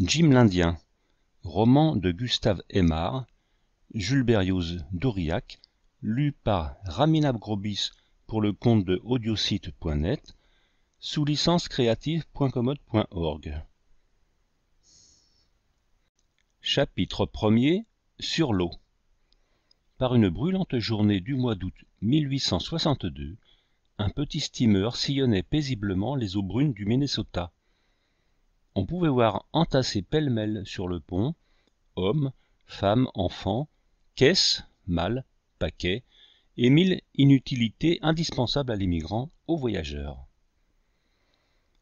Jim l'Indien, roman de Gustave Aymar, Jules Berrios-d'Aurillac, lu par Raminab Grobis pour le compte de audiosite.net, sous licence creative.commode.org. Chapitre 1er Sur l'eau. Par une brûlante journée du mois d'août 1862, un petit steamer sillonnait paisiblement les eaux brunes du Minnesota on pouvait voir entassés pêle-mêle sur le pont hommes, femmes, enfants, caisses, malles, paquets, et mille inutilités indispensables à l'émigrant, aux voyageurs.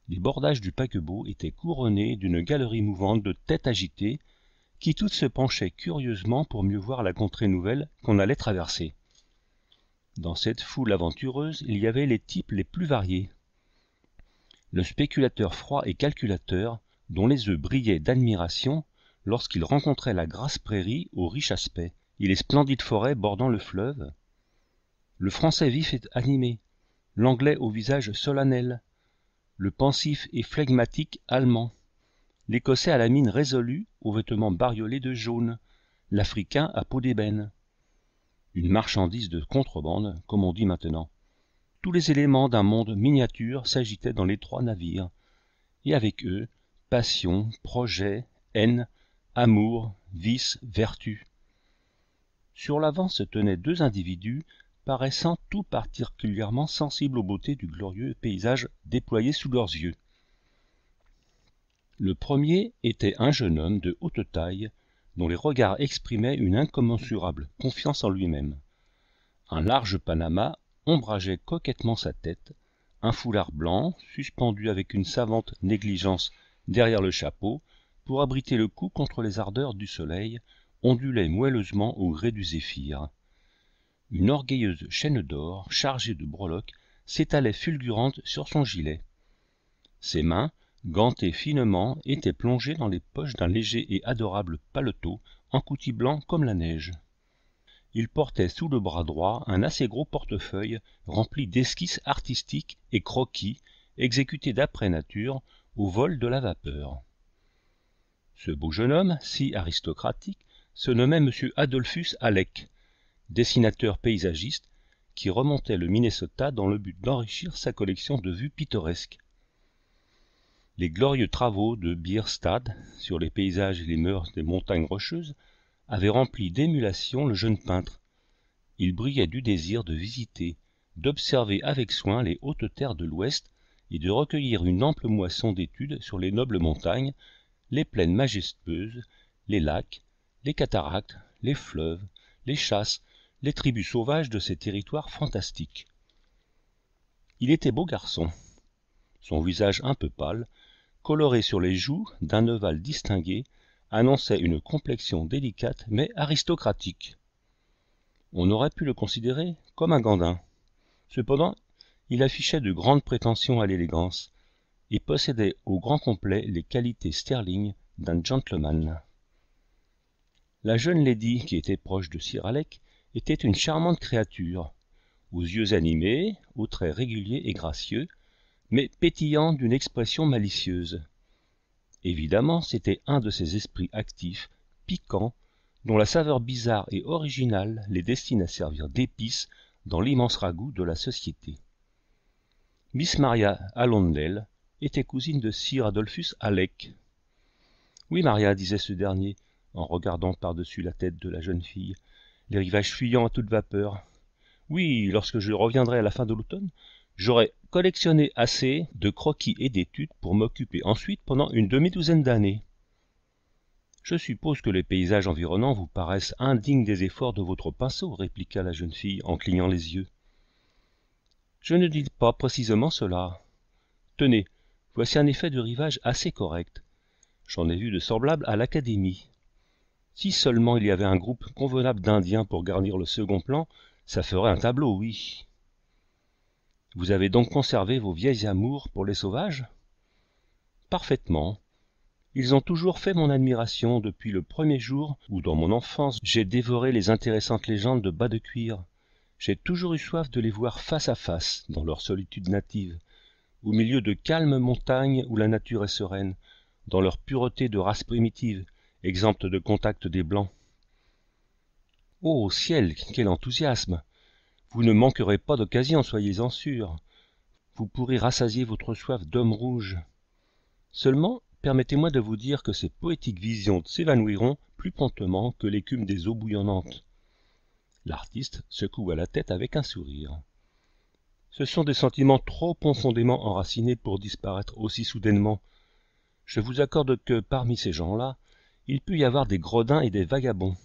Les bordages du paquebot étaient couronnés d'une galerie mouvante de têtes agitées, qui toutes se penchaient curieusement pour mieux voir la contrée nouvelle qu'on allait traverser. Dans cette foule aventureuse, il y avait les types les plus variés, le spéculateur froid et calculateur dont les yeux brillaient d'admiration lorsqu'il rencontrait la grasse prairie au riche aspect et les splendides forêts bordant le fleuve le français vif et animé l'anglais au visage solennel le pensif et flegmatique allemand l'écossais à la mine résolue aux vêtements bariolés de jaune l'africain à peau d'ébène une marchandise de contrebande comme on dit maintenant tous les éléments d'un monde miniature s'agitaient dans les trois navires, et avec eux, passion, projet, haine, amour, vice, vertu. Sur l'avant se tenaient deux individus paraissant tout particulièrement sensibles aux beautés du glorieux paysage déployé sous leurs yeux. Le premier était un jeune homme de haute taille, dont les regards exprimaient une incommensurable confiance en lui-même. Un large panama ombrageait coquettement sa tête un foulard blanc suspendu avec une savante négligence derrière le chapeau pour abriter le cou contre les ardeurs du soleil ondulait moelleusement au gré du zéphyr une orgueilleuse chaîne d'or chargée de breloques s'étalait fulgurante sur son gilet ses mains gantées finement étaient plongées dans les poches d'un léger et adorable paletot en coutil blanc comme la neige il portait sous le bras droit un assez gros portefeuille rempli d'esquisses artistiques et croquis exécutés d'après nature au vol de la vapeur ce beau jeune homme si aristocratique se nommait m adolphus Alec, dessinateur paysagiste qui remontait le minnesota dans le but d'enrichir sa collection de vues pittoresques les glorieux travaux de Bierstad sur les paysages et les mœurs des montagnes rocheuses avait rempli d'émulation le jeune peintre. Il brillait du désir de visiter, d'observer avec soin les hautes terres de l'Ouest et de recueillir une ample moisson d'études sur les nobles montagnes, les plaines majestueuses, les lacs, les cataractes, les fleuves, les chasses, les tribus sauvages de ces territoires fantastiques. Il était beau garçon. Son visage un peu pâle, coloré sur les joues d'un ovale distingué, annonçait une complexion délicate mais aristocratique. On aurait pu le considérer comme un gandin. Cependant, il affichait de grandes prétentions à l'élégance et possédait au grand complet les qualités sterling d'un gentleman. La jeune lady, qui était proche de Sir Alec, était une charmante créature, aux yeux animés, aux traits réguliers et gracieux, mais pétillant d'une expression malicieuse évidemment c'était un de ces esprits actifs piquants dont la saveur bizarre et originale les destine à servir d'épice dans l'immense ragoût de la société miss maria Allondel était cousine de sir adolphus Alec. « oui maria disait ce dernier en regardant par-dessus la tête de la jeune fille les rivages fuyant à toute vapeur oui lorsque je reviendrai à la fin de l'automne J'aurais collectionné assez de croquis et d'études pour m'occuper ensuite pendant une demi-douzaine d'années. Je suppose que les paysages environnants vous paraissent indignes des efforts de votre pinceau, répliqua la jeune fille en clignant les yeux. Je ne dis pas précisément cela. Tenez, voici un effet de rivage assez correct. J'en ai vu de semblables à l'académie. Si seulement il y avait un groupe convenable d'Indiens pour garnir le second plan, ça ferait un tableau, oui. Vous avez donc conservé vos vieilles amours pour les sauvages Parfaitement. Ils ont toujours fait mon admiration depuis le premier jour où, dans mon enfance, j'ai dévoré les intéressantes légendes de bas de cuir. J'ai toujours eu soif de les voir face à face, dans leur solitude native, au milieu de calmes montagnes où la nature est sereine, dans leur pureté de race primitive, exempte de contact des blancs. Oh ciel, quel enthousiasme vous ne manquerez pas d'occasion, soyez-en sûr. Vous pourrez rassasier votre soif d'homme rouge. Seulement, permettez-moi de vous dire que ces poétiques visions s'évanouiront plus promptement que l'écume des eaux bouillonnantes. L'artiste secoua la tête avec un sourire. Ce sont des sentiments trop profondément enracinés pour disparaître aussi soudainement. Je vous accorde que parmi ces gens-là, il peut y avoir des gredins et des vagabonds.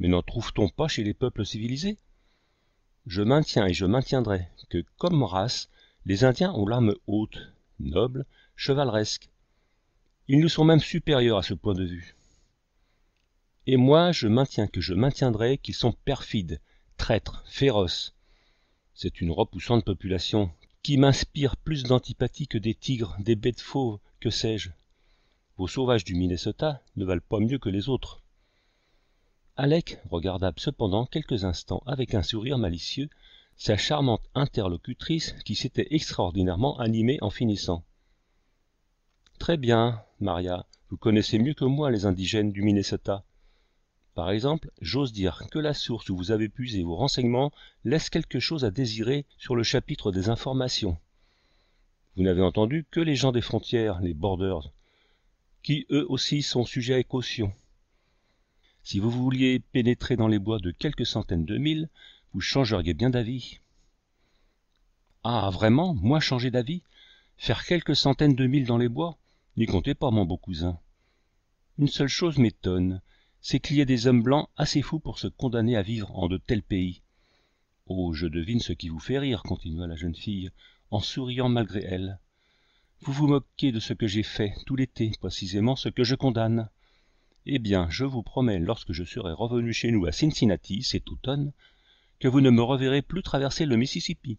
Mais n'en trouve-t-on pas chez les peuples civilisés je maintiens et je maintiendrai que, comme race, les Indiens ont l'âme haute, noble, chevaleresque. Ils nous sont même supérieurs à ce point de vue. Et moi, je maintiens que je maintiendrai qu'ils sont perfides, traîtres, féroces. C'est une repoussante population qui m'inspire plus d'antipathie que des tigres, des bêtes fauves, que sais-je. Vos sauvages du Minnesota ne valent pas mieux que les autres. Alec regarda cependant quelques instants avec un sourire malicieux sa charmante interlocutrice qui s'était extraordinairement animée en finissant. Très bien, Maria, vous connaissez mieux que moi les indigènes du Minnesota. Par exemple, j'ose dire que la source où vous avez puisé vos renseignements laisse quelque chose à désirer sur le chapitre des informations. Vous n'avez entendu que les gens des frontières, les borders, qui eux aussi sont sujets à caution. Si vous vouliez pénétrer dans les bois de quelques centaines de milles, vous changeriez bien d'avis. Ah, vraiment, moi changer d'avis Faire quelques centaines de milles dans les bois N'y comptez pas, mon beau cousin. Une seule chose m'étonne, c'est qu'il y ait des hommes blancs assez fous pour se condamner à vivre en de tels pays. Oh, je devine ce qui vous fait rire, continua la jeune fille, en souriant malgré elle. Vous vous moquez de ce que j'ai fait tout l'été, précisément ce que je condamne. Eh bien, je vous promets, lorsque je serai revenu chez nous à Cincinnati, cet automne, que vous ne me reverrez plus traverser le Mississippi.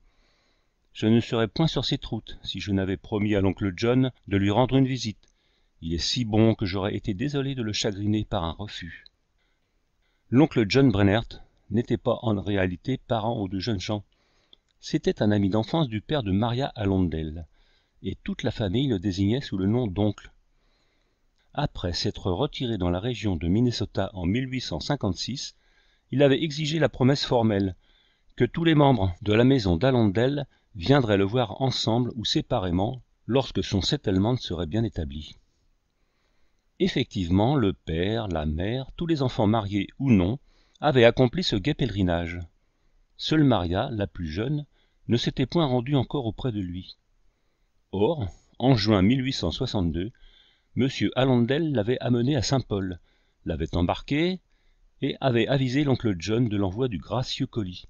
Je ne serais point sur cette route si je n'avais promis à l'oncle John de lui rendre une visite. Il est si bon que j'aurais été désolé de le chagriner par un refus. L'oncle John Brennert n'était pas en réalité parent aux deux jeunes gens. C'était un ami d'enfance du père de Maria Alondel, et toute la famille le désignait sous le nom d'oncle après s'être retiré dans la région de Minnesota en 1856, il avait exigé la promesse formelle que tous les membres de la maison d'Allendale viendraient le voir ensemble ou séparément lorsque son settlement serait bien établi. Effectivement, le père, la mère, tous les enfants mariés ou non, avaient accompli ce gai pèlerinage. Seule Maria, la plus jeune, ne s'était point rendue encore auprès de lui. Or, en juin 1862, m Alandel l'avait amené à saint paul l'avait embarqué et avait avisé l'oncle john de l'envoi du gracieux colis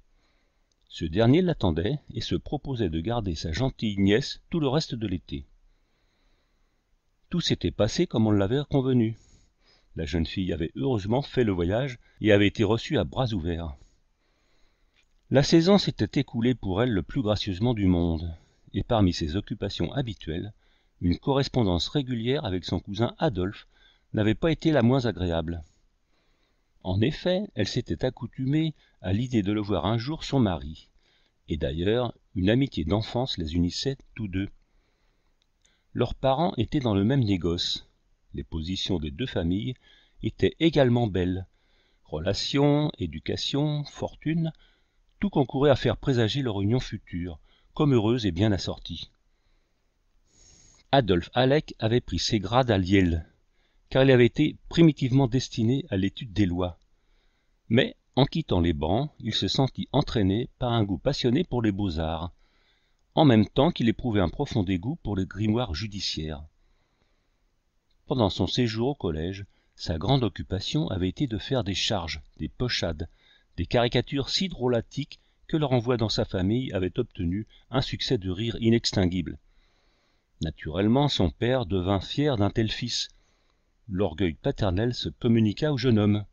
ce dernier l'attendait et se proposait de garder sa gentille nièce tout le reste de l'été tout s'était passé comme on l'avait convenu la jeune fille avait heureusement fait le voyage et avait été reçue à bras ouverts la saison s'était écoulée pour elle le plus gracieusement du monde et parmi ses occupations habituelles une correspondance régulière avec son cousin Adolphe n'avait pas été la moins agréable. En effet, elle s'était accoutumée à l'idée de le voir un jour son mari, et d'ailleurs une amitié d'enfance les unissait tous deux. Leurs parents étaient dans le même négoce, les positions des deux familles étaient également belles, relations, éducation, fortune, tout concourait à faire présager leur union future, comme heureuse et bien assortie. Adolphe Alec avait pris ses grades à lille car il avait été primitivement destiné à l'étude des lois. Mais, en quittant les bancs, il se sentit entraîné par un goût passionné pour les beaux-arts, en même temps qu'il éprouvait un profond dégoût pour le grimoire judiciaire. Pendant son séjour au collège, sa grande occupation avait été de faire des charges, des pochades, des caricatures si drôlatiques que leur envoi dans sa famille avait obtenu un succès de rire inextinguible naturellement son père devint fier d'un tel fils l'orgueil paternel se communiqua au jeune homme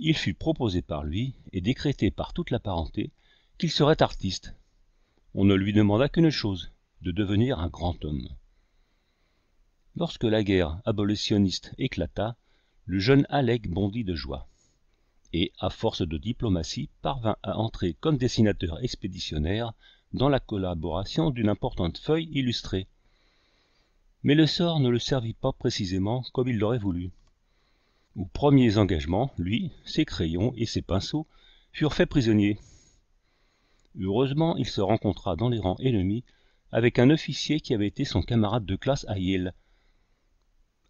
il fut proposé par lui et décrété par toute la parenté qu'il serait artiste on ne lui demanda qu'une chose de devenir un grand homme lorsque la guerre abolitionniste éclata le jeune alec bondit de joie et à force de diplomatie parvint à entrer comme dessinateur expéditionnaire dans la collaboration d'une importante feuille illustrée mais le sort ne le servit pas précisément comme il l'aurait voulu. Aux premiers engagements, lui, ses crayons et ses pinceaux furent faits prisonniers. Heureusement, il se rencontra dans les rangs ennemis avec un officier qui avait été son camarade de classe à Yale.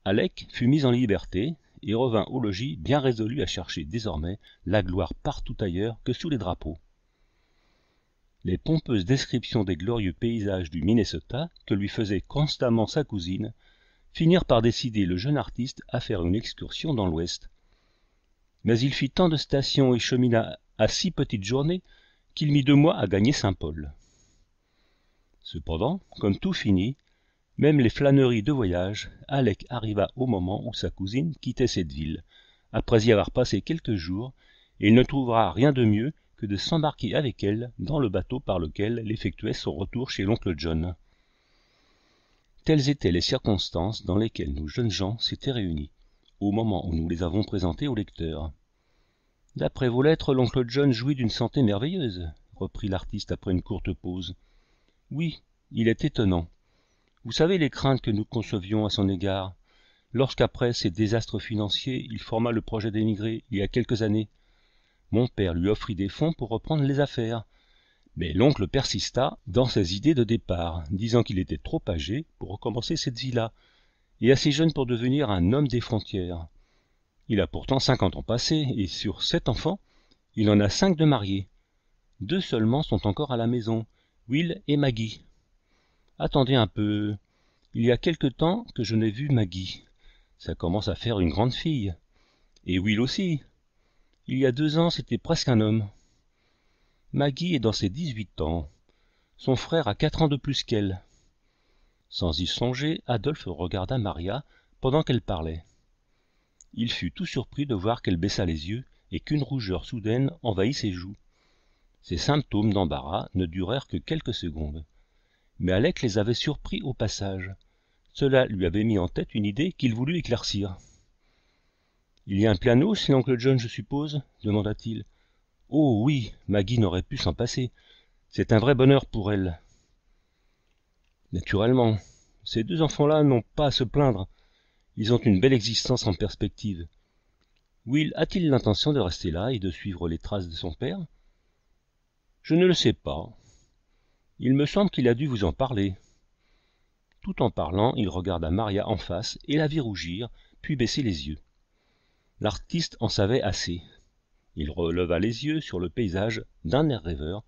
Alec fut mis en liberté et revint au logis bien résolu à chercher désormais la gloire partout ailleurs que sous les drapeaux les pompeuses descriptions des glorieux paysages du Minnesota que lui faisait constamment sa cousine finirent par décider le jeune artiste à faire une excursion dans l'Ouest. Mais il fit tant de stations et chemina à si petites journées qu'il mit deux mois à gagner Saint-Paul. Cependant, comme tout finit, même les flâneries de voyage, Alec arriva au moment où sa cousine quittait cette ville, après y avoir passé quelques jours, et il ne trouvera rien de mieux que de s'embarquer avec elle dans le bateau par lequel l'effectuait son retour chez l'oncle John. Telles étaient les circonstances dans lesquelles nos jeunes gens s'étaient réunis, au moment où nous les avons présentés au lecteur. D'après vos lettres, l'oncle John jouit d'une santé merveilleuse, reprit l'artiste après une courte pause. Oui, il est étonnant. Vous savez les craintes que nous concevions à son égard. Lorsqu'après ces désastres financiers, il forma le projet d'émigrer, il y a quelques années, mon père lui offrit des fonds pour reprendre les affaires mais l'oncle persista dans ses idées de départ disant qu'il était trop âgé pour recommencer cette vie là et assez jeune pour devenir un homme des frontières il a pourtant cinquante ans passés et sur sept enfants il en a cinq de mariés deux seulement sont encore à la maison will et maggie attendez un peu il y a quelque temps que je n'ai vu maggie ça commence à faire une grande fille et will aussi il y a deux ans, c'était presque un homme. Maggie est dans ses dix-huit ans. Son frère a quatre ans de plus qu'elle. Sans y songer, Adolphe regarda Maria pendant qu'elle parlait. Il fut tout surpris de voir qu'elle baissa les yeux et qu'une rougeur soudaine envahit ses joues. Ces symptômes d'embarras ne durèrent que quelques secondes. Mais Alec les avait surpris au passage. Cela lui avait mis en tête une idée qu'il voulut éclaircir. Il y a un piano c'est l'oncle John, je suppose demanda-t-il. Oh oui, Maggie n'aurait pu s'en passer. C'est un vrai bonheur pour elle. Naturellement, ces deux enfants-là n'ont pas à se plaindre. Ils ont une belle existence en perspective. Will a-t-il l'intention de rester là et de suivre les traces de son père Je ne le sais pas. Il me semble qu'il a dû vous en parler. Tout en parlant, il regarda Maria en face et la vit rougir, puis baisser les yeux l'artiste en savait assez il releva les yeux sur le paysage d'un air rêveur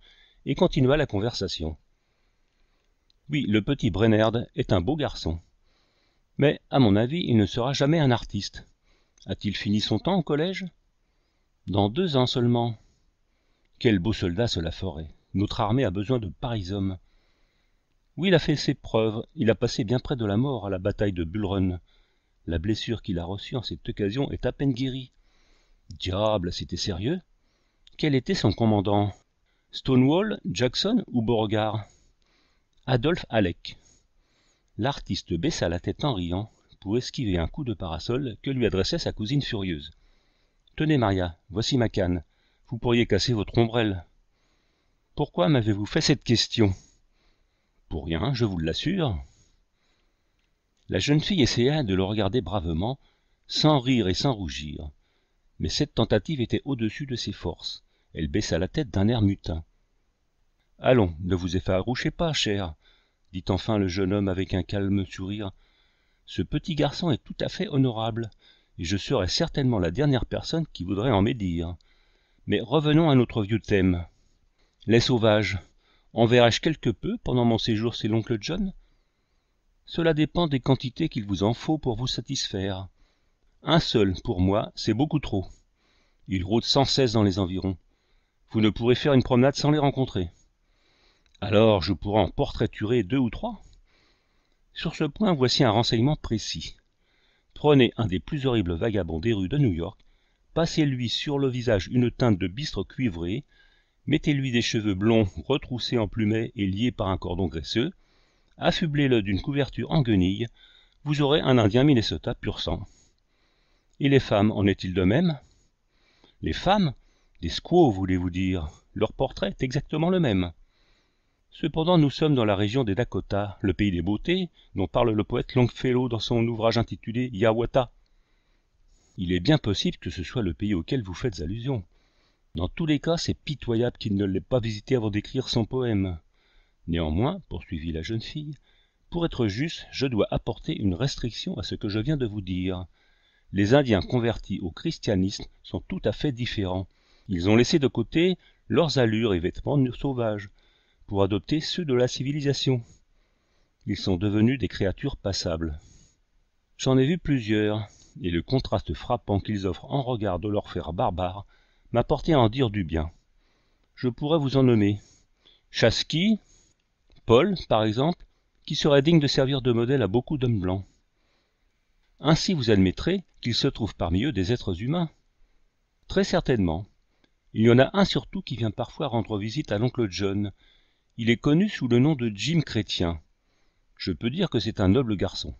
et continua la conversation oui le petit brainerd est un beau garçon mais à mon avis il ne sera jamais un artiste a-t-il fini son temps au collège dans deux ans seulement quel beau soldat cela ferait notre armée a besoin de Paris hommes oui il a fait ses preuves il a passé bien près de la mort à la bataille de bull la blessure qu'il a reçue en cette occasion est à peine guérie. Diable, c'était sérieux Quel était son commandant Stonewall, Jackson ou Beauregard Adolphe Alec. L'artiste baissa la tête en riant pour esquiver un coup de parasol que lui adressait sa cousine furieuse. Tenez, Maria, voici ma canne. Vous pourriez casser votre ombrelle. Pourquoi m'avez-vous fait cette question Pour rien, je vous l'assure la jeune fille essaya de le regarder bravement sans rire et sans rougir mais cette tentative était au-dessus de ses forces elle baissa la tête d'un air mutin allons ne vous effarouchez pas chère dit enfin le jeune homme avec un calme sourire ce petit garçon est tout à fait honorable et je serai certainement la dernière personne qui voudrait en médire mais revenons à notre vieux thème les sauvages enverrai je quelque peu pendant mon séjour chez l'oncle john cela dépend des quantités qu'il vous en faut pour vous satisfaire. Un seul, pour moi, c'est beaucoup trop. Ils rôdent sans cesse dans les environs. Vous ne pourrez faire une promenade sans les rencontrer. Alors je pourrais en portraiturer deux ou trois. Sur ce point, voici un renseignement précis. Prenez un des plus horribles vagabonds des rues de New York, passez-lui sur le visage une teinte de bistre cuivré, mettez-lui des cheveux blonds retroussés en plumet et liés par un cordon graisseux, affublez-le d'une couverture en guenilles, vous aurez un Indien Minnesota pur sang. Et les femmes, en est-il de même Les femmes Des squaws, voulez-vous dire Leur portrait est exactement le même. Cependant, nous sommes dans la région des Dakotas, le pays des beautés, dont parle le poète Longfellow dans son ouvrage intitulé Yawata. Il est bien possible que ce soit le pays auquel vous faites allusion. Dans tous les cas, c'est pitoyable qu'il ne l'ait pas visité avant d'écrire son poème néanmoins poursuivit la jeune fille pour être juste je dois apporter une restriction à ce que je viens de vous dire les indiens convertis au christianisme sont tout à fait différents ils ont laissé de côté leurs allures et vêtements sauvages pour adopter ceux de la civilisation ils sont devenus des créatures passables j'en ai vu plusieurs et le contraste frappant qu'ils offrent en regard de leur frère barbare m'a à en dire du bien je pourrais vous en nommer Paul, par exemple, qui serait digne de servir de modèle à beaucoup d'hommes blancs. Ainsi vous admettrez qu'il se trouve parmi eux des êtres humains. Très certainement. Il y en a un surtout qui vient parfois rendre visite à l'oncle John. Il est connu sous le nom de Jim Chrétien. Je peux dire que c'est un noble garçon.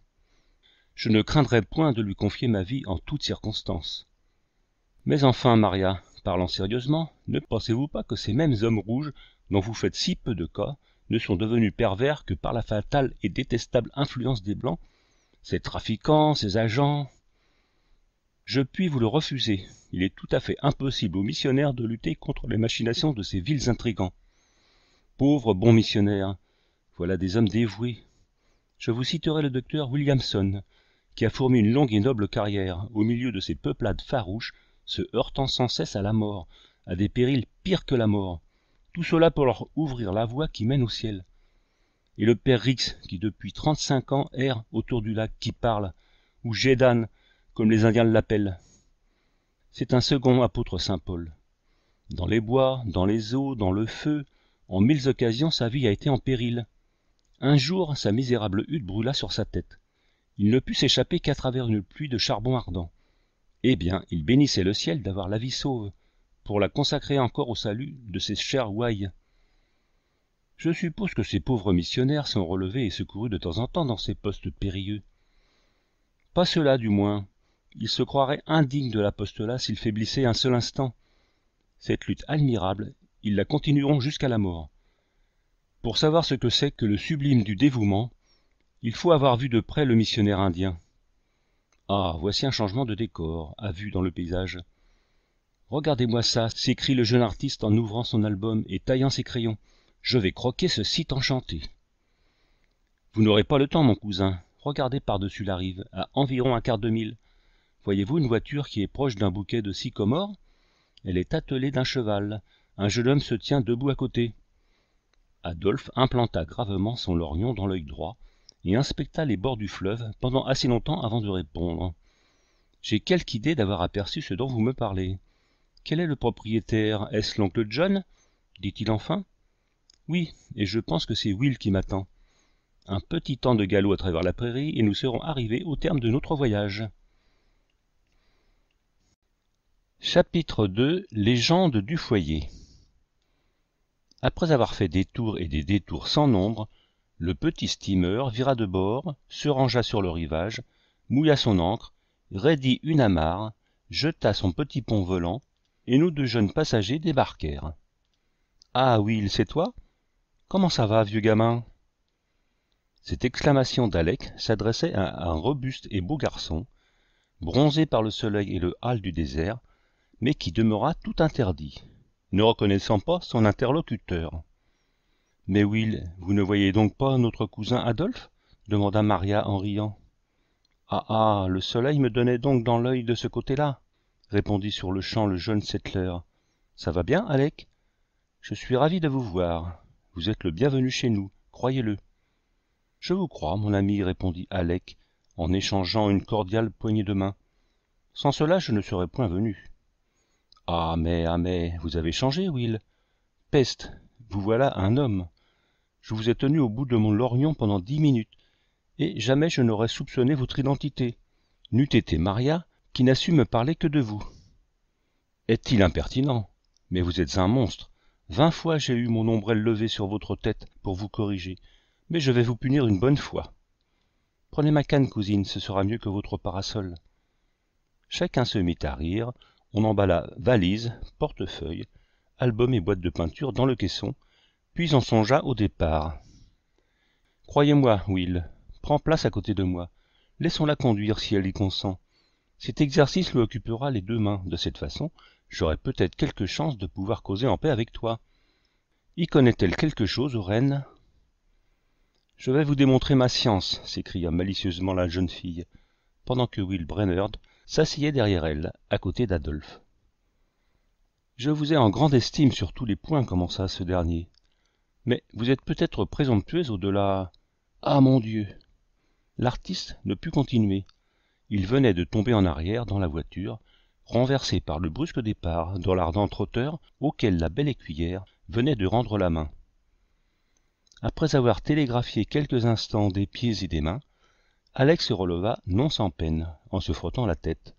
Je ne craindrais point de lui confier ma vie en toutes circonstances. Mais enfin, Maria, parlant sérieusement, ne pensez-vous pas que ces mêmes hommes rouges, dont vous faites si peu de cas, ne sont devenus pervers que par la fatale et détestable influence des Blancs, ces trafiquants, ces agents. Je puis vous le refuser, il est tout à fait impossible aux missionnaires de lutter contre les machinations de ces vils intrigants. Pauvres bons missionnaires, voilà des hommes dévoués. Je vous citerai le docteur Williamson, qui a fourni une longue et noble carrière au milieu de ces peuplades farouches, se heurtant sans cesse à la mort, à des périls pires que la mort, tout cela pour leur ouvrir la voie qui mène au ciel. Et le père Rix, qui depuis trente-cinq ans erre autour du lac qui parle, ou Gédane, comme les Indiens l'appellent. C'est un second apôtre saint Paul. Dans les bois, dans les eaux, dans le feu, en mille occasions sa vie a été en péril. Un jour, sa misérable hutte brûla sur sa tête. Il ne put s'échapper qu'à travers une pluie de charbon ardent. Eh bien, il bénissait le ciel d'avoir la vie sauve, pour la consacrer encore au salut de ses chers ouailles. Je suppose que ces pauvres missionnaires sont relevés et secourus de temps en temps dans ces postes périlleux. Pas cela du moins. Ils se croiraient indignes de l'apostolat s'ils faiblissaient un seul instant. Cette lutte admirable, ils la continueront jusqu'à la mort. Pour savoir ce que c'est que le sublime du dévouement, il faut avoir vu de près le missionnaire indien. Ah, voici un changement de décor à vue dans le paysage regardez-moi ça s'écrie le jeune artiste en ouvrant son album et taillant ses crayons je vais croquer ce site enchanté vous n'aurez pas le temps mon cousin regardez par-dessus la rive à environ un quart de mille voyez-vous une voiture qui est proche d'un bouquet de sycomores elle est attelée d'un cheval un jeune homme se tient debout à côté adolphe implanta gravement son lorgnon dans l'œil droit et inspecta les bords du fleuve pendant assez longtemps avant de répondre j'ai quelque idée d'avoir aperçu ce dont vous me parlez quel est le propriétaire est-ce l'oncle john dit-il enfin oui et je pense que c'est will qui m'attend un petit temps de galop à travers la prairie et nous serons arrivés au terme de notre voyage chapitre ii légende du foyer après avoir fait des tours et des détours sans nombre le petit steamer vira de bord se rangea sur le rivage mouilla son ancre raidit une amarre jeta son petit pont volant et nos deux jeunes passagers débarquèrent ah will c'est toi comment ça va vieux gamin cette exclamation d'alec s'adressait à un robuste et beau garçon bronzé par le soleil et le hâle du désert mais qui demeura tout interdit ne reconnaissant pas son interlocuteur mais will vous ne voyez donc pas notre cousin adolphe demanda maria en riant ah ah le soleil me donnait donc dans l'œil de ce côté-là répondit sur-le-champ le jeune settler ça va bien alec je suis ravi de vous voir vous êtes le bienvenu chez nous croyez-le je vous crois mon ami répondit alec en échangeant une cordiale poignée de main sans cela je ne serais point venu ah mais ah mais vous avez changé will peste vous voilà un homme je vous ai tenu au bout de mon lorgnon pendant dix minutes et jamais je n'aurais soupçonné votre identité n'eût été maria qui n'a su me parler que de vous est-il impertinent mais vous êtes un monstre vingt fois j'ai eu mon ombrelle levée sur votre tête pour vous corriger mais je vais vous punir une bonne fois prenez ma canne cousine ce sera mieux que votre parasol chacun se mit à rire on emballa valise, portefeuille album et boîte de peinture dans le caisson puis on songea au départ croyez-moi will prends place à côté de moi laissons-la conduire si elle y consent cet exercice lui occupera les deux mains, de cette façon, j'aurai peut-être quelque chance de pouvoir causer en paix avec toi. Y connaît-elle quelque chose aux reine Je vais vous démontrer ma science, s'écria malicieusement la jeune fille, pendant que Will Brennard s'asseyait derrière elle, à côté d'Adolphe. Je vous ai en grande estime sur tous les points, commença ce dernier. Mais vous êtes peut-être présomptueuse au-delà. Ah mon Dieu L'artiste ne put continuer il venait de tomber en arrière dans la voiture renversé par le brusque départ dans l'ardent trotteur auquel la belle écuyère venait de rendre la main après avoir télégraphié quelques instants des pieds et des mains alex se releva non sans peine en se frottant la tête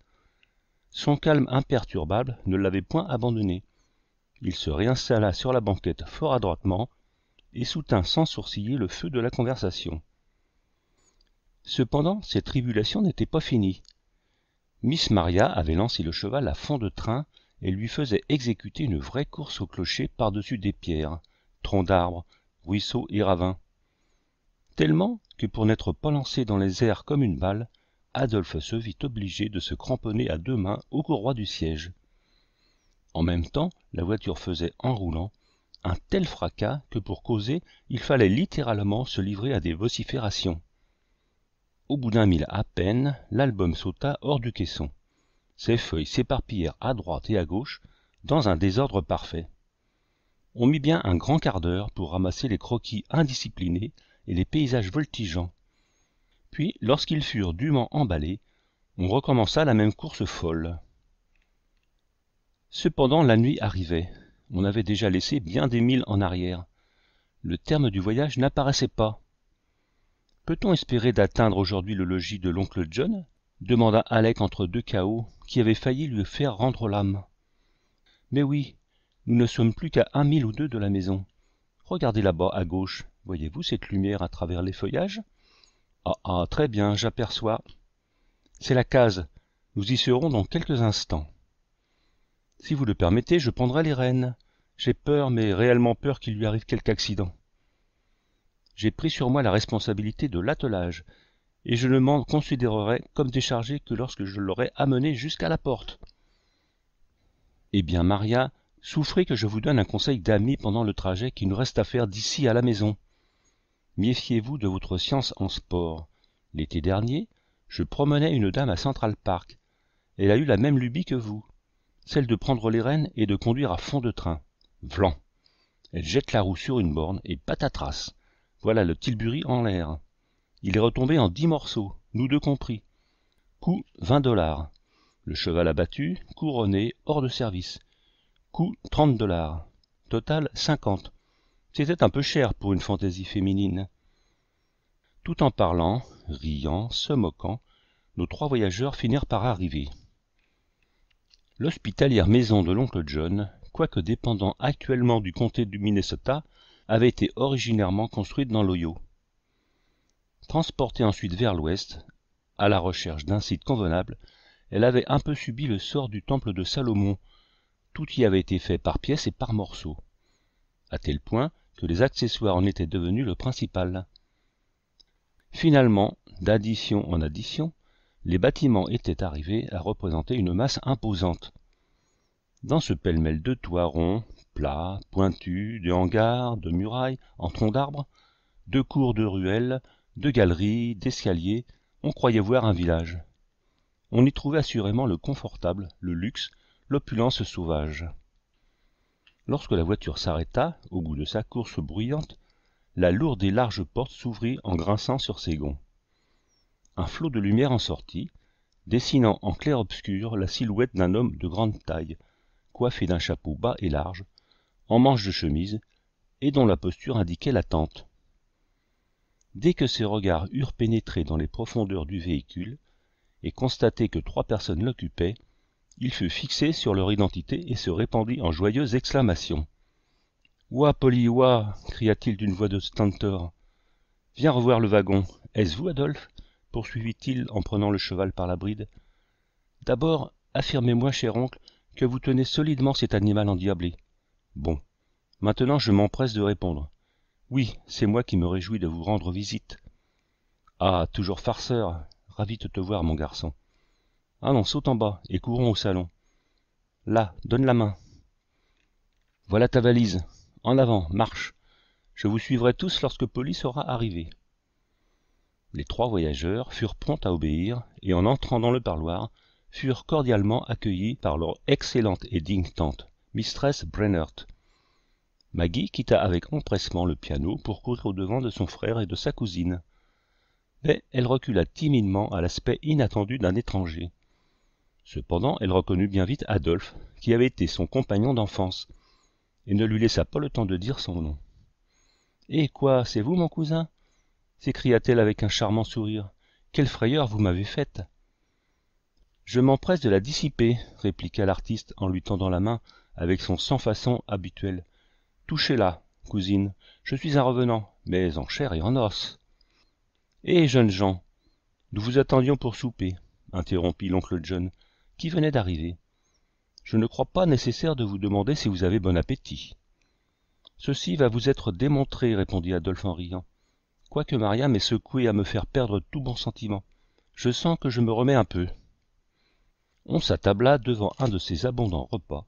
son calme imperturbable ne l'avait point abandonné il se réinstalla sur la banquette fort adroitement et soutint sans sourciller le feu de la conversation cependant cette tribulations n'étaient pas finies miss maria avait lancé le cheval à fond de train et lui faisait exécuter une vraie course au clocher par-dessus des pierres troncs d'arbres ruisseaux et ravins tellement que pour n'être pas lancé dans les airs comme une balle adolphe se vit obligé de se cramponner à deux mains au courroie du siège en même temps la voiture faisait en roulant un tel fracas que pour causer il fallait littéralement se livrer à des vociférations au bout d'un mille à peine l'album sauta hors du caisson ses feuilles s'éparpillèrent à droite et à gauche dans un désordre parfait on mit bien un grand quart d'heure pour ramasser les croquis indisciplinés et les paysages voltigeants puis lorsqu'ils furent dûment emballés on recommença la même course folle cependant la nuit arrivait on avait déjà laissé bien des milles en arrière le terme du voyage n'apparaissait pas peut-on espérer d'atteindre aujourd'hui le logis de l'oncle John demanda Alec entre deux chaos qui avaient failli lui faire rendre l'âme. Mais oui, nous ne sommes plus qu'à un mille ou deux de la maison. Regardez là-bas à gauche, voyez-vous cette lumière à travers les feuillages Ah ah, très bien, j'aperçois. C'est la case. Nous y serons dans quelques instants. Si vous le permettez, je prendrai les rênes. J'ai peur, mais réellement peur qu'il lui arrive quelque accident j'ai pris sur moi la responsabilité de l'attelage, et je ne m'en considérerai comme déchargé que lorsque je l'aurai amené jusqu'à la porte. Eh bien, Maria, souffrez que je vous donne un conseil d'ami pendant le trajet qui nous reste à faire d'ici à la maison. Méfiez-vous de votre science en sport. L'été dernier, je promenais une dame à Central Park. Elle a eu la même lubie que vous, celle de prendre les rênes et de conduire à fond de train. Vlan. Elle jette la roue sur une borne et patatras voilà le tilbury en l'air. Il est retombé en dix morceaux, nous deux compris. Coût vingt dollars. Le cheval abattu, couronné, hors de service. Coût trente dollars. Total cinquante. C'était un peu cher pour une fantaisie féminine. Tout en parlant, riant, se moquant, nos trois voyageurs finirent par arriver. L'hospitalière maison de l'oncle John, quoique dépendant actuellement du comté du Minnesota, avait été originairement construite dans l'Oyo. Transportée ensuite vers l'ouest, à la recherche d'un site convenable, elle avait un peu subi le sort du temple de Salomon. Tout y avait été fait par pièces et par morceaux, à tel point que les accessoires en étaient devenus le principal. Finalement, d'addition en addition, les bâtiments étaient arrivés à représenter une masse imposante. Dans ce pêle-mêle de toits ronds, plat pointu de hangars de murailles en troncs d'arbres de cours de ruelles de galeries d'escaliers on croyait voir un village on y trouvait assurément le confortable le luxe l'opulence sauvage lorsque la voiture s'arrêta au bout de sa course bruyante la lourde et large porte s'ouvrit en grinçant sur ses gonds un flot de lumière en sortit dessinant en clair-obscur la silhouette d'un homme de grande taille coiffé d'un chapeau bas et large en manche de chemise et dont la posture indiquait l'attente dès que ses regards eurent pénétré dans les profondeurs du véhicule et constaté que trois personnes l'occupaient il fut fixé sur leur identité et se répandit en joyeuses exclamations oua polly oua cria-t-il d'une voix de stentor viens revoir le wagon est-ce vous adolphe poursuivit-il en prenant le cheval par la bride d'abord affirmez-moi cher oncle que vous tenez solidement cet animal endiablé bon maintenant je m'empresse de répondre oui c'est moi qui me réjouis de vous rendre visite ah toujours farceur ravi de te voir mon garçon allons saute en bas et courons au salon là donne la main voilà ta valise en avant marche je vous suivrai tous lorsque polly sera arrivé. » les trois voyageurs furent prompts à obéir et en entrant dans le parloir furent cordialement accueillis par leur excellente et digne tante mistress brennert maggie quitta avec empressement le piano pour courir au-devant de son frère et de sa cousine mais elle recula timidement à l'aspect inattendu d'un étranger cependant elle reconnut bien vite adolphe qui avait été son compagnon d'enfance et ne lui laissa pas le temps de dire son nom eh quoi c'est vous mon cousin s'écria-t-elle avec un charmant sourire quelle frayeur vous m'avez faite je m'empresse de la dissiper répliqua l'artiste en lui tendant la main avec son sans-façon habituel. Touchez-la, cousine, je suis un revenant, mais en chair et en os. Eh, jeunes gens, nous vous attendions pour souper, interrompit l'oncle John, qui venait d'arriver. Je ne crois pas nécessaire de vous demander si vous avez bon appétit. Ceci va vous être démontré, répondit Adolphe en riant. Quoique Maria m'ait secoué à me faire perdre tout bon sentiment, je sens que je me remets un peu. On s'attabla devant un de ces abondants repas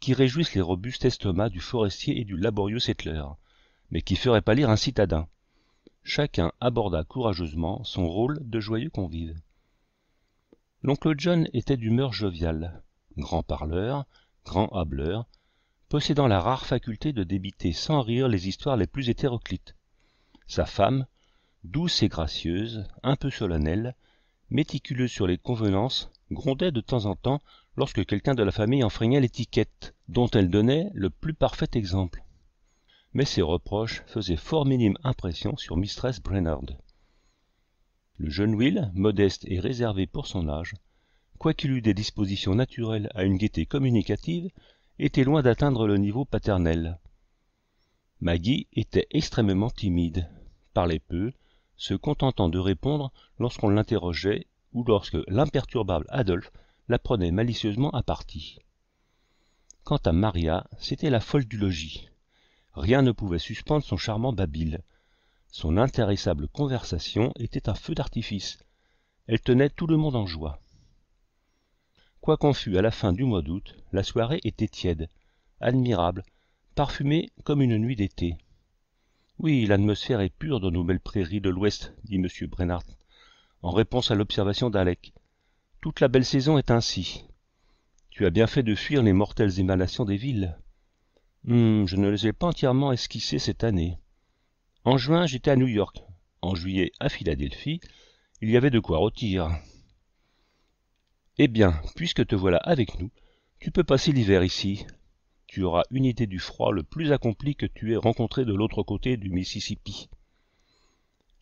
qui réjouissent les robustes estomacs du forestier et du laborieux settler, mais qui feraient pâlir un citadin chacun aborda courageusement son rôle de joyeux convive l'oncle john était d'humeur joviale grand parleur grand hableur, possédant la rare faculté de débiter sans rire les histoires les plus hétéroclites sa femme douce et gracieuse un peu solennelle méticuleuse sur les convenances grondait de temps en temps lorsque quelqu'un de la famille enfreignait l'étiquette dont elle donnait le plus parfait exemple. Mais ces reproches faisaient fort minime impression sur Mistress Brenard. Le jeune Will, modeste et réservé pour son âge, quoiqu'il eût des dispositions naturelles à une gaieté communicative, était loin d'atteindre le niveau paternel. Maggie était extrêmement timide, parlait peu, se contentant de répondre lorsqu'on l'interrogeait ou lorsque l'imperturbable Adolphe la prenait malicieusement à partie quant à maria c'était la folle du logis rien ne pouvait suspendre son charmant babil son intéressable conversation était un feu d'artifice elle tenait tout le monde en joie quoi qu'on fût à la fin du mois d'août la soirée était tiède admirable parfumée comme une nuit d'été oui l'atmosphère est pure dans nos belles prairies de l'ouest dit m Brennard, en réponse à l'observation d'alec toute la belle saison est ainsi tu as bien fait de fuir les mortelles émanations des villes hmm, je ne les ai pas entièrement esquissées cette année en juin j'étais à new-york en juillet à philadelphie il y avait de quoi rôtir eh bien puisque te voilà avec nous tu peux passer l'hiver ici tu auras une idée du froid le plus accompli que tu aies rencontré de l'autre côté du mississippi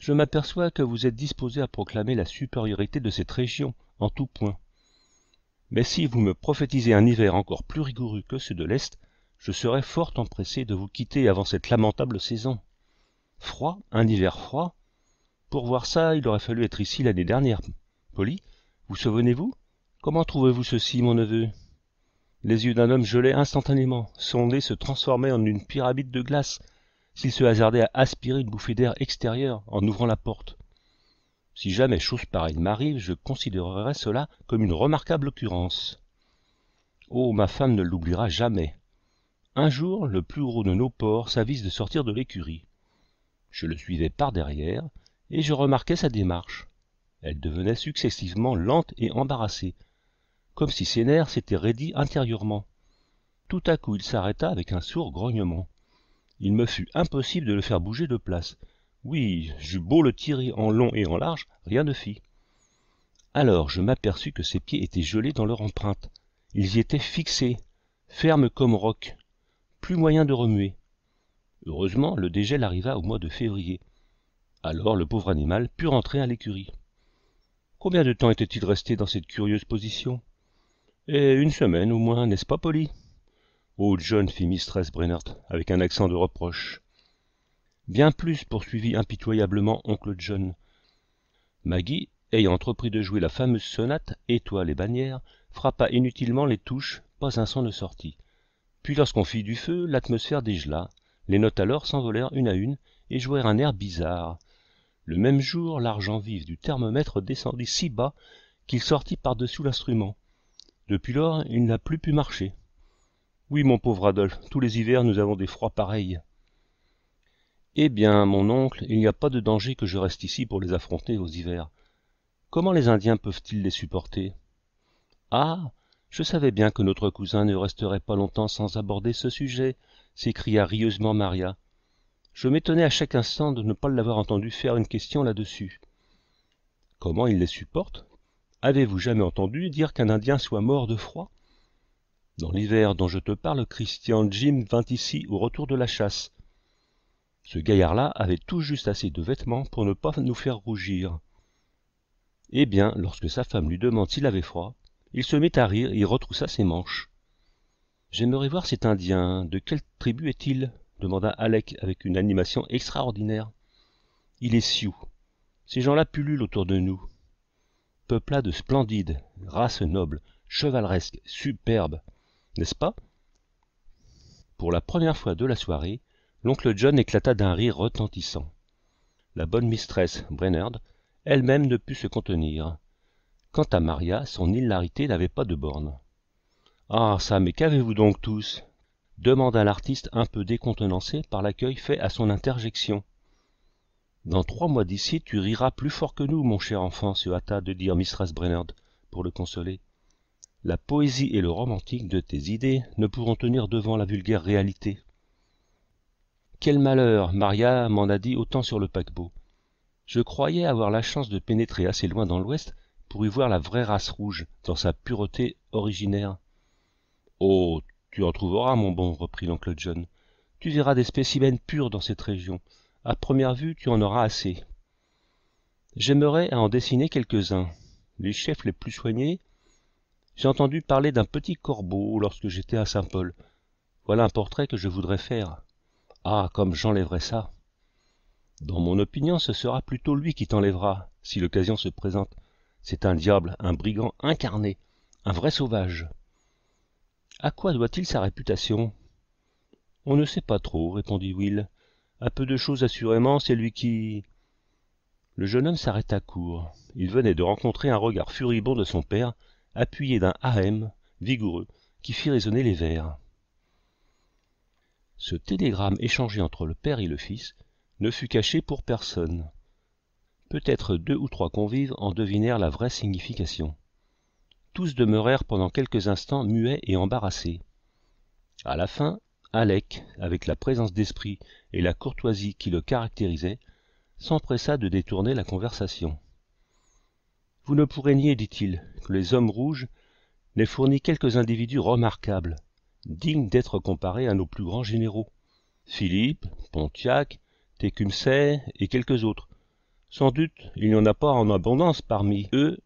je m'aperçois que vous êtes disposé à proclamer la supériorité de cette région en tout point. mais si vous me prophétisez un hiver encore plus rigoureux que ceux de l'est je serais fort empressé de vous quitter avant cette lamentable saison froid un hiver froid pour voir ça il aurait fallu être ici l'année dernière polly vous souvenez-vous comment trouvez-vous ceci mon neveu les yeux d'un homme gelaient instantanément son nez se transformait en une pyramide de glace s'il se hasardait à aspirer une bouffée d'air extérieur en ouvrant la porte. Si jamais chose pareille m'arrive, je considérerais cela comme une remarquable occurrence. Oh, ma femme ne l'oubliera jamais. Un jour, le plus gros de nos porcs s'avise de sortir de l'écurie. Je le suivais par derrière, et je remarquais sa démarche. Elle devenait successivement lente et embarrassée, comme si ses nerfs s'étaient raidis intérieurement. Tout à coup il s'arrêta avec un sourd grognement il me fut impossible de le faire bouger de place oui j'eus beau le tirer en long et en large rien ne fit alors je m'aperçus que ses pieds étaient gelés dans leur empreinte ils y étaient fixés fermes comme roc. plus moyen de remuer heureusement le dégel arriva au mois de février alors le pauvre animal put rentrer à l'écurie combien de temps était-il resté dans cette curieuse position eh, une semaine au moins n'est-ce pas poli? Oh John, fit Mistress Brennert avec un accent de reproche. Bien plus, poursuivit impitoyablement oncle John. Maggie, ayant entrepris de jouer la fameuse sonate étoile et bannières, frappa inutilement les touches, pas un son ne sortit. Puis lorsqu'on fit du feu, l'atmosphère dégela, les notes alors s'envolèrent une à une et jouèrent un air bizarre. Le même jour, l'argent vif du thermomètre descendit si bas qu'il sortit par-dessous l'instrument. Depuis lors, il n'a plus pu marcher. Oui, mon pauvre Adolphe, tous les hivers nous avons des froids pareils. Eh bien, mon oncle, il n'y a pas de danger que je reste ici pour les affronter aux hivers. Comment les Indiens peuvent-ils les supporter Ah je savais bien que notre cousin ne resterait pas longtemps sans aborder ce sujet, s'écria rieusement Maria. Je m'étonnais à chaque instant de ne pas l'avoir entendu faire une question là-dessus. Comment il les supporte Avez-vous jamais entendu dire qu'un Indien soit mort de froid dans l'hiver dont je te parle, Christian Jim vint ici au retour de la chasse. Ce gaillard-là avait tout juste assez de vêtements pour ne pas nous faire rougir. Eh bien, lorsque sa femme lui demande s'il avait froid, il se mit à rire et retroussa ses manches. J'aimerais voir cet Indien. De quelle tribu est-il demanda Alec avec une animation extraordinaire. Il est Sioux. Ces gens-là pullulent autour de nous. de splendides, races noble, chevaleresque, superbe n'est-ce pas pour la première fois de la soirée l'oncle john éclata d'un rire retentissant la bonne mistress brainard elle-même ne put se contenir quant à maria son hilarité n'avait pas de bornes ah çà mais qu'avez-vous donc tous demanda l'artiste un peu décontenancé par l'accueil fait à son interjection dans trois mois d'ici tu riras plus fort que nous mon cher enfant se hâta de dire mistress brainard pour le consoler la poésie et le romantique de tes idées ne pourront tenir devant la vulgaire réalité quel malheur maria m'en a dit autant sur le paquebot je croyais avoir la chance de pénétrer assez loin dans l'ouest pour y voir la vraie race rouge dans sa pureté originaire oh tu en trouveras mon bon reprit l'oncle john tu verras des spécimens purs dans cette région à première vue tu en auras assez j'aimerais en dessiner quelques-uns les chefs les plus soignés j'ai entendu parler d'un petit corbeau lorsque j'étais à Saint-Paul. Voilà un portrait que je voudrais faire. Ah, comme j'enlèverais ça Dans mon opinion, ce sera plutôt lui qui t'enlèvera, si l'occasion se présente. C'est un diable, un brigand incarné, un vrai sauvage. À quoi doit-il sa réputation On ne sait pas trop, répondit Will. À peu de choses assurément, c'est lui qui... Le jeune homme s'arrêta court. Il venait de rencontrer un regard furibond de son père, appuyé d'un harem vigoureux qui fit résonner les vers. ce télégramme échangé entre le père et le fils ne fut caché pour personne peut-être deux ou trois convives en devinèrent la vraie signification tous demeurèrent pendant quelques instants muets et embarrassés À la fin alec avec la présence d'esprit et la courtoisie qui le caractérisaient s'empressa de détourner la conversation vous ne pourrez nier dit-il que les hommes rouges n'aient fourni quelques individus remarquables dignes d'être comparés à nos plus grands généraux philippe pontiac tecumseh et quelques autres sans doute il n'y en a pas en abondance parmi eux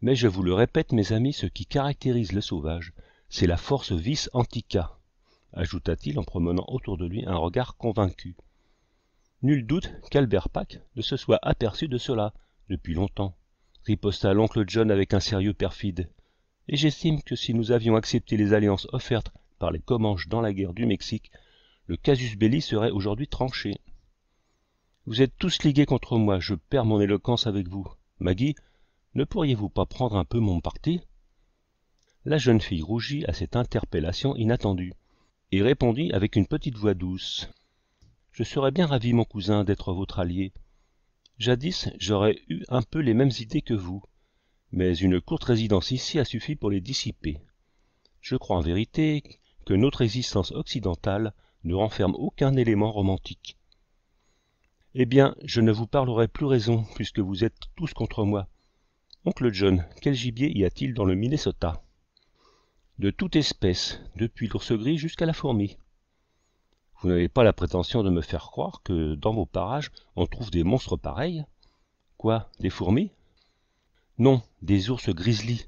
mais je vous le répète mes amis ce qui caractérise le sauvage c'est la force vis antica ajouta-t-il en promenant autour de lui un regard convaincu nul doute qu'albert pâque ne se soit aperçu de cela depuis longtemps riposta l'oncle john avec un sérieux perfide et j'estime que si nous avions accepté les alliances offertes par les comanches dans la guerre du mexique le casus belli serait aujourd'hui tranché vous êtes tous ligués contre moi je perds mon éloquence avec vous Maggie, ne pourriez-vous pas prendre un peu mon parti la jeune fille rougit à cette interpellation inattendue et répondit avec une petite voix douce je serais bien ravi mon cousin d'être votre allié Jadis j'aurais eu un peu les mêmes idées que vous, mais une courte résidence ici a suffi pour les dissiper. Je crois en vérité que notre existence occidentale ne renferme aucun élément romantique. Eh bien, je ne vous parlerai plus raison, puisque vous êtes tous contre moi. Oncle John, quel gibier y a-t-il dans le Minnesota De toute espèce, depuis l'ours gris jusqu'à la fourmi. Vous n'avez pas la prétention de me faire croire que dans vos parages on trouve des monstres pareils Quoi Des fourmis Non, des ours grizzlies.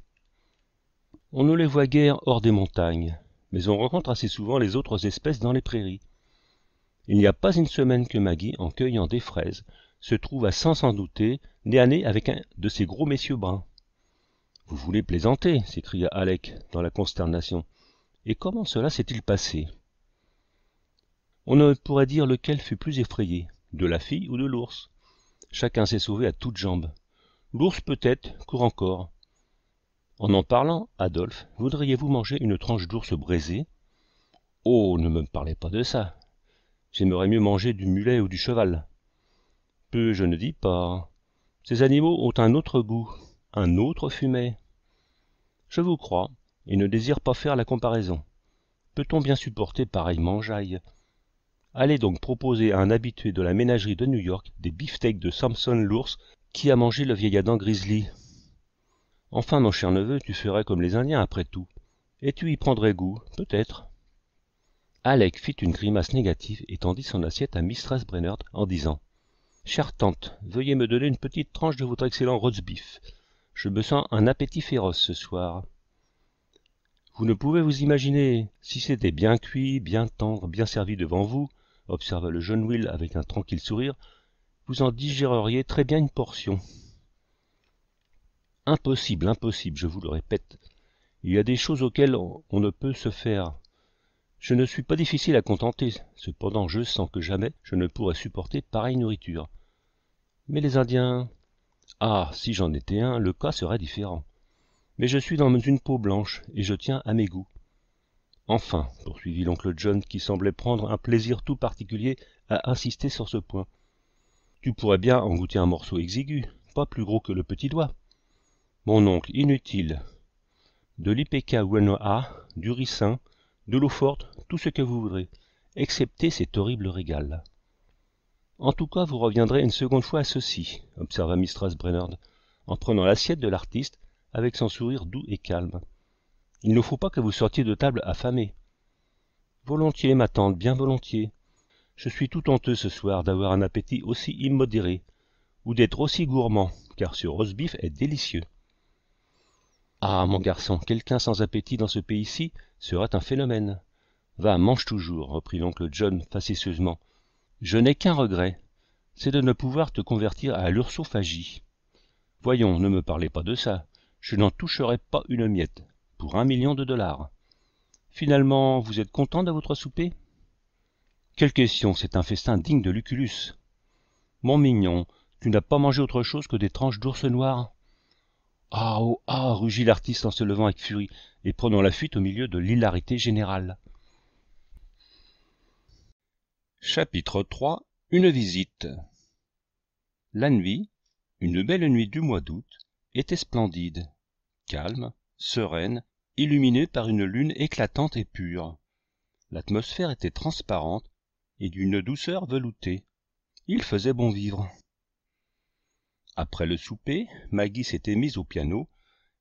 On ne les voit guère hors des montagnes, mais on rencontre assez souvent les autres espèces dans les prairies. Il n'y a pas une semaine que Maggie, en cueillant des fraises, se trouve à sans s'en douter, nez à nez avec un de ces gros messieurs bruns. Vous voulez plaisanter s'écria Alec dans la consternation. Et comment cela s'est-il passé on ne pourrait dire lequel fut plus effrayé de la fille ou de l'ours chacun s'est sauvé à toutes jambes l'ours peut-être court encore en en parlant adolphe voudriez-vous manger une tranche d'ours braisée oh ne me parlez pas de ça j'aimerais mieux manger du mulet ou du cheval Peu, je ne dis pas ces animaux ont un autre goût un autre fumet je vous crois et ne désire pas faire la comparaison peut-on bien supporter pareille mangeaille Allez donc proposer à un habitué de la ménagerie de New York des beefsteaks de Samson l'ours qui a mangé le vieil Adam Grizzly. Enfin, mon cher neveu, tu ferais comme les Indiens après tout, et tu y prendrais goût, peut-être. Alec fit une grimace négative et tendit son assiette à Mistress Brennard en disant Chère tante, veuillez me donner une petite tranche de votre excellent roast beef. Je me sens un appétit féroce ce soir. Vous ne pouvez vous imaginer, si c'était bien cuit, bien tendre, bien servi devant vous, observa le jeune Will avec un tranquille sourire, vous en digéreriez très bien une portion. Impossible, impossible, je vous le répète. Il y a des choses auxquelles on ne peut se faire. Je ne suis pas difficile à contenter, cependant je sens que jamais je ne pourrai supporter pareille nourriture. Mais les Indiens. Ah, si j'en étais un, le cas serait différent. Mais je suis dans une peau blanche, et je tiens à mes goûts. Enfin, poursuivit l'oncle John, qui semblait prendre un plaisir tout particulier à insister sur ce point, tu pourrais bien en goûter un morceau exigu, pas plus gros que le petit doigt. Mon oncle, inutile. De l'IPK Wenoa, du ricin, de l'eau forte, tout ce que vous voudrez, excepté cet horrible régal. En tout cas, vous reviendrez une seconde fois à ceci, observa Mistress Brennard, en prenant l'assiette de l'artiste avec son sourire doux et calme. Il ne faut pas que vous sortiez de table affamé. Volontiers, ma tante, bien volontiers. Je suis tout honteux ce soir d'avoir un appétit aussi immodéré, ou d'être aussi gourmand, car ce roast-beef est délicieux. Ah, mon garçon, quelqu'un sans appétit dans ce pays-ci serait un phénomène. Va, mange toujours, reprit l'oncle John facétieusement. Je n'ai qu'un regret, c'est de ne pouvoir te convertir à l'ursophagie. Voyons, ne me parlez pas de ça, je n'en toucherai pas une miette pour un million de dollars. Finalement, vous êtes content de votre souper Quelle question, c'est un festin digne de Lucullus. Mon mignon, tu n'as pas mangé autre chose que des tranches d'ours noir Ah oh ah rugit l'artiste en se levant avec furie et prenant la fuite au milieu de l'hilarité générale. Chapitre 3 Une visite La nuit, une belle nuit du mois d'août, était splendide, calme, sereine illuminée par une lune éclatante et pure l'atmosphère était transparente et d'une douceur veloutée il faisait bon vivre après le souper maggie s'était mise au piano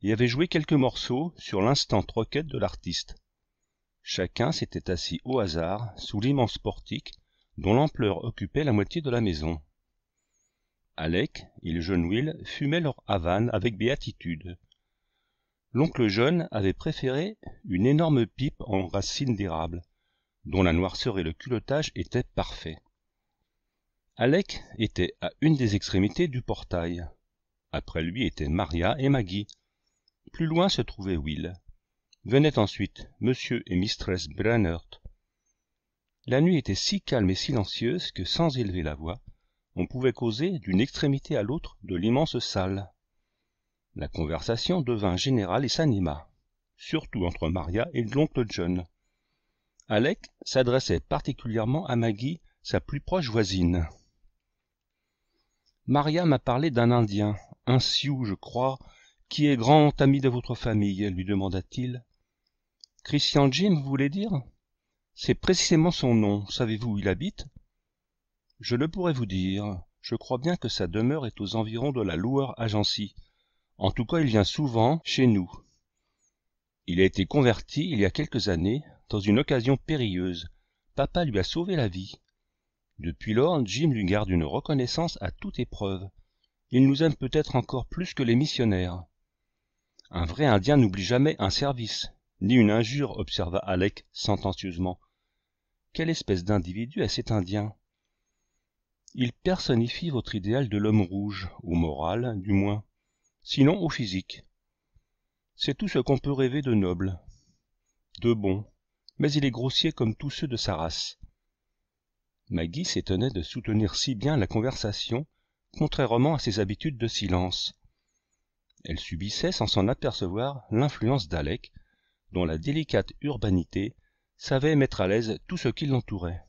et avait joué quelques morceaux sur l'instant troquette de l'artiste chacun s'était assis au hasard sous l'immense portique dont l'ampleur occupait la moitié de la maison alec et le jeune will fumaient leur havane avec béatitude l'oncle jeune avait préféré une énorme pipe en racine d'érable dont la noirceur et le culottage étaient parfaits alec était à une des extrémités du portail après lui étaient maria et maggie plus loin se trouvait will venaient ensuite Monsieur et mistress Brannert. la nuit était si calme et silencieuse que sans élever la voix on pouvait causer d'une extrémité à l'autre de l'immense salle la conversation devint générale et s'anima surtout entre maria et l'oncle john alec s'adressait particulièrement à maggie sa plus proche voisine maria m'a parlé d'un indien un sioux je crois qui est grand ami de votre famille lui demanda-t-il christian jim vous voulez dire c'est précisément son nom savez-vous où il habite je le pourrais vous dire je crois bien que sa demeure est aux environs de la loueur agency en tout cas, il vient souvent chez nous. Il a été converti il y a quelques années dans une occasion périlleuse. Papa lui a sauvé la vie. Depuis lors, Jim lui garde une reconnaissance à toute épreuve. Il nous aime peut-être encore plus que les missionnaires. Un vrai Indien n'oublie jamais un service, ni une injure, observa Alec sentencieusement. Quelle espèce d'individu est cet Indien Il personnifie votre idéal de l'homme rouge, ou moral, du moins sinon au physique c'est tout ce qu'on peut rêver de noble de bon mais il est grossier comme tous ceux de sa race maggie s'étonnait de soutenir si bien la conversation contrairement à ses habitudes de silence elle subissait sans s'en apercevoir l'influence d'alec dont la délicate urbanité savait mettre à l'aise tout ce qui l'entourait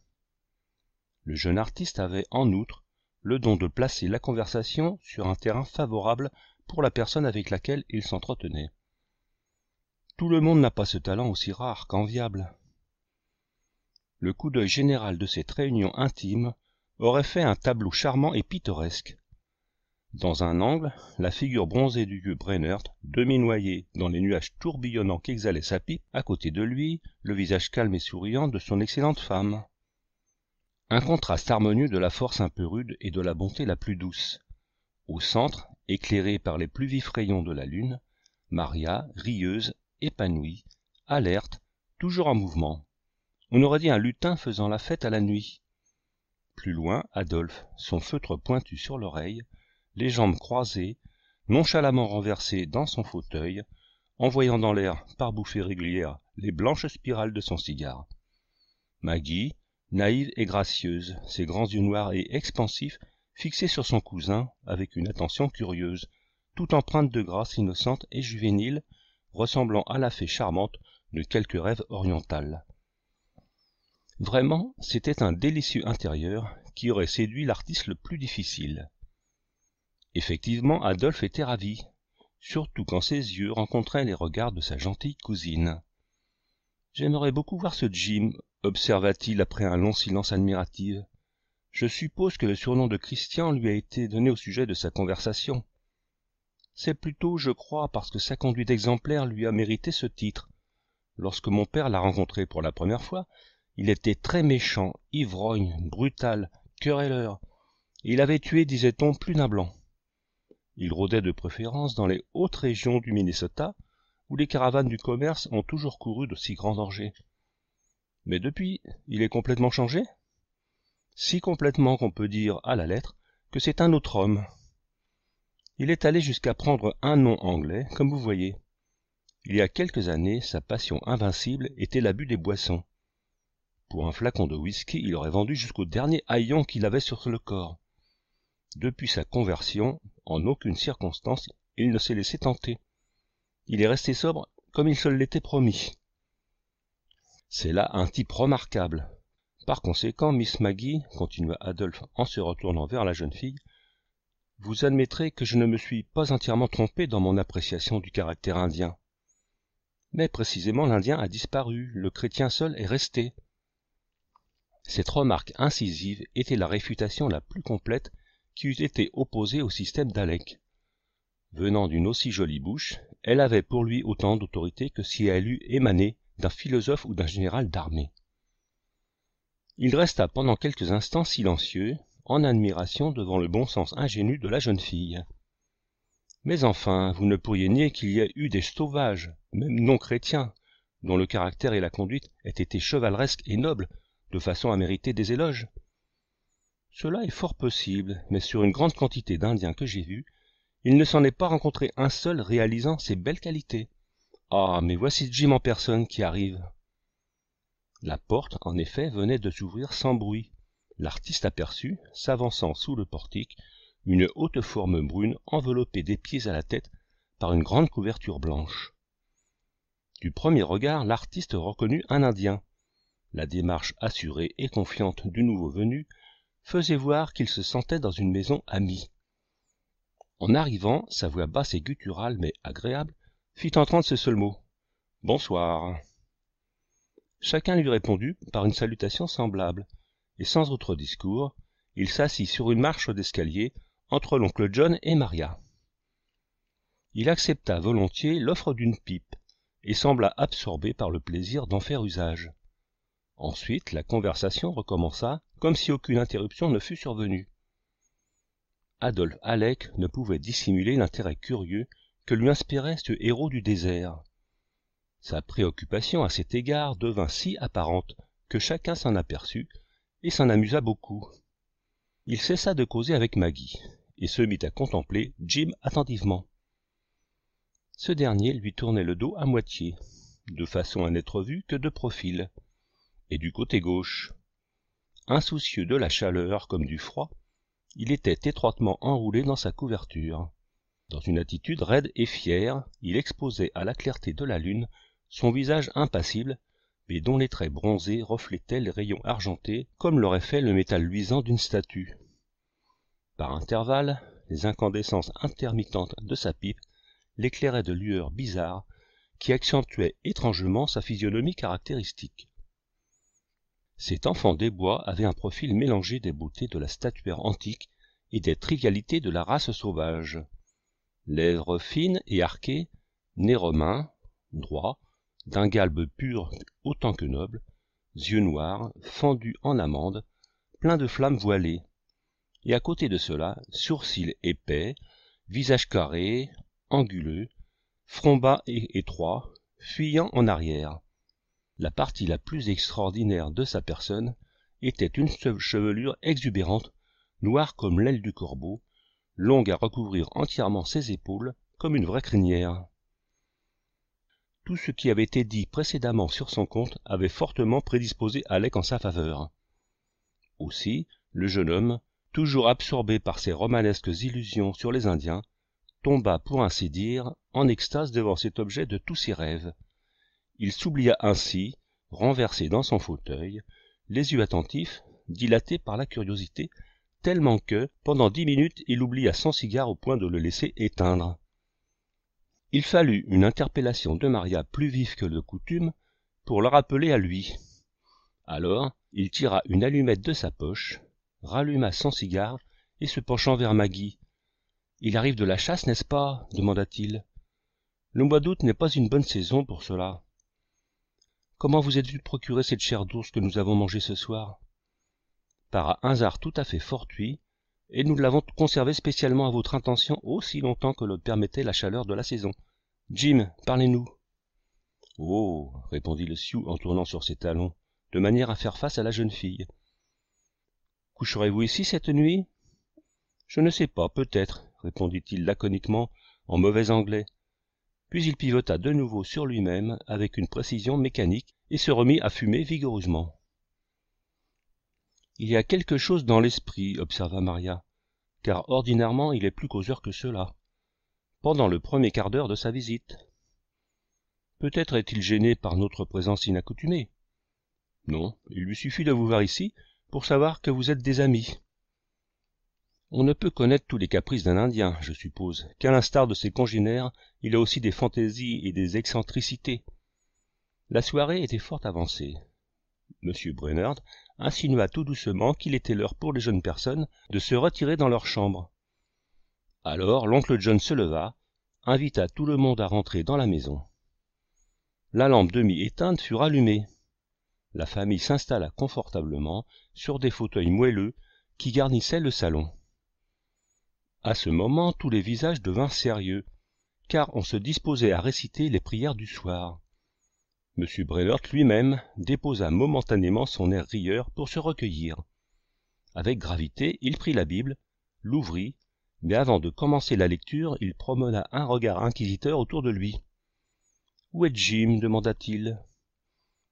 le jeune artiste avait en outre le don de placer la conversation sur un terrain favorable pour la personne avec laquelle il s'entretenait. Tout le monde n'a pas ce talent aussi rare qu'enviable. Le coup d'œil général de cette réunion intime aurait fait un tableau charmant et pittoresque. Dans un angle, la figure bronzée du vieux Brennert, demi-noyée dans les nuages tourbillonnants qu'exhalait sa pipe, à côté de lui, le visage calme et souriant de son excellente femme. Un contraste harmonieux de la force un peu rude et de la bonté la plus douce au centre éclairée par les plus vifs rayons de la lune maria rieuse épanouie alerte toujours en mouvement on aurait dit un lutin faisant la fête à la nuit plus loin adolphe son feutre pointu sur l'oreille les jambes croisées nonchalamment renversé dans son fauteuil envoyant dans l'air par bouffées régulières les blanches spirales de son cigare maggie naïve et gracieuse ses grands yeux noirs et expansifs fixé sur son cousin avec une attention curieuse tout empreinte de grâce innocente et juvénile ressemblant à la fée charmante de quelque rêve oriental vraiment c'était un délicieux intérieur qui aurait séduit l'artiste le plus difficile effectivement adolphe était ravi surtout quand ses yeux rencontraient les regards de sa gentille cousine j'aimerais beaucoup voir ce jim observa t il après un long silence admiratif je suppose que le surnom de christian lui a été donné au sujet de sa conversation c'est plutôt je crois parce que sa conduite exemplaire lui a mérité ce titre lorsque mon père l'a rencontré pour la première fois il était très méchant ivrogne brutal querelleur il avait tué disait-on plus d'un blanc il rôdait de préférence dans les hautes régions du minnesota où les caravanes du commerce ont toujours couru de si grands dangers mais depuis il est complètement changé si complètement qu'on peut dire à la lettre que c'est un autre homme il est allé jusqu'à prendre un nom anglais comme vous voyez il y a quelques années sa passion invincible était l'abus des boissons pour un flacon de whisky il aurait vendu jusqu'au dernier haillon qu'il avait sur le corps depuis sa conversion en aucune circonstance il ne s'est laissé tenter il est resté sobre comme il se l'était promis c'est là un type remarquable par conséquent miss maggie continua adolphe en se retournant vers la jeune fille vous admettrez que je ne me suis pas entièrement trompé dans mon appréciation du caractère indien mais précisément l'indien a disparu le chrétien seul est resté cette remarque incisive était la réfutation la plus complète qui eût été opposée au système d'Alec. venant d'une aussi jolie bouche elle avait pour lui autant d'autorité que si elle eût émané d'un philosophe ou d'un général d'armée il resta pendant quelques instants silencieux en admiration devant le bon sens ingénu de la jeune fille mais enfin vous ne pourriez nier qu'il y a eu des sauvages même non chrétiens dont le caractère et la conduite aient été chevaleresques et nobles de façon à mériter des éloges cela est fort possible mais sur une grande quantité d'indiens que j'ai vus il ne s'en est pas rencontré un seul réalisant ces belles qualités ah mais voici jim en personne qui arrive la porte en effet venait de s'ouvrir sans bruit l'artiste aperçut s'avançant sous le portique une haute forme brune enveloppée des pieds à la tête par une grande couverture blanche du premier regard l'artiste reconnut un indien la démarche assurée et confiante du nouveau venu faisait voir qu'il se sentait dans une maison amie en arrivant sa voix basse et gutturale mais agréable fit entendre ce seul mot bonsoir chacun lui répondit par une salutation semblable et sans autre discours il s'assit sur une marche d'escalier entre l'oncle john et maria il accepta volontiers l'offre d'une pipe et sembla absorbé par le plaisir d'en faire usage ensuite la conversation recommença comme si aucune interruption ne fût survenue adolphe Alec ne pouvait dissimuler l'intérêt curieux que lui inspirait ce héros du désert sa préoccupation à cet égard devint si apparente que chacun s'en aperçut et s'en amusa beaucoup il cessa de causer avec maggie et se mit à contempler jim attentivement ce dernier lui tournait le dos à moitié de façon à n'être vu que de profil et du côté gauche insoucieux de la chaleur comme du froid il était étroitement enroulé dans sa couverture dans une attitude raide et fière il exposait à la clarté de la lune son visage impassible mais dont les traits bronzés reflétaient les rayons argentés comme l'aurait fait le métal luisant d'une statue par intervalles les incandescences intermittentes de sa pipe l'éclairaient de lueurs bizarres qui accentuaient étrangement sa physionomie caractéristique cet enfant des bois avait un profil mélangé des beautés de la statuaire antique et des trivialités de la race sauvage lèvres fines et arquées nez romain droit d'un galbe pur autant que noble yeux noirs fendus en amande pleins de flammes voilées, et à côté de cela sourcils épais visage carré anguleux front bas et étroit fuyant en arrière la partie la plus extraordinaire de sa personne était une chevelure exubérante noire comme l'aile du corbeau longue à recouvrir entièrement ses épaules comme une vraie crinière tout ce qui avait été dit précédemment sur son compte avait fortement prédisposé alec en sa faveur aussi le jeune homme toujours absorbé par ses romanesques illusions sur les indiens tomba pour ainsi dire en extase devant cet objet de tous ses rêves il s'oublia ainsi renversé dans son fauteuil les yeux attentifs dilatés par la curiosité tellement que pendant dix minutes il oublia son cigare au point de le laisser éteindre il fallut une interpellation de maria plus vive que de coutume pour le rappeler à lui alors il tira une allumette de sa poche ralluma son cigare et se penchant vers Maggie. « il arrive de la chasse n'est-ce pas demanda-t-il le mois d'août n'est pas une bonne saison pour cela comment vous êtes-vous procuré cette chair d'ours que nous avons mangée ce soir par un hasard tout à fait fortuit et nous l'avons conservé spécialement à votre intention aussi longtemps que le permettait la chaleur de la saison. Jim, parlez-nous. Oh répondit le Sioux en tournant sur ses talons, de manière à faire face à la jeune fille. Coucherez-vous ici cette nuit Je ne sais pas, peut-être, répondit-il laconiquement en mauvais anglais. Puis il pivota de nouveau sur lui-même avec une précision mécanique et se remit à fumer vigoureusement il y a quelque chose dans l'esprit observa maria car ordinairement il est plus causeur que cela pendant le premier quart d'heure de sa visite peut-être est-il gêné par notre présence inaccoutumée non il lui suffit de vous voir ici pour savoir que vous êtes des amis on ne peut connaître tous les caprices d'un indien je suppose qu'à l'instar de ses congénères il a aussi des fantaisies et des excentricités la soirée était fort avancée m insinua tout doucement qu'il était l'heure pour les jeunes personnes de se retirer dans leur chambre alors l'oncle john se leva invita tout le monde à rentrer dans la maison la lampe demi éteinte fut rallumée la famille s'installa confortablement sur des fauteuils moelleux qui garnissaient le salon à ce moment tous les visages devinrent sérieux car on se disposait à réciter les prières du soir m Brennert lui-même déposa momentanément son air rieur pour se recueillir avec gravité il prit la bible l'ouvrit mais avant de commencer la lecture il promena un regard inquisiteur autour de lui où est jim demanda-t-il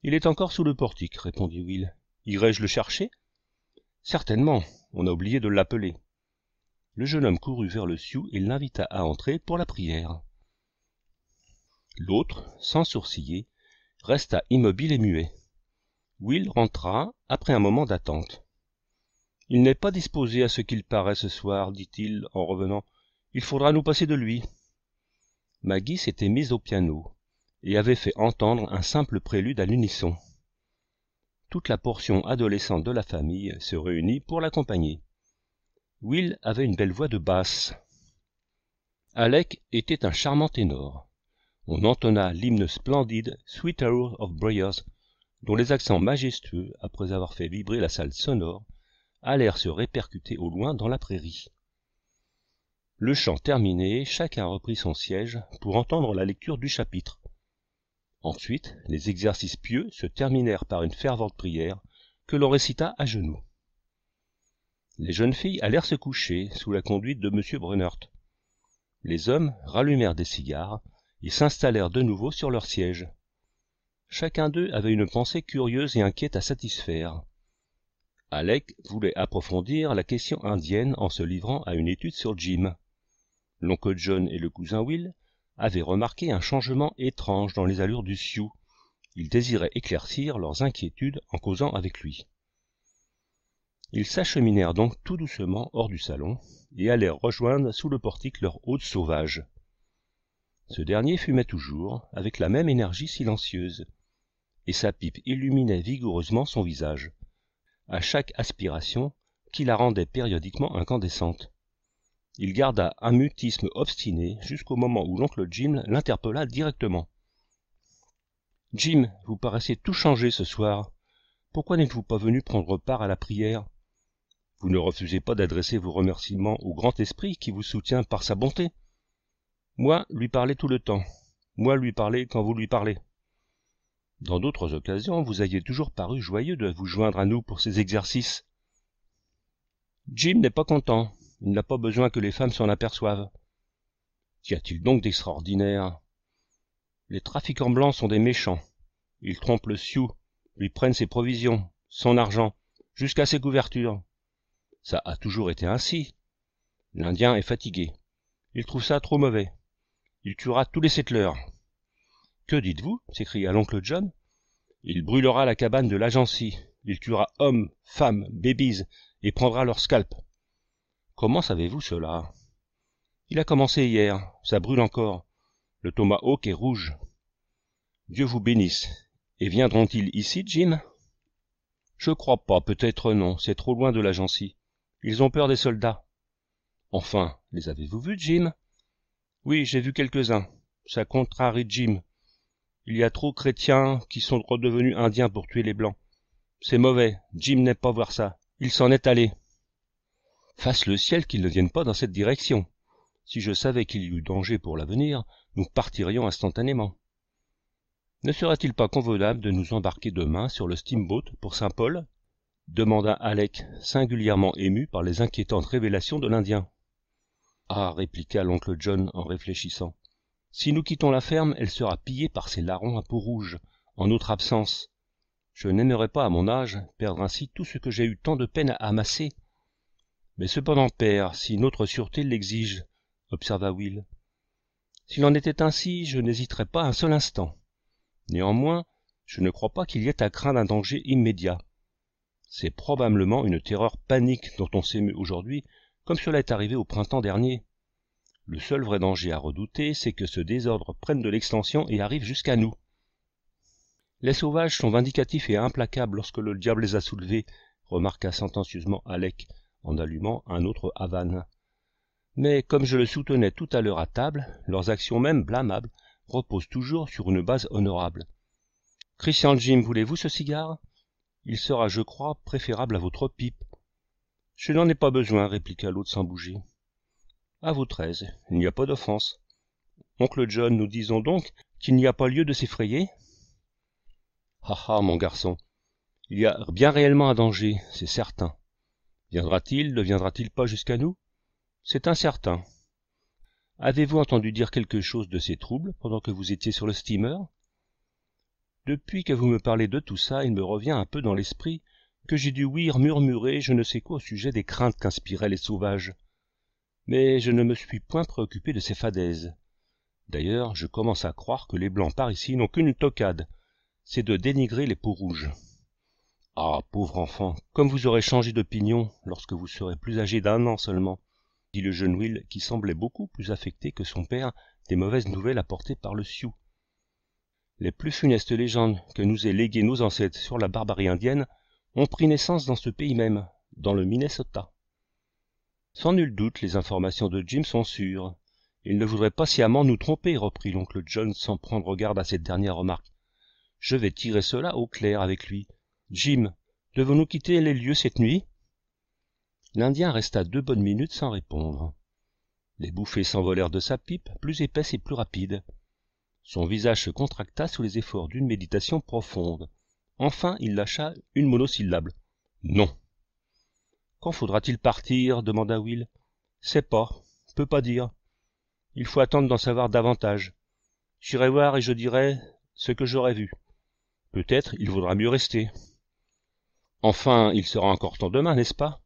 il est encore sous le portique répondit will irai-je le chercher certainement on a oublié de l'appeler le jeune homme courut vers le sioux et l'invita à entrer pour la prière l'autre sans sourciller resta immobile et muet will rentra après un moment d'attente il n'est pas disposé à ce qu'il paraît ce soir dit-il en revenant il faudra nous passer de lui maggie s'était mise au piano et avait fait entendre un simple prélude à l'unisson toute la portion adolescente de la famille se réunit pour l'accompagner will avait une belle voix de basse alec était un charmant ténor on entonna l'hymne splendide Sweet Hour of Briars, dont les accents majestueux, après avoir fait vibrer la salle sonore, allèrent se répercuter au loin dans la prairie. Le chant terminé, chacun reprit son siège pour entendre la lecture du chapitre. Ensuite, les exercices pieux se terminèrent par une fervente prière que l'on récita à genoux. Les jeunes filles allèrent se coucher sous la conduite de M. Brunert. Les hommes rallumèrent des cigares ils s'installèrent de nouveau sur leur siège. chacun d'eux avait une pensée curieuse et inquiète à satisfaire alec voulait approfondir la question indienne en se livrant à une étude sur jim l'oncle john et le cousin will avaient remarqué un changement étrange dans les allures du sioux ils désiraient éclaircir leurs inquiétudes en causant avec lui ils s'acheminèrent donc tout doucement hors du salon et allèrent rejoindre sous le portique leur hôte sauvage ce dernier fumait toujours avec la même énergie silencieuse et sa pipe illuminait vigoureusement son visage à chaque aspiration qui la rendait périodiquement incandescente il garda un mutisme obstiné jusqu'au moment où l'oncle jim l'interpella directement jim vous paraissez tout changé ce soir pourquoi n'êtes-vous pas venu prendre part à la prière vous ne refusez pas d'adresser vos remerciements au grand esprit qui vous soutient par sa bonté moi, lui parler tout le temps. Moi, lui parler quand vous lui parlez. Dans d'autres occasions, vous aviez toujours paru joyeux de vous joindre à nous pour ces exercices. Jim n'est pas content. Il n'a pas besoin que les femmes s'en aperçoivent. Qu'y a-t-il donc d'extraordinaire Les trafiquants blancs sont des méchants. Ils trompent le Sioux, lui prennent ses provisions, son argent, jusqu'à ses couvertures. Ça a toujours été ainsi. L'Indien est fatigué. Il trouve ça trop mauvais il tuera tous les settlers que dites-vous s'écria l'oncle john il brûlera la cabane de l'agency il tuera hommes femmes babies et prendra leurs scalps comment savez-vous cela il a commencé hier ça brûle encore le tomahawk est rouge dieu vous bénisse et viendront ils ici jim je crois pas peut-être non c'est trop loin de l'agency ils ont peur des soldats enfin les avez-vous vus jim oui j'ai vu quelques-uns ça contrarie jim il y a trop chrétiens qui sont redevenus indiens pour tuer les blancs c'est mauvais jim n'aime pas voir ça il s'en est allé fasse le ciel qu'il ne viennent pas dans cette direction si je savais qu'il y eut danger pour l'avenir nous partirions instantanément ne sera t il pas convenable de nous embarquer demain sur le steamboat pour saint-paul demanda alec singulièrement ému par les inquiétantes révélations de l'indien ah répliqua l'oncle john en réfléchissant si nous quittons la ferme elle sera pillée par ces larrons à peau rouge en notre absence je n'aimerais pas à mon âge perdre ainsi tout ce que j'ai eu tant de peine à amasser mais cependant père si notre sûreté l'exige observa will s'il en était ainsi je n'hésiterais pas un seul instant néanmoins je ne crois pas qu'il y ait à craindre un danger immédiat c'est probablement une terreur panique dont on s'émeut aujourd'hui comme cela est arrivé au printemps dernier le seul vrai danger à redouter c'est que ce désordre prenne de l'extension et arrive jusqu'à nous les sauvages sont vindicatifs et implacables lorsque le diable les a soulevés remarqua sentencieusement alec en allumant un autre havane mais comme je le soutenais tout à l'heure à table leurs actions même blâmables reposent toujours sur une base honorable christian jim voulez-vous ce cigare il sera je crois préférable à votre pipe je n'en ai pas besoin répliqua l'autre sans bouger à votre treize, il n'y a pas d'offense oncle john nous disons donc qu'il n'y a pas lieu de s'effrayer ah ah mon garçon il y a bien réellement un danger c'est certain viendra-t-il ne viendra-t-il pas jusqu'à nous c'est incertain avez-vous entendu dire quelque chose de ces troubles pendant que vous étiez sur le steamer depuis que vous me parlez de tout ça il me revient un peu dans l'esprit que j'ai dû ouïr murmurer je ne sais quoi au sujet des craintes qu'inspiraient les sauvages mais je ne me suis point préoccupé de ces fadaises d'ailleurs je commence à croire que les blancs par ici n'ont qu'une tocade, c'est de dénigrer les peaux-rouges ah pauvre enfant comme vous aurez changé d'opinion lorsque vous serez plus âgé d'un an seulement dit le jeune will qui semblait beaucoup plus affecté que son père des mauvaises nouvelles apportées par le sioux les plus funestes légendes que nous aient léguées nos ancêtres sur la barbarie indienne ont pris naissance dans ce pays même, dans le Minnesota. Sans nul doute, les informations de Jim sont sûres. Il ne voudrait pas sciemment nous tromper, reprit l'oncle John sans prendre garde à cette dernière remarque. Je vais tirer cela au clair avec lui. Jim, devons-nous quitter les lieux cette nuit L'Indien resta deux bonnes minutes sans répondre. Les bouffées s'envolèrent de sa pipe, plus épaisse et plus rapide. Son visage se contracta sous les efforts d'une méditation profonde enfin il lâcha une monosyllabe non quand faudra-t-il partir demanda will sais pas peux pas dire il faut attendre d'en savoir davantage j'irai voir et je dirai ce que j'aurai vu peut-être il vaudra mieux rester enfin il sera encore temps demain n'est-ce pas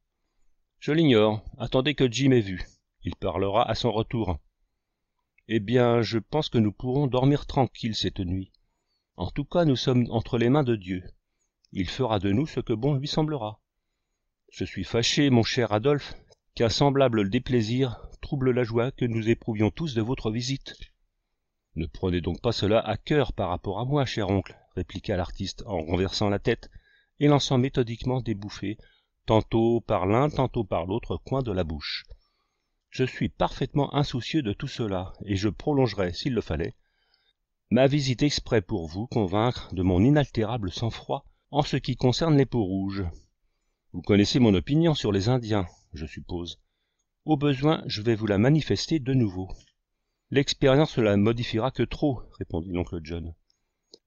je l'ignore attendez que jim ait vu il parlera à son retour eh bien je pense que nous pourrons dormir tranquilles cette nuit en tout cas, nous sommes entre les mains de Dieu. Il fera de nous ce que bon lui semblera. Je suis fâché, mon cher Adolphe, qu'un semblable déplaisir trouble la joie que nous éprouvions tous de votre visite. Ne prenez donc pas cela à cœur par rapport à moi, cher oncle, répliqua l'artiste en renversant la tête et lançant méthodiquement des bouffées, tantôt par l'un, tantôt par l'autre coin de la bouche. Je suis parfaitement insoucieux de tout cela, et je prolongerai, s'il le fallait, ma visite exprès pour vous convaincre de mon inaltérable sang-froid en ce qui concerne les peaux-rouges vous connaissez mon opinion sur les indiens je suppose au besoin je vais vous la manifester de nouveau l'expérience ne la modifiera que trop répondit l'oncle john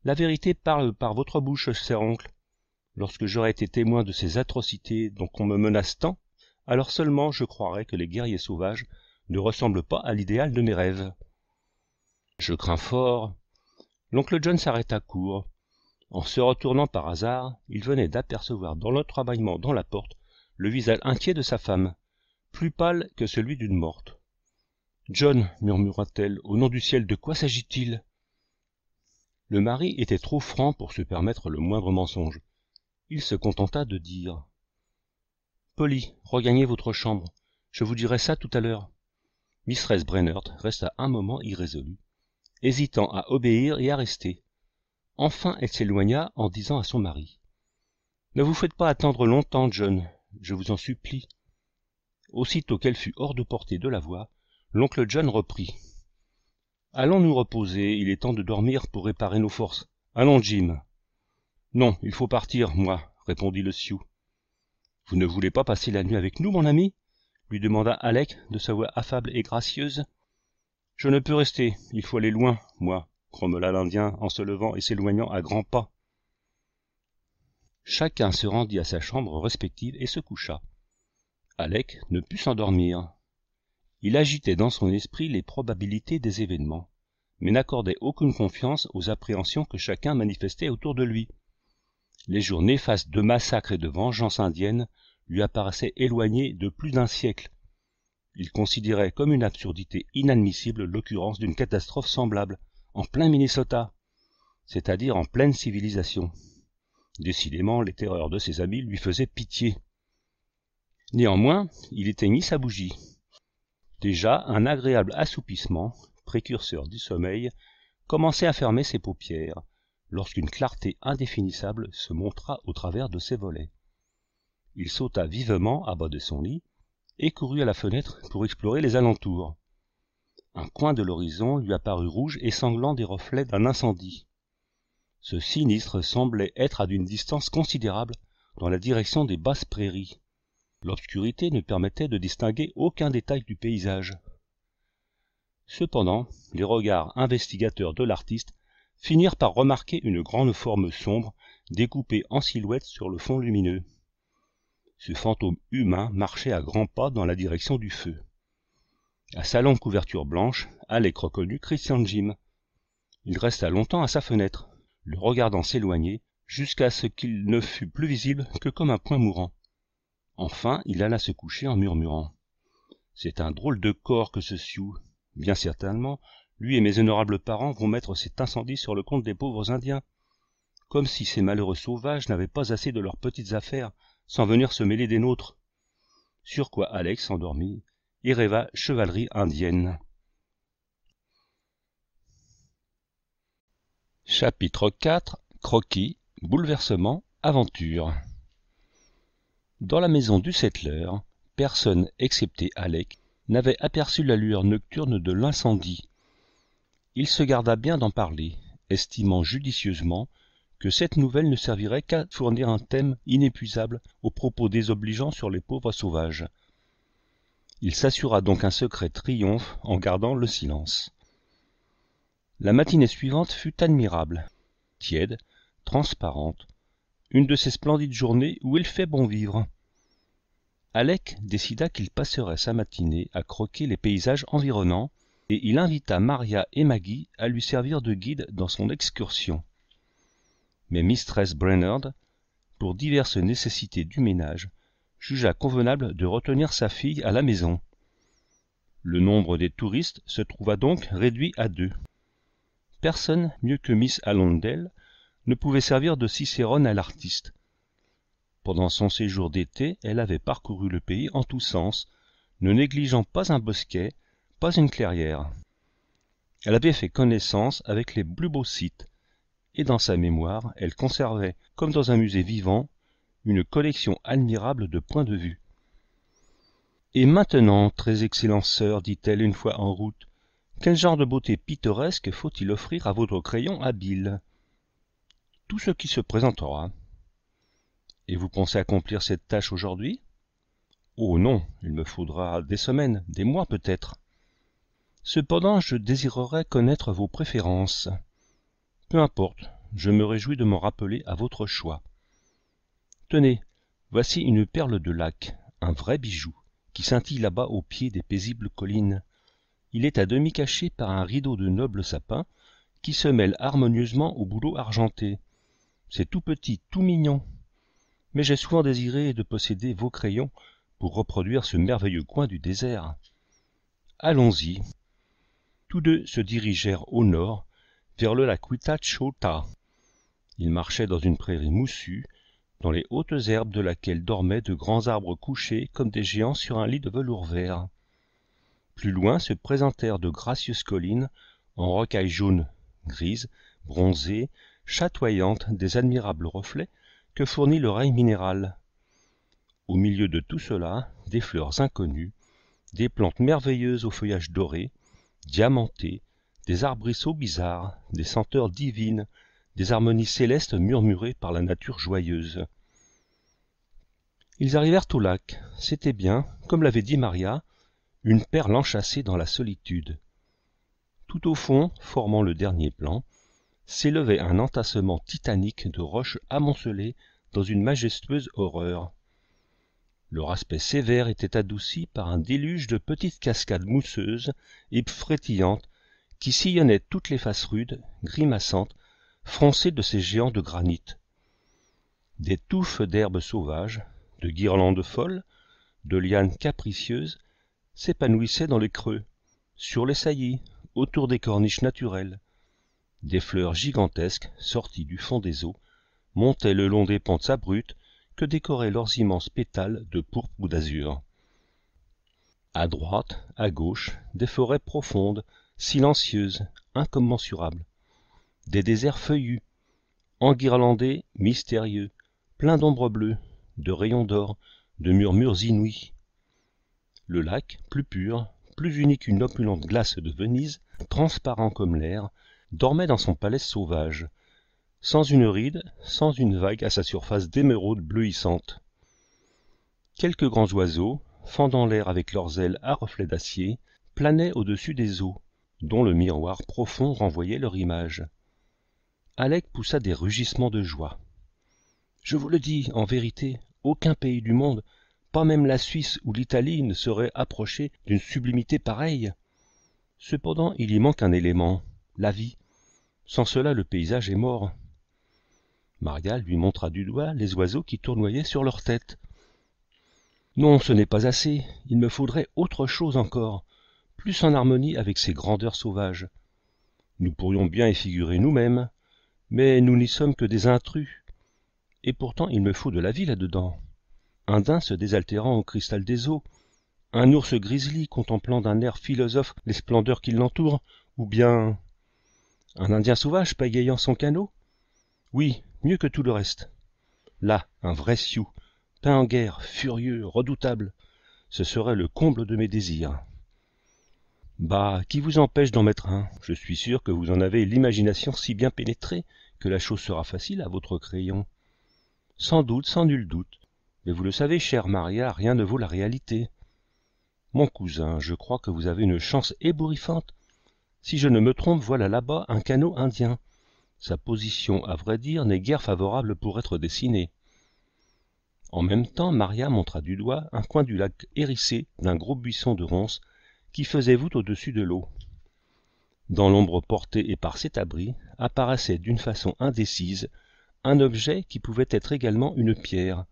la vérité parle par votre bouche cher oncle lorsque j'aurai été témoin de ces atrocités dont on me menace tant alors seulement je croirai que les guerriers sauvages ne ressemblent pas à l'idéal de mes rêves je crains fort l'oncle john s'arrêta court en se retournant par hasard il venait d'apercevoir dans le travaillement dans la porte le visage inquiet de sa femme plus pâle que celui d'une morte john murmura-t-elle au nom du ciel de quoi s'agit-il le mari était trop franc pour se permettre le moindre mensonge il se contenta de dire polly regagnez votre chambre je vous dirai ça tout à l'heure mistress Brennert resta un moment irrésolue hésitant à obéir et à rester enfin elle s'éloigna en disant à son mari ne vous faites pas attendre longtemps john je vous en supplie aussitôt qu'elle fut hors de portée de la voix l'oncle john reprit allons nous reposer il est temps de dormir pour réparer nos forces allons jim non il faut partir moi répondit le sioux vous ne voulez pas passer la nuit avec nous mon ami lui demanda alec de sa voix affable et gracieuse je ne peux rester il faut aller loin moi grommela l'indien en se levant et s'éloignant à grands pas chacun se rendit à sa chambre respective et se coucha alec ne put s'endormir il agitait dans son esprit les probabilités des événements mais n'accordait aucune confiance aux appréhensions que chacun manifestait autour de lui les jours néfastes de massacres et de vengeance indienne lui apparaissaient éloignés de plus d'un siècle il considérait comme une absurdité inadmissible l'occurrence d'une catastrophe semblable, en plein Minnesota, c'est-à-dire en pleine civilisation. Décidément, les terreurs de ses amis lui faisaient pitié. Néanmoins, il éteignit sa bougie. Déjà, un agréable assoupissement, précurseur du sommeil, commençait à fermer ses paupières, lorsqu'une clarté indéfinissable se montra au travers de ses volets. Il sauta vivement à bas de son lit, et courut à la fenêtre pour explorer les alentours un coin de l'horizon lui apparut rouge et sanglant des reflets d'un incendie ce sinistre semblait être à une distance considérable dans la direction des basses prairies l'obscurité ne permettait de distinguer aucun détail du paysage cependant les regards investigateurs de l'artiste finirent par remarquer une grande forme sombre découpée en silhouette sur le fond lumineux ce fantôme humain marchait à grands pas dans la direction du feu. À sa longue couverture blanche, Alec reconnut Christian Jim. Il resta longtemps à sa fenêtre, le regardant s'éloigner jusqu'à ce qu'il ne fût plus visible que comme un point mourant. Enfin, il alla se coucher en murmurant. C'est un drôle de corps que ce Sioux. Bien certainement, lui et mes honorables parents vont mettre cet incendie sur le compte des pauvres Indiens. Comme si ces malheureux sauvages n'avaient pas assez de leurs petites affaires sans venir se mêler des nôtres sur quoi alex s'endormit et rêva chevalerie indienne chapitre iv croquis bouleversement aventure dans la maison du settler personne excepté alec n'avait aperçu la lueur nocturne de l'incendie il se garda bien d'en parler estimant judicieusement que cette nouvelle ne servirait qu'à fournir un thème inépuisable aux propos désobligeants sur les pauvres sauvages il s'assura donc un secret triomphe en gardant le silence la matinée suivante fut admirable tiède transparente une de ces splendides journées où il fait bon vivre alec décida qu'il passerait sa matinée à croquer les paysages environnants et il invita maria et maggie à lui servir de guide dans son excursion mais mistress Brainerd, pour diverses nécessités du ménage jugea convenable de retenir sa fille à la maison le nombre des touristes se trouva donc réduit à deux personne mieux que miss allondale ne pouvait servir de cicérone à l'artiste pendant son séjour d'été elle avait parcouru le pays en tous sens ne négligeant pas un bosquet pas une clairière elle avait fait connaissance avec les plus beaux sites et dans sa mémoire elle conservait comme dans un musée vivant une collection admirable de points de vue et maintenant très excellente sœur dit-elle une fois en route quel genre de beauté pittoresque faut-il offrir à votre crayon habile tout ce qui se présentera et vous pensez accomplir cette tâche aujourd'hui oh non il me faudra des semaines des mois peut-être cependant je désirerais connaître vos préférences peu importe, je me réjouis de m'en rappeler à votre choix. Tenez, voici une perle de lac, un vrai bijou, qui scintille là-bas au pied des paisibles collines. Il est à demi caché par un rideau de noble sapin qui se mêle harmonieusement au boulot argenté. C'est tout petit, tout mignon. Mais j'ai souvent désiré de posséder vos crayons pour reproduire ce merveilleux coin du désert. Allons-y. Tous deux se dirigèrent au nord vers le lac Huitachota. Il marchait dans une prairie moussue, dans les hautes herbes de laquelle dormaient de grands arbres couchés comme des géants sur un lit de velours vert. Plus loin se présentèrent de gracieuses collines en rocailles jaunes, grises, bronzées, chatoyantes des admirables reflets que fournit le rail minéral. Au milieu de tout cela, des fleurs inconnues, des plantes merveilleuses au feuillage doré, diamanté, des arbrisseaux bizarres des senteurs divines des harmonies célestes murmurées par la nature joyeuse ils arrivèrent au lac c'était bien comme l'avait dit maria une perle enchâssée dans la solitude tout au fond formant le dernier plan s'élevait un entassement titanique de roches amoncelées dans une majestueuse horreur leur aspect sévère était adouci par un déluge de petites cascades mousseuses et frétillantes qui sillonnaient toutes les faces rudes grimaçantes froncées de ces géants de granit des touffes d'herbes sauvages de guirlandes folles de lianes capricieuses s'épanouissaient dans les creux sur les saillies autour des corniches naturelles des fleurs gigantesques sorties du fond des eaux montaient le long des pentes abruptes que décoraient leurs immenses pétales de pourpre ou d'azur à droite à gauche des forêts profondes silencieuse incommensurables, des déserts feuillus enguirlandés mystérieux pleins d'ombres bleues de rayons d'or de murmures inouïs le lac plus pur plus unique qu'une opulente glace de venise transparent comme l'air dormait dans son palais sauvage sans une ride sans une vague à sa surface d'émeraude bleuissante quelques grands oiseaux fendant l'air avec leurs ailes à reflets d'acier planaient au-dessus des eaux dont le miroir profond renvoyait leur image alec poussa des rugissements de joie je vous le dis en vérité aucun pays du monde pas même la suisse ou l'italie ne serait approché d'une sublimité pareille cependant il y manque un élément la vie sans cela le paysage est mort Maria lui montra du doigt les oiseaux qui tournoyaient sur leur tête non ce n'est pas assez il me faudrait autre chose encore plus en harmonie avec ces grandeurs sauvages. Nous pourrions bien y figurer nous-mêmes, mais nous n'y sommes que des intrus. Et pourtant il me faut de la vie là-dedans. Un daim se désaltérant au cristal des eaux, un ours grizzly contemplant d'un air philosophe les splendeurs qui l'entourent, ou bien un indien sauvage pagayant son canot Oui, mieux que tout le reste. Là, un vrai sioux, peint en guerre, furieux, redoutable, ce serait le comble de mes désirs bah qui vous empêche d'en mettre un je suis sûr que vous en avez l'imagination si bien pénétrée que la chose sera facile à votre crayon sans doute sans nul doute mais vous le savez chère maria rien ne vaut la réalité mon cousin je crois que vous avez une chance ébouriffante si je ne me trompe voilà là-bas un canot indien sa position à vrai dire n'est guère favorable pour être dessinée en même temps maria montra du doigt un coin du lac hérissé d'un gros buisson de ronces qui faisait voûte au-dessus de l'eau. Dans l'ombre portée et par cet abri apparaissait d'une façon indécise un objet qui pouvait être également une pierre,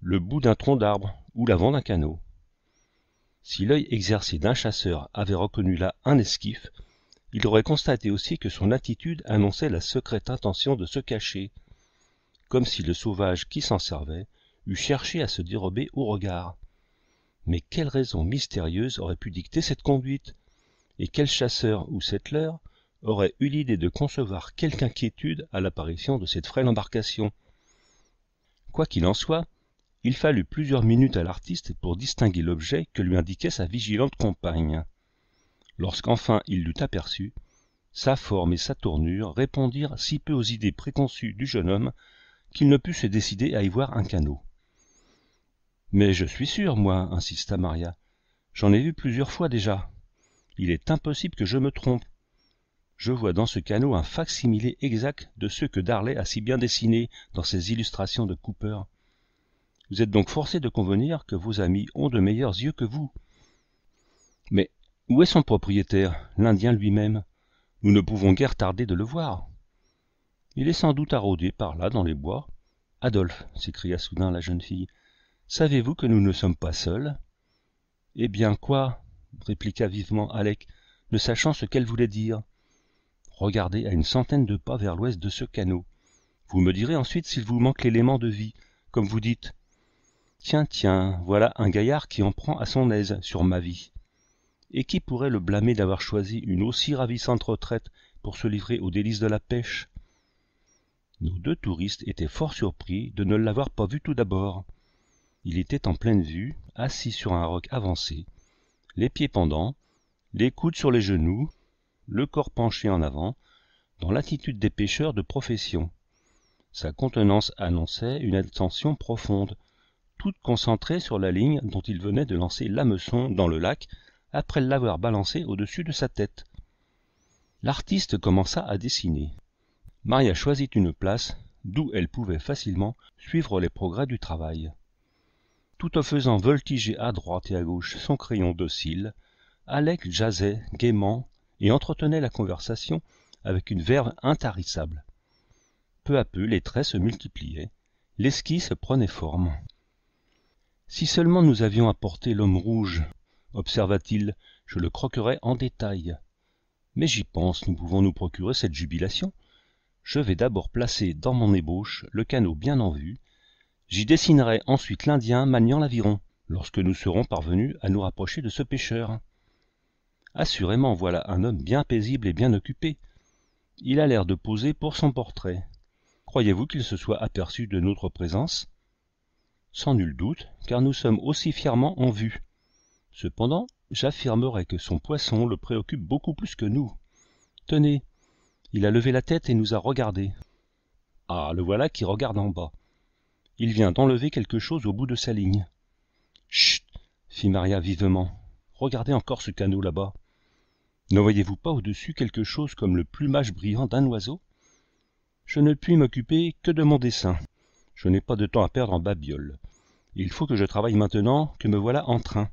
le bout d'un tronc d'arbre ou l'avant d'un canot. Si l'œil exercé d'un chasseur avait reconnu là un esquif, il aurait constaté aussi que son attitude annonçait la secrète intention de se cacher, comme si le sauvage qui s'en servait eût cherché à se dérober au regard mais quelle raison mystérieuse aurait pu dicter cette conduite et quel chasseur ou settler aurait eu l'idée de concevoir quelque inquiétude à l'apparition de cette frêle embarcation quoi qu'il en soit il fallut plusieurs minutes à l'artiste pour distinguer l'objet que lui indiquait sa vigilante compagne lorsqu'enfin il l'eut aperçu sa forme et sa tournure répondirent si peu aux idées préconçues du jeune homme qu'il ne put se décider à y voir un canot mais je suis sûr, moi insista maria j'en ai vu plusieurs fois déjà il est impossible que je me trompe je vois dans ce canot un fac exact de ceux que Darley a si bien dessinés dans ses illustrations de cooper vous êtes donc forcé de convenir que vos amis ont de meilleurs yeux que vous mais où est son propriétaire l'indien lui-même nous ne pouvons guère tarder de le voir il est sans doute à par là dans les bois adolphe s'écria soudain la jeune fille savez-vous que nous ne sommes pas seuls eh bien quoi répliqua vivement alec ne sachant ce qu'elle voulait dire regardez à une centaine de pas vers l'ouest de ce canot vous me direz ensuite s'il vous manque l'élément de vie comme vous dites tiens tiens voilà un gaillard qui en prend à son aise sur ma vie et qui pourrait le blâmer d'avoir choisi une aussi ravissante retraite pour se livrer aux délices de la pêche nos deux touristes étaient fort surpris de ne l'avoir pas vu tout d'abord il était en pleine vue, assis sur un roc avancé, les pieds pendants, les coudes sur les genoux, le corps penché en avant, dans l'attitude des pêcheurs de profession. Sa contenance annonçait une attention profonde, toute concentrée sur la ligne dont il venait de lancer l'hameçon dans le lac après l'avoir balancé au-dessus de sa tête. L'artiste commença à dessiner. Maria choisit une place d'où elle pouvait facilement suivre les progrès du travail tout en faisant voltiger à droite et à gauche son crayon docile alec jasait gaiement et entretenait la conversation avec une verve intarissable peu à peu les traits se multipliaient l'esquisse prenait forme si seulement nous avions apporté l'homme rouge observa t il je le croquerai en détail mais j'y pense nous pouvons nous procurer cette jubilation je vais d'abord placer dans mon ébauche le canot bien en vue j'y dessinerai ensuite l'Indien maniant l'aviron, lorsque nous serons parvenus à nous rapprocher de ce pêcheur. Assurément voilà un homme bien paisible et bien occupé. Il a l'air de poser pour son portrait. Croyez-vous qu'il se soit aperçu de notre présence Sans nul doute, car nous sommes aussi fièrement en vue. Cependant, j'affirmerai que son poisson le préoccupe beaucoup plus que nous. Tenez, il a levé la tête et nous a regardés. Ah, le voilà qui regarde en bas il vient d'enlever quelque chose au bout de sa ligne chut fit maria vivement regardez encore ce canot là-bas ne voyez-vous pas au-dessus quelque chose comme le plumage brillant d'un oiseau je ne puis m'occuper que de mon dessin je n'ai pas de temps à perdre en babiole. »« il faut que je travaille maintenant que me voilà en train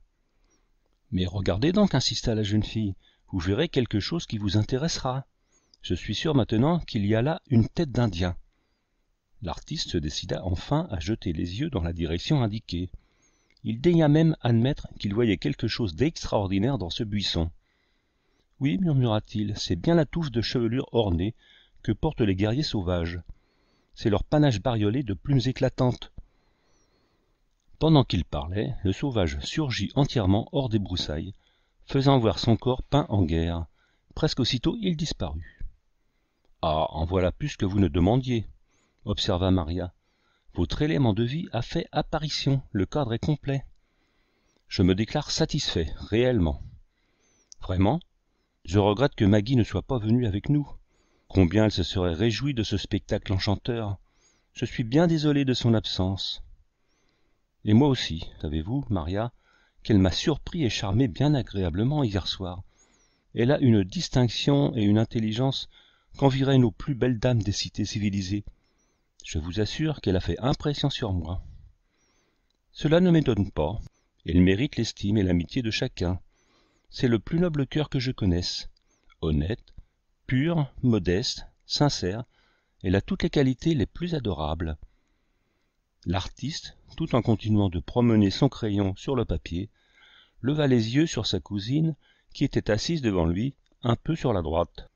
mais regardez donc insista la jeune fille vous verrez quelque chose qui vous intéressera je suis sûre maintenant qu'il y a là une tête d'indien l'artiste se décida enfin à jeter les yeux dans la direction indiquée il daigna même admettre qu'il voyait quelque chose d'extraordinaire dans ce buisson oui murmura-t-il c'est bien la touffe de chevelure ornée que portent les guerriers sauvages c'est leur panache bariolé de plumes éclatantes pendant qu'il parlait le sauvage surgit entièrement hors des broussailles faisant voir son corps peint en guerre presque aussitôt il disparut ah en voilà plus que vous ne demandiez observa Maria. Votre élément de vie a fait apparition, le cadre est complet. Je me déclare satisfait, réellement. Vraiment Je regrette que Maggie ne soit pas venue avec nous. Combien elle se serait réjouie de ce spectacle enchanteur. Je suis bien désolé de son absence. Et moi aussi, savez-vous, Maria, qu'elle m'a surpris et charmé bien agréablement hier soir. Elle a une distinction et une intelligence qu'enviraient nos plus belles dames des cités civilisées je vous assure qu'elle a fait impression sur moi cela ne m'étonne pas elle mérite l'estime et l'amitié de chacun c'est le plus noble cœur que je connaisse honnête pur modeste sincère elle a toutes les qualités les plus adorables l'artiste tout en continuant de promener son crayon sur le papier leva les yeux sur sa cousine qui était assise devant lui un peu sur la droite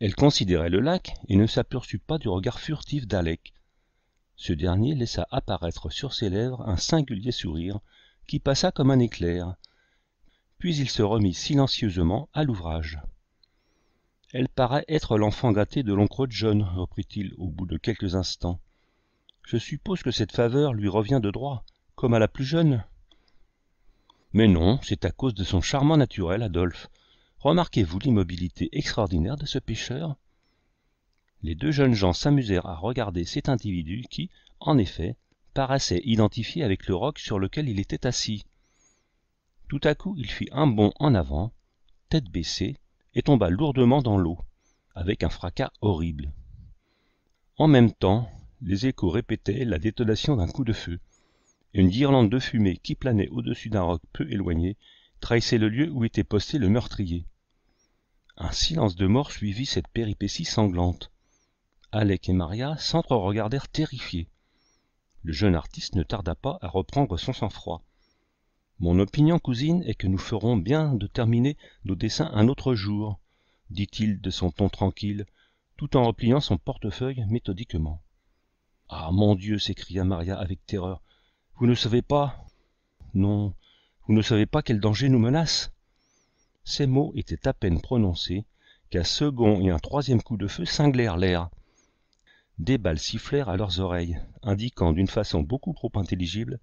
elle considérait le lac et ne s'aperçut pas du regard furtif d'alec ce dernier laissa apparaître sur ses lèvres un singulier sourire qui passa comme un éclair puis il se remit silencieusement à l'ouvrage elle paraît être l'enfant gâté de l'oncle john reprit-il au bout de quelques instants je suppose que cette faveur lui revient de droit comme à la plus jeune mais non c'est à cause de son charmant naturel adolphe remarquez-vous l'immobilité extraordinaire de ce pêcheur les deux jeunes gens s'amusèrent à regarder cet individu qui en effet paraissait identifié avec le roc sur lequel il était assis tout à coup il fit un bond en avant tête baissée et tomba lourdement dans l'eau avec un fracas horrible en même temps les échos répétaient la détonation d'un coup de feu et une guirlande de fumée qui planait au-dessus d'un roc peu éloigné trahissait le lieu où était posté le meurtrier. Un silence de mort suivit cette péripétie sanglante. Alec et Maria s'entre-regardèrent terrifiés. Le jeune artiste ne tarda pas à reprendre son sang-froid. Mon opinion, cousine, est que nous ferons bien de terminer nos dessins un autre jour, dit-il de son ton tranquille, tout en repliant son portefeuille méthodiquement. Ah mon Dieu s'écria Maria avec terreur. Vous ne savez pas Non, vous ne savez pas quel danger nous menace ces mots étaient à peine prononcés qu'un second et un troisième coup de feu cinglèrent l'air des balles sifflèrent à leurs oreilles indiquant d'une façon beaucoup trop intelligible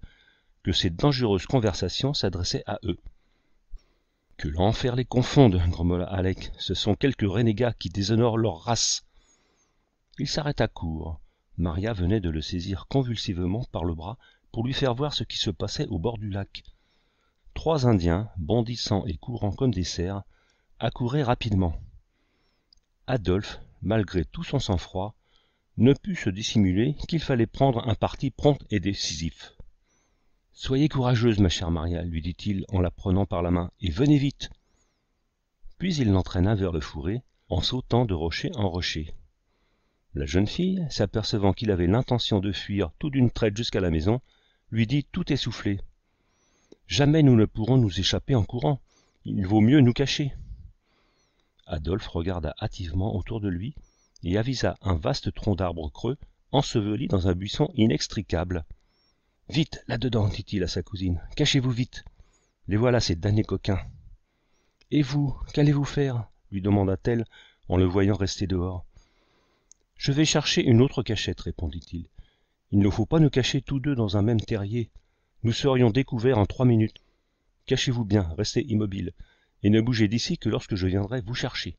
que cette dangereuse conversation s'adressait à eux que l'enfer les confonde grommela Alec. Ce sont quelques renégats qui déshonorent leur race. Il s'arrêta court. Maria venait de le saisir convulsivement par le bras pour lui faire voir ce qui se passait au bord du lac trois Indiens, bondissant et courant comme des cerfs, accouraient rapidement. Adolphe, malgré tout son sang-froid, ne put se dissimuler qu'il fallait prendre un parti prompt et décisif. Soyez courageuse, ma chère Maria, lui dit-il en la prenant par la main, et venez vite. Puis il l'entraîna vers le fourré, en sautant de rocher en rocher. La jeune fille, s'apercevant qu'il avait l'intention de fuir tout d'une traite jusqu'à la maison, lui dit tout essoufflé jamais nous ne pourrons nous échapper en courant il vaut mieux nous cacher adolphe regarda hâtivement autour de lui et avisa un vaste tronc d'arbre creux enseveli dans un buisson inextricable vite là-dedans dit-il à sa cousine cachez-vous vite les voilà ces damnés coquins et vous qu'allez-vous faire lui demanda-t-elle en le voyant rester dehors je vais chercher une autre cachette répondit-il il ne faut pas nous cacher tous deux dans un même terrier nous serions découverts en trois minutes cachez-vous bien restez immobile et ne bougez d'ici que lorsque je viendrai vous chercher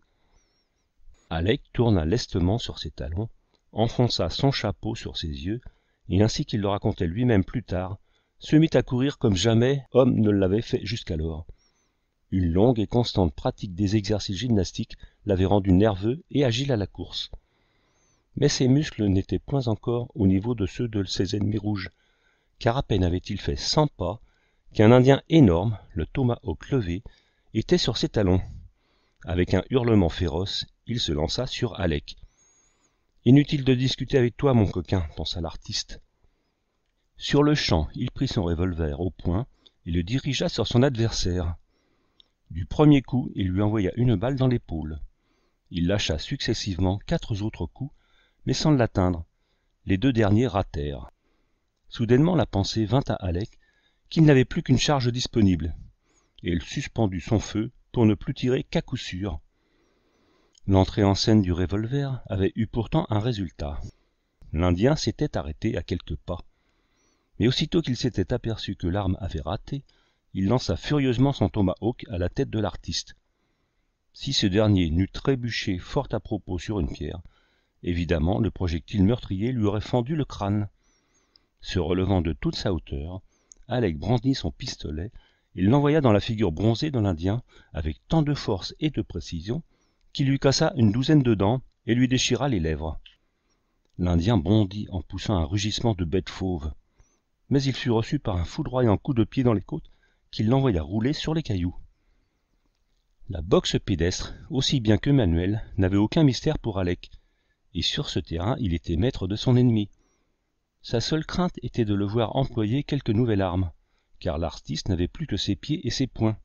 alec tourna lestement sur ses talons enfonça son chapeau sur ses yeux et ainsi qu'il le racontait lui-même plus tard se mit à courir comme jamais homme ne l'avait fait jusqu'alors une longue et constante pratique des exercices gymnastiques l'avait rendu nerveux et agile à la course mais ses muscles n'étaient point encore au niveau de ceux de ses ennemis rouges car à peine avait-il fait cent pas qu'un indien énorme le tomahawk levé était sur ses talons avec un hurlement féroce il se lança sur alec inutile de discuter avec toi mon coquin pensa l'artiste sur-le-champ il prit son revolver au poing et le dirigea sur son adversaire du premier coup il lui envoya une balle dans l'épaule il lâcha successivement quatre autres coups mais sans l'atteindre les deux derniers ratèrent soudainement la pensée vint à alec qu'il n'avait plus qu'une charge disponible et il suspendit son feu pour ne plus tirer qu'à coup sûr l'entrée en scène du revolver avait eu pourtant un résultat l'indien s'était arrêté à quelques pas mais aussitôt qu'il s'était aperçu que l'arme avait raté il lança furieusement son tomahawk à la tête de l'artiste si ce dernier n'eût trébuché fort à propos sur une pierre évidemment le projectile meurtrier lui aurait fendu le crâne se relevant de toute sa hauteur, Alec brandit son pistolet et l'envoya dans la figure bronzée de l'Indien avec tant de force et de précision qu'il lui cassa une douzaine de dents et lui déchira les lèvres. L'Indien bondit en poussant un rugissement de bête fauve, mais il fut reçu par un foudroyant coup de pied dans les côtes qui l'envoya rouler sur les cailloux. La boxe pédestre, aussi bien que Manuel, n'avait aucun mystère pour Alec, et sur ce terrain il était maître de son ennemi. Sa seule crainte était de le voir employer quelque nouvelle arme, car l'artiste n'avait plus que ses pieds et ses poings.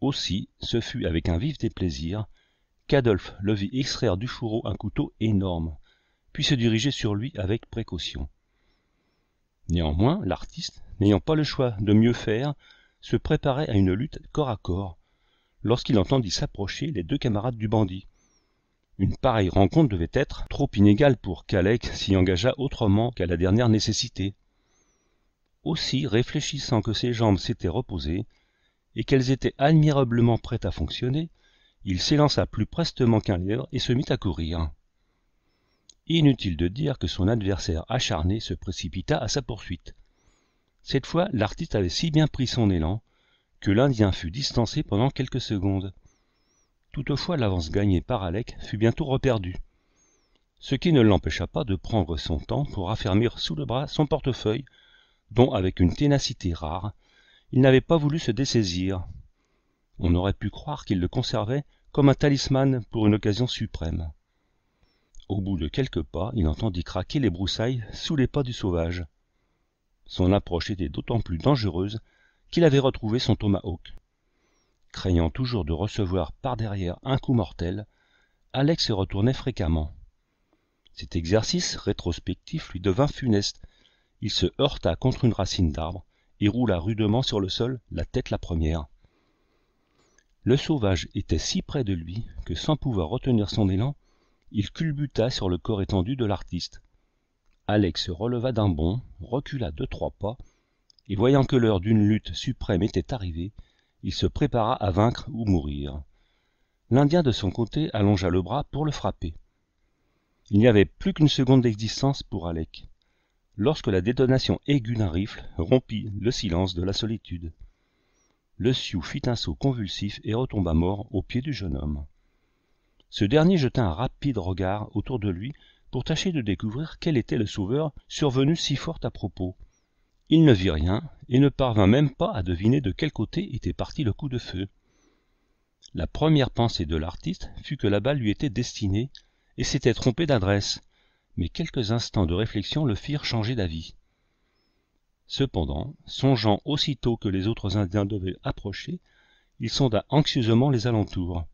Aussi, ce fut avec un vif déplaisir qu'Adolphe le vit extraire du fourreau un couteau énorme, puis se diriger sur lui avec précaution. Néanmoins, l'artiste, n'ayant pas le choix de mieux faire, se préparait à une lutte corps à corps, lorsqu'il entendit s'approcher les deux camarades du bandit, une pareille rencontre devait être trop inégale pour qu'Alec s'y engageât autrement qu'à la dernière nécessité. Aussi, réfléchissant que ses jambes s'étaient reposées et qu'elles étaient admirablement prêtes à fonctionner, il s'élança plus prestement qu'un lièvre et se mit à courir. Inutile de dire que son adversaire acharné se précipita à sa poursuite. Cette fois, l'artiste avait si bien pris son élan que l'Indien fut distancé pendant quelques secondes Toutefois l'avance gagnée par Alec fut bientôt reperdue, ce qui ne l'empêcha pas de prendre son temps pour affermir sous le bras son portefeuille, dont, avec une ténacité rare, il n'avait pas voulu se dessaisir. On aurait pu croire qu'il le conservait comme un talisman pour une occasion suprême. Au bout de quelques pas, il entendit craquer les broussailles sous les pas du sauvage. Son approche était d'autant plus dangereuse qu'il avait retrouvé son tomahawk. Craignant toujours de recevoir par derrière un coup mortel, Alex se retournait fréquemment. Cet exercice rétrospectif lui devint funeste. Il se heurta contre une racine d'arbre et roula rudement sur le sol, la tête la première. Le sauvage était si près de lui que, sans pouvoir retenir son élan, il culbuta sur le corps étendu de l'artiste. Alex se releva d'un bond, recula deux trois pas, et voyant que l'heure d'une lutte suprême était arrivée, il se prépara à vaincre ou mourir l'indien de son côté allongea le bras pour le frapper il n'y avait plus qu'une seconde d'existence pour alec lorsque la détonation aiguë d'un rifle rompit le silence de la solitude le sioux fit un saut convulsif et retomba mort aux pieds du jeune homme ce dernier jeta un rapide regard autour de lui pour tâcher de découvrir quel était le sauveur survenu si fort à propos il ne vit rien et ne parvint même pas à deviner de quel côté était parti le coup de feu la première pensée de l'artiste fut que la balle lui était destinée et s'était trompé d'adresse mais quelques instants de réflexion le firent changer d'avis cependant songeant aussitôt que les autres indiens devaient approcher il sonda anxieusement les alentours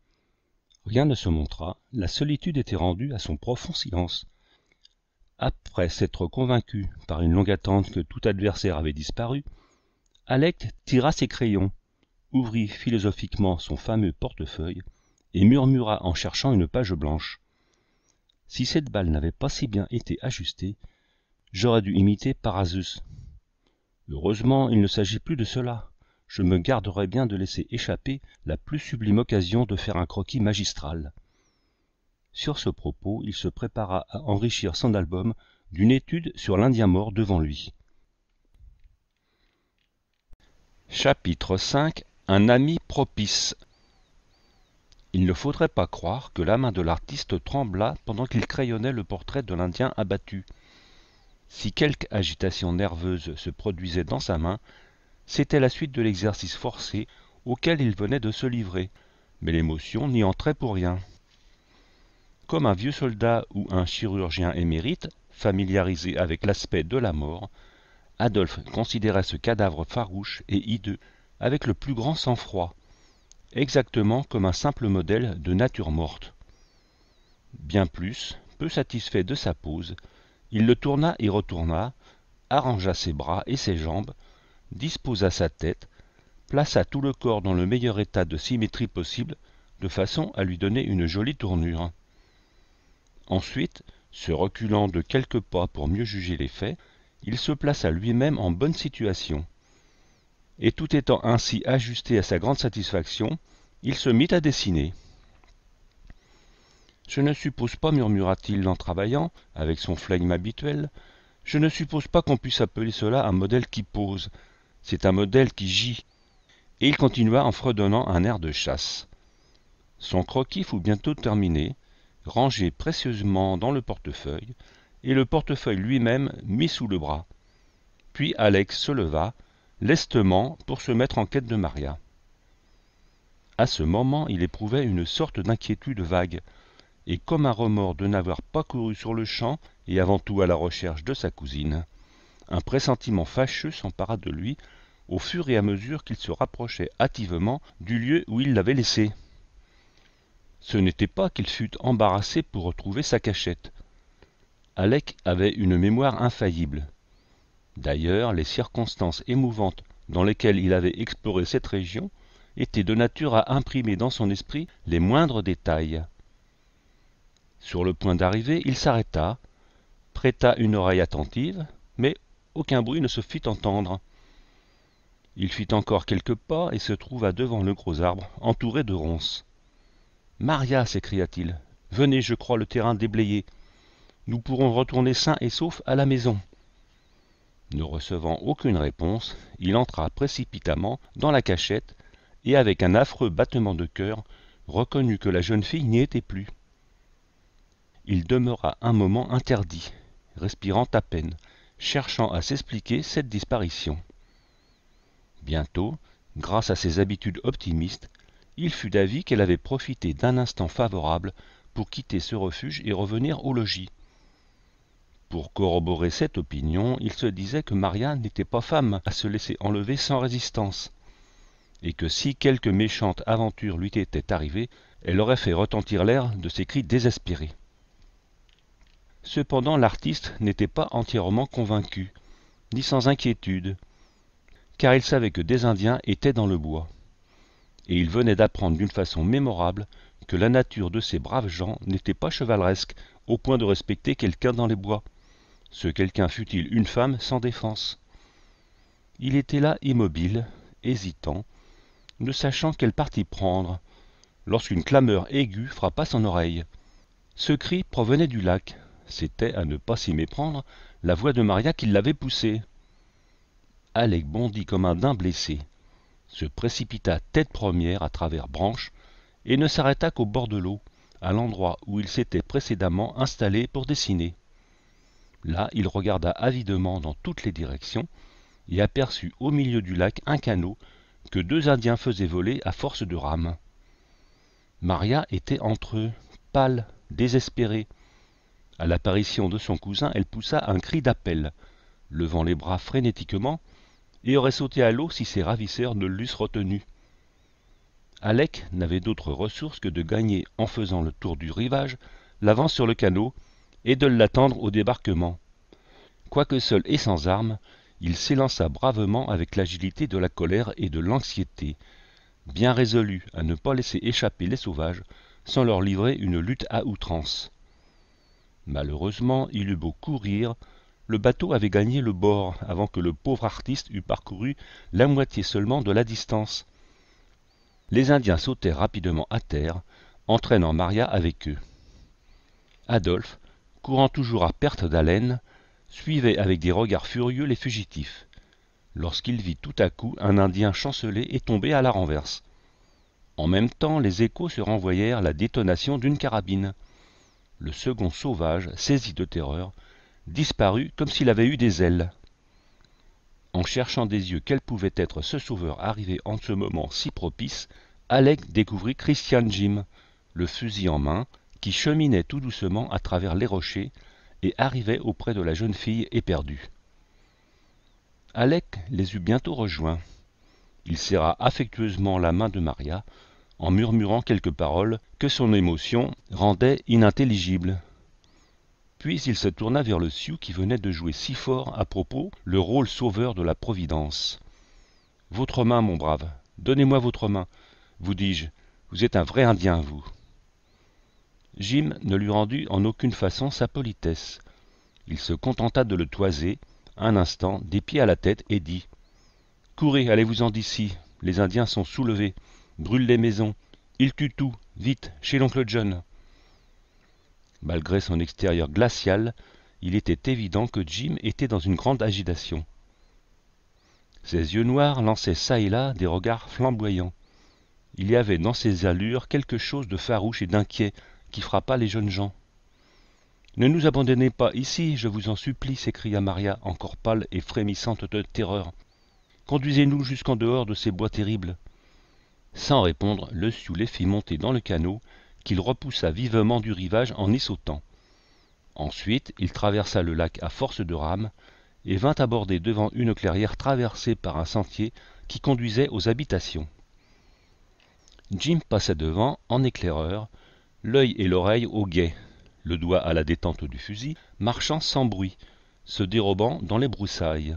rien ne se montra la solitude était rendue à son profond silence après s'être convaincu par une longue attente que tout adversaire avait disparu, Alec tira ses crayons, ouvrit philosophiquement son fameux portefeuille et murmura en cherchant une page blanche. Si cette balle n'avait pas si bien été ajustée, j'aurais dû imiter Parasus. Heureusement, il ne s'agit plus de cela. Je me garderais bien de laisser échapper la plus sublime occasion de faire un croquis magistral. Sur ce propos, il se prépara à enrichir son album d'une étude sur l'Indien mort devant lui. Chapitre 5 Un ami propice Il ne faudrait pas croire que la main de l'artiste trembla pendant qu'il crayonnait le portrait de l'Indien abattu. Si quelque agitation nerveuse se produisait dans sa main, c'était la suite de l'exercice forcé auquel il venait de se livrer, mais l'émotion n'y entrait pour rien. Comme un vieux soldat ou un chirurgien émérite, familiarisé avec l'aspect de la mort, Adolphe considérait ce cadavre farouche et hideux avec le plus grand sang-froid, exactement comme un simple modèle de nature morte. Bien plus, peu satisfait de sa pose, il le tourna et retourna, arrangea ses bras et ses jambes, disposa sa tête, plaça tout le corps dans le meilleur état de symétrie possible, de façon à lui donner une jolie tournure. Ensuite, se reculant de quelques pas pour mieux juger les faits, il se plaça lui-même en bonne situation. Et tout étant ainsi ajusté à sa grande satisfaction, il se mit à dessiner. Je ne suppose pas, murmura-t-il en travaillant, avec son flegme habituel, je ne suppose pas qu'on puisse appeler cela un modèle qui pose, c'est un modèle qui gît. Et il continua en fredonnant un air de chasse. Son croquis fut bientôt terminé, rangé précieusement dans le portefeuille, et le portefeuille lui-même mis sous le bras. Puis Alex se leva, lestement, pour se mettre en quête de Maria. À ce moment, il éprouvait une sorte d'inquiétude vague, et comme un remords de n'avoir pas couru sur le champ, et avant tout à la recherche de sa cousine. Un pressentiment fâcheux s'empara de lui au fur et à mesure qu'il se rapprochait hâtivement du lieu où il l'avait laissée ce n'était pas qu'il fût embarrassé pour retrouver sa cachette. Alec avait une mémoire infaillible. D'ailleurs, les circonstances émouvantes dans lesquelles il avait exploré cette région étaient de nature à imprimer dans son esprit les moindres détails. Sur le point d'arriver, il s'arrêta, prêta une oreille attentive, mais aucun bruit ne se fit entendre. Il fit encore quelques pas et se trouva devant le gros arbre, entouré de ronces. Maria s'écria-t-il, venez, je crois, le terrain déblayé. Nous pourrons retourner sains et saufs à la maison. Ne recevant aucune réponse, il entra précipitamment dans la cachette et, avec un affreux battement de cœur, reconnut que la jeune fille n'y était plus. Il demeura un moment interdit, respirant à peine, cherchant à s'expliquer cette disparition. Bientôt, grâce à ses habitudes optimistes, il fut d'avis qu'elle avait profité d'un instant favorable pour quitter ce refuge et revenir au logis. Pour corroborer cette opinion, il se disait que Maria n'était pas femme à se laisser enlever sans résistance, et que si quelque méchante aventure lui était arrivée, elle aurait fait retentir l'air de ses cris désespérés. Cependant l'artiste n'était pas entièrement convaincu, ni sans inquiétude, car il savait que des Indiens étaient dans le bois et il venait d'apprendre d'une façon mémorable que la nature de ces braves gens n'était pas chevaleresque au point de respecter quelqu'un dans les bois. Ce quelqu'un fût-il une femme sans défense. Il était là immobile, hésitant, ne sachant quel partie prendre, lorsqu'une clameur aiguë frappa son oreille. Ce cri provenait du lac. C'était, à ne pas s'y méprendre, la voix de Maria qui l'avait poussé. Alec bondit comme un daim blessé se précipita tête première à travers branches et ne s'arrêta qu'au bord de l'eau, à l'endroit où il s'était précédemment installé pour dessiner. Là, il regarda avidement dans toutes les directions et aperçut au milieu du lac un canot que deux Indiens faisaient voler à force de rames. Maria était entre eux, pâle, désespérée. À l'apparition de son cousin, elle poussa un cri d'appel. Levant les bras frénétiquement, et aurait sauté à l'eau si ses ravisseurs ne l'eussent retenu. Alec n'avait d'autre ressource que de gagner, en faisant le tour du rivage, l'avance sur le canot et de l'attendre au débarquement. Quoique seul et sans armes, il s'élança bravement avec l'agilité de la colère et de l'anxiété, bien résolu à ne pas laisser échapper les sauvages sans leur livrer une lutte à outrance. Malheureusement, il eut beau courir, le bateau avait gagné le bord avant que le pauvre artiste eût parcouru la moitié seulement de la distance. Les Indiens sautèrent rapidement à terre, entraînant Maria avec eux. Adolphe, courant toujours à perte d'haleine, suivait avec des regards furieux les fugitifs, lorsqu'il vit tout à coup un Indien chanceler et tomber à la renverse. En même temps, les échos se renvoyèrent la détonation d'une carabine. Le second sauvage, saisi de terreur, disparut comme s'il avait eu des ailes. En cherchant des yeux quel pouvait être ce sauveur arrivé en ce moment si propice, Alec découvrit Christian Jim, le fusil en main, qui cheminait tout doucement à travers les rochers et arrivait auprès de la jeune fille éperdue. Alec les eut bientôt rejoints. Il serra affectueusement la main de Maria, en murmurant quelques paroles que son émotion rendait inintelligibles puis il se tourna vers le sioux qui venait de jouer si fort à propos le rôle sauveur de la providence votre main mon brave donnez-moi votre main vous dis-je vous êtes un vrai indien vous jim ne lui rendit en aucune façon sa politesse il se contenta de le toiser un instant des pieds à la tête et dit courez allez-vous-en d'ici les indiens sont soulevés brûlent les maisons ils tuent tout vite chez l'oncle john Malgré son extérieur glacial, il était évident que Jim était dans une grande agitation. Ses yeux noirs lançaient çà et là des regards flamboyants. Il y avait dans ses allures quelque chose de farouche et d'inquiet qui frappa les jeunes gens. Ne nous abandonnez pas ici, je vous en supplie, s'écria Maria, encore pâle et frémissante de terreur. Conduisez-nous jusqu'en dehors de ces bois terribles. Sans répondre, le Sioux fit monter dans le canot qu'il repoussa vivement du rivage en y sautant. Ensuite, il traversa le lac à force de rames et vint aborder devant une clairière traversée par un sentier qui conduisait aux habitations. Jim passa devant, en éclaireur, l'œil et l'oreille au guet, le doigt à la détente du fusil, marchant sans bruit, se dérobant dans les broussailles.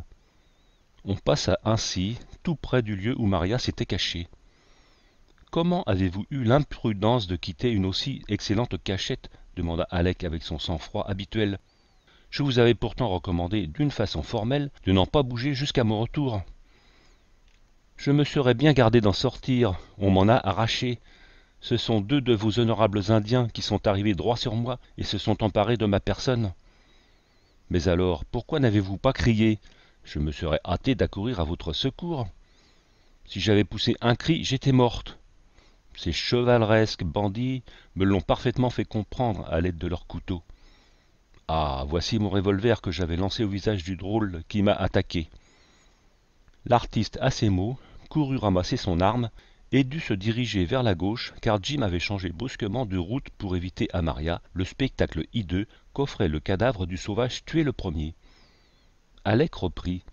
On passa ainsi tout près du lieu où Maria s'était cachée. Comment avez-vous eu l'imprudence de quitter une aussi excellente cachette demanda Alec avec son sang-froid habituel. Je vous avais pourtant recommandé, d'une façon formelle, de n'en pas bouger jusqu'à mon retour. Je me serais bien gardé d'en sortir, on m'en a arraché. Ce sont deux de vos honorables Indiens qui sont arrivés droit sur moi et se sont emparés de ma personne. Mais alors, pourquoi n'avez-vous pas crié Je me serais hâté d'accourir à votre secours. Si j'avais poussé un cri, j'étais morte. Ces chevaleresques bandits me l'ont parfaitement fait comprendre à l'aide de leurs couteaux. Ah, voici mon revolver que j'avais lancé au visage du drôle qui m'a attaqué. L'artiste, à ces mots, courut ramasser son arme et dut se diriger vers la gauche car Jim avait changé brusquement de route pour éviter à Maria le spectacle hideux qu'offrait le cadavre du sauvage tué le premier. Alec reprit.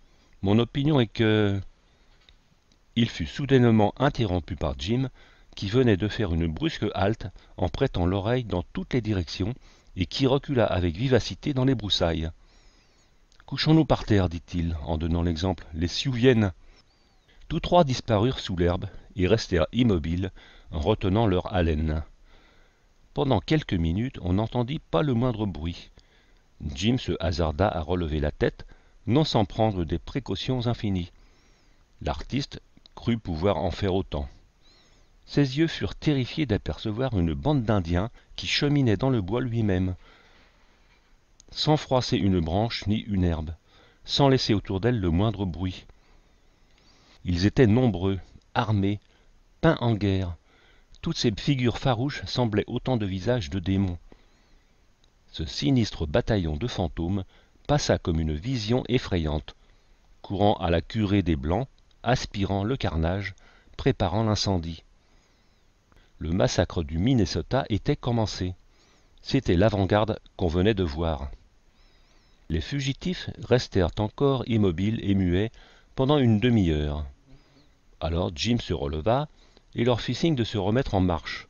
Mon opinion est que. Il fut soudainement interrompu par Jim, qui venait de faire une brusque halte en prêtant l'oreille dans toutes les directions et qui recula avec vivacité dans les broussailles. Couchons-nous par terre, dit-il, en donnant l'exemple. Les Sioux viennent. Tous trois disparurent sous l'herbe et restèrent immobiles, en retenant leur haleine. Pendant quelques minutes, on n'entendit pas le moindre bruit. Jim se hasarda à relever la tête, non sans prendre des précautions infinies. L'artiste crut pouvoir en faire autant ses yeux furent terrifiés d'apercevoir une bande d'indiens qui cheminait dans le bois lui-même sans froisser une branche ni une herbe sans laisser autour d'elle le moindre bruit ils étaient nombreux armés peints en guerre toutes ces figures farouches semblaient autant de visages de démons ce sinistre bataillon de fantômes passa comme une vision effrayante courant à la curée des blancs aspirant le carnage préparant l'incendie le massacre du Minnesota était commencé. C'était l'avant-garde qu'on venait de voir. Les fugitifs restèrent encore immobiles et muets pendant une demi-heure. Alors Jim se releva et leur fit signe de se remettre en marche.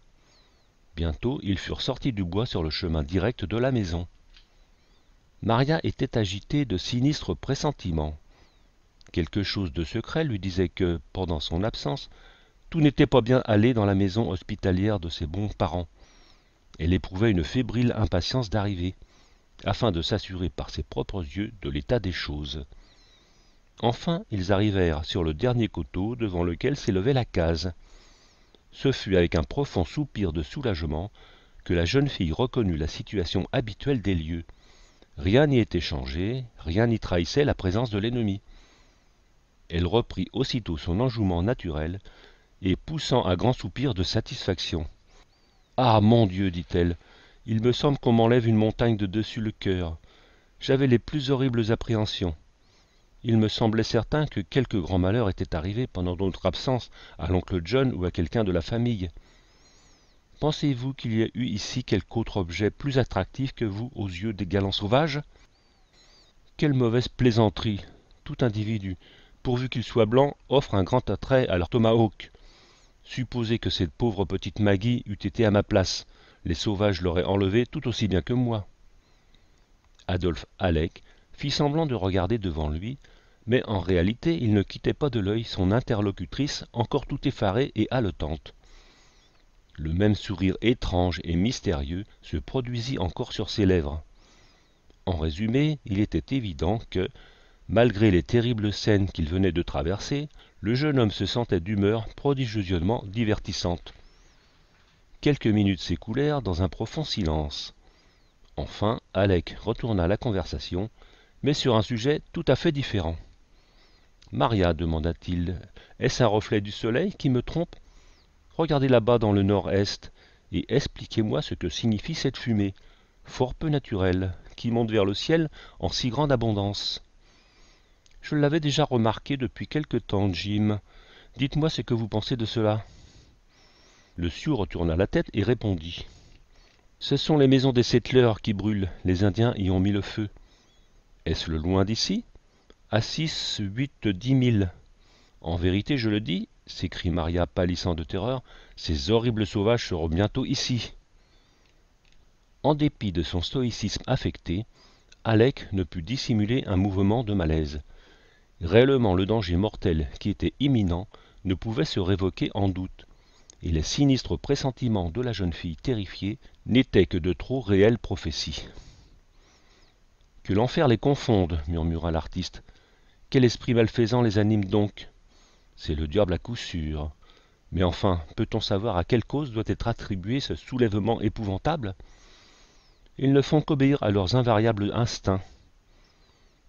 Bientôt ils furent sortis du bois sur le chemin direct de la maison. Maria était agitée de sinistres pressentiments. Quelque chose de secret lui disait que, pendant son absence, tout n'était pas bien allé dans la maison hospitalière de ses bons parents. Elle éprouvait une fébrile impatience d'arriver, afin de s'assurer par ses propres yeux de l'état des choses. Enfin, ils arrivèrent sur le dernier coteau devant lequel s'élevait la case. Ce fut avec un profond soupir de soulagement que la jeune fille reconnut la situation habituelle des lieux. Rien n'y était changé, rien n'y trahissait la présence de l'ennemi. Elle reprit aussitôt son enjouement naturel et poussant un grand soupir de satisfaction. Ah mon Dieu, dit-elle, il me semble qu'on m'enlève une montagne de dessus le cœur. J'avais les plus horribles appréhensions. Il me semblait certain que quelque grand malheur était arrivé pendant notre absence à l'oncle John ou à quelqu'un de la famille. Pensez-vous qu'il y a eu ici quelque autre objet plus attractif que vous aux yeux des galants sauvages Quelle mauvaise plaisanterie Tout individu, pourvu qu'il soit blanc, offre un grand attrait à leur tomahawk, supposez que cette pauvre petite maggie eût été à ma place les sauvages l'auraient enlevée tout aussi bien que moi adolphe Alec fit semblant de regarder devant lui mais en réalité il ne quittait pas de l'œil son interlocutrice encore tout effarée et haletante le même sourire étrange et mystérieux se produisit encore sur ses lèvres en résumé il était évident que malgré les terribles scènes qu'il venait de traverser le jeune homme se sentait d'humeur prodigieusement divertissante quelques minutes s'écoulèrent dans un profond silence enfin alec retourna la conversation mais sur un sujet tout à fait différent maria demanda-t-il est-ce un reflet du soleil qui me trompe regardez là-bas dans le nord-est et expliquez-moi ce que signifie cette fumée fort peu naturelle qui monte vers le ciel en si grande abondance je l'avais déjà remarqué depuis quelque temps, Jim. Dites-moi ce que vous pensez de cela. Le Sioux retourna la tête et répondit. Ce sont les maisons des settlers qui brûlent. Les Indiens y ont mis le feu. Est-ce le loin d'ici À six, huit, dix mille. En vérité, je le dis, s'écrie Maria pâlissant de terreur, ces horribles sauvages seront bientôt ici. En dépit de son stoïcisme affecté, Alec ne put dissimuler un mouvement de malaise. Réellement, le danger mortel qui était imminent ne pouvait se révoquer en doute, et les sinistres pressentiments de la jeune fille terrifiée n'étaient que de trop réelles prophéties. Que l'enfer les confonde, murmura l'artiste. Quel esprit malfaisant les anime donc C'est le diable à coup sûr. Mais enfin, peut-on savoir à quelle cause doit être attribué ce soulèvement épouvantable Ils ne font qu'obéir à leurs invariables instincts,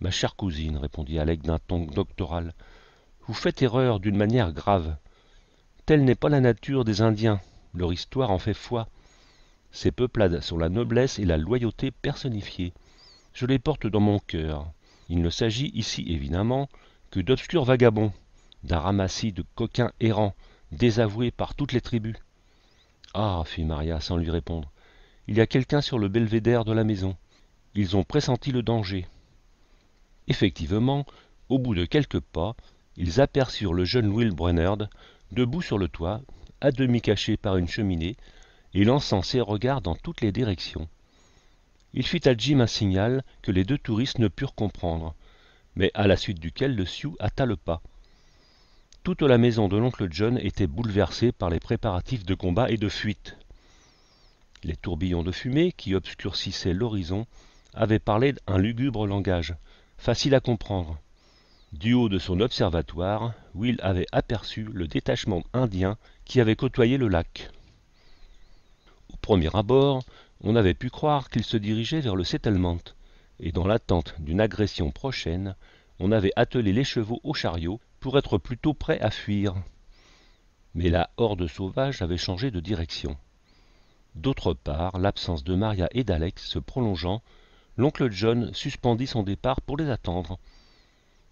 ma chère cousine répondit alec d'un ton doctoral vous faites erreur d'une manière grave telle n'est pas la nature des indiens leur histoire en fait foi ces peuplades sont la noblesse et la loyauté personnifiées je les porte dans mon cœur il ne s'agit ici évidemment que d'obscurs vagabonds d'un ramassis de coquins errants désavoués par toutes les tribus ah fit maria sans lui répondre il y a quelqu'un sur le belvédère de la maison ils ont pressenti le danger Effectivement, au bout de quelques pas, ils aperçurent le jeune Will Brainerd, debout sur le toit, à demi caché par une cheminée, et lançant ses regards dans toutes les directions. Il fit à Jim un signal que les deux touristes ne purent comprendre, mais à la suite duquel le Sioux hâta le pas. Toute la maison de l'oncle John était bouleversée par les préparatifs de combat et de fuite. Les tourbillons de fumée qui obscurcissaient l'horizon avaient parlé un lugubre langage facile à comprendre. Du haut de son observatoire, Will avait aperçu le détachement indien qui avait côtoyé le lac. Au premier abord, on avait pu croire qu'il se dirigeait vers le settlement, et dans l'attente d'une agression prochaine, on avait attelé les chevaux au chariot pour être plutôt prêt à fuir. Mais la horde sauvage avait changé de direction. D'autre part, l'absence de Maria et d'Alex se prolongeant l'oncle John suspendit son départ pour les attendre.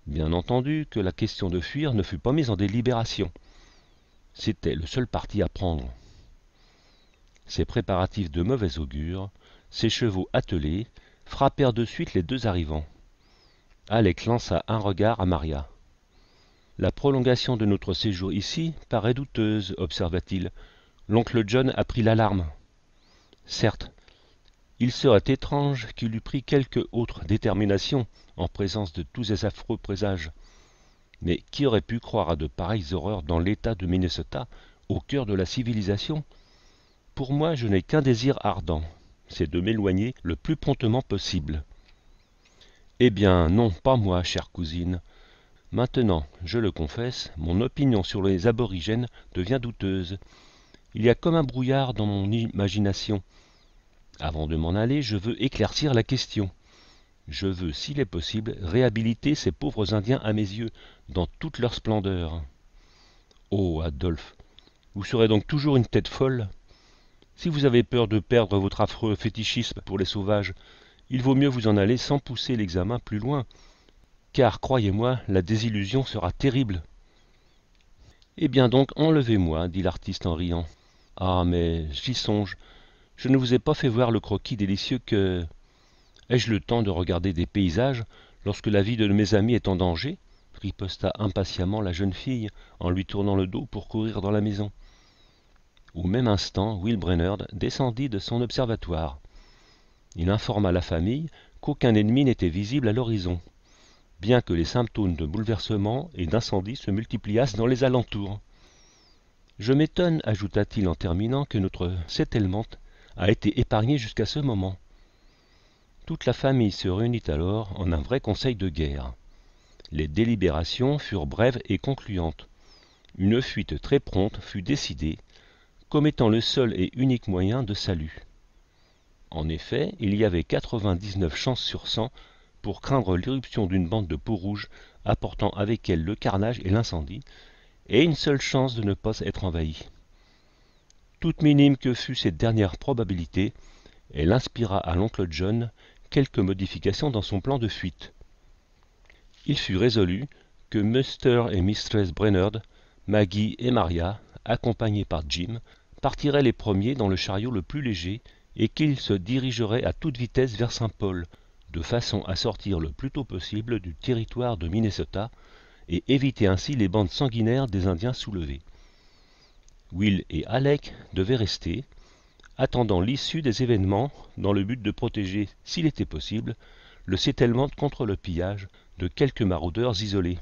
Bien entendu que la question de fuir ne fut pas mise en délibération. C'était le seul parti à prendre. Ces préparatifs de mauvais augure, ses chevaux attelés, frappèrent de suite les deux arrivants. Alec lança un regard à Maria. La prolongation de notre séjour ici paraît douteuse, observa-t-il. L'oncle John a pris l'alarme. Certes, il serait étrange qu'il eût pris quelque autre détermination en présence de tous ces affreux présages. Mais qui aurait pu croire à de pareilles horreurs dans l'État de Minnesota, au cœur de la civilisation Pour moi, je n'ai qu'un désir ardent, c'est de m'éloigner le plus promptement possible. Eh bien, non, pas moi, chère cousine. Maintenant, je le confesse, mon opinion sur les aborigènes devient douteuse. Il y a comme un brouillard dans mon imagination. Avant de m'en aller, je veux éclaircir la question. Je veux, s'il est possible, réhabiliter ces pauvres Indiens à mes yeux, dans toute leur splendeur. Oh, Adolphe, vous serez donc toujours une tête folle. Si vous avez peur de perdre votre affreux fétichisme pour les sauvages, il vaut mieux vous en aller sans pousser l'examen plus loin, car croyez-moi, la désillusion sera terrible. Eh bien donc, enlevez-moi, dit l'artiste en riant. Ah, mais j'y songe, je ne vous ai pas fait voir le croquis délicieux que... Ai-je le temps de regarder des paysages lorsque la vie de mes amis est en danger riposta impatiemment la jeune fille en lui tournant le dos pour courir dans la maison. Au même instant, Will Brainerd descendit de son observatoire. Il informa la famille qu'aucun ennemi n'était visible à l'horizon, bien que les symptômes de bouleversement et d'incendie se multipliassent dans les alentours. Je m'étonne, ajouta-t-il en terminant, que notre sétellement a été épargnée jusqu'à ce moment. Toute la famille se réunit alors en un vrai conseil de guerre. Les délibérations furent brèves et concluantes. Une fuite très prompte fut décidée, comme étant le seul et unique moyen de salut. En effet, il y avait 99 chances sur 100 pour craindre l'irruption d'une bande de peaux-rouges apportant avec elle le carnage et l'incendie, et une seule chance de ne pas être envahie. Toute minime que fût cette dernière probabilité, elle inspira à l'oncle John quelques modifications dans son plan de fuite. Il fut résolu que Mr et Mistress Brainerd, Maggie et Maria, accompagnés par Jim, partiraient les premiers dans le chariot le plus léger et qu'ils se dirigeraient à toute vitesse vers Saint-Paul, de façon à sortir le plus tôt possible du territoire de Minnesota et éviter ainsi les bandes sanguinaires des Indiens soulevés. Will et Alec devaient rester, attendant l'issue des événements dans le but de protéger, s'il était possible, le settlement contre le pillage de quelques maraudeurs isolés.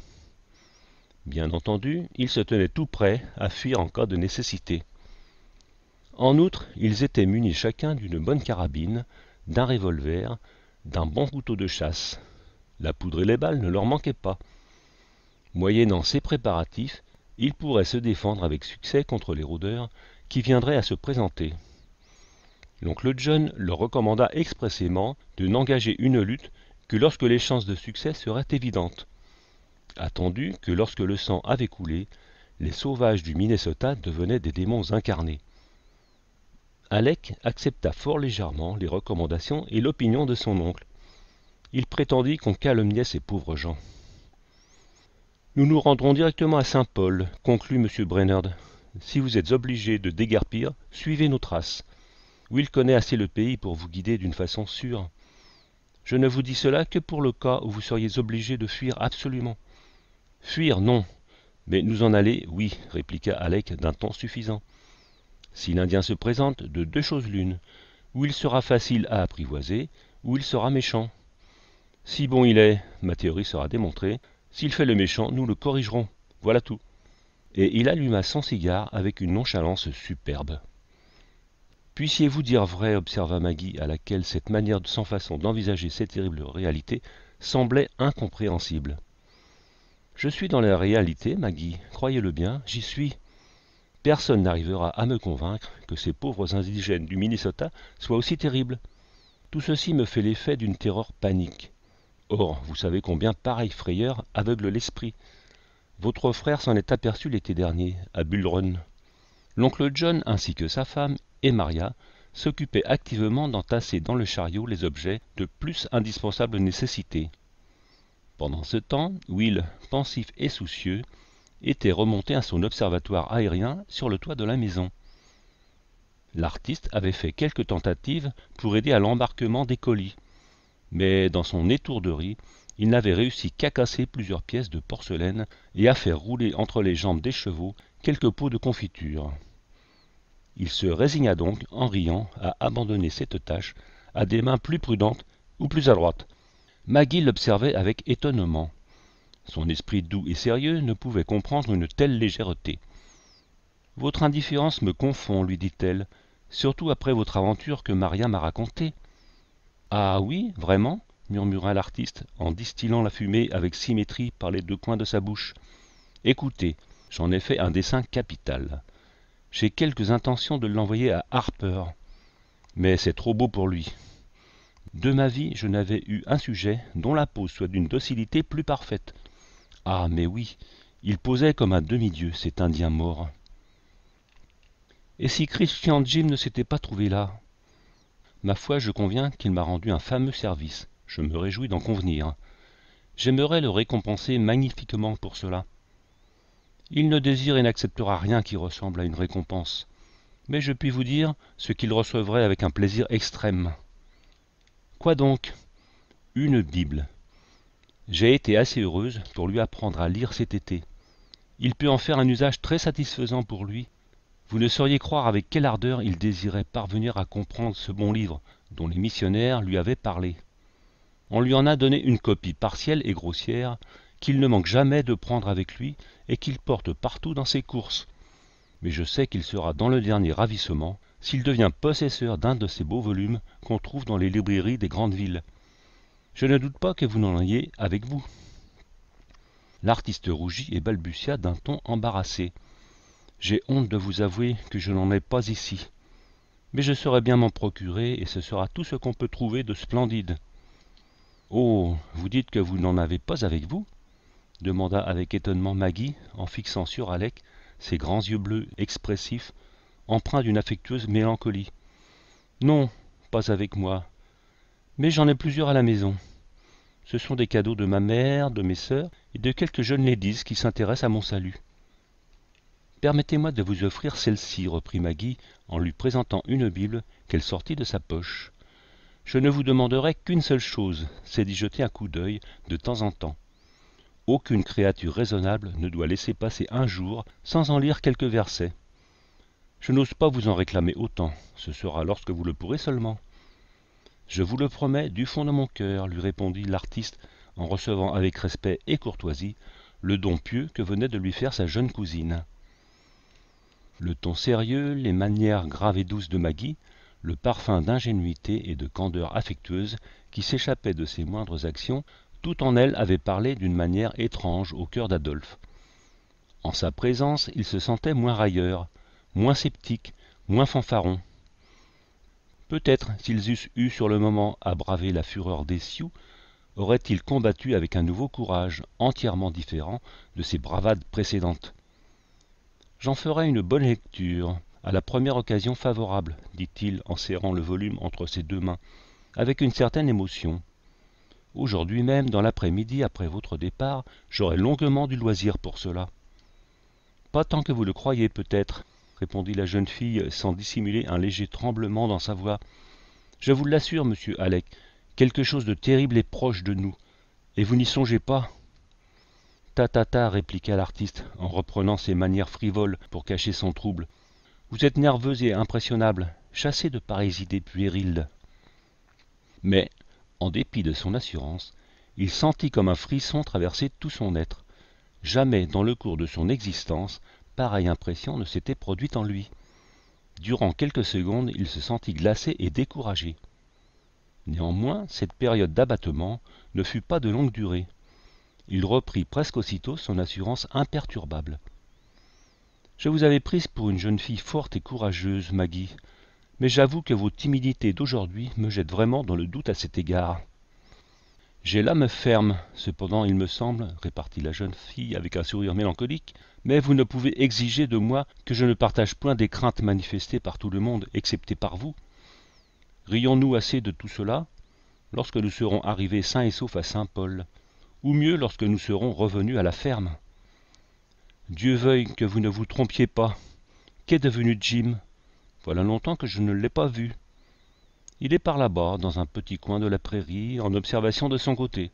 Bien entendu, ils se tenaient tout prêts à fuir en cas de nécessité. En outre, ils étaient munis chacun d'une bonne carabine, d'un revolver, d'un bon couteau de chasse. La poudre et les balles ne leur manquaient pas. Moyennant ces préparatifs, il pourrait se défendre avec succès contre les rôdeurs qui viendraient à se présenter. L'oncle John leur recommanda expressément de n'engager une lutte que lorsque les chances de succès seraient évidentes, attendu que lorsque le sang avait coulé, les sauvages du Minnesota devenaient des démons incarnés. Alec accepta fort légèrement les recommandations et l'opinion de son oncle. Il prétendit qu'on calomniait ces pauvres gens. Nous nous rendrons directement à Saint-Paul, conclut M. Brainerd. Si vous êtes obligé de déguerpir, suivez nos traces. Will connaît assez le pays pour vous guider d'une façon sûre. Je ne vous dis cela que pour le cas où vous seriez obligé de fuir absolument. Fuir, non. Mais nous en aller, oui, répliqua Alec d'un ton suffisant. Si l'Indien se présente, de deux choses l'une, ou il sera facile à apprivoiser, ou il sera méchant. Si bon il est, ma théorie sera démontrée, s'il fait le méchant, nous le corrigerons. Voilà tout. Et il alluma son cigare avec une nonchalance superbe. Puissiez-vous dire vrai, observa Maggie, à laquelle cette manière sans façon d'envisager cette terribles réalités semblait incompréhensible. Je suis dans la réalité, Maggie, croyez-le bien, j'y suis. Personne n'arrivera à me convaincre que ces pauvres indigènes du Minnesota soient aussi terribles. Tout ceci me fait l'effet d'une terreur panique. Or, vous savez combien pareille frayeur aveugle l'esprit. Votre frère s'en est aperçu l'été dernier, à Bull Run. L'oncle John ainsi que sa femme et Maria s'occupaient activement d'entasser dans le chariot les objets de plus indispensable nécessité. Pendant ce temps, Will, pensif et soucieux, était remonté à son observatoire aérien sur le toit de la maison. L'artiste avait fait quelques tentatives pour aider à l'embarquement des colis, mais dans son étourderie, il n'avait réussi qu'à casser plusieurs pièces de porcelaine et à faire rouler entre les jambes des chevaux quelques pots de confiture. Il se résigna donc, en riant, à abandonner cette tâche à des mains plus prudentes ou plus adroites. Maggie l'observait avec étonnement. Son esprit doux et sérieux ne pouvait comprendre une telle légèreté. Votre indifférence me confond, lui dit-elle, surtout après votre aventure que Maria m'a racontée. Ah oui, vraiment murmura l'artiste en distillant la fumée avec symétrie par les deux coins de sa bouche. Écoutez, j'en ai fait un dessin capital. J'ai quelques intentions de l'envoyer à Harper. Mais c'est trop beau pour lui. De ma vie, je n'avais eu un sujet dont la pose soit d'une docilité plus parfaite. Ah, mais oui, il posait comme un demi-dieu, cet Indien mort. Et si Christian Jim ne s'était pas trouvé là Ma foi, je conviens qu'il m'a rendu un fameux service, je me réjouis d'en convenir. J'aimerais le récompenser magnifiquement pour cela. Il ne désire et n'acceptera rien qui ressemble à une récompense, mais je puis vous dire ce qu'il recevrait avec un plaisir extrême. Quoi donc Une Bible. J'ai été assez heureuse pour lui apprendre à lire cet été. Il peut en faire un usage très satisfaisant pour lui, vous ne sauriez croire avec quelle ardeur il désirait parvenir à comprendre ce bon livre dont les missionnaires lui avaient parlé. On lui en a donné une copie partielle et grossière qu'il ne manque jamais de prendre avec lui et qu'il porte partout dans ses courses. Mais je sais qu'il sera dans le dernier ravissement s'il devient possesseur d'un de ces beaux volumes qu'on trouve dans les librairies des grandes villes. Je ne doute pas que vous n'en ayez avec vous. L'artiste rougit et balbutia d'un ton embarrassé j'ai honte de vous avouer que je n'en ai pas ici mais je saurai bien m'en procurer et ce sera tout ce qu'on peut trouver de splendide oh vous dites que vous n'en avez pas avec vous demanda avec étonnement maggie en fixant sur alec ses grands yeux bleus expressifs empreints d'une affectueuse mélancolie non pas avec moi mais j'en ai plusieurs à la maison ce sont des cadeaux de ma mère de mes sœurs et de quelques jeunes ladies qui s'intéressent à mon salut Permettez-moi de vous offrir celle-ci, reprit Maggie en lui présentant une Bible qu'elle sortit de sa poche. Je ne vous demanderai qu'une seule chose, c'est d'y jeter un coup d'œil de temps en temps. Aucune créature raisonnable ne doit laisser passer un jour sans en lire quelques versets. Je n'ose pas vous en réclamer autant, ce sera lorsque vous le pourrez seulement. Je vous le promets du fond de mon cœur, lui répondit l'artiste en recevant avec respect et courtoisie le don pieux que venait de lui faire sa jeune cousine. Le ton sérieux, les manières graves et douces de Maggie, le parfum d'ingénuité et de candeur affectueuse qui s'échappait de ses moindres actions, tout en elle avait parlé d'une manière étrange au cœur d'Adolphe. En sa présence, il se sentait moins railleur, moins sceptique, moins fanfaron. Peut-être, s'ils eussent eu sur le moment à braver la fureur des Sioux, auraient-ils combattu avec un nouveau courage entièrement différent de ses bravades précédentes. J'en ferai une bonne lecture, à la première occasion favorable, dit-il en serrant le volume entre ses deux mains, avec une certaine émotion. Aujourd'hui même, dans l'après-midi, après votre départ, j'aurai longuement du loisir pour cela. Pas tant que vous le croyez, peut-être, répondit la jeune fille sans dissimuler un léger tremblement dans sa voix. Je vous l'assure, monsieur Alec, quelque chose de terrible est proche de nous, et vous n'y songez pas. Ta ta ta, répliqua l'artiste en reprenant ses manières frivoles pour cacher son trouble. Vous êtes nerveux et impressionnable, chassé de pareilles idées puériles. Mais, en dépit de son assurance, il sentit comme un frisson traverser tout son être. Jamais dans le cours de son existence pareille impression ne s'était produite en lui. Durant quelques secondes, il se sentit glacé et découragé. Néanmoins, cette période d'abattement ne fut pas de longue durée il reprit presque aussitôt son assurance imperturbable je vous avais prise pour une jeune fille forte et courageuse Maggie, mais j'avoue que vos timidités d'aujourd'hui me jettent vraiment dans le doute à cet égard j'ai l'âme ferme cependant il me semble répartit la jeune fille avec un sourire mélancolique mais vous ne pouvez exiger de moi que je ne partage point des craintes manifestées par tout le monde excepté par vous rions nous assez de tout cela lorsque nous serons arrivés sains et saufs à Saint-Paul ou mieux lorsque nous serons revenus à la ferme. Dieu veuille que vous ne vous trompiez pas. Qu'est devenu Jim Voilà longtemps que je ne l'ai pas vu. Il est par là-bas, dans un petit coin de la prairie, en observation de son côté.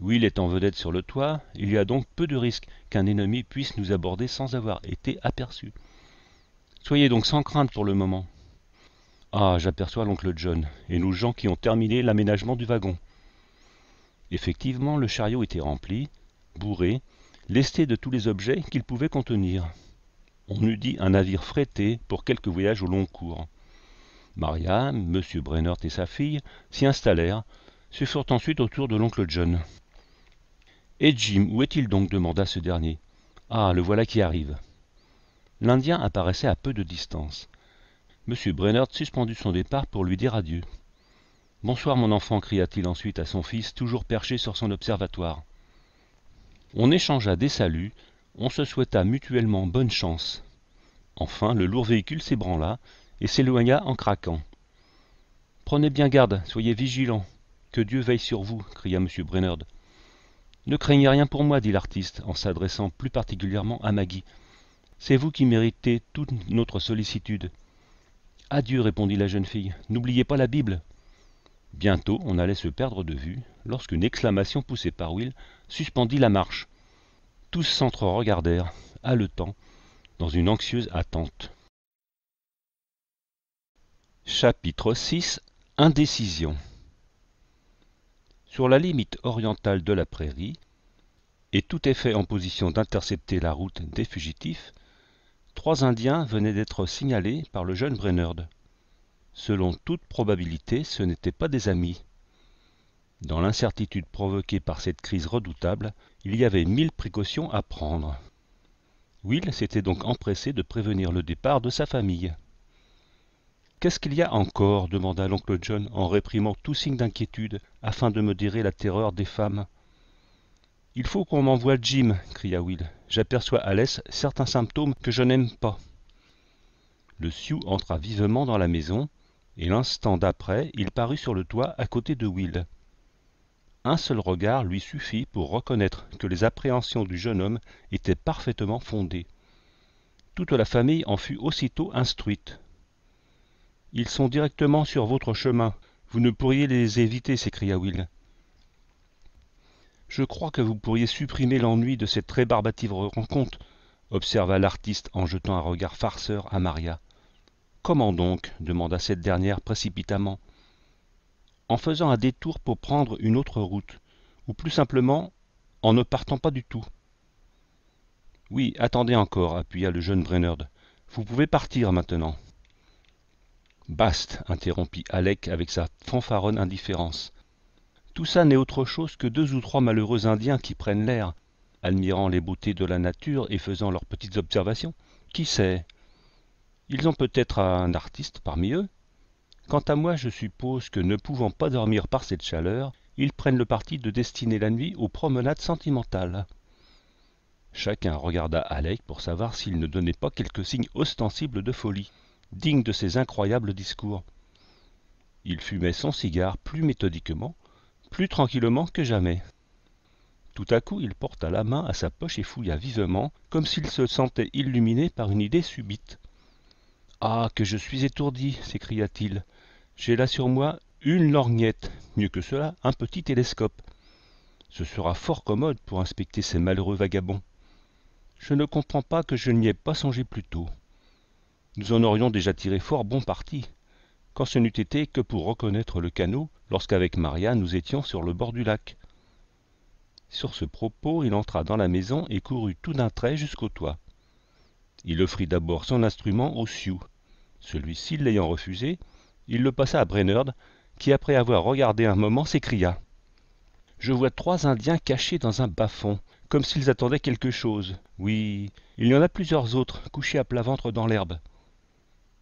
Oui, il est en vedette sur le toit, il y a donc peu de risque qu'un ennemi puisse nous aborder sans avoir été aperçu. Soyez donc sans crainte pour le moment. Ah, j'aperçois l'oncle John et nos gens qui ont terminé l'aménagement du wagon. Effectivement, le chariot était rempli, bourré, lesté de tous les objets qu'il pouvait contenir. On eût dit un navire frété pour quelques voyages au long cours. Maria, M. Brennert et sa fille s'y installèrent, se furent ensuite autour de l'oncle John. Et Jim, où est-il donc demanda ce dernier. Ah, le voilà qui arrive. L'Indien apparaissait à peu de distance. M. Brennert suspendit son départ pour lui dire adieu. Bonsoir, mon enfant, cria-t-il ensuite à son fils, toujours perché sur son observatoire. On échangea des saluts, on se souhaita mutuellement bonne chance. Enfin, le lourd véhicule s'ébranla et s'éloigna en craquant. Prenez bien garde, soyez vigilants. Que Dieu veille sur vous, cria M. Brainerd. Ne craignez rien pour moi, dit l'artiste, en s'adressant plus particulièrement à Maggie. C'est vous qui méritez toute notre sollicitude. Adieu, répondit la jeune fille. N'oubliez pas la Bible. Bientôt on allait se perdre de vue, lorsqu'une exclamation poussée par Will suspendit la marche. Tous s'entre-regardèrent, haletants, dans une anxieuse attente. Chapitre 6 Indécision Sur la limite orientale de la prairie, et tout est fait en position d'intercepter la route des fugitifs, trois Indiens venaient d'être signalés par le jeune Brennerd. Selon toute probabilité, ce n'étaient pas des amis. Dans l'incertitude provoquée par cette crise redoutable, il y avait mille précautions à prendre. Will s'était donc empressé de prévenir le départ de sa famille. Qu'est-ce qu'il y a encore demanda l'oncle John en réprimant tout signe d'inquiétude afin de modérer la terreur des femmes. Il faut qu'on m'envoie Jim, cria Will. J'aperçois à l'est certains symptômes que je n'aime pas. Le Sioux entra vivement dans la maison et l'instant d'après il parut sur le toit à côté de will un seul regard lui suffit pour reconnaître que les appréhensions du jeune homme étaient parfaitement fondées toute la famille en fut aussitôt instruite ils sont directement sur votre chemin vous ne pourriez les éviter s'écria will je crois que vous pourriez supprimer l'ennui de cette barbative rencontre observa l'artiste en jetant un regard farceur à maria comment donc demanda cette dernière précipitamment en faisant un détour pour prendre une autre route ou plus simplement en ne partant pas du tout oui attendez encore appuya le jeune brainerd vous pouvez partir maintenant bast interrompit alec avec sa fanfaronne indifférence tout ça n'est autre chose que deux ou trois malheureux indiens qui prennent l'air admirant les beautés de la nature et faisant leurs petites observations qui sait ils ont peut-être un artiste parmi eux. Quant à moi, je suppose que, ne pouvant pas dormir par cette chaleur, ils prennent le parti de destiner la nuit aux promenades sentimentales. Chacun regarda Alec pour savoir s'il ne donnait pas quelque signe ostensible de folie, digne de ses incroyables discours. Il fumait son cigare plus méthodiquement, plus tranquillement que jamais. Tout à coup, il porta la main à sa poche et fouilla vivement, comme s'il se sentait illuminé par une idée subite ah que je suis étourdi s'écria-t-il j'ai là sur moi une lorgnette mieux que cela un petit télescope ce sera fort commode pour inspecter ces malheureux vagabonds je ne comprends pas que je n'y ai pas songé plus tôt nous en aurions déjà tiré fort bon parti quand ce n'eût été que pour reconnaître le canot lorsqu'avec maria nous étions sur le bord du lac sur ce propos il entra dans la maison et courut tout d'un trait jusqu'au toit il offrit d'abord son instrument au Sioux. Celui-ci l'ayant refusé, il le passa à Brainerd, qui, après avoir regardé un moment, s'écria Je vois trois Indiens cachés dans un bas-fond, comme s'ils attendaient quelque chose. Oui, il y en a plusieurs autres, couchés à plat ventre dans l'herbe.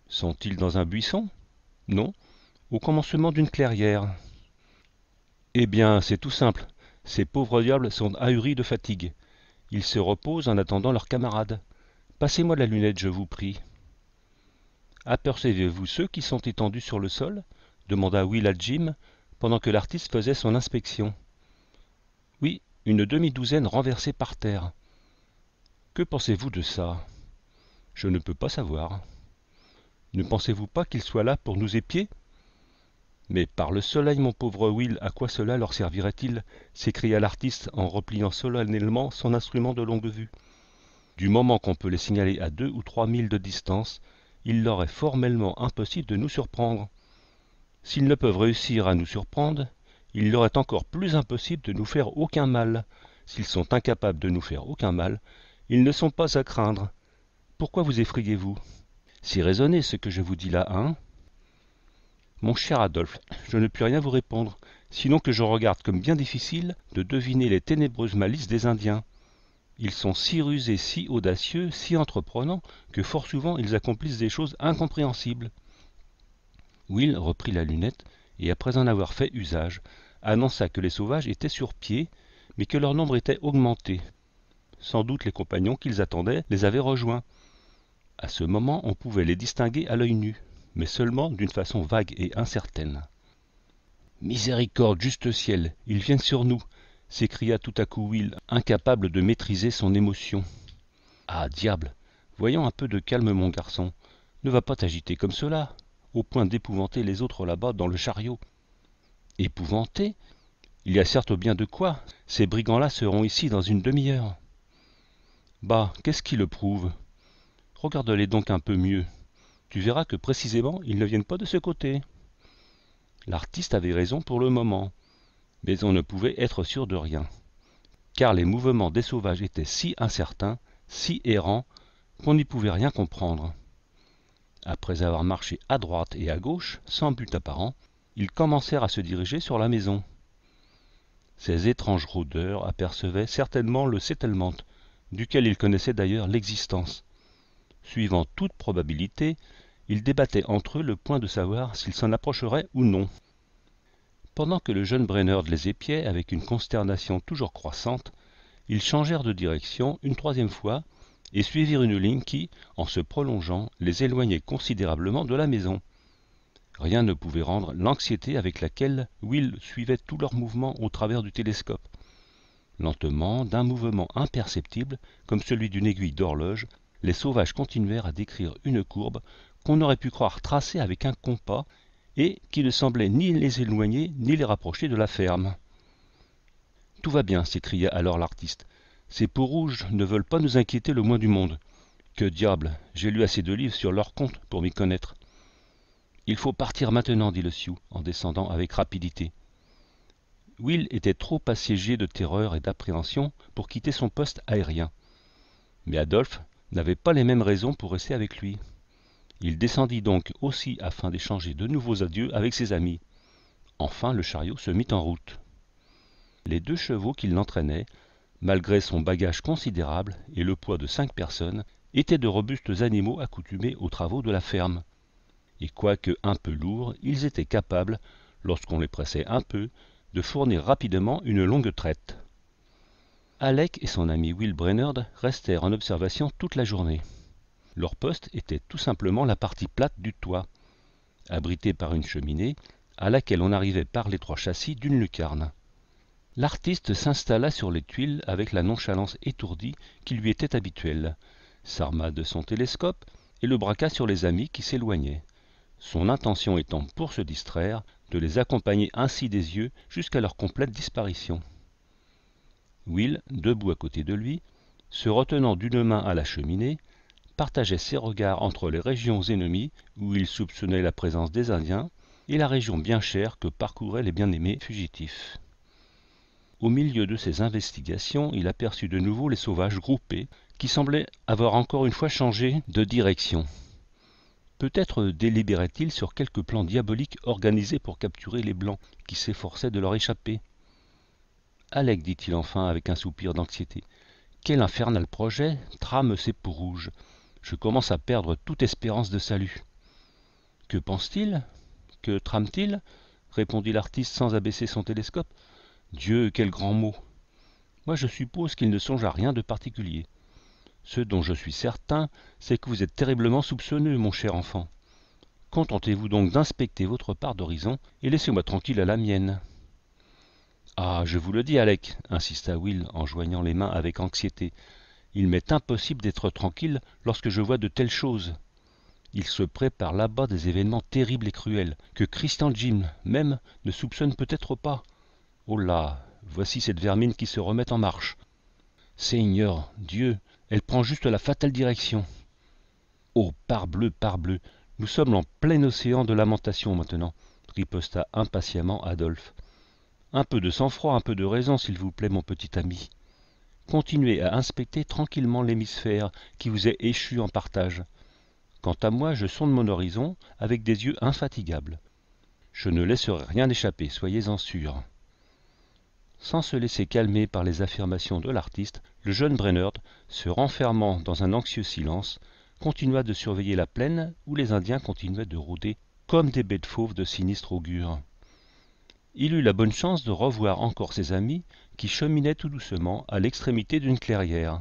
Sont-ils dans un buisson Non, au commencement d'une clairière. Eh bien, c'est tout simple. Ces pauvres diables sont ahuris de fatigue. Ils se reposent en attendant leurs camarades. Passez-moi la lunette, je vous prie. Apercevez-vous ceux qui sont étendus sur le sol demanda Will à Jim pendant que l'artiste faisait son inspection. Oui, une demi-douzaine renversée par terre. Que pensez-vous de ça Je ne peux pas savoir. Ne pensez-vous pas qu'ils soient là pour nous épier Mais par le soleil, mon pauvre Will, à quoi cela leur servirait-il s'écria l'artiste en repliant solennellement son instrument de longue vue. Du moment qu'on peut les signaler à deux ou trois milles de distance, il leur est formellement impossible de nous surprendre. S'ils ne peuvent réussir à nous surprendre, il leur est encore plus impossible de nous faire aucun mal. S'ils sont incapables de nous faire aucun mal, ils ne sont pas à craindre. Pourquoi vous effrayez-vous Si raisonnez ce que je vous dis là, hein Mon cher Adolphe, je ne puis rien vous répondre, sinon que je regarde comme bien difficile de deviner les ténébreuses malices des Indiens. Ils sont si rusés, si audacieux, si entreprenants, que fort souvent ils accomplissent des choses incompréhensibles. Will reprit la lunette, et après en avoir fait usage, annonça que les sauvages étaient sur pied, mais que leur nombre était augmenté. Sans doute les compagnons qu'ils attendaient les avaient rejoints. À ce moment on pouvait les distinguer à l'œil nu, mais seulement d'une façon vague et incertaine. Miséricorde, juste ciel, ils viennent sur nous, s'écria tout à coup will incapable de maîtriser son émotion ah diable voyons un peu de calme mon garçon ne va pas t'agiter comme cela au point d'épouvanter les autres là-bas dans le chariot épouvanter il y a certes bien de quoi ces brigands là seront ici dans une demi-heure bah qu'est-ce qui le prouve regarde les donc un peu mieux tu verras que précisément ils ne viennent pas de ce côté l'artiste avait raison pour le moment mais on ne pouvait être sûr de rien, car les mouvements des sauvages étaient si incertains, si errants, qu'on n'y pouvait rien comprendre. Après avoir marché à droite et à gauche, sans but apparent, ils commencèrent à se diriger sur la maison. Ces étranges rôdeurs apercevaient certainement le settlement, duquel ils connaissaient d'ailleurs l'existence. Suivant toute probabilité, ils débattaient entre eux le point de savoir s'ils s'en approcheraient ou non pendant que le jeune Brainerd les épiait avec une consternation toujours croissante, ils changèrent de direction une troisième fois et suivirent une ligne qui, en se prolongeant, les éloignait considérablement de la maison. Rien ne pouvait rendre l'anxiété avec laquelle Will suivait tous leurs mouvements au travers du télescope. Lentement, d'un mouvement imperceptible, comme celui d'une aiguille d'horloge, les sauvages continuèrent à décrire une courbe qu'on aurait pu croire tracée avec un compas et qui ne semblait ni les éloigner ni les rapprocher de la ferme. Tout va bien, s'écria alors l'artiste. Ces peaux-rouges ne veulent pas nous inquiéter le moins du monde. Que diable, j'ai lu assez de livres sur leur compte pour m'y connaître. Il faut partir maintenant, dit le Sioux, en descendant avec rapidité. Will était trop assiégé de terreur et d'appréhension pour quitter son poste aérien. Mais Adolphe n'avait pas les mêmes raisons pour rester avec lui. Il descendit donc aussi afin d'échanger de nouveaux adieux avec ses amis. Enfin le chariot se mit en route. Les deux chevaux qui l'entraînaient, malgré son bagage considérable et le poids de cinq personnes, étaient de robustes animaux accoutumés aux travaux de la ferme. Et quoique un peu lourds, ils étaient capables, lorsqu'on les pressait un peu, de fournir rapidement une longue traite. Alec et son ami Will Brainerd restèrent en observation toute la journée. Leur poste était tout simplement la partie plate du toit, abritée par une cheminée, à laquelle on arrivait par les trois châssis d'une lucarne. L'artiste s'installa sur les tuiles avec la nonchalance étourdie qui lui était habituelle, s'arma de son télescope et le braqua sur les amis qui s'éloignaient, son intention étant, pour se distraire, de les accompagner ainsi des yeux jusqu'à leur complète disparition. Will, debout à côté de lui, se retenant d'une main à la cheminée, partageait ses regards entre les régions ennemies, où il soupçonnait la présence des Indiens, et la région bien chère que parcouraient les bien-aimés fugitifs. Au milieu de ses investigations, il aperçut de nouveau les sauvages groupés, qui semblaient avoir encore une fois changé de direction. Peut-être délibérait-il sur quelque plan diabolique organisé pour capturer les Blancs, qui s'efforçaient de leur échapper. Alec, dit-il enfin avec un soupir d'anxiété, quel infernal projet trame ces peaux rouges je commence à perdre toute espérance de salut. Que pense-t-il Que trame-t-il répondit l'artiste sans abaisser son télescope. Dieu, quel grand mot Moi, je suppose qu'il ne songe à rien de particulier. Ce dont je suis certain, c'est que vous êtes terriblement soupçonneux, mon cher enfant. Contentez-vous donc d'inspecter votre part d'horizon et laissez-moi tranquille à la mienne. Ah, je vous le dis, Alec, insista Will en joignant les mains avec anxiété il m'est impossible d'être tranquille lorsque je vois de telles choses il se prépare là-bas des événements terribles et cruels que christian jim même ne soupçonne peut-être pas oh là voici cette vermine qui se remet en marche seigneur dieu elle prend juste la fatale direction oh parbleu parbleu nous sommes en plein océan de lamentations maintenant riposta impatiemment adolphe un peu de sang-froid un peu de raison s'il vous plaît mon petit ami continuez à inspecter tranquillement l'hémisphère qui vous est échu en partage. Quant à moi, je sonde mon horizon avec des yeux infatigables. Je ne laisserai rien échapper, soyez-en sûrs. Sans se laisser calmer par les affirmations de l'artiste, le jeune Brainerd, se renfermant dans un anxieux silence, continua de surveiller la plaine où les Indiens continuaient de rôder comme des bêtes fauves de sinistre augure. Il eut la bonne chance de revoir encore ses amis qui cheminaient tout doucement à l'extrémité d'une clairière.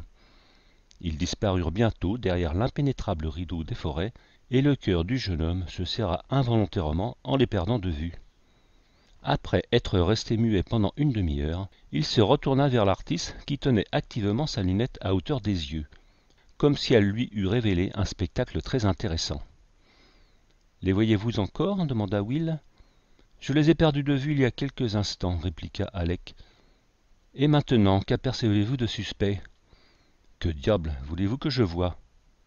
Ils disparurent bientôt derrière l'impénétrable rideau des forêts, et le cœur du jeune homme se serra involontairement en les perdant de vue. Après être resté muet pendant une demi-heure, il se retourna vers l'artiste qui tenait activement sa lunette à hauteur des yeux, comme si elle lui eût révélé un spectacle très intéressant. Les voyez-vous encore demanda Will. Je les ai perdus de vue il y a quelques instants, répliqua Alec. Et maintenant, qu'apercevez-vous de suspect Que diable voulez-vous que je voie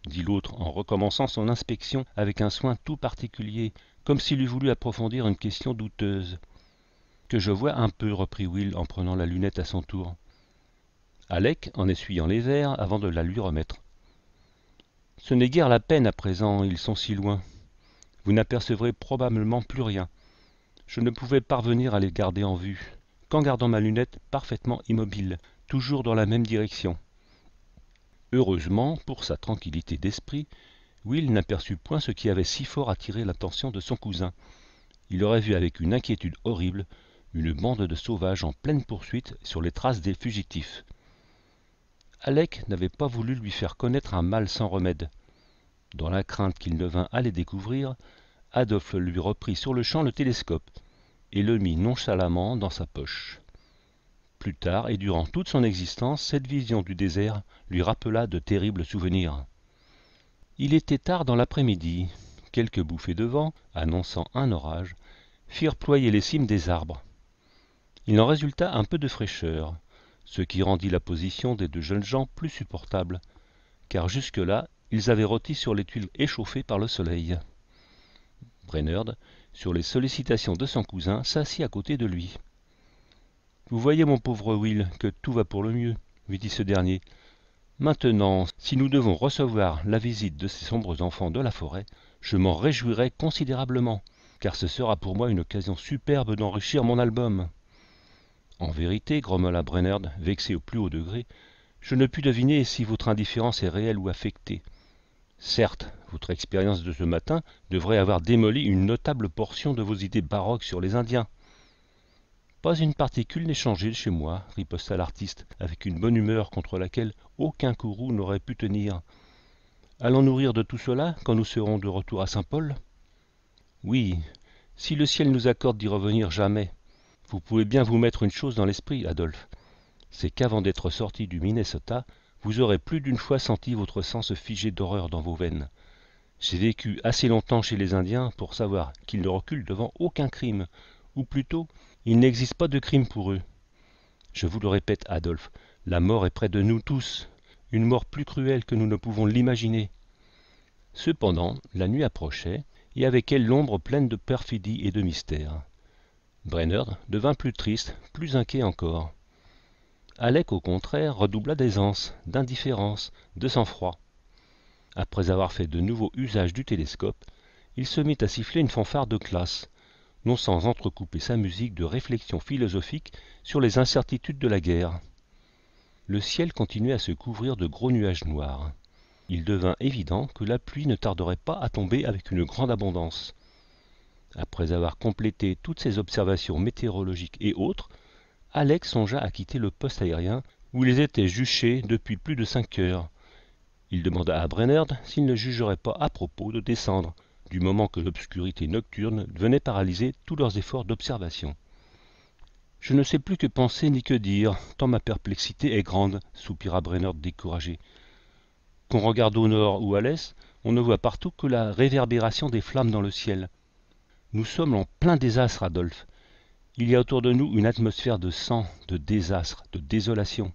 dit l'autre en recommençant son inspection avec un soin tout particulier, comme s'il eût voulu approfondir une question douteuse. Que je vois un peu, reprit Will en prenant la lunette à son tour. Alec en essuyant les verres avant de la lui remettre. Ce n'est guère la peine à présent, ils sont si loin. Vous n'apercevrez probablement plus rien. Je ne pouvais parvenir à les garder en vue en gardant ma lunette parfaitement immobile, toujours dans la même direction. Heureusement, pour sa tranquillité d'esprit, Will n'aperçut point ce qui avait si fort attiré l'attention de son cousin. Il aurait vu avec une inquiétude horrible une bande de sauvages en pleine poursuite sur les traces des fugitifs. Alec n'avait pas voulu lui faire connaître un mal sans remède. Dans la crainte qu'il ne vînt à les découvrir, Adolphe lui reprit sur le champ le télescope et le mit nonchalamment dans sa poche. Plus tard et durant toute son existence, cette vision du désert lui rappela de terribles souvenirs. Il était tard dans l'après-midi. Quelques bouffées de vent, annonçant un orage, firent ployer les cimes des arbres. Il en résulta un peu de fraîcheur, ce qui rendit la position des deux jeunes gens plus supportable, car jusque-là ils avaient rôti sur les tuiles échauffées par le soleil sur les sollicitations de son cousin, s'assit à côté de lui. Vous voyez, mon pauvre Will, que tout va pour le mieux, lui dit ce dernier. Maintenant, si nous devons recevoir la visite de ces sombres enfants de la forêt, je m'en réjouirai considérablement, car ce sera pour moi une occasion superbe d'enrichir mon album. En vérité, grommela Brennard, vexé au plus haut degré, je ne puis deviner si votre indifférence est réelle ou affectée. Certes, votre expérience de ce matin devrait avoir démoli une notable portion de vos idées baroques sur les Indiens. Pas une particule n'est changée chez moi, riposta l'artiste, avec une bonne humeur contre laquelle aucun courroux n'aurait pu tenir. Allons nourrir de tout cela quand nous serons de retour à Saint-Paul Oui, si le ciel nous accorde d'y revenir jamais. Vous pouvez bien vous mettre une chose dans l'esprit, Adolphe. C'est qu'avant d'être sorti du Minnesota, vous aurez plus d'une fois senti votre sang se figer d'horreur dans vos veines. J'ai vécu assez longtemps chez les Indiens pour savoir qu'ils ne reculent devant aucun crime, ou plutôt, il n'existe pas de crime pour eux. Je vous le répète, Adolphe, la mort est près de nous tous, une mort plus cruelle que nous ne pouvons l'imaginer. Cependant, la nuit approchait, et avec elle l'ombre pleine de perfidie et de mystère. Brenner devint plus triste, plus inquiet encore. Alec, au contraire, redoubla d'aisance, d'indifférence, de sang-froid. Après avoir fait de nouveau usage du télescope, il se mit à siffler une fanfare de classe, non sans entrecouper sa musique de réflexions philosophiques sur les incertitudes de la guerre. Le ciel continuait à se couvrir de gros nuages noirs. Il devint évident que la pluie ne tarderait pas à tomber avec une grande abondance. Après avoir complété toutes ses observations météorologiques et autres, Alex songea à quitter le poste aérien où ils étaient juchés depuis plus de cinq heures. Il demanda à Brainerd s'il ne jugerait pas à propos de descendre, du moment que l'obscurité nocturne venait paralyser tous leurs efforts d'observation. Je ne sais plus que penser ni que dire, tant ma perplexité est grande, soupira Brainerd découragé. Qu'on regarde au nord ou à l'est, on ne voit partout que la réverbération des flammes dans le ciel. Nous sommes en plein désastre, Adolphe. Il y a autour de nous une atmosphère de sang, de désastre, de désolation.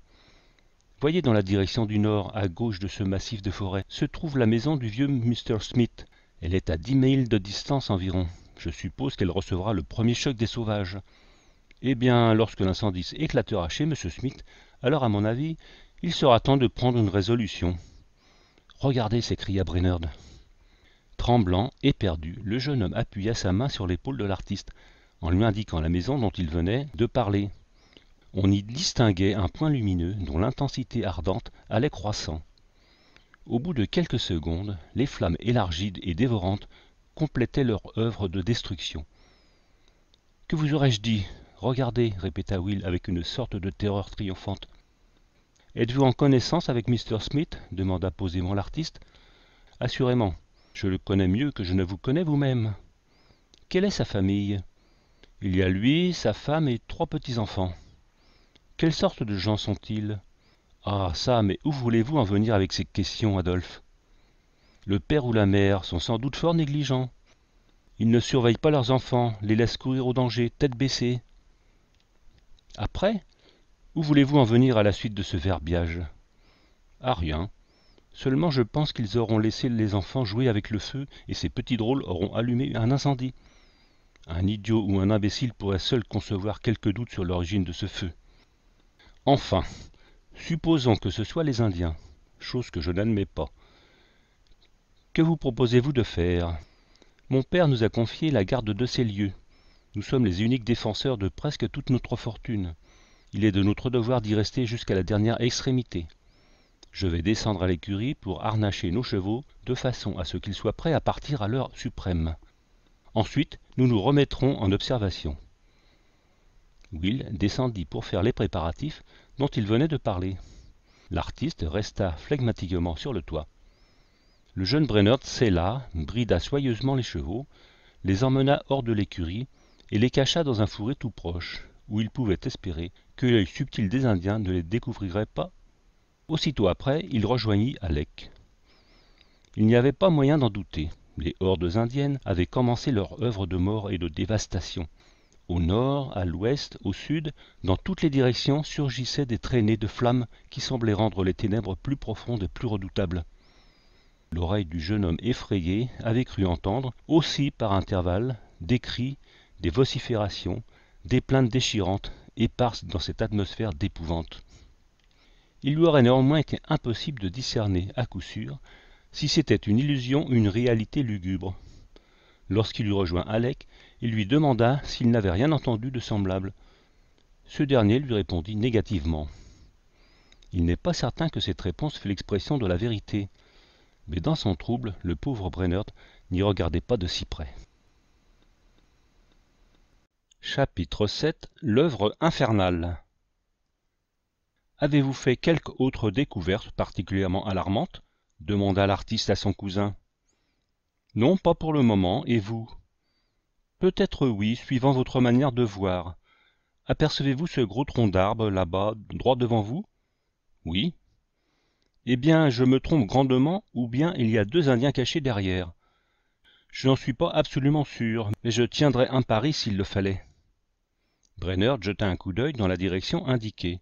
Voyez dans la direction du nord, à gauche de ce massif de forêt, se trouve la maison du vieux Mr. Smith. Elle est à dix milles de distance environ. Je suppose qu'elle recevra le premier choc des sauvages. Eh bien, lorsque l'incendie éclatera chez M. Smith, alors à mon avis, il sera temps de prendre une résolution. Regardez, s'écria Brainerd. Tremblant, éperdu, le jeune homme appuya sa main sur l'épaule de l'artiste en lui indiquant la maison dont il venait de parler. On y distinguait un point lumineux dont l'intensité ardente allait croissant. Au bout de quelques secondes, les flammes élargies et dévorantes complétaient leur œuvre de destruction. Que vous aurais-je dit Regardez, répéta Will avec une sorte de terreur triomphante. Êtes-vous en connaissance avec Mr. Smith demanda posément l'artiste. Assurément, je le connais mieux que je ne vous connais vous-même. Quelle est sa famille il y a lui, sa femme et trois petits-enfants. Quelle sorte de gens sont-ils Ah ça, mais où voulez-vous en venir avec ces questions, Adolphe Le père ou la mère sont sans doute fort négligents. Ils ne surveillent pas leurs enfants, les laissent courir au danger, tête baissée. Après, où voulez-vous en venir à la suite de ce verbiage À ah, rien. Seulement je pense qu'ils auront laissé les enfants jouer avec le feu et ces petits drôles auront allumé un incendie. Un idiot ou un imbécile pourrait seul concevoir quelques doute sur l'origine de ce feu. Enfin, supposons que ce soit les Indiens, chose que je n'admets pas. Que vous proposez-vous de faire Mon père nous a confié la garde de ces lieux. Nous sommes les uniques défenseurs de presque toute notre fortune. Il est de notre devoir d'y rester jusqu'à la dernière extrémité. Je vais descendre à l'écurie pour harnacher nos chevaux de façon à ce qu'ils soient prêts à partir à l'heure suprême. Ensuite, nous nous remettrons en observation. Will descendit pour faire les préparatifs dont il venait de parler. L'artiste resta flegmatiquement sur le toit. Le jeune Brennert sella, brida soyeusement les chevaux, les emmena hors de l'écurie et les cacha dans un fourré tout proche, où il pouvait espérer que l'œil subtil des Indiens ne les découvrirait pas. Aussitôt après, il rejoignit Alec. Il n'y avait pas moyen d'en douter les hordes indiennes avaient commencé leur œuvre de mort et de dévastation. Au nord, à l'ouest, au sud, dans toutes les directions surgissaient des traînées de flammes qui semblaient rendre les ténèbres plus profondes et plus redoutables. L'oreille du jeune homme effrayé avait cru entendre, aussi par intervalles, des cris, des vociférations, des plaintes déchirantes, éparses dans cette atmosphère d'épouvante. Il lui aurait néanmoins été impossible de discerner, à coup sûr, si c'était une illusion ou une réalité lugubre. Lorsqu'il eut rejoint Alec, il lui demanda s'il n'avait rien entendu de semblable. Ce dernier lui répondit négativement. Il n'est pas certain que cette réponse fût l'expression de la vérité, mais dans son trouble, le pauvre Brennert n'y regardait pas de si près. Chapitre 7 L'œuvre infernale Avez-vous fait quelque autre découverte particulièrement alarmante demanda l'artiste à son cousin non pas pour le moment et vous peut-être oui suivant votre manière de voir apercevez-vous ce gros tronc d'arbre là-bas droit devant vous oui eh bien je me trompe grandement ou bien il y a deux indiens cachés derrière je n'en suis pas absolument sûr mais je tiendrais un pari s'il le fallait brenner jeta un coup d'œil dans la direction indiquée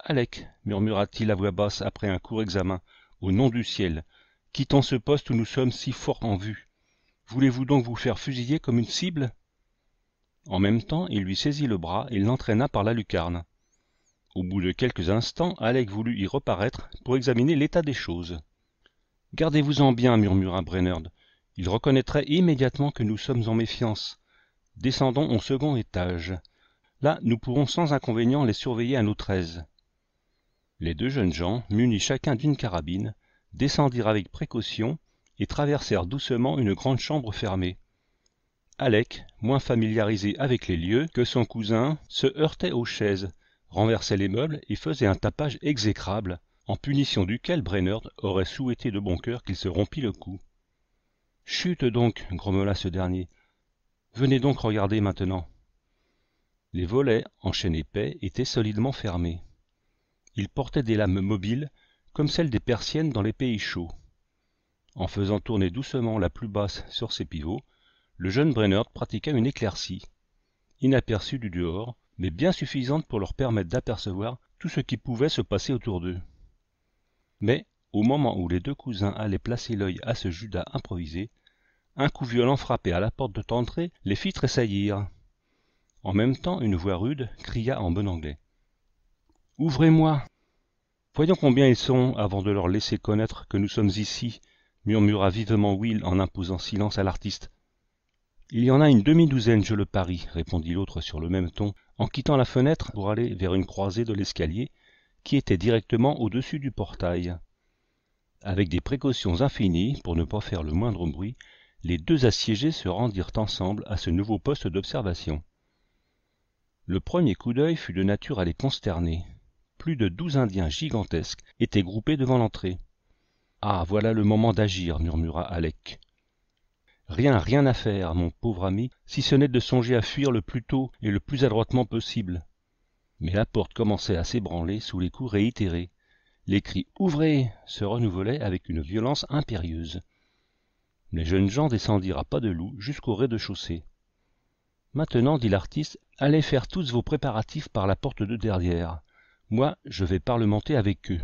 alec murmura-t-il à voix basse après un court examen au nom du ciel quittons ce poste où nous sommes si fort en vue voulez-vous donc vous faire fusiller comme une cible en même temps il lui saisit le bras et l'entraîna par la lucarne au bout de quelques instants alec voulut y reparaître pour examiner l'état des choses gardez-vous-en bien murmura brainerd il reconnaîtrait immédiatement que nous sommes en méfiance descendons au second étage là nous pourrons sans inconvénient les surveiller à notre aise les deux jeunes gens, munis chacun d'une carabine, descendirent avec précaution et traversèrent doucement une grande chambre fermée. Alec, moins familiarisé avec les lieux que son cousin, se heurtait aux chaises, renversait les meubles et faisait un tapage exécrable, en punition duquel Brainerd aurait souhaité de bon cœur qu'il se rompît le cou. Chute donc, grommela ce dernier. Venez donc regarder maintenant. Les volets, en chêne épais, étaient solidement fermés. Il portait des lames mobiles comme celles des persiennes dans les pays chauds en faisant tourner doucement la plus basse sur ses pivots le jeune Brainerd pratiqua une éclaircie inaperçue du dehors mais bien suffisante pour leur permettre d'apercevoir tout ce qui pouvait se passer autour d'eux mais au moment où les deux cousins allaient placer l'œil à ce judas improvisé un coup violent frappé à la porte de entrée les fit tressaillir en même temps une voix rude cria en bon anglais ouvrez-moi voyons combien ils sont avant de leur laisser connaître que nous sommes ici murmura vivement will en imposant silence à l'artiste il y en a une demi-douzaine je le parie répondit l'autre sur le même ton en quittant la fenêtre pour aller vers une croisée de l'escalier qui était directement au-dessus du portail avec des précautions infinies pour ne pas faire le moindre bruit les deux assiégés se rendirent ensemble à ce nouveau poste d'observation le premier coup d'œil fut de nature à les consterner plus de douze Indiens gigantesques étaient groupés devant l'entrée. Ah, voilà le moment d'agir, murmura Alec. Rien, rien à faire, mon pauvre ami, si ce n'est de songer à fuir le plus tôt et le plus adroitement possible. Mais la porte commençait à s'ébranler sous les coups réitérés. Les cris Ouvrez se renouvelaient avec une violence impérieuse. Les jeunes gens descendirent à pas de loup jusqu'au rez-de-chaussée. Maintenant, dit l'artiste, allez faire tous vos préparatifs par la porte de derrière. Moi, je vais parlementer avec eux.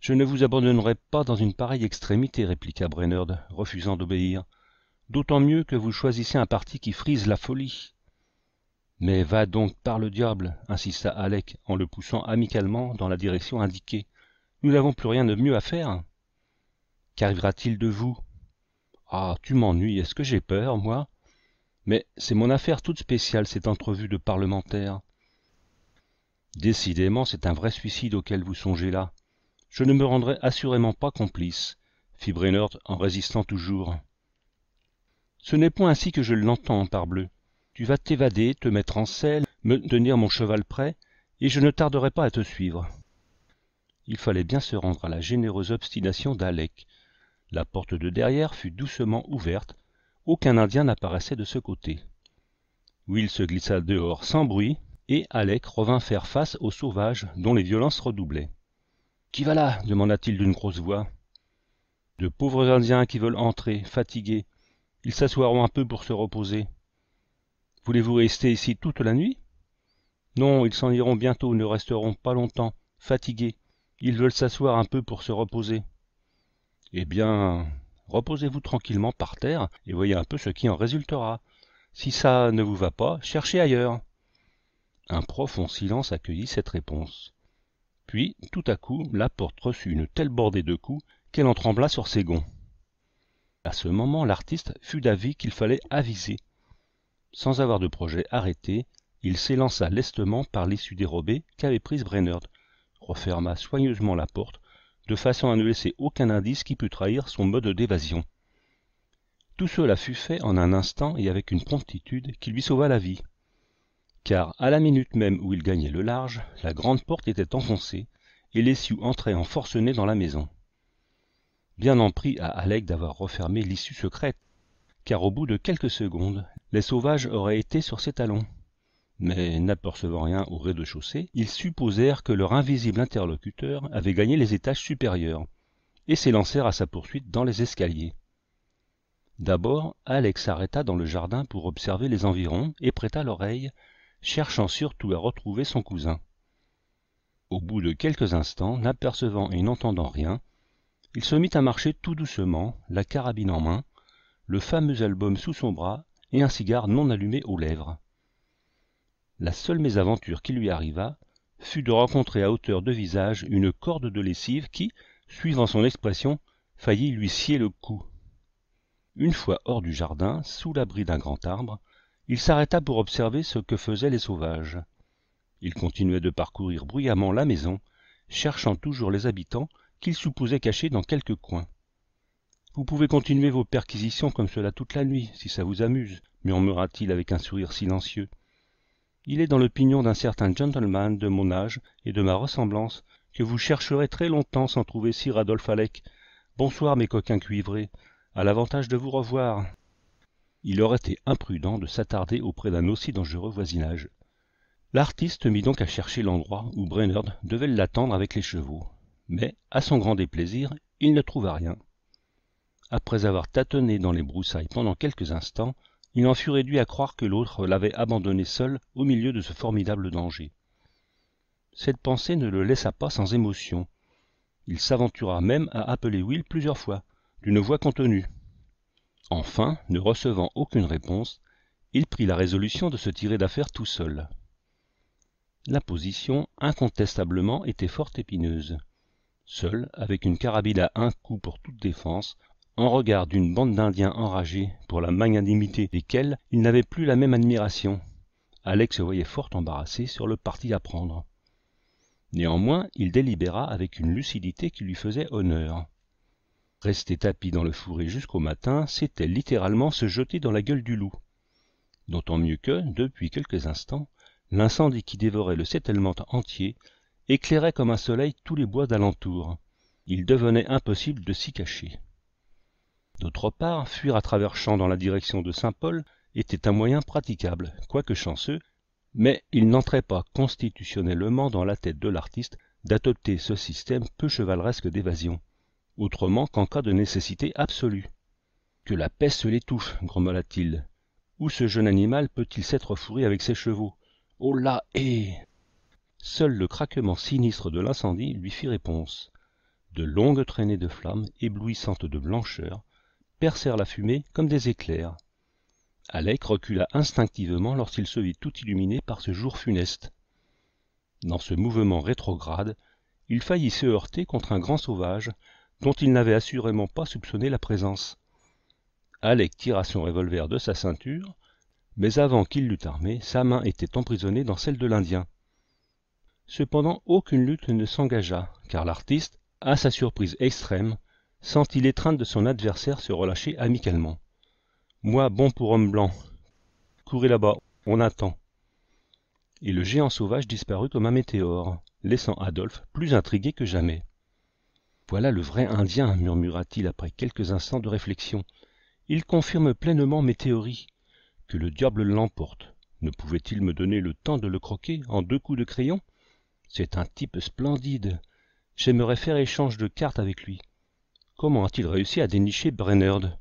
Je ne vous abandonnerai pas dans une pareille extrémité, répliqua Brainerd, refusant d'obéir. D'autant mieux que vous choisissez un parti qui frise la folie. Mais va donc par le diable, insista Alec en le poussant amicalement dans la direction indiquée. Nous n'avons plus rien de mieux à faire. Qu'arrivera-t-il de vous Ah, tu m'ennuies, est-ce que j'ai peur, moi Mais c'est mon affaire toute spéciale, cette entrevue de parlementaire. » décidément c'est un vrai suicide auquel vous songez là je ne me rendrai assurément pas complice fit Brainerd en résistant toujours. Ce n'est point ainsi que je l'entends, parbleu. Tu vas t'évader, te mettre en selle, me tenir mon cheval prêt, et je ne tarderai pas à te suivre. Il fallait bien se rendre à la généreuse obstination d'Alec. La porte de derrière fut doucement ouverte, aucun Indien n'apparaissait de ce côté. Will se glissa dehors sans bruit, et Alec revint faire face aux sauvages dont les violences redoublaient. Qui va là demanda-t-il d'une grosse voix. De pauvres Indiens qui veulent entrer, fatigués. Ils s'asseoiront un peu pour se reposer. Voulez-vous rester ici toute la nuit Non, ils s'en iront bientôt, ne resteront pas longtemps, fatigués. Ils veulent s'asseoir un peu pour se reposer. Eh bien, reposez-vous tranquillement par terre et voyez un peu ce qui en résultera. Si ça ne vous va pas, cherchez ailleurs un profond silence accueillit cette réponse puis tout à coup la porte reçut une telle bordée de coups qu'elle en trembla sur ses gonds à ce moment l'artiste fut d'avis qu'il fallait aviser sans avoir de projet arrêté il s'élança lestement par l'issue dérobée qu'avait prise brainerd referma soigneusement la porte de façon à ne laisser aucun indice qui pût trahir son mode d'évasion tout cela fut fait en un instant et avec une promptitude qui lui sauva la vie car à la minute même où il gagnait le large la grande porte était enfoncée et sioux entrait en forcené dans la maison bien en prit à alec d'avoir refermé l'issue secrète car au bout de quelques secondes les sauvages auraient été sur ses talons mais n'apercevant rien au rez-de-chaussée ils supposèrent que leur invisible interlocuteur avait gagné les étages supérieurs et s'élancèrent à sa poursuite dans les escaliers d'abord alec s'arrêta dans le jardin pour observer les environs et prêta l'oreille cherchant surtout à retrouver son cousin. Au bout de quelques instants, n'apercevant et n'entendant rien, il se mit à marcher tout doucement, la carabine en main, le fameux album sous son bras et un cigare non allumé aux lèvres. La seule mésaventure qui lui arriva fut de rencontrer à hauteur de visage une corde de lessive qui, suivant son expression, faillit lui scier le cou. Une fois hors du jardin, sous l'abri d'un grand arbre, il s'arrêta pour observer ce que faisaient les sauvages Il continuait de parcourir bruyamment la maison cherchant toujours les habitants qu'il supposait cachés dans quelque coin vous pouvez continuer vos perquisitions comme cela toute la nuit si ça vous amuse murmura-t-il avec un sourire silencieux il est dans l'opinion d'un certain gentleman de mon âge et de ma ressemblance que vous chercherez très longtemps sans trouver sir adolphe Alec. bonsoir mes coquins cuivrés à l'avantage de vous revoir il aurait été imprudent de s'attarder auprès d'un aussi dangereux voisinage. L'artiste mit donc à chercher l'endroit où Brainerd devait l'attendre avec les chevaux, mais, à son grand déplaisir, il ne trouva rien. Après avoir tâtonné dans les broussailles pendant quelques instants, il en fut réduit à croire que l'autre l'avait abandonné seul au milieu de ce formidable danger. Cette pensée ne le laissa pas sans émotion. Il s'aventura même à appeler Will plusieurs fois, d'une voix contenue, enfin ne recevant aucune réponse il prit la résolution de se tirer d'affaire tout seul la position incontestablement était fort épineuse seul avec une carabine à un coup pour toute défense en regard d'une bande d'indiens enragés pour la magnanimité desquels il n'avait plus la même admiration Alex se voyait fort embarrassé sur le parti à prendre néanmoins il délibéra avec une lucidité qui lui faisait honneur rester tapis dans le fourré jusqu'au matin c'était littéralement se jeter dans la gueule du loup d'autant mieux que depuis quelques instants l'incendie qui dévorait le settlement entier éclairait comme un soleil tous les bois d'alentour il devenait impossible de s'y cacher d'autre part fuir à travers champs dans la direction de saint-paul était un moyen praticable quoique chanceux mais il n'entrait pas constitutionnellement dans la tête de l'artiste d'adopter ce système peu chevaleresque d'évasion autrement qu'en cas de nécessité absolue que la peste l'étouffe grommela-t-il où ce jeune animal peut-il s'être fourré avec ses chevaux oh là Hé !» seul le craquement sinistre de l'incendie lui fit réponse de longues traînées de flammes éblouissantes de blancheur percèrent la fumée comme des éclairs alec recula instinctivement lorsqu'il se vit tout illuminé par ce jour funeste dans ce mouvement rétrograde il faillit se heurter contre un grand sauvage dont il n'avait assurément pas soupçonné la présence. Alec tira son revolver de sa ceinture, mais avant qu'il l'eût armé, sa main était emprisonnée dans celle de l'Indien. Cependant, aucune lutte ne s'engagea, car l'artiste, à sa surprise extrême, sentit l'étreinte de son adversaire se relâcher amicalement. Moi, bon pour homme blanc. Courez là-bas, on attend. Et le géant sauvage disparut comme un météore, laissant Adolphe plus intrigué que jamais voilà le vrai indien murmura-t-il après quelques instants de réflexion il confirme pleinement mes théories que le diable l'emporte ne pouvait-il me donner le temps de le croquer en deux coups de crayon c'est un type splendide j'aimerais faire échange de cartes avec lui comment a-t-il réussi à dénicher brainerd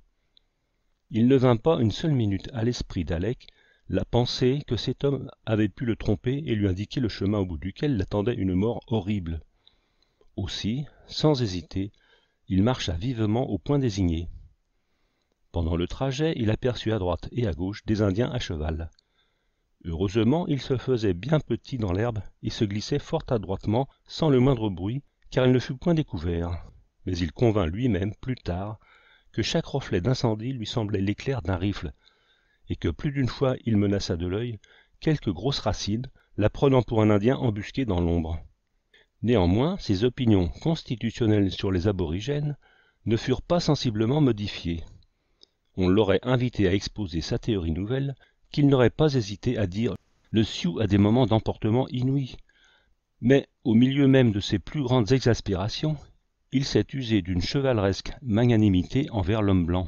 il ne vint pas une seule minute à l'esprit d'alec la pensée que cet homme avait pu le tromper et lui indiquer le chemin au bout duquel l'attendait une mort horrible aussi sans hésiter il marcha vivement au point désigné pendant le trajet il aperçut à droite et à gauche des indiens à cheval heureusement il se faisait bien petit dans l'herbe et se glissait fort adroitement sans le moindre bruit car il ne fut point découvert mais il convint lui-même plus tard que chaque reflet d'incendie lui semblait l'éclair d'un rifle et que plus d'une fois il menaça de l'œil quelque grosse racine la prenant pour un indien embusqué dans l'ombre Néanmoins, ses opinions constitutionnelles sur les aborigènes ne furent pas sensiblement modifiées. On l'aurait invité à exposer sa théorie nouvelle, qu'il n'aurait pas hésité à dire le Sioux a des moments d'emportement inouïs. Mais, au milieu même de ses plus grandes exaspérations, il s'est usé d'une chevaleresque magnanimité envers l'homme blanc.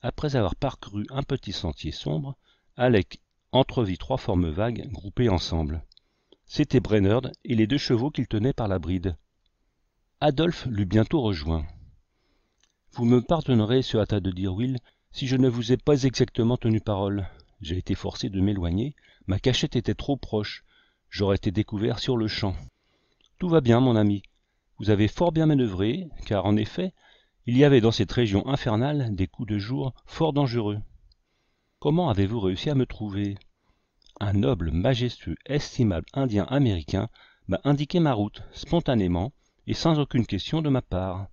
Après avoir parcouru un petit sentier sombre, Alec entrevit trois formes vagues groupées ensemble c'était Brainerd et les deux chevaux qu'il tenait par la bride. Adolphe l'eut bientôt rejoint. Vous me pardonnerez, se hâta de dire Will, si je ne vous ai pas exactement tenu parole. J'ai été forcé de m'éloigner, ma cachette était trop proche, j'aurais été découvert sur le champ. Tout va bien, mon ami. Vous avez fort bien manœuvré, car en effet, il y avait dans cette région infernale des coups de jour fort dangereux. Comment avez-vous réussi à me trouver un noble majestueux estimable indien américain m'a indiqué ma route spontanément et sans aucune question de ma part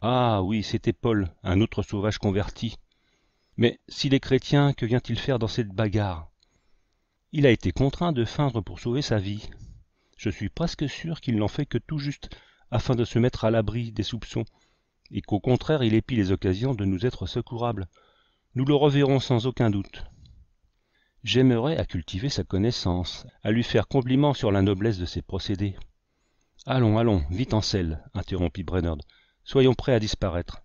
ah oui c'était paul un autre sauvage converti mais s'il est chrétien que vient-il faire dans cette bagarre il a été contraint de feindre pour sauver sa vie je suis presque sûr qu'il n'en fait que tout juste afin de se mettre à l'abri des soupçons et qu'au contraire il épie les occasions de nous être secourables. nous le reverrons sans aucun doute j'aimerais à cultiver sa connaissance, à lui faire compliment sur la noblesse de ses procédés. Allons, allons, vite en selle, interrompit Brennard. Soyons prêts à disparaître.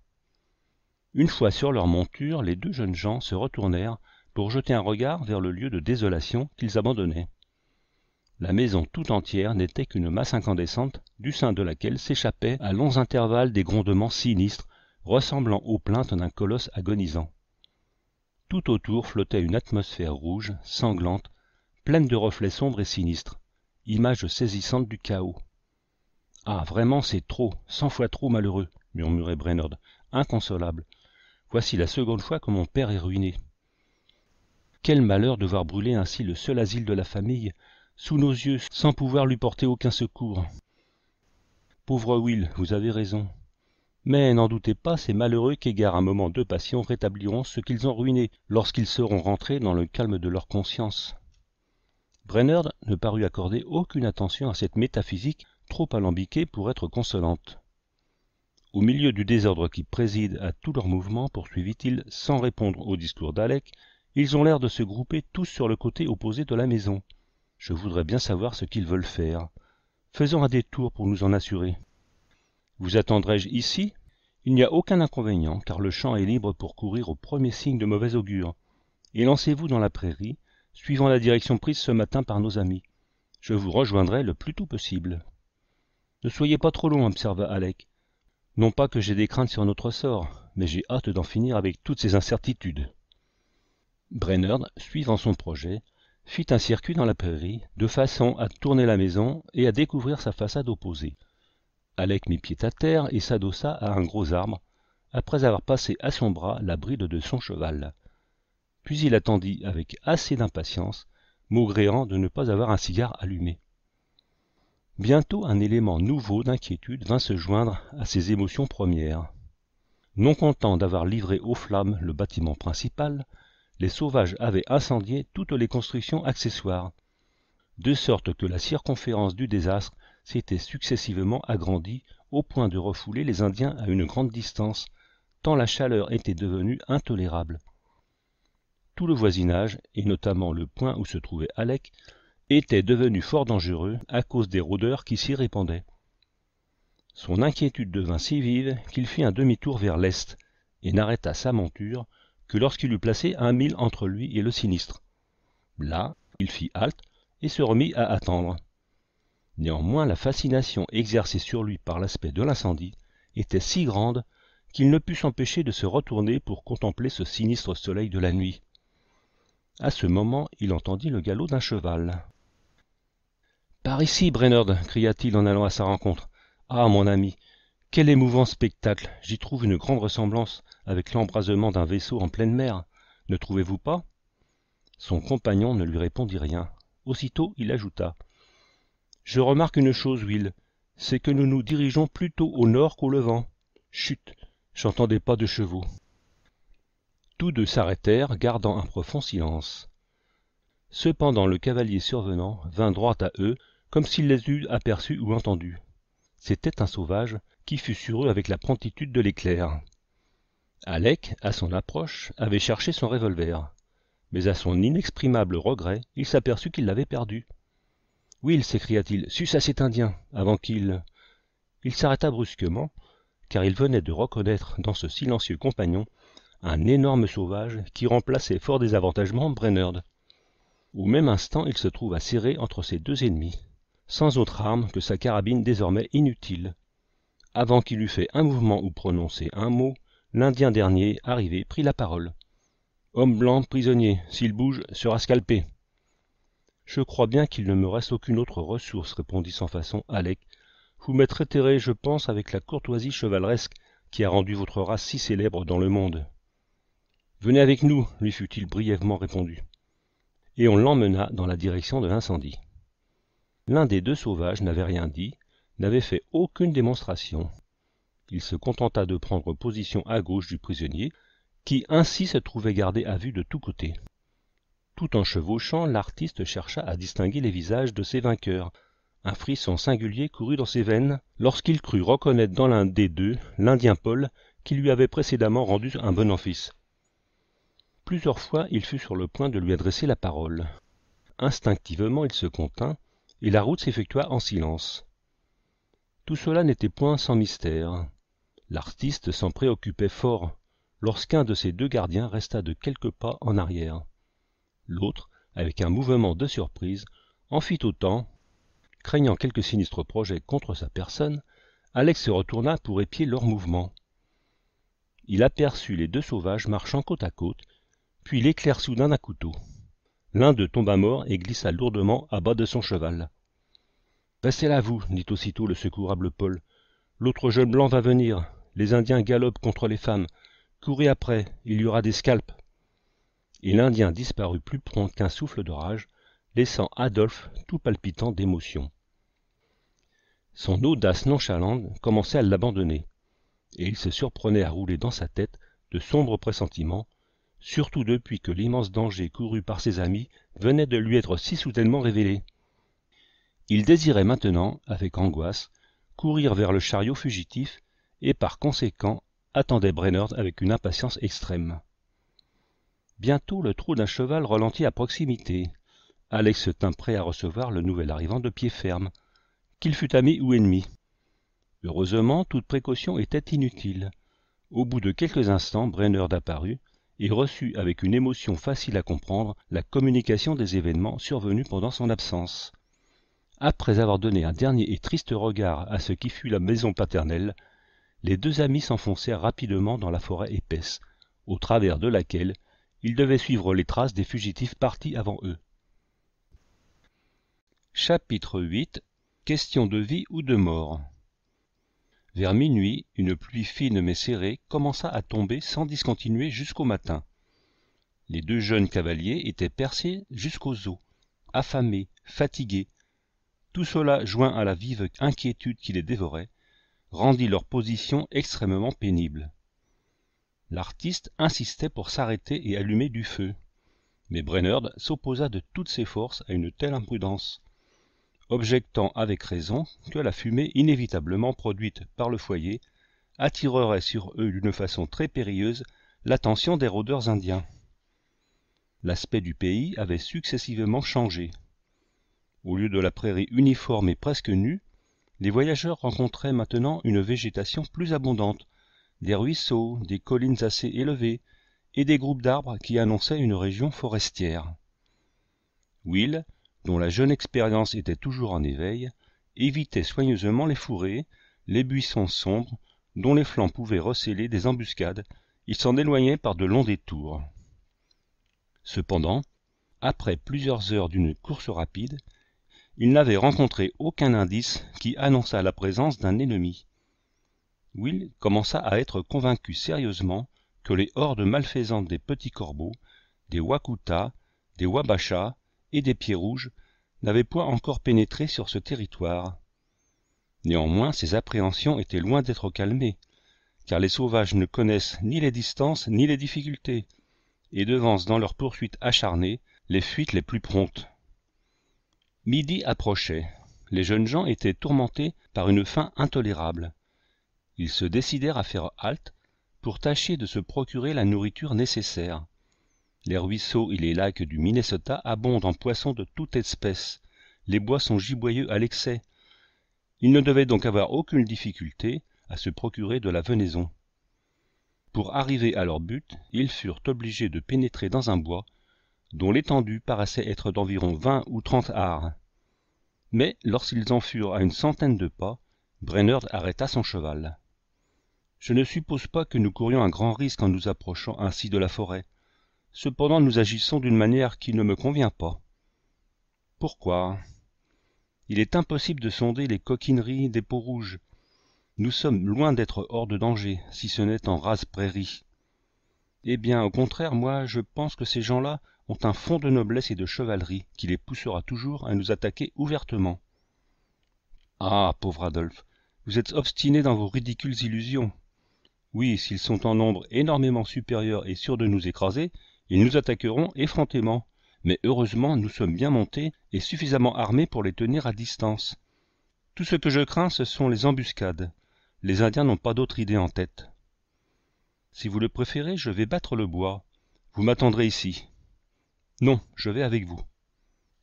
Une fois sur leur monture, les deux jeunes gens se retournèrent pour jeter un regard vers le lieu de désolation qu'ils abandonnaient. La maison tout entière n'était qu'une masse incandescente, du sein de laquelle s'échappaient à longs intervalles des grondements sinistres, ressemblant aux plaintes d'un colosse agonisant tout autour flottait une atmosphère rouge sanglante pleine de reflets sombres et sinistres image saisissante du chaos ah vraiment c'est trop cent fois trop malheureux murmurait brainerd inconsolable voici la seconde fois que mon père est ruiné quel malheur de voir brûler ainsi le seul asile de la famille sous nos yeux sans pouvoir lui porter aucun secours pauvre will vous avez raison mais n'en doutez pas ces malheureux qu'égare un moment de passion rétabliront ce qu'ils ont ruiné lorsqu'ils seront rentrés dans le calme de leur conscience brainerd ne parut accorder aucune attention à cette métaphysique trop alambiquée pour être consolante au milieu du désordre qui préside à tous leurs mouvements poursuivit-il sans répondre au discours d'alec ils ont l'air de se grouper tous sur le côté opposé de la maison je voudrais bien savoir ce qu'ils veulent faire faisons un détour pour nous en assurer vous attendrai je ici il n'y a aucun inconvénient, car le champ est libre pour courir au premier signe de mauvais augure. Et lancez-vous dans la prairie, suivant la direction prise ce matin par nos amis. Je vous rejoindrai le plus tôt possible. Ne soyez pas trop long, observa Alec. Non pas que j'ai des craintes sur notre sort, mais j'ai hâte d'en finir avec toutes ces incertitudes. Brainerd, suivant son projet, fit un circuit dans la prairie, de façon à tourner la maison et à découvrir sa façade opposée. Alec mit pied à terre et s'adossa à un gros arbre, après avoir passé à son bras la bride de son cheval. Puis il attendit avec assez d'impatience, maugréant de ne pas avoir un cigare allumé. Bientôt un élément nouveau d'inquiétude vint se joindre à ses émotions premières. Non content d'avoir livré aux flammes le bâtiment principal, les sauvages avaient incendié toutes les constructions accessoires, de sorte que la circonférence du désastre s'était successivement agrandi au point de refouler les Indiens à une grande distance, tant la chaleur était devenue intolérable. Tout le voisinage, et notamment le point où se trouvait Alec, était devenu fort dangereux à cause des rôdeurs qui s'y répandaient. Son inquiétude devint si vive qu'il fit un demi-tour vers l'est et n'arrêta sa monture que lorsqu'il eut placé un mille entre lui et le sinistre. Là, il fit halte et se remit à attendre néanmoins la fascination exercée sur lui par l'aspect de l'incendie était si grande qu'il ne put s'empêcher de se retourner pour contempler ce sinistre soleil de la nuit à ce moment il entendit le galop d'un cheval par ici brainerd cria-t-il en allant à sa rencontre ah mon ami quel émouvant spectacle j'y trouve une grande ressemblance avec l'embrasement d'un vaisseau en pleine mer ne trouvez-vous pas son compagnon ne lui répondit rien aussitôt il ajouta je remarque une chose, Will, c'est que nous nous dirigeons plutôt au nord qu'au levant. Chut, J'entendais pas de chevaux. Tous deux s'arrêtèrent, gardant un profond silence. Cependant le cavalier survenant vint droit à eux, comme s'il les eût aperçus ou entendus. C'était un sauvage qui fut sur eux avec la promptitude de l'éclair. Alec, à son approche, avait cherché son revolver, mais à son inexprimable regret, il s'aperçut qu'il l'avait perdu will s'écria-t-il suce à cet indien avant qu'il il s'arrêta brusquement car il venait de reconnaître dans ce silencieux compagnon un énorme sauvage qui remplaçait fort désavantagement brainerd au même instant il se trouva serré entre ses deux ennemis sans autre arme que sa carabine désormais inutile avant qu'il eût fait un mouvement ou prononcé un mot l'indien dernier arrivé prit la parole homme blanc prisonnier s'il bouge sera scalpé je crois bien qu'il ne me reste aucune autre ressource répondit sans façon alec vous m'êtes éterré, je pense avec la courtoisie chevaleresque qui a rendu votre race si célèbre dans le monde venez avec nous lui fut-il brièvement répondu et on l'emmena dans la direction de l'incendie l'un des deux sauvages n'avait rien dit n'avait fait aucune démonstration il se contenta de prendre position à gauche du prisonnier qui ainsi se trouvait gardé à vue de tous côtés tout en chevauchant l'artiste chercha à distinguer les visages de ses vainqueurs un frisson singulier courut dans ses veines lorsqu'il crut reconnaître dans l'un des deux l'indien paul qui lui avait précédemment rendu un bon office plusieurs fois il fut sur le point de lui adresser la parole instinctivement il se contint et la route s'effectua en silence tout cela n'était point sans mystère l'artiste s'en préoccupait fort lorsqu'un de ses deux gardiens resta de quelques pas en arrière l'autre avec un mouvement de surprise en fit autant craignant quelque sinistre projet contre sa personne alex se retourna pour épier leur mouvement. il aperçut les deux sauvages marchant côte à côte puis l'éclair soudain d'un couteau l'un d'eux tomba mort et glissa lourdement à bas de son cheval Passez là vous dit aussitôt le secourable paul l'autre jeune blanc va venir les indiens galopent contre les femmes courez après il y aura des scalpes et l'Indien disparut plus prompt qu'un souffle d'orage, laissant Adolphe tout palpitant d'émotion. Son audace nonchalante commençait à l'abandonner, et il se surprenait à rouler dans sa tête de sombres pressentiments, surtout depuis que l'immense danger couru par ses amis venait de lui être si soudainement révélé. Il désirait maintenant, avec angoisse, courir vers le chariot fugitif et par conséquent attendait Brainerd avec une impatience extrême. Bientôt le trou d'un cheval ralentit à proximité. Alex se tint prêt à recevoir le nouvel arrivant de pied ferme, qu'il fût ami ou ennemi. Heureusement, toute précaution était inutile. Au bout de quelques instants, Brainerd apparut et reçut avec une émotion facile à comprendre la communication des événements survenus pendant son absence. Après avoir donné un dernier et triste regard à ce qui fut la maison paternelle, les deux amis s'enfoncèrent rapidement dans la forêt épaisse, au travers de laquelle ils devaient suivre les traces des fugitifs partis avant eux. Chapitre 8 Question de vie ou de mort Vers minuit, une pluie fine mais serrée commença à tomber sans discontinuer jusqu'au matin. Les deux jeunes cavaliers étaient percés jusqu'aux os, affamés, fatigués. Tout cela, joint à la vive inquiétude qui les dévorait, rendit leur position extrêmement pénible. L'artiste insistait pour s'arrêter et allumer du feu, mais Brainerd s'opposa de toutes ses forces à une telle imprudence, objectant avec raison que la fumée inévitablement produite par le foyer attirerait sur eux d'une façon très périlleuse l'attention des rôdeurs indiens. L'aspect du pays avait successivement changé. Au lieu de la prairie uniforme et presque nue, les voyageurs rencontraient maintenant une végétation plus abondante des ruisseaux des collines assez élevées et des groupes d'arbres qui annonçaient une région forestière will dont la jeune expérience était toujours en éveil évitait soigneusement les fourrés les buissons sombres dont les flancs pouvaient receler des embuscades il s'en éloignait par de longs détours cependant après plusieurs heures d'une course rapide il n'avait rencontré aucun indice qui annonçât la présence d'un ennemi will commença à être convaincu sérieusement que les hordes malfaisantes des petits corbeaux des wakutas, des wabachas et des pieds rouges n'avaient point encore pénétré sur ce territoire néanmoins ses appréhensions étaient loin d'être calmées car les sauvages ne connaissent ni les distances ni les difficultés et devancent dans leur poursuite acharnée les fuites les plus promptes midi approchait les jeunes gens étaient tourmentés par une faim intolérable ils se décidèrent à faire halte pour tâcher de se procurer la nourriture nécessaire les ruisseaux et les lacs du minnesota abondent en poissons de toute espèce les bois sont giboyeux à l'excès ils ne devaient donc avoir aucune difficulté à se procurer de la venaison pour arriver à leur but ils furent obligés de pénétrer dans un bois dont l'étendue paraissait être d'environ vingt ou trente arts. mais lorsqu'ils en furent à une centaine de pas brainerd arrêta son cheval je ne suppose pas que nous courions un grand risque en nous approchant ainsi de la forêt cependant nous agissons d'une manière qui ne me convient pas pourquoi il est impossible de sonder les coquineries des peaux-rouges nous sommes loin d'être hors de danger si ce n'est en rase prairie eh bien au contraire moi je pense que ces gens-là ont un fond de noblesse et de chevalerie qui les poussera toujours à nous attaquer ouvertement ah pauvre adolphe vous êtes obstiné dans vos ridicules illusions oui s'ils sont en nombre énormément supérieur et sûrs de nous écraser ils nous attaqueront effrontément mais heureusement nous sommes bien montés et suffisamment armés pour les tenir à distance tout ce que je crains ce sont les embuscades les indiens n'ont pas d'autre idée en tête si vous le préférez je vais battre le bois vous m'attendrez ici non je vais avec vous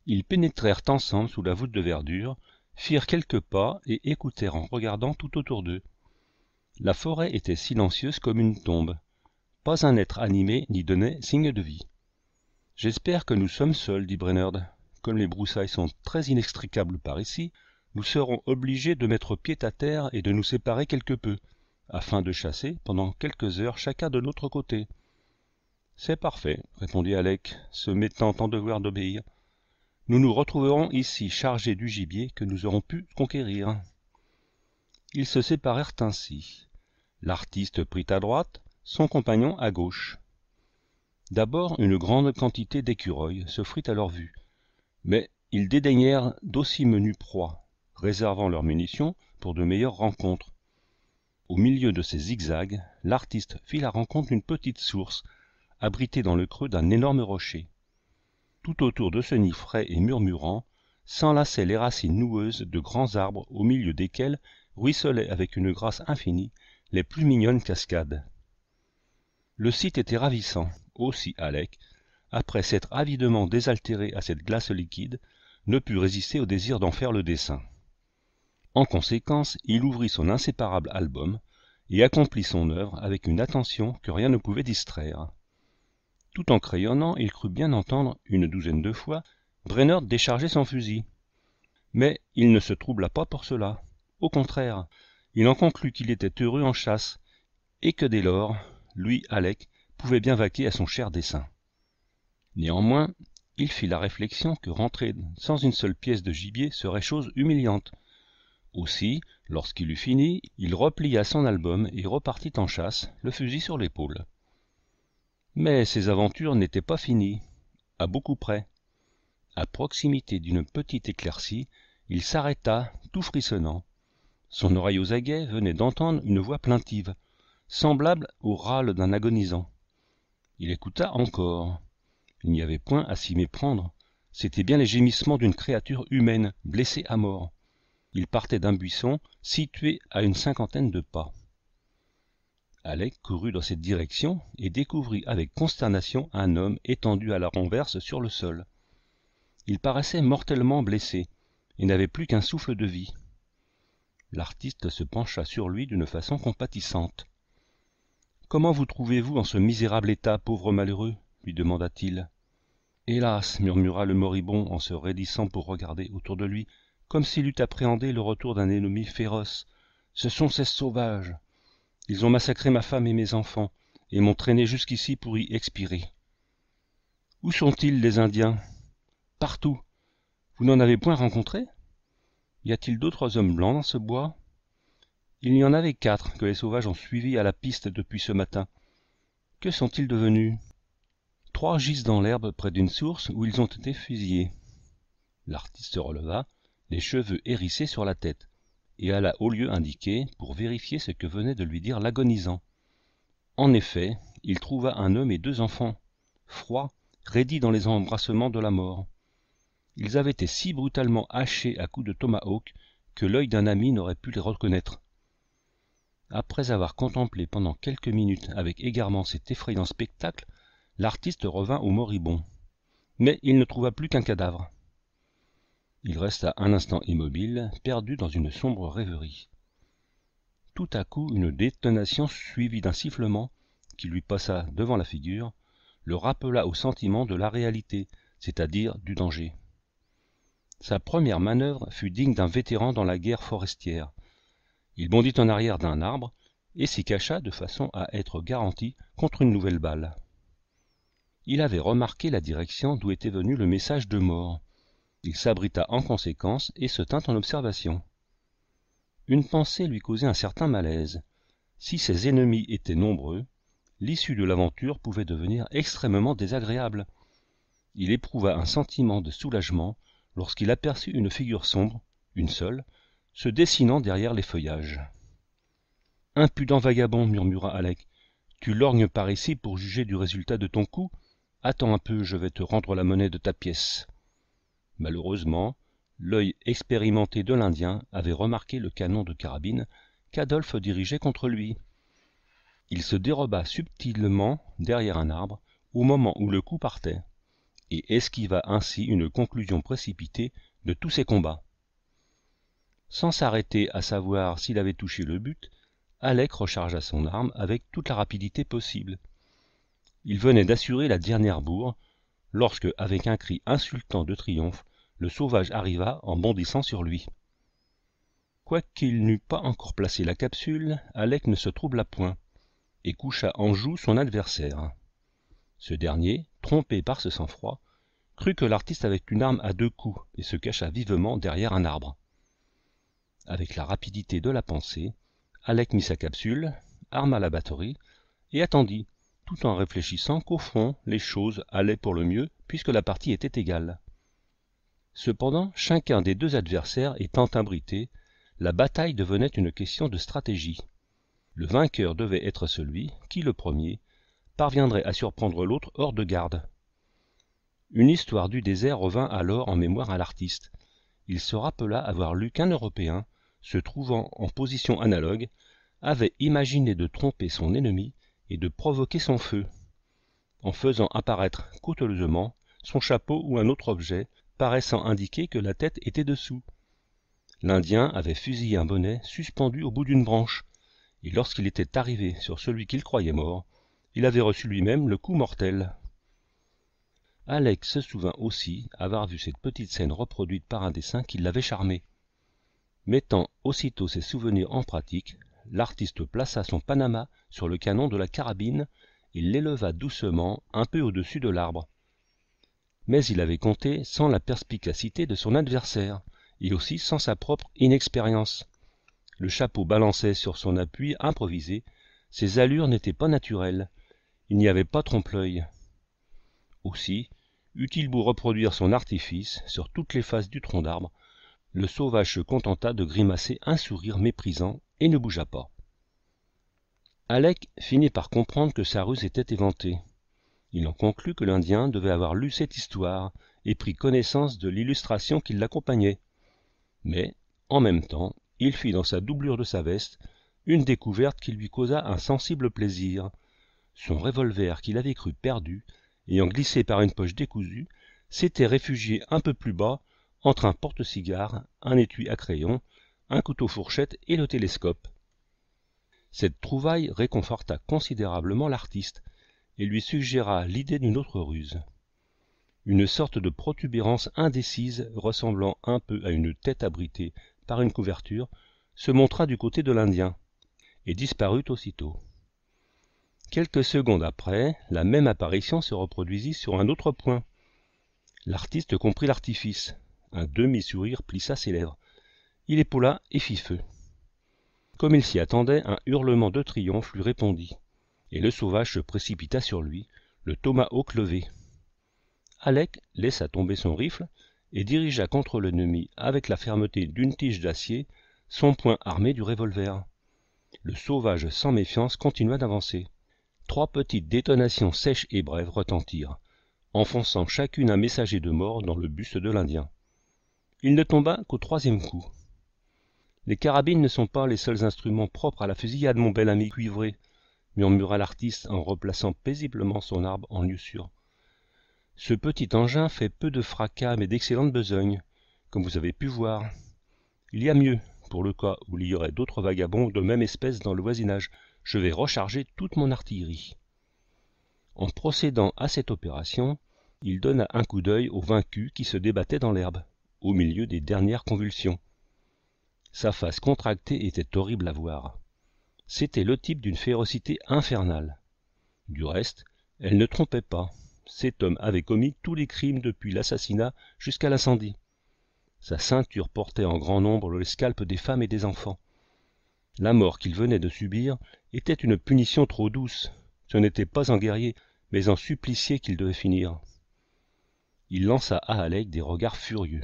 ils pénétrèrent ensemble sous la voûte de verdure firent quelques pas et écoutèrent en regardant tout autour d'eux la forêt était silencieuse comme une tombe pas un être animé n'y donnait signe de vie j'espère que nous sommes seuls dit Brennard. « comme les broussailles sont très inextricables par ici nous serons obligés de mettre pied à terre et de nous séparer quelque peu afin de chasser pendant quelques heures chacun de notre côté c'est parfait répondit alec se mettant en devoir d'obéir nous nous retrouverons ici chargés du gibier que nous aurons pu conquérir ils se séparèrent ainsi l'artiste prit à droite son compagnon à gauche d'abord une grande quantité d'écureuils s'offrit à leur vue mais ils dédaignèrent d'aussi menues proies réservant leurs munitions pour de meilleures rencontres au milieu de ces zigzags l'artiste fit la rencontre d'une petite source abritée dans le creux d'un énorme rocher tout autour de ce nid frais et murmurant s'enlaçaient les racines noueuses de grands arbres au milieu desquels ruisselaient avec une grâce infinie les plus mignonnes cascades. Le site était ravissant, aussi Alec, après s'être avidement désaltéré à cette glace liquide, ne put résister au désir d'en faire le dessin. En conséquence, il ouvrit son inséparable album et accomplit son œuvre avec une attention que rien ne pouvait distraire. Tout en crayonnant, il crut bien entendre, une douzaine de fois, Brenner décharger son fusil. Mais il ne se troubla pas pour cela. Au contraire, il en conclut qu'il était heureux en chasse et que dès lors lui alec pouvait bien vaquer à son cher dessein néanmoins il fit la réflexion que rentrer sans une seule pièce de gibier serait chose humiliante aussi lorsqu'il eut fini il replia son album et repartit en chasse le fusil sur l'épaule mais ses aventures n'étaient pas finies à beaucoup près à proximité d'une petite éclaircie il s'arrêta tout frissonnant son oreille aux aguets venait d'entendre une voix plaintive semblable au râle d'un agonisant il écouta encore il n'y avait point à s'y méprendre C'était bien les gémissements d'une créature humaine blessée à mort Il partait d'un buisson situé à une cinquantaine de pas Alec courut dans cette direction et découvrit avec consternation un homme étendu à la renverse sur le sol il paraissait mortellement blessé et n'avait plus qu'un souffle de vie l'artiste se pencha sur lui d'une façon compatissante comment vous trouvez-vous en ce misérable état pauvre malheureux lui demanda-t-il hélas murmura le moribond en se raidissant pour regarder autour de lui comme s'il eût appréhendé le retour d'un ennemi féroce ce sont ces sauvages ils ont massacré ma femme et mes enfants et m'ont traîné jusqu'ici pour y expirer où sont-ils les indiens partout vous n'en avez point rencontré y a-t-il d'autres hommes blancs dans ce bois il y en avait quatre que les sauvages ont suivis à la piste depuis ce matin que sont-ils devenus trois gisent dans l'herbe près d'une source où ils ont été fusillés l'artiste se releva les cheveux hérissés sur la tête et alla au lieu indiqué pour vérifier ce que venait de lui dire l'agonisant en effet il trouva un homme et deux enfants froids raidis dans les embrassements de la mort ils avaient été si brutalement hachés à coups de tomahawk que l'œil d'un ami n'aurait pu les reconnaître après avoir contemplé pendant quelques minutes avec égarement cet effrayant spectacle l'artiste revint au moribond mais il ne trouva plus qu'un cadavre il resta un instant immobile perdu dans une sombre rêverie tout à coup une détonation suivie d'un sifflement qui lui passa devant la figure le rappela au sentiment de la réalité c'est-à-dire du danger sa première manœuvre fut digne d'un vétéran dans la guerre forestière. Il bondit en arrière d'un arbre et s'y cacha de façon à être garanti contre une nouvelle balle. Il avait remarqué la direction d'où était venu le message de mort. Il s'abrita en conséquence et se tint en observation. Une pensée lui causait un certain malaise. Si ses ennemis étaient nombreux, l'issue de l'aventure pouvait devenir extrêmement désagréable. Il éprouva un sentiment de soulagement lorsqu'il aperçut une figure sombre une seule se dessinant derrière les feuillages impudent vagabond murmura alec tu lorgnes par ici pour juger du résultat de ton coup attends un peu je vais te rendre la monnaie de ta pièce malheureusement l'œil expérimenté de l'indien avait remarqué le canon de carabine qu'adolphe dirigeait contre lui il se déroba subtilement derrière un arbre au moment où le coup partait et esquiva ainsi une conclusion précipitée de tous ses combats. Sans s'arrêter à savoir s'il avait touché le but, Alec rechargea son arme avec toute la rapidité possible. Il venait d'assurer la dernière bourre lorsque, avec un cri insultant de triomphe, le sauvage arriva en bondissant sur lui. Quoiqu'il n'eût pas encore placé la capsule, Alec ne se troubla point et coucha en joue son adversaire. Ce dernier, trompé par ce sang-froid crut que l'artiste avait une arme à deux coups et se cacha vivement derrière un arbre avec la rapidité de la pensée alec mit sa capsule arma la batterie et attendit tout en réfléchissant qu'au fond les choses allaient pour le mieux puisque la partie était égale cependant chacun des deux adversaires étant imbrité, la bataille devenait une question de stratégie le vainqueur devait être celui qui le premier parviendrait à surprendre l'autre hors de garde. Une histoire du désert revint alors en mémoire à l'artiste. Il se rappela avoir lu qu'un Européen, se trouvant en position analogue, avait imaginé de tromper son ennemi et de provoquer son feu, en faisant apparaître cauteleusement son chapeau ou un autre objet paraissant indiquer que la tête était dessous. L'Indien avait fusillé un bonnet suspendu au bout d'une branche, et lorsqu'il était arrivé sur celui qu'il croyait mort, il avait reçu lui-même le coup mortel. Alex se souvint aussi avoir vu cette petite scène reproduite par un dessin qui l'avait charmé. Mettant aussitôt ses souvenirs en pratique, l'artiste plaça son panama sur le canon de la carabine et l'éleva doucement un peu au-dessus de l'arbre. Mais il avait compté sans la perspicacité de son adversaire et aussi sans sa propre inexpérience. Le chapeau balançait sur son appui improvisé, ses allures n'étaient pas naturelles, il n'y avait pas trompe-l'œil aussi eut il beau reproduire son artifice sur toutes les faces du tronc d'arbre le sauvage se contenta de grimacer un sourire méprisant et ne bougea pas alec finit par comprendre que sa ruse était éventée il en conclut que l'indien devait avoir lu cette histoire et pris connaissance de l'illustration qui l'accompagnait mais en même temps il fit dans sa doublure de sa veste une découverte qui lui causa un sensible plaisir son revolver qu'il avait cru perdu ayant glissé par une poche décousue s'était réfugié un peu plus bas entre un porte cigares un étui à crayon un couteau fourchette et le télescope cette trouvaille réconforta considérablement l'artiste et lui suggéra l'idée d'une autre ruse une sorte de protubérance indécise ressemblant un peu à une tête abritée par une couverture se montra du côté de l'indien et disparut aussitôt quelques secondes après la même apparition se reproduisit sur un autre point l'artiste comprit l'artifice un demi-sourire plissa ses lèvres il épaula et fit feu comme il s'y attendait un hurlement de triomphe lui répondit et le sauvage se précipita sur lui le tomahawk levé alec laissa tomber son rifle et dirigea contre l'ennemi avec la fermeté d'une tige d'acier son poing armé du revolver le sauvage sans méfiance continua d'avancer trois petites détonations sèches et brèves retentirent enfonçant chacune un messager de mort dans le buste de l'indien il ne tomba qu'au troisième coup les carabines ne sont pas les seuls instruments propres à la fusillade mon bel ami cuivré murmura l'artiste en replaçant paisiblement son arbre en lieu sûr ce petit engin fait peu de fracas mais d'excellentes besognes, comme vous avez pu voir il y a mieux pour le cas où il y aurait d'autres vagabonds de même espèce dans le voisinage je vais recharger toute mon artillerie. En procédant à cette opération, il donna un coup d'œil au vaincus qui se débattait dans l'herbe, au milieu des dernières convulsions. Sa face contractée était horrible à voir. C'était le type d'une férocité infernale. Du reste, elle ne trompait pas. Cet homme avait commis tous les crimes depuis l'assassinat jusqu'à l'incendie. Sa ceinture portait en grand nombre le scalp des femmes et des enfants. La mort qu'il venait de subir était une punition trop douce ce n'était pas un guerrier mais un supplicié qu'il devait finir il lança à alec des regards furieux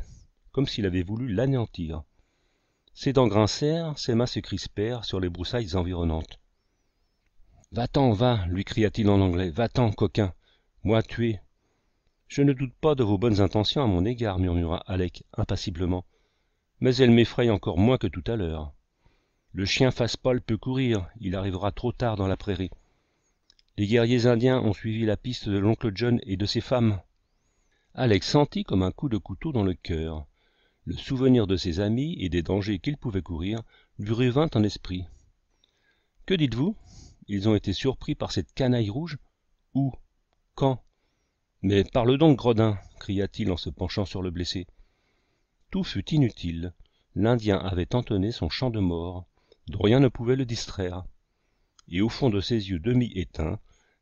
comme s'il avait voulu l'anéantir ses dents grincèrent ses mains se crispèrent sur les broussailles environnantes va-t'en va lui cria-t-il en anglais va-t'en coquin moi tué je ne doute pas de vos bonnes intentions à mon égard murmura alec impassiblement mais elles m'effraient encore moins que tout à l'heure le chien face Paul peut courir il arrivera trop tard dans la prairie les guerriers indiens ont suivi la piste de l'oncle john et de ses femmes alex sentit comme un coup de couteau dans le cœur le souvenir de ses amis et des dangers qu'il pouvait courir lui revint en esprit que dites-vous ils ont été surpris par cette canaille rouge où quand mais parle donc gredin cria-t-il en se penchant sur le blessé tout fut inutile l'indien avait entonné son chant de mort rien ne pouvait le distraire et au fond de ses yeux demi-éteints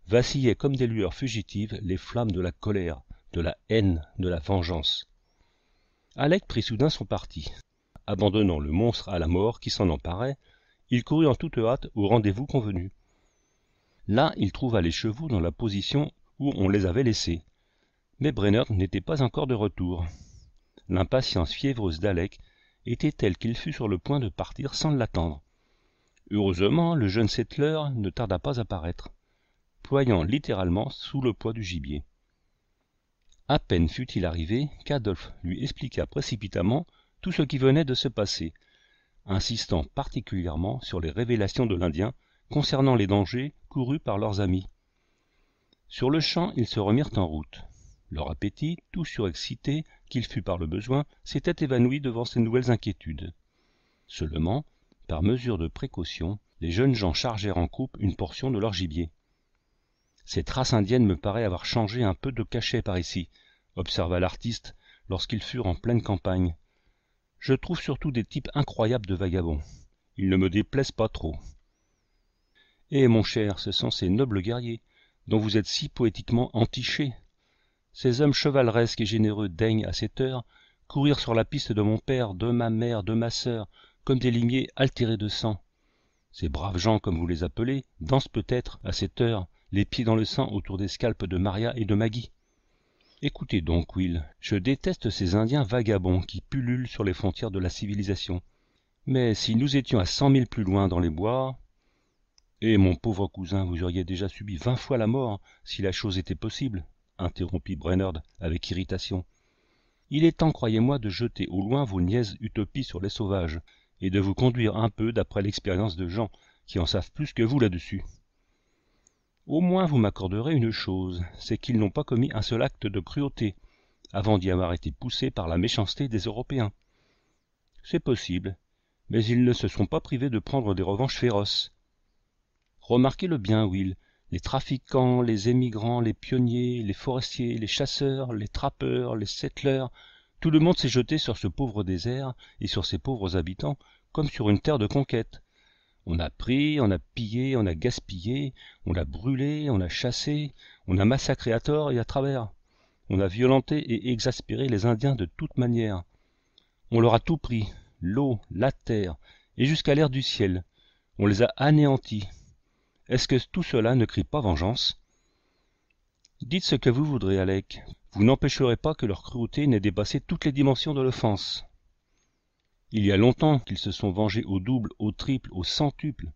vacillaient comme des lueurs fugitives les flammes de la colère de la haine de la vengeance alec prit soudain son parti abandonnant le monstre à la mort qui s'en emparait il courut en toute hâte au rendez-vous convenu là il trouva les chevaux dans la position où on les avait laissés mais brenner n'était pas encore de retour l'impatience fiévreuse d'alec était telle qu'il fut sur le point de partir sans l'attendre Heureusement, le jeune settler ne tarda pas à paraître, ployant littéralement sous le poids du gibier. À peine fut-il arrivé qu'Adolphe lui expliqua précipitamment tout ce qui venait de se passer, insistant particulièrement sur les révélations de l'Indien concernant les dangers courus par leurs amis. Sur le champ, ils se remirent en route. Leur appétit, tout surexcité qu'il fût par le besoin, s'était évanoui devant ces nouvelles inquiétudes. Seulement, par mesure de précaution, les jeunes gens chargèrent en coupe une portion de leur gibier. Ces traces indiennes me paraît avoir changé un peu de cachet par ici, observa l'artiste lorsqu'ils furent en pleine campagne. Je trouve surtout des types incroyables de vagabonds. Ils ne me déplaisent pas trop. Eh mon cher, ce sont ces nobles guerriers dont vous êtes si poétiquement entiché. Ces hommes chevaleresques et généreux daignent à cette heure courir sur la piste de mon père, de ma mère, de ma sœur, des limiers altérés de sang ces braves gens comme vous les appelez dansent peut-être à cette heure les pieds dans le sang autour des scalpes de maria et de maggie écoutez donc will je déteste ces indiens vagabonds qui pullulent sur les frontières de la civilisation mais si nous étions à cent milles plus loin dans les bois eh mon pauvre cousin vous auriez déjà subi vingt fois la mort si la chose était possible interrompit brainerd avec irritation il est temps croyez-moi de jeter au loin vos niaises utopies sur les sauvages et de vous conduire un peu d'après l'expérience de gens qui en savent plus que vous là-dessus au moins vous m'accorderez une chose c'est qu'ils n'ont pas commis un seul acte de cruauté avant d'y avoir été poussés par la méchanceté des européens c'est possible mais ils ne se sont pas privés de prendre des revanches féroces remarquez-le bien will les trafiquants les émigrants les pionniers les forestiers les chasseurs les trappeurs les settlers tout le monde s'est jeté sur ce pauvre désert et sur ses pauvres habitants comme sur une terre de conquête on a pris on a pillé on a gaspillé on a brûlé on a chassé on a massacré à tort et à travers on a violenté et exaspéré les indiens de toutes manières on leur a tout pris l'eau la terre et jusqu'à l'air du ciel on les a anéantis est-ce que tout cela ne crie pas vengeance dites ce que vous voudrez alec vous n'empêcherez pas que leur cruauté n'ait dépassé toutes les dimensions de l'offense il y a longtemps qu'ils se sont vengés au double au triple au centuple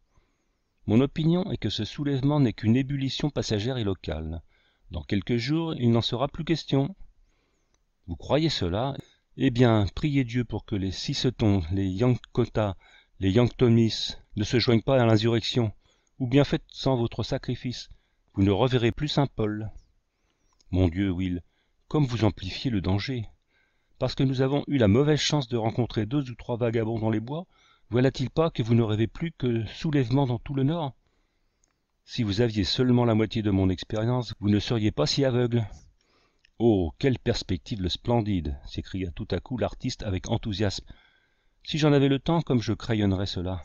mon opinion est que ce soulèvement n'est qu'une ébullition passagère et locale dans quelques jours il n'en sera plus question vous croyez cela eh bien priez dieu pour que les sissetons les Yankotas, les yanktomis ne se joignent pas à l'insurrection ou bien faites sans votre sacrifice vous ne reverrez plus saint paul mon dieu will comme vous amplifiez le danger parce que nous avons eu la mauvaise chance de rencontrer deux ou trois vagabonds dans les bois voilà-t-il pas que vous ne rêvez plus que soulèvements dans tout le nord si vous aviez seulement la moitié de mon expérience vous ne seriez pas si aveugle oh quelle perspective le splendide s'écria tout à coup l'artiste avec enthousiasme si j'en avais le temps comme je crayonnerais cela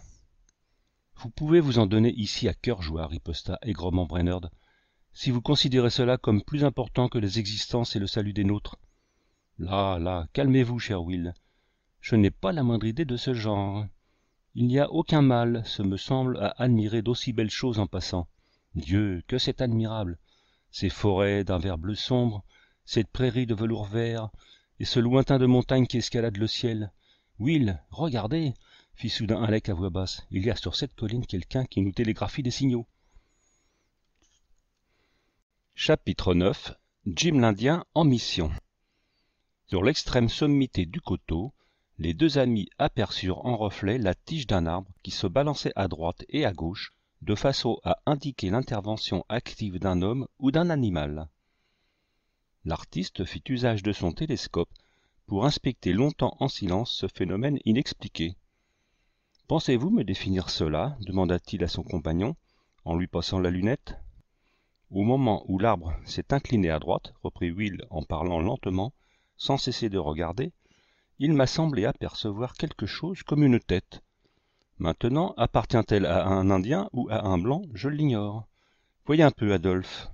vous pouvez vous en donner ici à cœur joie riposta aigrement si vous considérez cela comme plus important que les existences et le salut des nôtres là là calmez-vous cher will je n'ai pas la moindre idée de ce genre il n'y a aucun mal ce me semble à admirer d'aussi belles choses en passant dieu que c'est admirable ces forêts d'un vert bleu sombre cette prairie de velours vert et ce lointain de montagnes qui escalade le ciel will regardez fit soudain alec à voix basse il y a sur cette colline quelqu'un qui nous télégraphie des signaux Chapitre 9 Jim l'Indien en mission Sur l'extrême sommité du coteau, les deux amis aperçurent en reflet la tige d'un arbre qui se balançait à droite et à gauche, de façon à indiquer l'intervention active d'un homme ou d'un animal. L'artiste fit usage de son télescope pour inspecter longtemps en silence ce phénomène inexpliqué. Pensez-vous me définir cela demanda-t-il à son compagnon en lui passant la lunette au moment où l'arbre s'est incliné à droite reprit will en parlant lentement sans cesser de regarder il m'a semblé apercevoir quelque chose comme une tête maintenant appartient elle à un indien ou à un blanc je l'ignore voyez un peu adolphe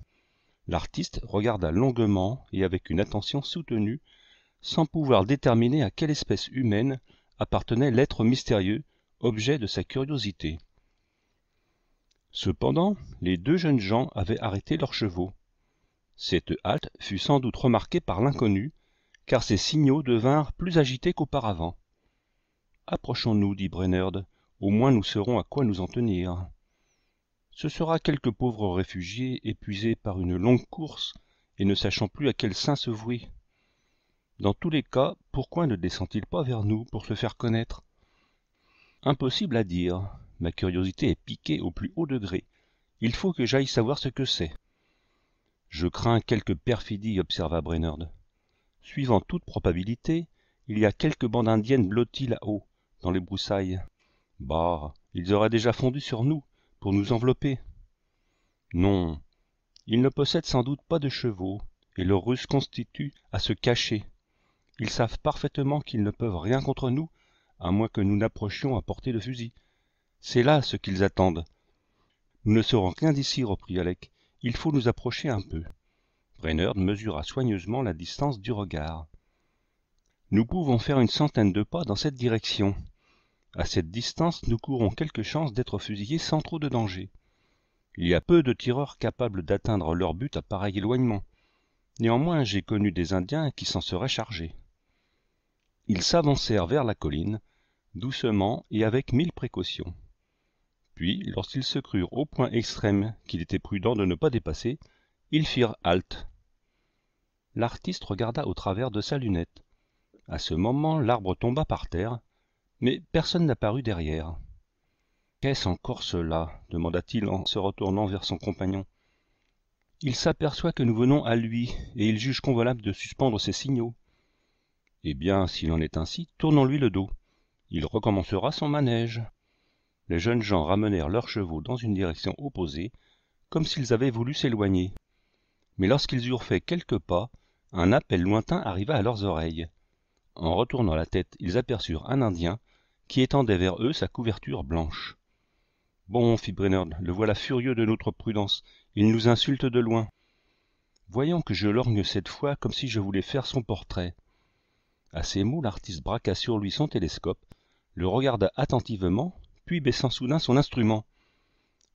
l'artiste regarda longuement et avec une attention soutenue sans pouvoir déterminer à quelle espèce humaine appartenait l'être mystérieux objet de sa curiosité cependant les deux jeunes gens avaient arrêté leurs chevaux cette halte fut sans doute remarquée par l'inconnu car ses signaux devinrent plus agités qu'auparavant approchons-nous dit brainerd au moins nous saurons à quoi nous en tenir ce sera quelque pauvre réfugié épuisé par une longue course et ne sachant plus à quel saint se vouer dans tous les cas pourquoi ne descend il pas vers nous pour se faire connaître impossible à dire ma curiosité est piquée au plus haut degré il faut que j'aille savoir ce que c'est je crains quelque perfidie observa Brainerd. « suivant toute probabilité il y a quelques bandes indiennes blotties là-haut dans les broussailles bah ils auraient déjà fondu sur nous pour nous envelopper non ils ne possèdent sans doute pas de chevaux et leur Russe constitue à se cacher ils savent parfaitement qu'ils ne peuvent rien contre nous à moins que nous n'approchions à portée de fusil c'est là ce qu'ils attendent nous ne serons qu'un d'ici reprit alec il faut nous approcher un peu brainerd mesura soigneusement la distance du regard nous pouvons faire une centaine de pas dans cette direction à cette distance nous courons quelque chance d'être fusillés sans trop de danger il y a peu de tireurs capables d'atteindre leur but à pareil éloignement néanmoins j'ai connu des indiens qui s'en seraient chargés ils s'avancèrent vers la colline doucement et avec mille précautions puis, lorsqu'ils se crurent au point extrême qu'il était prudent de ne pas dépasser, ils firent halte. L'artiste regarda au travers de sa lunette. À ce moment, l'arbre tomba par terre, mais personne n'apparut derrière. Qu'est-ce encore cela demanda-t-il en se retournant vers son compagnon. Il s'aperçoit que nous venons à lui, et il juge convenable de suspendre ses signaux. Eh bien, s'il en est ainsi, tournons-lui le dos. Il recommencera son manège les jeunes gens ramenèrent leurs chevaux dans une direction opposée comme s'ils avaient voulu s'éloigner mais lorsqu'ils eurent fait quelques pas un appel lointain arriva à leurs oreilles en retournant la tête ils aperçurent un indien qui étendait vers eux sa couverture blanche bon fit Brainerd, le voilà furieux de notre prudence il nous insulte de loin voyons que je lorgne cette fois comme si je voulais faire son portrait à ces mots l'artiste braqua sur lui son télescope le regarda attentivement puis baissant soudain son instrument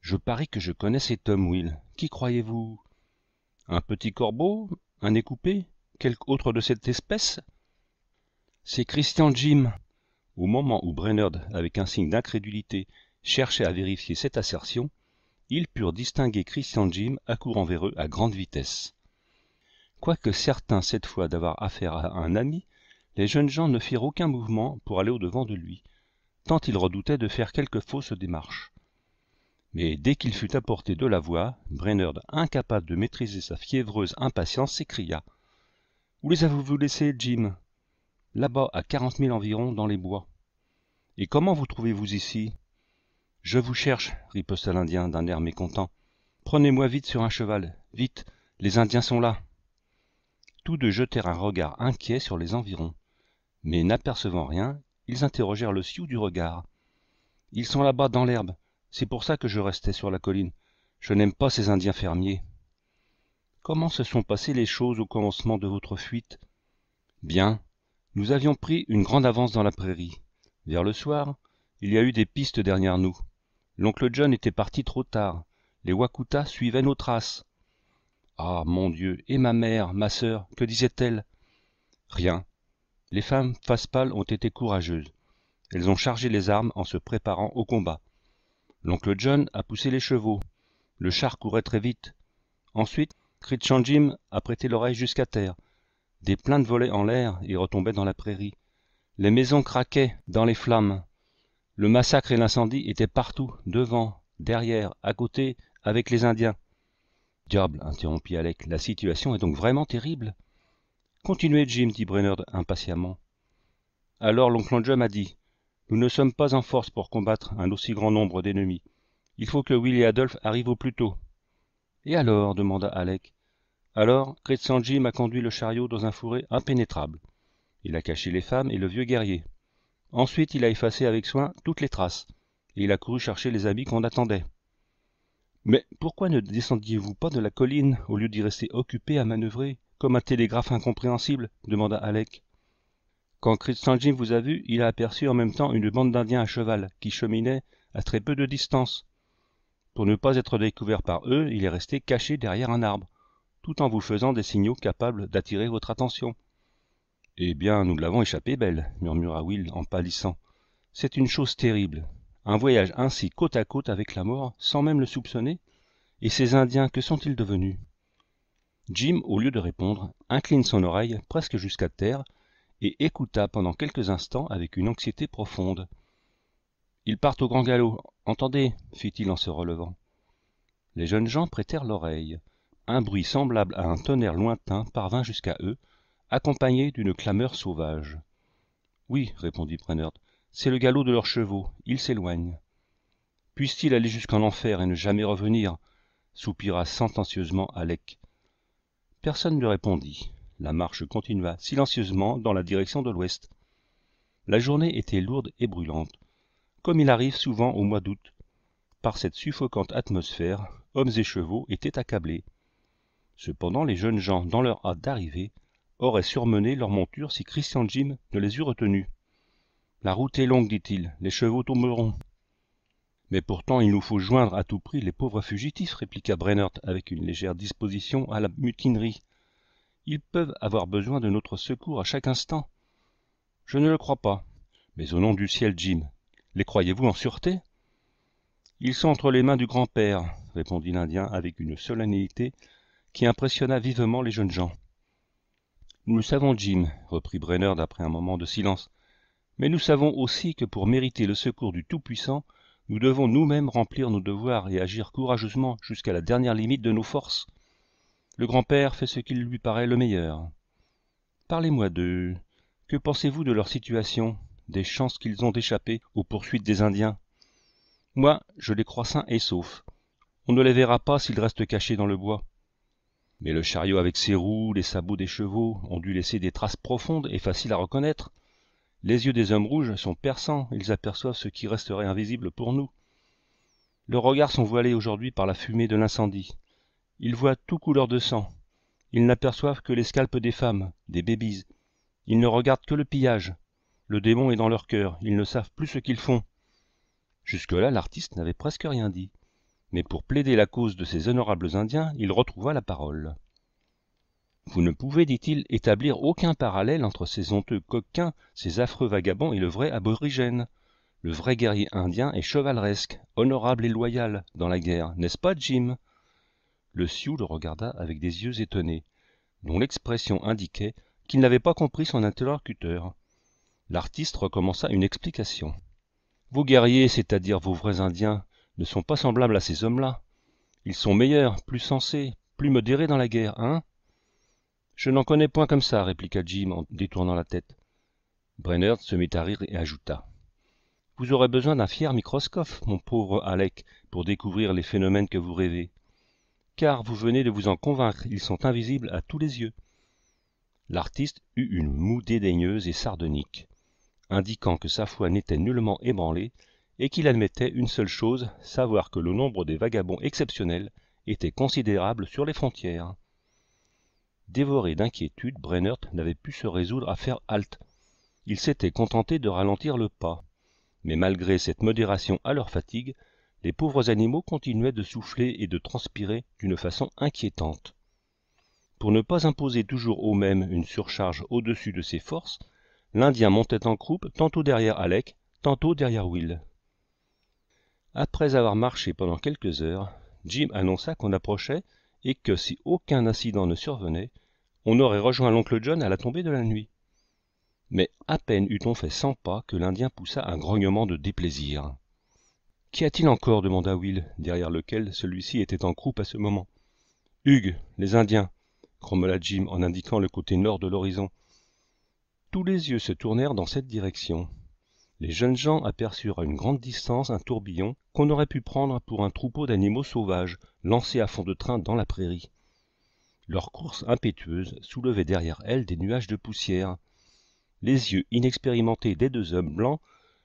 je parie que je connais cet homme will qui croyez-vous un petit corbeau un écoupé quelque autre de cette espèce c'est christian jim au moment où brainerd avec un signe d'incrédulité cherchait à vérifier cette assertion ils purent distinguer christian jim accourant vers eux à grande vitesse quoique certains cette fois d'avoir affaire à un ami les jeunes gens ne firent aucun mouvement pour aller au-devant de lui tant il redoutait de faire quelque fausse démarche mais dès qu'il fut à portée de la voix, brainerd incapable de maîtriser sa fiévreuse impatience s'écria où les avez-vous laissés jim là-bas à quarante milles environ dans les bois et comment vous trouvez-vous ici je vous cherche riposta l'indien d'un air mécontent prenez-moi vite sur un cheval vite les indiens sont là tous deux jetèrent un regard inquiet sur les environs mais n'apercevant rien ils interrogèrent le sioux du regard ils sont là-bas dans l'herbe c'est pour ça que je restais sur la colline je n'aime pas ces indiens fermiers comment se sont passées les choses au commencement de votre fuite bien nous avions pris une grande avance dans la prairie vers le soir il y a eu des pistes derrière nous l'oncle john était parti trop tard les Wakutas suivaient nos traces ah mon dieu et ma mère ma sœur que disait-elle rien les femmes face pâle ont été courageuses. Elles ont chargé les armes en se préparant au combat. L'oncle John a poussé les chevaux. Le char courait très vite. Ensuite, Christian Jim a prêté l'oreille jusqu'à terre. Des plaintes volaient en l'air et retombaient dans la prairie. Les maisons craquaient dans les flammes. Le massacre et l'incendie étaient partout, devant, derrière, à côté, avec les Indiens. Diable, interrompit Alec, la situation est donc vraiment terrible continuez jim dit Brainerd impatiemment alors l'oncle john a dit nous ne sommes pas en force pour combattre un aussi grand nombre d'ennemis il faut que will et adolphe arrivent au plus tôt et alors demanda alec alors krestien jim a conduit le chariot dans un fourré impénétrable il a caché les femmes et le vieux guerrier ensuite il a effacé avec soin toutes les traces et il a couru chercher les amis qu'on attendait mais pourquoi ne descendiez vous pas de la colline au lieu d'y rester occupé à manœuvrer comme un télégraphe incompréhensible demanda alec quand christian jim vous a vu, il a aperçu en même temps une bande d'indiens à cheval qui cheminaient à très peu de distance pour ne pas être découvert par eux il est resté caché derrière un arbre tout en vous faisant des signaux capables d'attirer votre attention eh bien nous l'avons échappé belle murmura will en pâlissant c'est une chose terrible un voyage ainsi côte à côte avec la mort sans même le soupçonner et ces indiens que sont-ils devenus Jim, au lieu de répondre, incline son oreille presque jusqu'à terre et écouta pendant quelques instants avec une anxiété profonde. Ils partent au grand galop, entendez fit-il en se relevant. Les jeunes gens prêtèrent l'oreille. Un bruit semblable à un tonnerre lointain parvint jusqu'à eux, accompagné d'une clameur sauvage. Oui, répondit Brennert, c'est le galop de leurs chevaux, ils s'éloignent. Puissent-ils aller jusqu'en enfer et ne jamais revenir soupira sentencieusement Alec personne ne répondit la marche continua silencieusement dans la direction de l'ouest la journée était lourde et brûlante comme il arrive souvent au mois d'août par cette suffocante atmosphère hommes et chevaux étaient accablés cependant les jeunes gens dans leur hâte d'arriver auraient surmené leur monture si christian jim ne les eût retenus la route est longue dit-il les chevaux tomberont mais pourtant il nous faut joindre à tout prix les pauvres fugitifs répliqua brennert avec une légère disposition à la mutinerie ils peuvent avoir besoin de notre secours à chaque instant je ne le crois pas mais au nom du ciel jim les croyez-vous en sûreté ils sont entre les mains du grand-père répondit l'indien avec une solennité qui impressionna vivement les jeunes gens nous le savons jim reprit brainerd après un moment de silence mais nous savons aussi que pour mériter le secours du tout-puissant nous devons nous-mêmes remplir nos devoirs et agir courageusement jusqu'à la dernière limite de nos forces. Le grand-père fait ce qu'il lui paraît le meilleur. Parlez-moi d'eux. Que pensez-vous de leur situation, des chances qu'ils ont d'échapper aux poursuites des Indiens Moi, je les crois sains et saufs. On ne les verra pas s'ils restent cachés dans le bois. Mais le chariot avec ses roues, les sabots des chevaux ont dû laisser des traces profondes et faciles à reconnaître. Les yeux des hommes rouges sont perçants, ils aperçoivent ce qui resterait invisible pour nous. Leurs regards sont voilés aujourd'hui par la fumée de l'incendie. Ils voient tout couleur de sang. Ils n'aperçoivent que les scalpes des femmes, des bébises. Ils ne regardent que le pillage. Le démon est dans leur cœur, ils ne savent plus ce qu'ils font. Jusque-là, l'artiste n'avait presque rien dit. Mais pour plaider la cause de ces honorables Indiens, il retrouva la parole vous ne pouvez dit-il établir aucun parallèle entre ces honteux coquins ces affreux vagabonds et le vrai aborigène le vrai guerrier indien est chevaleresque honorable et loyal dans la guerre n'est-ce pas jim le sioux le regarda avec des yeux étonnés dont l'expression indiquait qu'il n'avait pas compris son interlocuteur l'artiste recommença une explication vos guerriers c'est-à-dire vos vrais indiens ne sont pas semblables à ces hommes-là ils sont meilleurs plus sensés plus modérés dans la guerre hein je n'en connais point comme ça répliqua jim en détournant la tête Brenner se mit à rire et ajouta vous aurez besoin d'un fier microscope mon pauvre alec pour découvrir les phénomènes que vous rêvez car vous venez de vous en convaincre ils sont invisibles à tous les yeux l'artiste eut une moue dédaigneuse et sardonique indiquant que sa foi n'était nullement ébranlée et qu'il admettait une seule chose savoir que le nombre des vagabonds exceptionnels était considérable sur les frontières Dévoré d'inquiétude, Brennert n'avait pu se résoudre à faire halte. Il s'était contenté de ralentir le pas. Mais malgré cette modération à leur fatigue, les pauvres animaux continuaient de souffler et de transpirer d'une façon inquiétante. Pour ne pas imposer toujours au même une surcharge au-dessus de ses forces, l'Indien montait en croupe tantôt derrière Alec, tantôt derrière Will. Après avoir marché pendant quelques heures, Jim annonça qu'on approchait et que si aucun incident ne survenait on aurait rejoint l'oncle john à la tombée de la nuit mais à peine eut-on fait cent pas que l'indien poussa un grognement de déplaisir qu'y a-t-il encore demanda will derrière lequel celui-ci était en croupe à ce moment hugues les indiens grommela jim en indiquant le côté nord de l'horizon tous les yeux se tournèrent dans cette direction les jeunes gens aperçurent à une grande distance un tourbillon qu'on aurait pu prendre pour un troupeau d'animaux sauvages lancés à fond de train dans la prairie. Leur course impétueuse soulevait derrière elles des nuages de poussière. Les yeux inexpérimentés des deux hommes blancs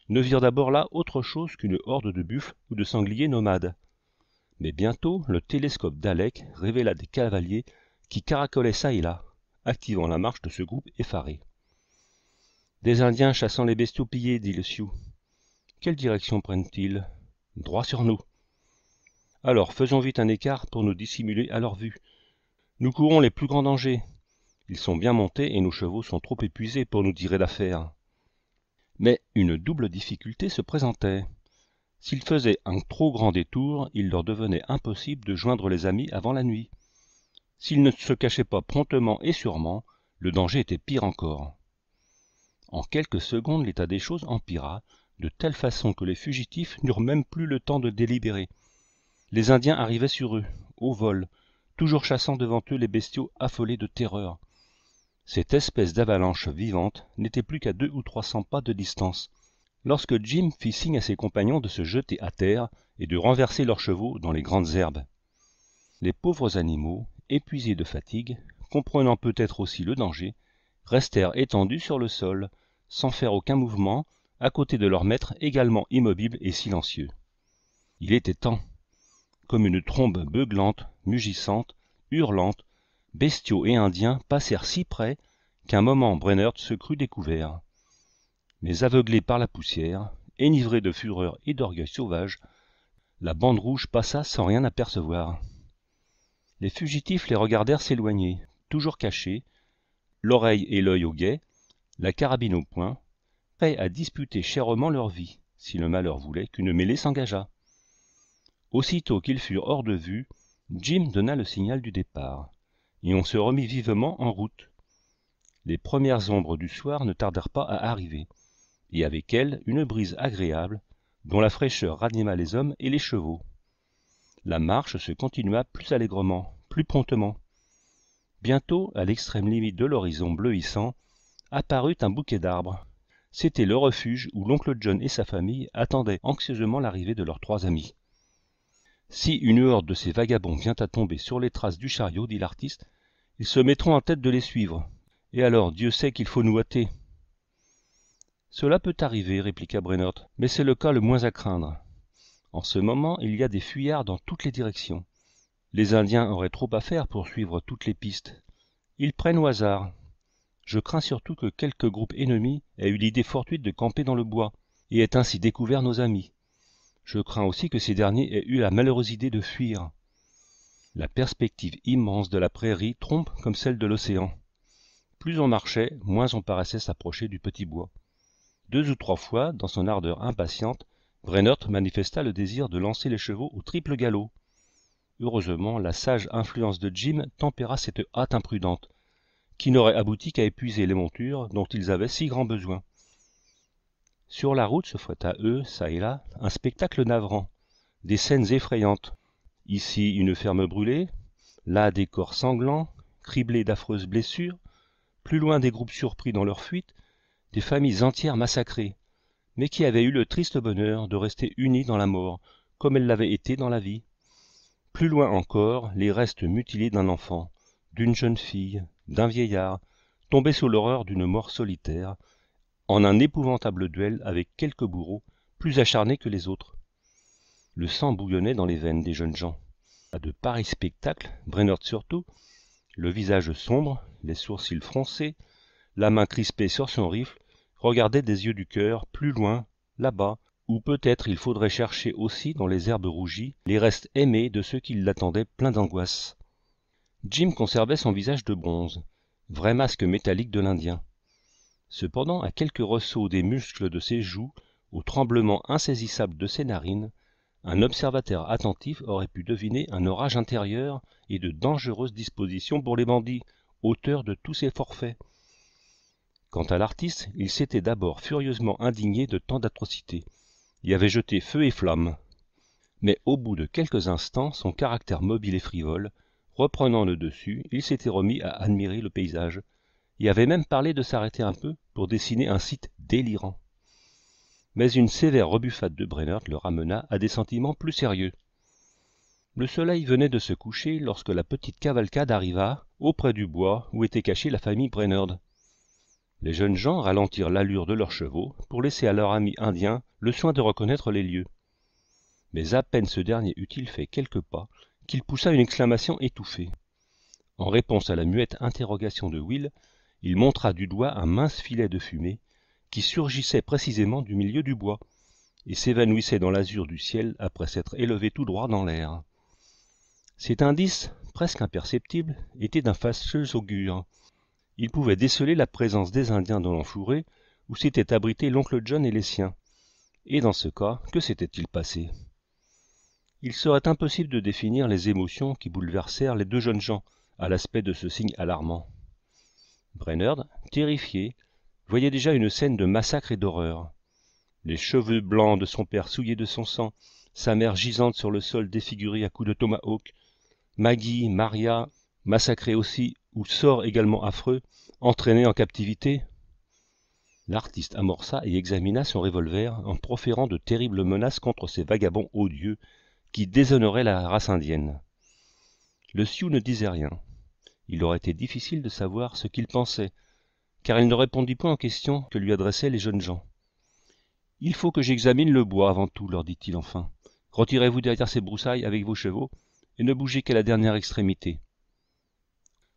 ne virent d'abord là autre chose qu'une horde de buffles ou de sangliers nomades. Mais bientôt le télescope d'Alec révéla des cavaliers qui caracolaient çà et là, activant la marche de ce groupe effaré. Des Indiens chassant les bestiaux pillés, dit le Sioux. Quelle direction prennent-ils Droit sur nous alors faisons vite un écart pour nous dissimuler à leur vue. Nous courons les plus grands dangers. Ils sont bien montés et nos chevaux sont trop épuisés pour nous tirer l'affaire. Mais une double difficulté se présentait. S'ils faisaient un trop grand détour, il leur devenait impossible de joindre les amis avant la nuit. S'ils ne se cachaient pas promptement et sûrement, le danger était pire encore. En quelques secondes, l'état des choses empira, de telle façon que les fugitifs n'eurent même plus le temps de délibérer les indiens arrivaient sur eux au vol toujours chassant devant eux les bestiaux affolés de terreur cette espèce d'avalanche vivante n'était plus qu'à deux ou trois cents pas de distance lorsque jim fit signe à ses compagnons de se jeter à terre et de renverser leurs chevaux dans les grandes herbes les pauvres animaux épuisés de fatigue comprenant peut-être aussi le danger restèrent étendus sur le sol sans faire aucun mouvement à côté de leur maître également immobile et silencieux il était temps comme une trombe beuglante mugissante hurlante bestiaux et indiens passèrent si près qu'un moment brennert se crut découvert mais aveuglé par la poussière enivré de fureur et d'orgueil sauvage la bande rouge passa sans rien apercevoir les fugitifs les regardèrent s'éloigner toujours cachés l'oreille et l'œil au guet la carabine au poing prêts à disputer chèrement leur vie si le malheur voulait qu'une mêlée s'engageât aussitôt qu'ils furent hors de vue jim donna le signal du départ et on se remit vivement en route les premières ombres du soir ne tardèrent pas à arriver et avec elles une brise agréable dont la fraîcheur ranima les hommes et les chevaux la marche se continua plus allègrement plus promptement bientôt à l'extrême limite de l'horizon bleuissant apparut un bouquet d'arbres c'était le refuge où l'oncle john et sa famille attendaient anxieusement l'arrivée de leurs trois amis si une horde de ces vagabonds vient à tomber sur les traces du chariot, dit l'artiste, ils se mettront en tête de les suivre. Et alors, Dieu sait qu'il faut nous hâter. Cela peut arriver, répliqua Brennert, mais c'est le cas le moins à craindre. En ce moment, il y a des fuyards dans toutes les directions. Les Indiens auraient trop à faire pour suivre toutes les pistes. Ils prennent au hasard. Je crains surtout que quelque groupe ennemi ait eu l'idée fortuite de camper dans le bois, et ait ainsi découvert nos amis. Je crains aussi que ces derniers aient eu la malheureuse idée de fuir. La perspective immense de la prairie trompe comme celle de l'océan. Plus on marchait, moins on paraissait s'approcher du petit bois. Deux ou trois fois, dans son ardeur impatiente, Brennert manifesta le désir de lancer les chevaux au triple galop. Heureusement, la sage influence de Jim tempéra cette hâte imprudente, qui n'aurait abouti qu'à épuiser les montures dont ils avaient si grand besoin sur la route se à eux ça et là un spectacle navrant des scènes effrayantes ici une ferme brûlée là des corps sanglants criblés d'affreuses blessures plus loin des groupes surpris dans leur fuite des familles entières massacrées mais qui avaient eu le triste bonheur de rester unies dans la mort comme elles l'avaient été dans la vie plus loin encore les restes mutilés d'un enfant d'une jeune fille d'un vieillard tombés sous l'horreur d'une mort solitaire en un épouvantable duel avec quelques bourreaux plus acharnés que les autres. Le sang bouillonnait dans les veines des jeunes gens. À de pareils spectacles, Brennert surtout, le visage sombre, les sourcils froncés, la main crispée sur son rifle, regardait des yeux du cœur, plus loin, là-bas, où peut-être il faudrait chercher aussi dans les herbes rougies les restes aimés de ceux qui l'attendaient plein d'angoisse. Jim conservait son visage de bronze, vrai masque métallique de l'Indien cependant à quelques ressauts des muscles de ses joues au tremblement insaisissable de ses narines un observateur attentif aurait pu deviner un orage intérieur et de dangereuses dispositions pour les bandits auteurs de tous ces forfaits quant à l'artiste il s'était d'abord furieusement indigné de tant d'atrocités y avait jeté feu et flamme mais au bout de quelques instants son caractère mobile et frivole reprenant le dessus il s'était remis à admirer le paysage il avait même parlé de s'arrêter un peu pour dessiner un site délirant. Mais une sévère rebuffade de Brainerd le ramena à des sentiments plus sérieux. Le soleil venait de se coucher lorsque la petite cavalcade arriva auprès du bois où était cachée la famille Brainerd. Les jeunes gens ralentirent l'allure de leurs chevaux pour laisser à leur ami indien le soin de reconnaître les lieux. Mais à peine ce dernier eut-il fait quelques pas qu'il poussa une exclamation étouffée. En réponse à la muette interrogation de Will, il montra du doigt un mince filet de fumée qui surgissait précisément du milieu du bois et s'évanouissait dans l'azur du ciel après s'être élevé tout droit dans l'air cet indice presque imperceptible était d'un fâcheux augure il pouvait déceler la présence des indiens dans l'enfouré où s'étaient abrités l'oncle john et les siens et dans ce cas que s'était-il passé il serait impossible de définir les émotions qui bouleversèrent les deux jeunes gens à l'aspect de ce signe alarmant Brainerd, terrifié, voyait déjà une scène de massacre et d'horreur. Les cheveux blancs de son père souillés de son sang, sa mère gisante sur le sol défigurée à coups de tomahawk, Maggie, Maria, massacrée aussi, ou sort également affreux, entraînés en captivité. L'artiste amorça et examina son revolver en proférant de terribles menaces contre ces vagabonds odieux qui déshonoraient la race indienne. Le Sioux ne disait rien il aurait été difficile de savoir ce qu'il pensait car il ne répondit point aux questions que lui adressaient les jeunes gens il faut que j'examine le bois avant tout leur dit-il enfin retirez-vous derrière ces broussailles avec vos chevaux et ne bougez qu'à la dernière extrémité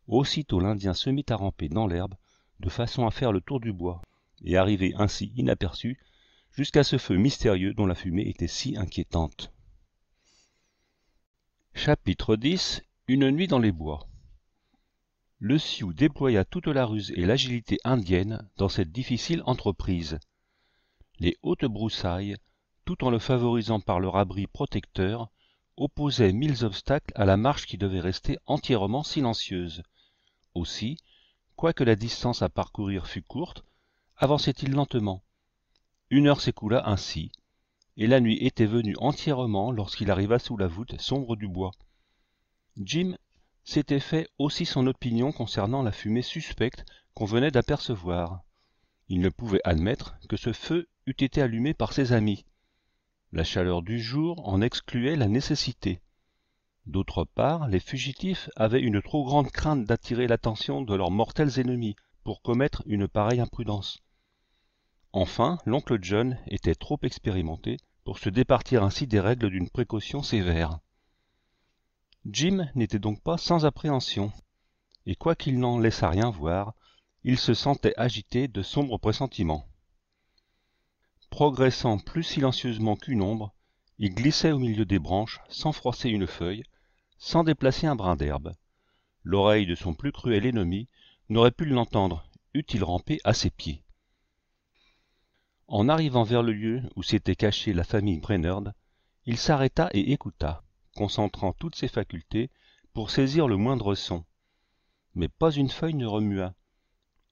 aussitôt l'indien se mit à ramper dans l'herbe de façon à faire le tour du bois et arriver ainsi inaperçu jusqu'à ce feu mystérieux dont la fumée était si inquiétante chapitre x une nuit dans les bois le Sioux déploya toute la ruse et l'agilité indienne dans cette difficile entreprise. Les hautes broussailles, tout en le favorisant par leur abri protecteur, opposaient mille obstacles à la marche qui devait rester entièrement silencieuse. Aussi, quoique la distance à parcourir fût courte, avançait-il lentement. Une heure s'écoula ainsi, et la nuit était venue entièrement lorsqu'il arriva sous la voûte sombre du bois. Jim c'était fait aussi son opinion concernant la fumée suspecte qu'on venait d'apercevoir il ne pouvait admettre que ce feu eût été allumé par ses amis la chaleur du jour en excluait la nécessité d'autre part les fugitifs avaient une trop grande crainte d'attirer l'attention de leurs mortels ennemis pour commettre une pareille imprudence enfin l'oncle john était trop expérimenté pour se départir ainsi des règles d'une précaution sévère jim n'était donc pas sans appréhension et quoiqu'il n'en laissât rien voir il se sentait agité de sombres pressentiments progressant plus silencieusement qu'une ombre il glissait au milieu des branches sans froisser une feuille sans déplacer un brin d'herbe l'oreille de son plus cruel ennemi n'aurait pu l'entendre eût-il rampé à ses pieds en arrivant vers le lieu où s'était cachée la famille Brainerd, il s'arrêta et écouta concentrant toutes ses facultés pour saisir le moindre son mais pas une feuille ne remua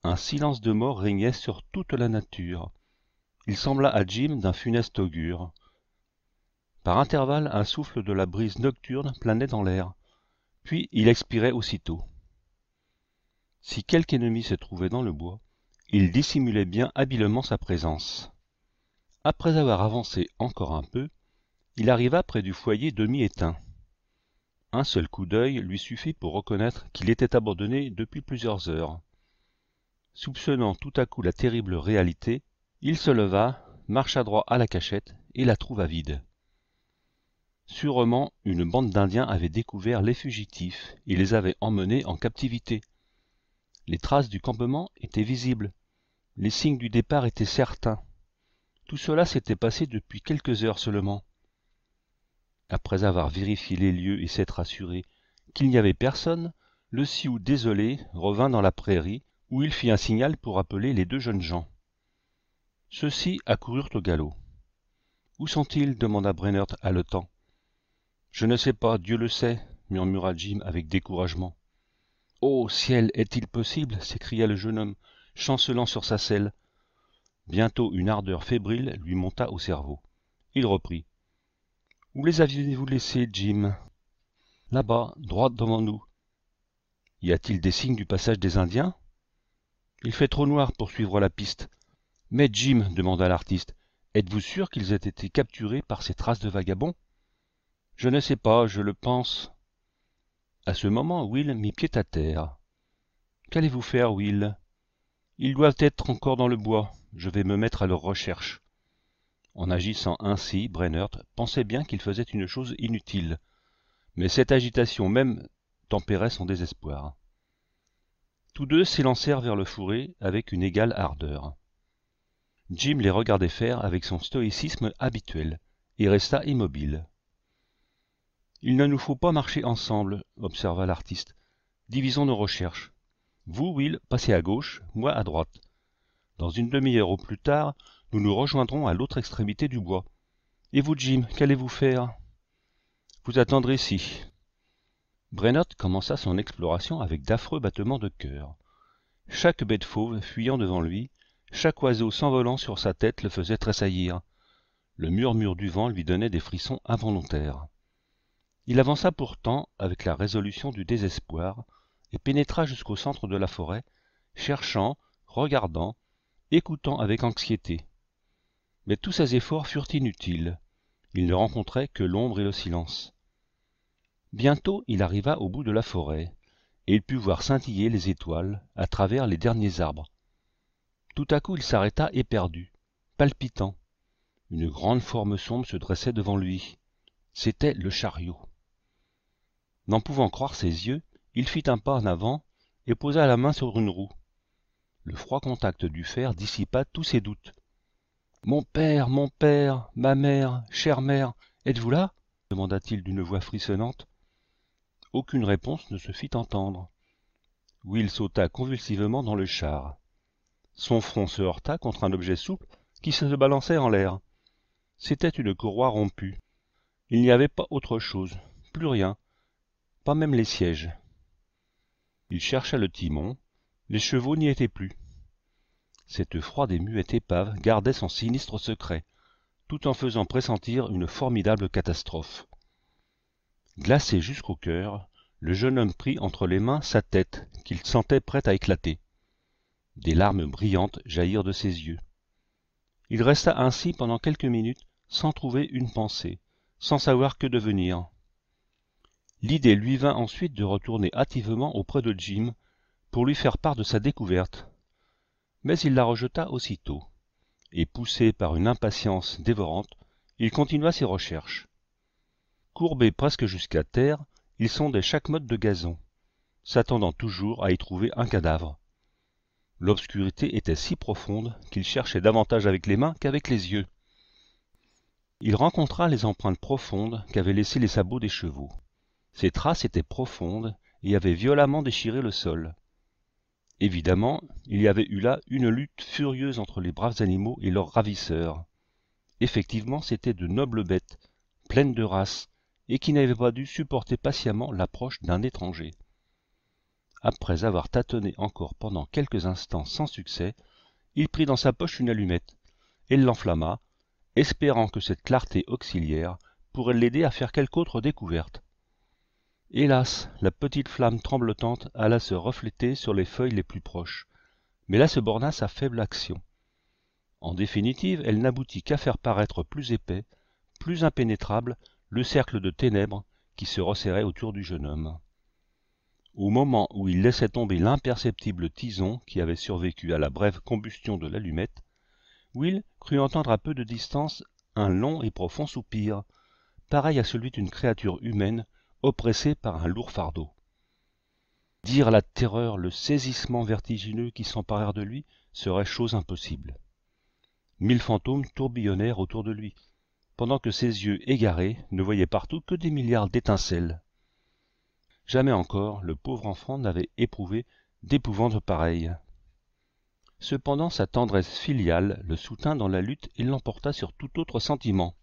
un silence de mort régnait sur toute la nature il sembla à jim d'un funeste augure par intervalles un souffle de la brise nocturne planait dans l'air puis il expirait aussitôt si quelque ennemi se trouvait dans le bois il dissimulait bien habilement sa présence après avoir avancé encore un peu il arriva près du foyer demi-éteint. Un seul coup d'œil lui suffit pour reconnaître qu'il était abandonné depuis plusieurs heures. Soupçonnant tout à coup la terrible réalité, il se leva, marcha droit à la cachette et la trouva vide. Sûrement, une bande d'Indiens avait découvert les fugitifs et les avait emmenés en captivité. Les traces du campement étaient visibles. Les signes du départ étaient certains. Tout cela s'était passé depuis quelques heures seulement après avoir vérifié les lieux et s'être assuré qu'il n'y avait personne le sioux désolé revint dans la prairie où il fit un signal pour appeler les deux jeunes gens ceux-ci accoururent au galop où sont-ils demanda brennert haletant je ne sais pas dieu le sait murmura jim avec découragement Oh ciel est-il possible s'écria le jeune homme chancelant sur sa selle bientôt une ardeur fébrile lui monta au cerveau il reprit où les aviez-vous laissés, Jim Là-bas, droite devant nous. Y a-t-il des signes du passage des Indiens Il fait trop noir pour suivre la piste. Mais Jim, demanda l'artiste, êtes-vous sûr qu'ils aient été capturés par ces traces de vagabonds Je ne sais pas, je le pense. À ce moment, Will mit pied à terre. Qu'allez-vous faire, Will Ils doivent être encore dans le bois. Je vais me mettre à leur recherche. En agissant ainsi, Brennert pensait bien qu'il faisait une chose inutile, mais cette agitation même tempérait son désespoir. Tous deux s'élancèrent vers le fourré avec une égale ardeur. Jim les regardait faire avec son stoïcisme habituel et resta immobile. Il ne nous faut pas marcher ensemble, observa l'artiste. Divisons nos recherches. Vous, Will, passez à gauche, moi à droite. Dans une demi-heure au plus tard, nous nous rejoindrons à l'autre extrémité du bois. Et vous, Jim, qu'allez-vous faire Vous attendrez ici. Brennott commença son exploration avec d'affreux battements de cœur. Chaque bête fauve fuyant devant lui, chaque oiseau s'envolant sur sa tête le faisait tressaillir. Le murmure du vent lui donnait des frissons involontaires. Il avança pourtant avec la résolution du désespoir et pénétra jusqu'au centre de la forêt, cherchant, regardant, écoutant avec anxiété mais tous ses efforts furent inutiles il ne rencontrait que l'ombre et le silence bientôt il arriva au bout de la forêt et il put voir scintiller les étoiles à travers les derniers arbres tout à coup il s'arrêta éperdu palpitant une grande forme sombre se dressait devant lui c'était le chariot n'en pouvant croire ses yeux il fit un pas en avant et posa la main sur une roue le froid contact du fer dissipa tous ses doutes mon père mon père ma mère chère mère êtes-vous là demanda-t-il d'une voix frissonnante aucune réponse ne se fit entendre will sauta convulsivement dans le char son front se heurta contre un objet souple qui se balançait en l'air c'était une courroie rompue il n'y avait pas autre chose plus rien pas même les sièges il chercha le timon les chevaux n'y étaient plus cette froide et muette épave gardait son sinistre secret tout en faisant pressentir une formidable catastrophe glacé jusqu'au cœur le jeune homme prit entre les mains sa tête qu'il sentait prête à éclater des larmes brillantes jaillirent de ses yeux il resta ainsi pendant quelques minutes sans trouver une pensée sans savoir que devenir l'idée lui vint ensuite de retourner hâtivement auprès de jim pour lui faire part de sa découverte mais il la rejeta aussitôt et poussé par une impatience dévorante il continua ses recherches courbé presque jusqu'à terre il sondait chaque mode de gazon s'attendant toujours à y trouver un cadavre l'obscurité était si profonde qu'il cherchait davantage avec les mains qu'avec les yeux il rencontra les empreintes profondes qu'avaient laissées les sabots des chevaux ces traces étaient profondes et avaient violemment déchiré le sol évidemment il y avait eu là une lutte furieuse entre les braves animaux et leurs ravisseurs effectivement c'étaient de nobles bêtes pleines de race et qui n'avaient pas dû supporter patiemment l'approche d'un étranger après avoir tâtonné encore pendant quelques instants sans succès il prit dans sa poche une allumette et l'enflamma espérant que cette clarté auxiliaire pourrait l'aider à faire quelque autre découverte hélas la petite flamme tremblotante alla se refléter sur les feuilles les plus proches mais là se borna sa faible action en définitive elle n'aboutit qu'à faire paraître plus épais plus impénétrable le cercle de ténèbres qui se resserrait autour du jeune homme au moment où il laissait tomber l'imperceptible tison qui avait survécu à la brève combustion de l'allumette will crut entendre à peu de distance un long et profond soupir pareil à celui d'une créature humaine oppressé par un lourd fardeau. Dire la terreur, le saisissement vertigineux qui s'emparèrent de lui serait chose impossible. Mille fantômes tourbillonnèrent autour de lui, pendant que ses yeux égarés ne voyaient partout que des milliards d'étincelles. Jamais encore le pauvre enfant n'avait éprouvé d'épouvante pareille. Cependant sa tendresse filiale le soutint dans la lutte et l'emporta sur tout autre sentiment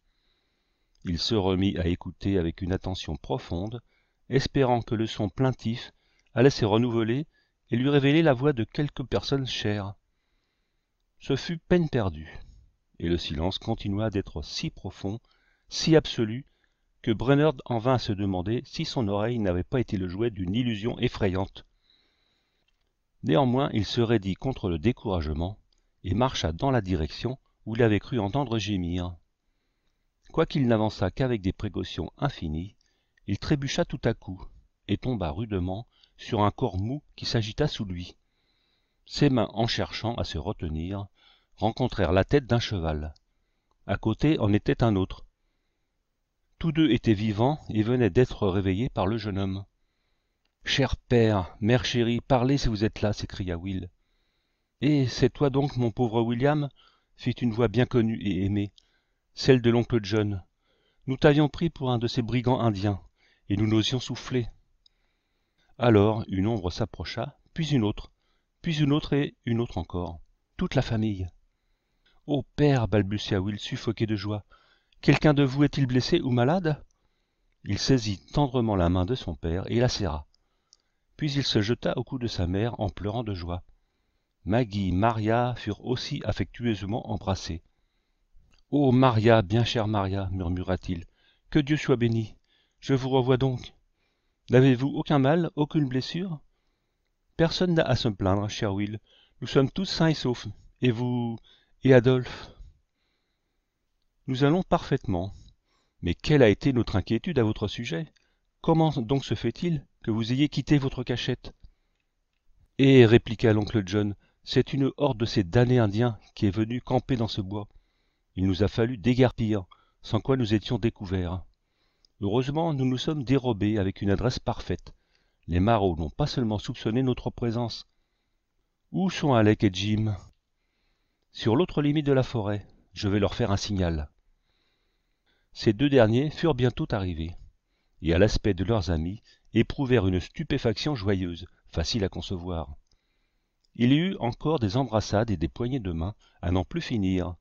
il se remit à écouter avec une attention profonde espérant que le son plaintif allait se renouveler et lui révéler la voix de quelque personne chère ce fut peine perdue et le silence continua d'être si profond si absolu que Brennard en vint à se demander si son oreille n'avait pas été le jouet d'une illusion effrayante néanmoins il se raidit contre le découragement et marcha dans la direction où il avait cru entendre gémir quoiqu'il n'avançât qu'avec des précautions infinies il trébucha tout à coup et tomba rudement sur un corps mou qui s'agita sous lui ses mains en cherchant à se retenir rencontrèrent la tête d'un cheval à côté en était un autre tous deux étaient vivants et venaient d'être réveillés par le jeune homme cher père mère chérie parlez si vous êtes là s'écria will Et c'est toi donc mon pauvre william fit une voix bien connue et aimée celle de l'oncle john nous t'avions pris pour un de ces brigands indiens et nous n'osions souffler alors une ombre s'approcha puis une autre puis une autre et une autre encore toute la famille ô père balbutia will suffoqué de joie quelqu'un de vous est-il blessé ou malade il saisit tendrement la main de son père et la serra puis il se jeta au cou de sa mère en pleurant de joie maggie maria furent aussi affectueusement embrassées maria bien chère maria murmura-t-il que dieu soit béni je vous revois donc n'avez-vous aucun mal aucune blessure personne n'a à se plaindre cher will nous sommes tous sains et saufs et vous et adolphe nous allons parfaitement mais quelle a été notre inquiétude à votre sujet comment donc se fait-il que vous ayez quitté votre cachette eh répliqua l'oncle john c'est une horde de ces damnés indiens qui est venue camper dans ce bois il nous a fallu déguerpir sans quoi nous étions découverts heureusement nous nous sommes dérobés avec une adresse parfaite les marauds n'ont pas seulement soupçonné notre présence où sont alec et jim sur l'autre limite de la forêt je vais leur faire un signal ces deux derniers furent bientôt arrivés et à l'aspect de leurs amis éprouvèrent une stupéfaction joyeuse facile à concevoir il y eut encore des embrassades et des poignées de main à n'en plus finir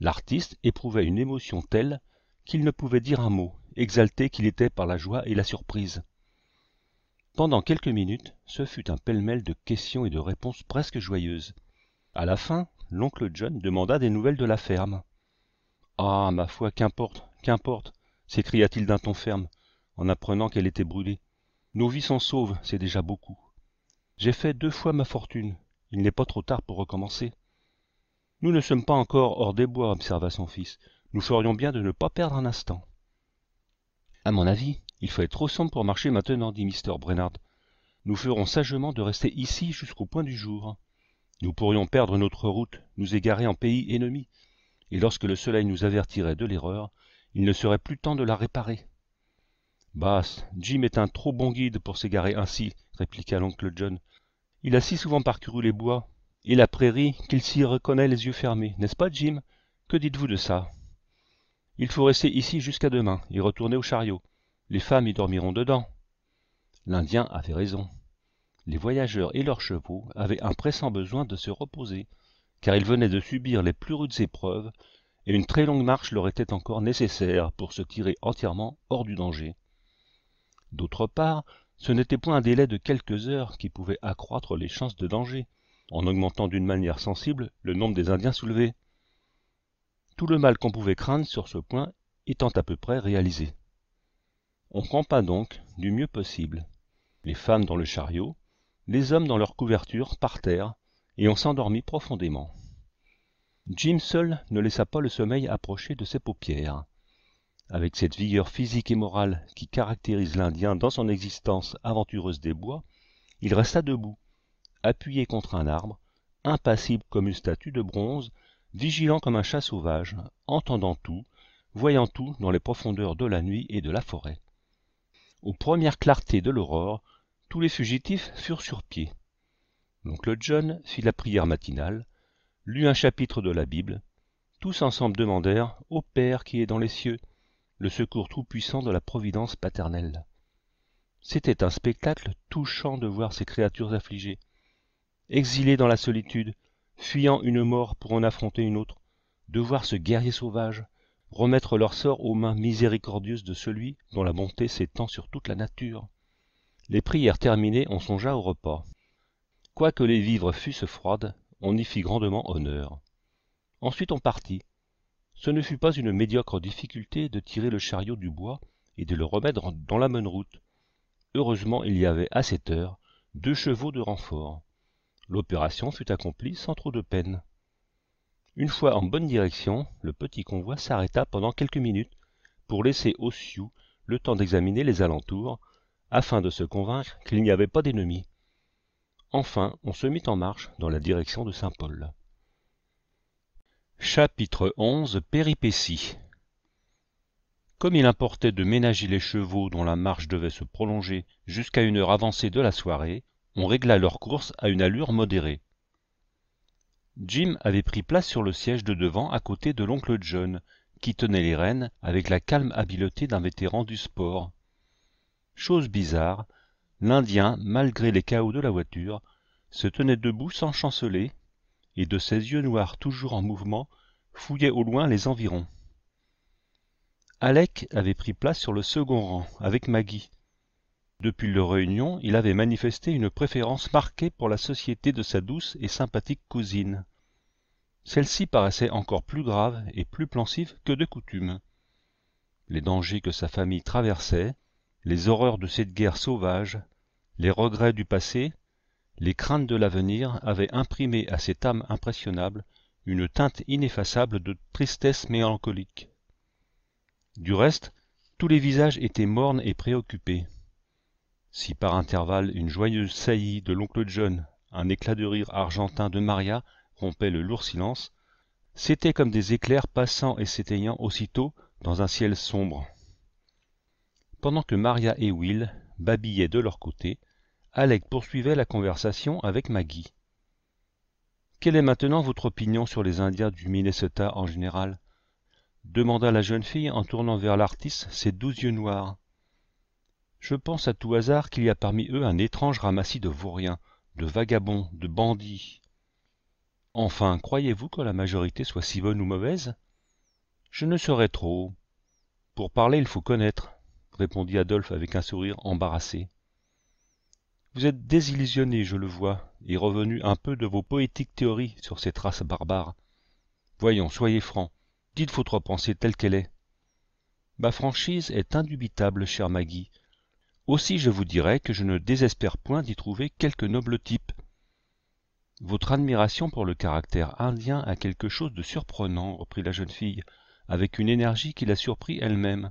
l'artiste éprouvait une émotion telle qu'il ne pouvait dire un mot exalté qu'il était par la joie et la surprise pendant quelques minutes ce fut un pêle-mêle de questions et de réponses presque joyeuses À la fin l'oncle john demanda des nouvelles de la ferme ah ma foi qu'importe qu'importe s'écria-t-il d'un ton ferme en apprenant qu'elle était brûlée nos vies s'en sauvent, c'est déjà beaucoup j'ai fait deux fois ma fortune il n'est pas trop tard pour recommencer nous ne sommes pas encore hors des bois observa son fils nous ferions bien de ne pas perdre un instant à mon avis il faut être trop sombre pour marcher maintenant dit mr Brennard. « nous ferons sagement de rester ici jusqu'au point du jour nous pourrions perdre notre route nous égarer en pays ennemi et lorsque le soleil nous avertirait de l'erreur il ne serait plus temps de la réparer basse jim est un trop bon guide pour s'égarer ainsi répliqua l'oncle john il a si souvent parcouru les bois et la prairie qu'il s'y reconnaît les yeux fermés n'est-ce pas jim que dites-vous de ça il faut rester ici jusqu'à demain et retourner au chariot les femmes y dormiront dedans l'indien avait raison les voyageurs et leurs chevaux avaient un pressant besoin de se reposer car ils venaient de subir les plus rudes épreuves et une très longue marche leur était encore nécessaire pour se tirer entièrement hors du danger d'autre part ce n'était point un délai de quelques heures qui pouvait accroître les chances de danger en augmentant d'une manière sensible le nombre des Indiens soulevés. Tout le mal qu'on pouvait craindre sur ce point étant à peu près réalisé. On campa donc du mieux possible, les femmes dans le chariot, les hommes dans leurs couverture par terre, et on s'endormit profondément. Jim seul ne laissa pas le sommeil approcher de ses paupières. Avec cette vigueur physique et morale qui caractérise l'Indien dans son existence aventureuse des bois, il resta debout, appuyé contre un arbre impassible comme une statue de bronze vigilant comme un chat sauvage entendant tout voyant tout dans les profondeurs de la nuit et de la forêt aux premières clartés de l'aurore tous les fugitifs furent sur pied l'oncle john fit la prière matinale lut un chapitre de la bible tous ensemble demandèrent au père qui est dans les cieux le secours tout-puissant de la providence paternelle c'était un spectacle touchant de voir ces créatures affligées Exilés dans la solitude, fuyant une mort pour en affronter une autre, de voir ce guerrier sauvage remettre leur sort aux mains miséricordieuses de celui dont la bonté s'étend sur toute la nature. Les prières terminées, on songea au repas. Quoique les vivres fussent froides, on y fit grandement honneur. Ensuite on partit. Ce ne fut pas une médiocre difficulté de tirer le chariot du bois et de le remettre dans la même route. Heureusement il y avait à cette heure deux chevaux de renfort. L'opération fut accomplie sans trop de peine. Une fois en bonne direction, le petit convoi s'arrêta pendant quelques minutes pour laisser aux Sioux le temps d'examiner les alentours afin de se convaincre qu'il n'y avait pas d'ennemis. Enfin, on se mit en marche dans la direction de Saint-Paul. Chapitre XI. Péripéties Comme il importait de ménager les chevaux dont la marche devait se prolonger jusqu'à une heure avancée de la soirée, on régla leur course à une allure modérée jim avait pris place sur le siège de devant à côté de l'oncle john qui tenait les rênes avec la calme habileté d'un vétéran du sport chose bizarre l'indien malgré les chaos de la voiture se tenait debout sans chanceler et de ses yeux noirs toujours en mouvement fouillait au loin les environs alec avait pris place sur le second rang avec maggie depuis leur réunion, il avait manifesté une préférence marquée pour la société de sa douce et sympathique cousine. Celle-ci paraissait encore plus grave et plus pensive que de coutume. Les dangers que sa famille traversait, les horreurs de cette guerre sauvage, les regrets du passé, les craintes de l'avenir avaient imprimé à cette âme impressionnable une teinte ineffaçable de tristesse mélancolique. Du reste, tous les visages étaient mornes et préoccupés si par intervalles une joyeuse saillie de l'oncle john un éclat de rire argentin de maria rompait le lourd silence c'était comme des éclairs passant et s'éteignant aussitôt dans un ciel sombre pendant que maria et will babillaient de leur côté alec poursuivait la conversation avec maggie quelle est maintenant votre opinion sur les indiens du minnesota en général demanda la jeune fille en tournant vers l'artiste ses douze yeux noirs je pense à tout hasard qu'il y a parmi eux un étrange ramassis de vauriens de vagabonds de bandits enfin croyez-vous que la majorité soit si bonne ou mauvaise je ne saurais trop pour parler il faut connaître répondit adolphe avec un sourire embarrassé vous êtes désillusionné je le vois et revenu un peu de vos poétiques théories sur cette race barbare voyons soyez franc dites votre pensée telle qu'elle est ma franchise est indubitable cher Maggie. » aussi je vous dirai que je ne désespère point d'y trouver quelque noble type votre admiration pour le caractère indien a quelque chose de surprenant reprit la jeune fille avec une énergie qui la surprit elle-même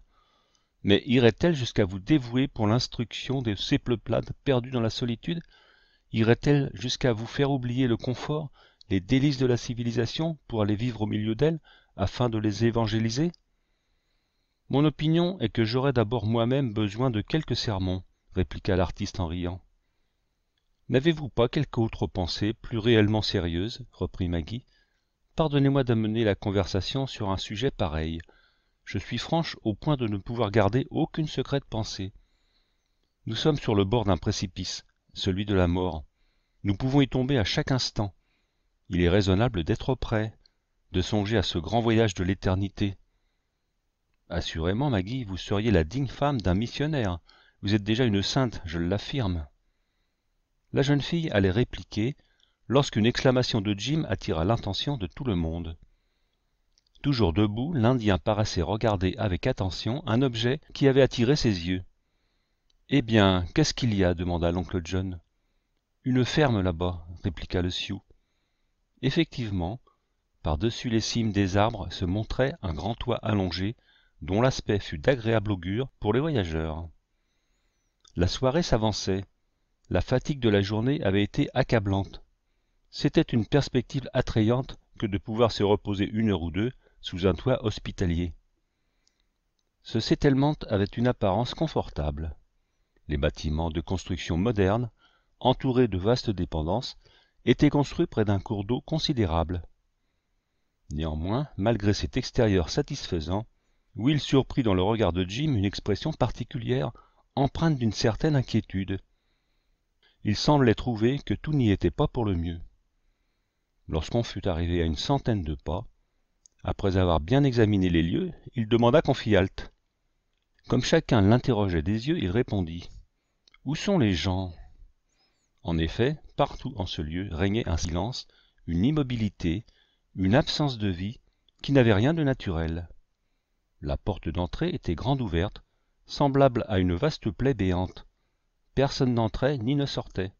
mais irait-elle jusqu'à vous dévouer pour l'instruction de ces peuplades perdues dans la solitude irait-elle jusqu'à vous faire oublier le confort les délices de la civilisation pour aller vivre au milieu d'elles afin de les évangéliser mon opinion est que j'aurais d'abord moi-même besoin de quelques sermons répliqua l'artiste en riant n'avez-vous pas quelque autre pensée plus réellement sérieuse reprit maggie pardonnez-moi d'amener la conversation sur un sujet pareil je suis franche au point de ne pouvoir garder aucune secrète pensée nous sommes sur le bord d'un précipice celui de la mort nous pouvons y tomber à chaque instant il est raisonnable d'être prêt de songer à ce grand voyage de l'éternité Assurément, Maggie, vous seriez la digne femme d'un missionnaire. Vous êtes déjà une sainte, je l'affirme. La jeune fille allait répliquer lorsqu'une exclamation de Jim attira l'attention de tout le monde. Toujours debout, l'Indien paraissait regarder avec attention un objet qui avait attiré ses yeux. Eh bien, qu'est-ce qu'il y a demanda l'oncle John. Une ferme là-bas, répliqua le Sioux. Effectivement, par-dessus les cimes des arbres se montrait un grand toit allongé dont l'aspect fut d'agréable augure pour les voyageurs la soirée s'avançait la fatigue de la journée avait été accablante c'était une perspective attrayante que de pouvoir se reposer une heure ou deux sous un toit hospitalier ce settlement avait une apparence confortable les bâtiments de construction moderne entourés de vastes dépendances étaient construits près d'un cours d'eau considérable néanmoins malgré cet extérieur satisfaisant Will surprit dans le regard de Jim une expression particulière, empreinte d'une certaine inquiétude. Il semblait trouver que tout n'y était pas pour le mieux. Lorsqu'on fut arrivé à une centaine de pas, après avoir bien examiné les lieux, il demanda qu'on fît halte. Comme chacun l'interrogeait des yeux, il répondit Où sont les gens En effet, partout en ce lieu régnait un silence, une immobilité, une absence de vie qui n'avait rien de naturel la porte d'entrée était grande ouverte semblable à une vaste plaie béante personne n'entrait ni ne sortait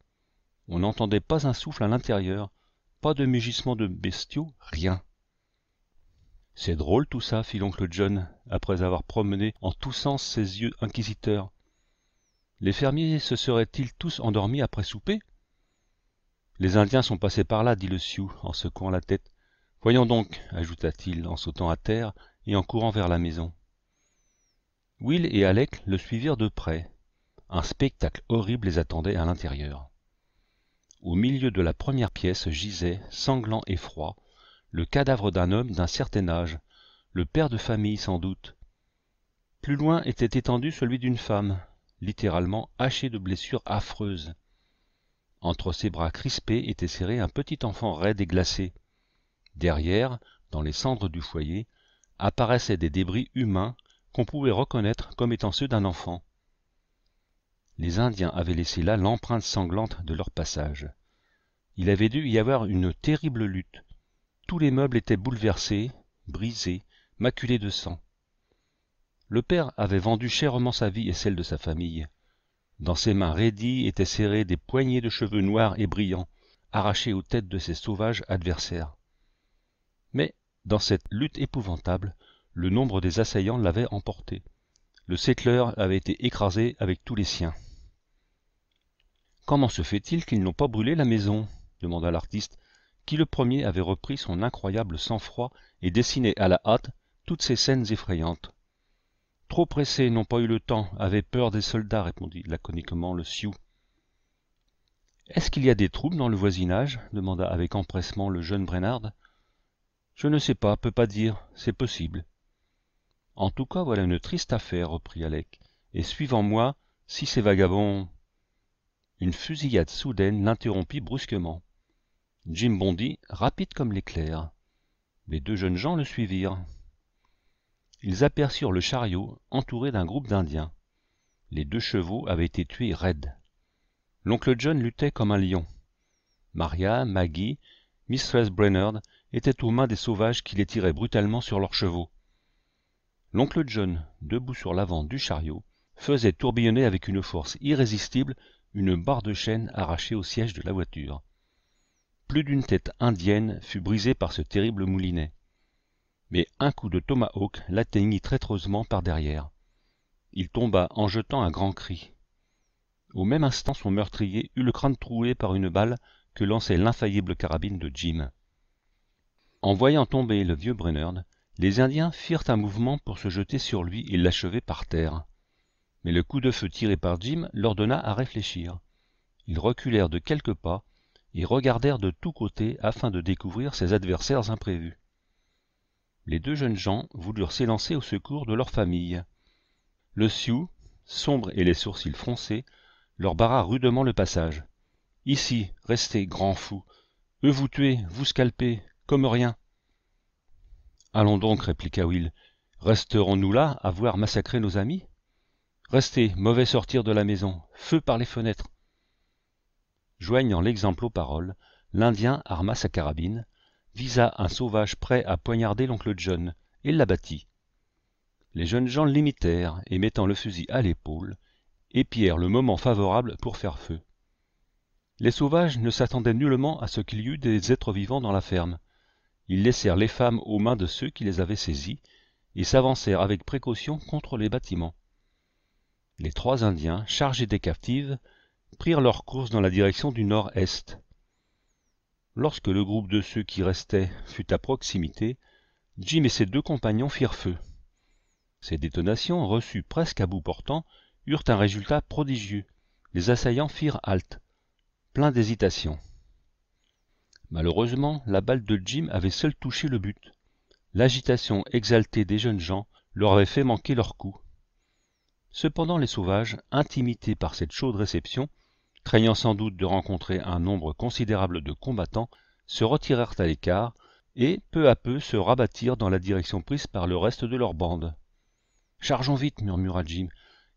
on n'entendait pas un souffle à l'intérieur pas de mugissement de bestiaux rien c'est drôle tout ça fit l'oncle john après avoir promené en tous sens ses yeux inquisiteurs les fermiers se seraient-ils tous endormis après souper les indiens sont passés par là dit le sioux en secouant la tête voyons donc ajouta-t-il en sautant à terre et en courant vers la maison will et alec le suivirent de près un spectacle horrible les attendait à l'intérieur au milieu de la première pièce gisait sanglant et froid le cadavre d'un homme d'un certain âge le père de famille sans doute plus loin était étendu celui d'une femme littéralement hachée de blessures affreuses entre ses bras crispés était serré un petit enfant raide et glacé derrière dans les cendres du foyer apparaissaient des débris humains qu'on pouvait reconnaître comme étant ceux d'un enfant les indiens avaient laissé là l'empreinte sanglante de leur passage il avait dû y avoir une terrible lutte tous les meubles étaient bouleversés brisés maculés de sang le père avait vendu chèrement sa vie et celle de sa famille dans ses mains raidies étaient serrées des poignées de cheveux noirs et brillants arrachés aux têtes de ses sauvages adversaires dans cette lutte épouvantable le nombre des assaillants l'avait emporté le settler avait été écrasé avec tous les siens comment se fait-il qu'ils n'ont pas brûlé la maison demanda l'artiste qui le premier avait repris son incroyable sang-froid et dessiné à la hâte toutes ces scènes effrayantes trop pressés n'ont pas eu le temps avaient peur des soldats répondit laconiquement le sioux est-ce qu'il y a des troubles dans le voisinage demanda avec empressement le jeune je ne sais pas peux pas dire c'est possible en tout cas voilà une triste affaire reprit alec et suivant moi si ces vagabonds une fusillade soudaine l'interrompit brusquement jim bondit rapide comme l'éclair les deux jeunes gens le suivirent ils aperçurent le chariot entouré d'un groupe d'indiens les deux chevaux avaient été tués raides l'oncle john luttait comme un lion maria maggie aux mains des sauvages qui les tiraient brutalement sur leurs chevaux l'oncle john debout sur l'avant du chariot faisait tourbillonner avec une force irrésistible une barre de chaîne arrachée au siège de la voiture plus d'une tête indienne fut brisée par ce terrible moulinet mais un coup de tomahawk l'atteignit traîtreusement par derrière il tomba en jetant un grand cri au même instant son meurtrier eut le crâne troué par une balle que lançait l'infaillible carabine de jim en voyant tomber le vieux Brainerd, les Indiens firent un mouvement pour se jeter sur lui et l'achever par terre. Mais le coup de feu tiré par Jim leur donna à réfléchir. Ils reculèrent de quelques pas et regardèrent de tous côtés afin de découvrir ses adversaires imprévus. Les deux jeunes gens voulurent s'élancer au secours de leur famille. Le Sioux, sombre et les sourcils froncés, leur barra rudement le passage. Ici, restez, grands fous. Eux vous tuez, vous scalpez, comme rien allons donc répliqua will resterons-nous là à voir massacrer nos amis restez mauvais sortir de la maison feu par les fenêtres joignant l'exemple aux paroles l'indien arma sa carabine visa un sauvage prêt à poignarder l'oncle john et l'abattit les jeunes gens l'imitèrent et mettant le fusil à l'épaule épièrent le moment favorable pour faire feu les sauvages ne s'attendaient nullement à ce qu'il y eût des êtres vivants dans la ferme ils laissèrent les femmes aux mains de ceux qui les avaient saisies et s'avancèrent avec précaution contre les bâtiments les trois indiens chargés des captives prirent leur course dans la direction du nord-est lorsque le groupe de ceux qui restaient fut à proximité jim et ses deux compagnons firent feu ces détonations reçues presque à bout portant eurent un résultat prodigieux les assaillants firent halte pleins d'hésitation Malheureusement, la balle de Jim avait seule touché le but. L'agitation exaltée des jeunes gens leur avait fait manquer leur coup. Cependant les sauvages, intimidés par cette chaude réception, craignant sans doute de rencontrer un nombre considérable de combattants, se retirèrent à l'écart et peu à peu se rabattirent dans la direction prise par le reste de leur bande. Chargeons vite, murmura Jim.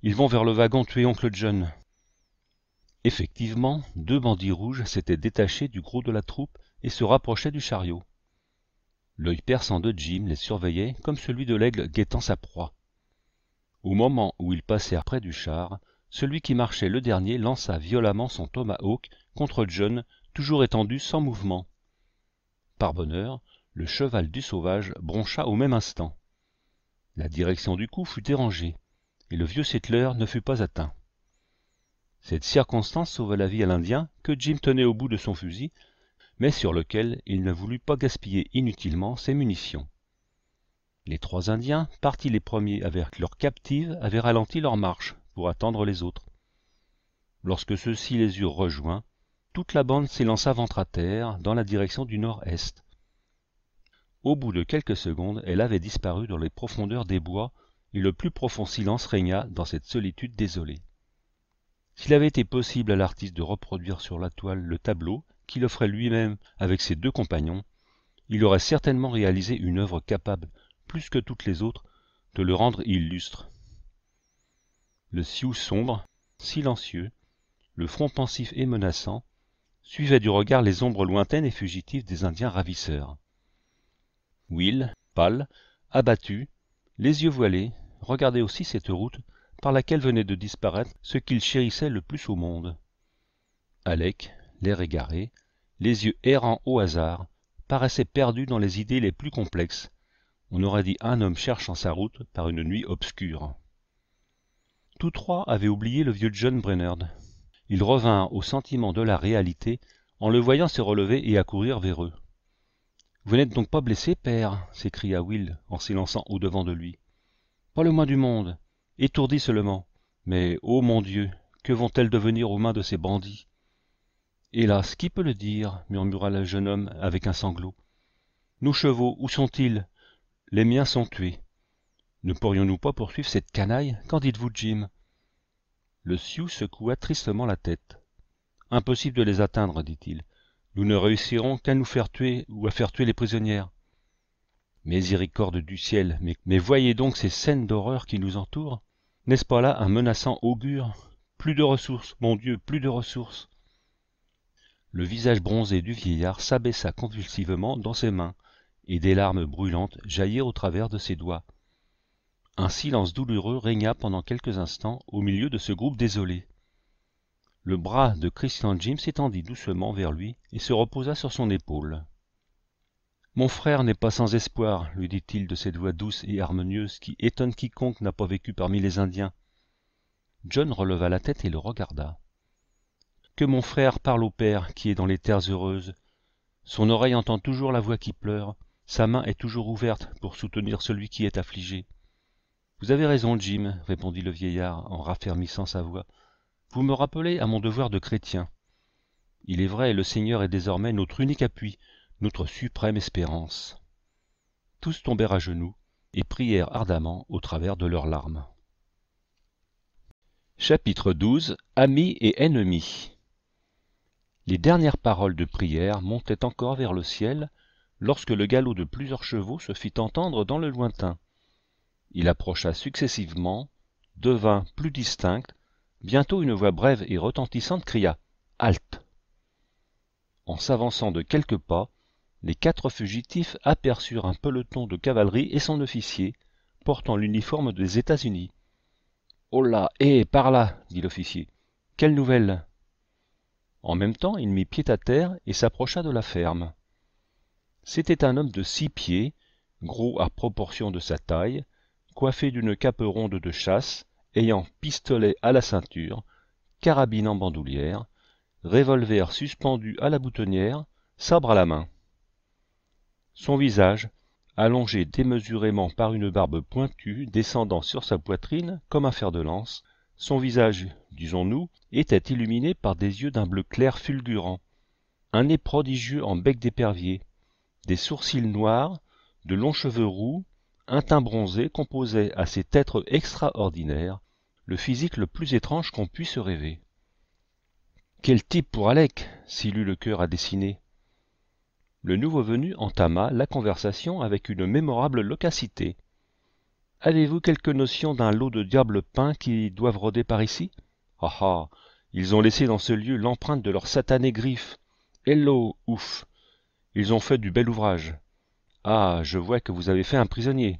Ils vont vers le wagon tuer oncle John. Effectivement, deux bandits rouges s'étaient détachés du gros de la troupe et se rapprochaient du chariot. L'œil perçant de Jim les surveillait comme celui de l'aigle guettant sa proie. Au moment où ils passèrent près du char, celui qui marchait le dernier lança violemment son tomahawk contre John, toujours étendu sans mouvement. Par bonheur, le cheval du sauvage broncha au même instant. La direction du coup fut dérangée, et le vieux settler ne fut pas atteint. Cette circonstance sauva la vie à l'Indien, que Jim tenait au bout de son fusil, mais sur lequel il ne voulut pas gaspiller inutilement ses munitions. Les trois Indiens, partis les premiers avec leurs captives, avaient ralenti leur marche pour attendre les autres. Lorsque ceux-ci les eurent rejoints, toute la bande s'élança ventre à terre dans la direction du nord-est. Au bout de quelques secondes, elle avait disparu dans les profondeurs des bois, et le plus profond silence régna dans cette solitude désolée. S'il avait été possible à l'artiste de reproduire sur la toile le tableau qu'il offrait lui-même avec ses deux compagnons, il aurait certainement réalisé une œuvre capable, plus que toutes les autres, de le rendre illustre. Le Sioux sombre, silencieux, le front pensif et menaçant, suivait du regard les ombres lointaines et fugitives des Indiens ravisseurs. Will, pâle, abattu, les yeux voilés, regardait aussi cette route par laquelle venait de disparaître ce qu'il chérissait le plus au monde alec l'air égaré les yeux errants au hasard paraissait perdu dans les idées les plus complexes on aurait dit un homme cherchant sa route par une nuit obscure tous trois avaient oublié le vieux john Brennard. Il revint au sentiment de la réalité en le voyant se relever et accourir vers eux vous n'êtes donc pas blessé père s'écria will en s'élançant au-devant de lui pas le moins du monde étourdi seulement mais ô mon dieu que vont-elles devenir aux mains de ces bandits hélas qui peut le dire murmura le jeune homme avec un sanglot nos chevaux où sont-ils les miens sont tués ne pourrions-nous pas poursuivre cette canaille qu'en dites-vous jim le sioux secoua tristement la tête impossible de les atteindre dit-il nous ne réussirons qu'à nous faire tuer ou à faire tuer les prisonnières miséricorde du ciel mais voyez donc ces scènes d'horreur qui nous entourent n'est-ce pas là un menaçant augure Plus de ressources, mon Dieu, plus de ressources Le visage bronzé du vieillard s'abaissa convulsivement dans ses mains, et des larmes brûlantes jaillirent au travers de ses doigts. Un silence douloureux régna pendant quelques instants au milieu de ce groupe désolé. Le bras de Christian Jim s'étendit doucement vers lui et se reposa sur son épaule mon frère n'est pas sans espoir lui dit-il de cette voix douce et harmonieuse qui étonne quiconque n'a pas vécu parmi les indiens john releva la tête et le regarda que mon frère parle au père qui est dans les terres heureuses son oreille entend toujours la voix qui pleure sa main est toujours ouverte pour soutenir celui qui est affligé vous avez raison jim répondit le vieillard en raffermissant sa voix vous me rappelez à mon devoir de chrétien il est vrai le seigneur est désormais notre unique appui notre suprême espérance. Tous tombèrent à genoux et prièrent ardemment au travers de leurs larmes. Chapitre XII Amis et ennemis Les dernières paroles de prière montaient encore vers le ciel lorsque le galop de plusieurs chevaux se fit entendre dans le lointain. Il approcha successivement, devint plus distinct, bientôt une voix brève et retentissante cria Halte En s'avançant de quelques pas, les quatre fugitifs aperçurent un peloton de cavalerie et son officier, portant l'uniforme des États-Unis. Holà hé eh, par là dit l'officier. Quelle nouvelle En même temps, il mit pied à terre et s'approcha de la ferme. C'était un homme de six pieds, gros à proportion de sa taille, coiffé d'une cape ronde de chasse, ayant pistolet à la ceinture, carabine en bandoulière, revolver suspendu à la boutonnière, sabre à la main son visage allongé démesurément par une barbe pointue descendant sur sa poitrine comme un fer de lance son visage disons-nous était illuminé par des yeux d'un bleu clair fulgurant un nez prodigieux en bec d'épervier des sourcils noirs de longs cheveux roux un teint bronzé composaient à cet être extraordinaire le physique le plus étrange qu'on puisse rêver quel type pour alec s'il eut le cœur à dessiner le nouveau venu entama la conversation avec une mémorable loquacité avez-vous quelque notion d'un lot de diables peints qui doivent rôder par ici ah ah ils ont laissé dans ce lieu l'empreinte de leurs satanées griffes hello ouf ils ont fait du bel ouvrage ah je vois que vous avez fait un prisonnier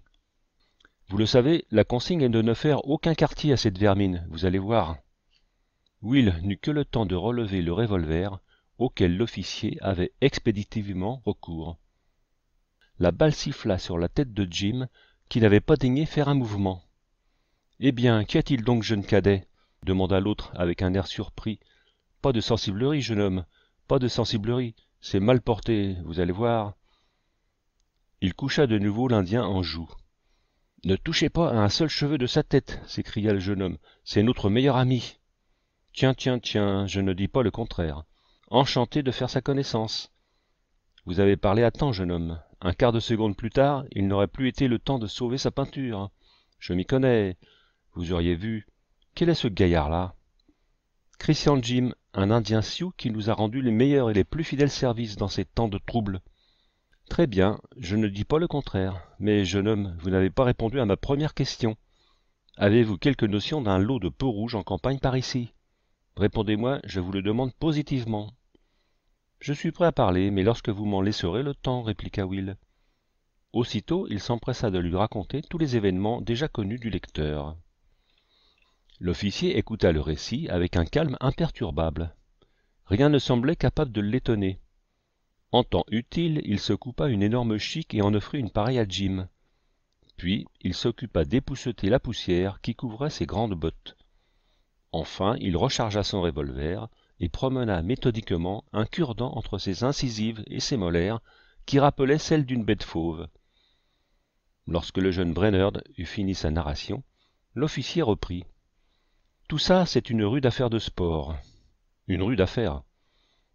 vous le savez la consigne est de ne faire aucun quartier à cette vermine vous allez voir will n'eut que le temps de relever le revolver auquel l'officier avait expéditivement recours la balle siffla sur la tête de jim qui n'avait pas daigné faire un mouvement eh bien qu'y a-t-il donc jeune cadet demanda l'autre avec un air surpris pas de sensiblerie jeune homme pas de sensiblerie c'est mal porté vous allez voir il coucha de nouveau l'indien en joue ne touchez pas à un seul cheveu de sa tête s'écria le jeune homme c'est notre meilleur ami tiens tiens tiens je ne dis pas le contraire enchanté de faire sa connaissance vous avez parlé à temps jeune homme un quart de seconde plus tard il n'aurait plus été le temps de sauver sa peinture je m'y connais vous auriez vu quel est ce gaillard-là christian jim un indien sioux qui nous a rendu les meilleurs et les plus fidèles services dans ces temps de trouble très bien je ne dis pas le contraire mais jeune homme vous n'avez pas répondu à ma première question avez-vous quelque notion d'un lot de peaux-rouges en campagne par ici Répondez-moi, je vous le demande positivement. Je suis prêt à parler, mais lorsque vous m'en laisserez le temps, répliqua Will. Aussitôt, il s'empressa de lui raconter tous les événements déjà connus du lecteur. L'officier écouta le récit avec un calme imperturbable. Rien ne semblait capable de l'étonner. En temps utile, il se coupa une énorme chic et en offrit une pareille à Jim. Puis, il s'occupa d'épousseter la poussière qui couvrait ses grandes bottes enfin il rechargea son revolver et promena méthodiquement un cure-dent entre ses incisives et ses molaires qui rappelaient celles d'une bête fauve lorsque le jeune brainerd eut fini sa narration l'officier reprit tout ça c'est une rude affaire de sport une rude affaire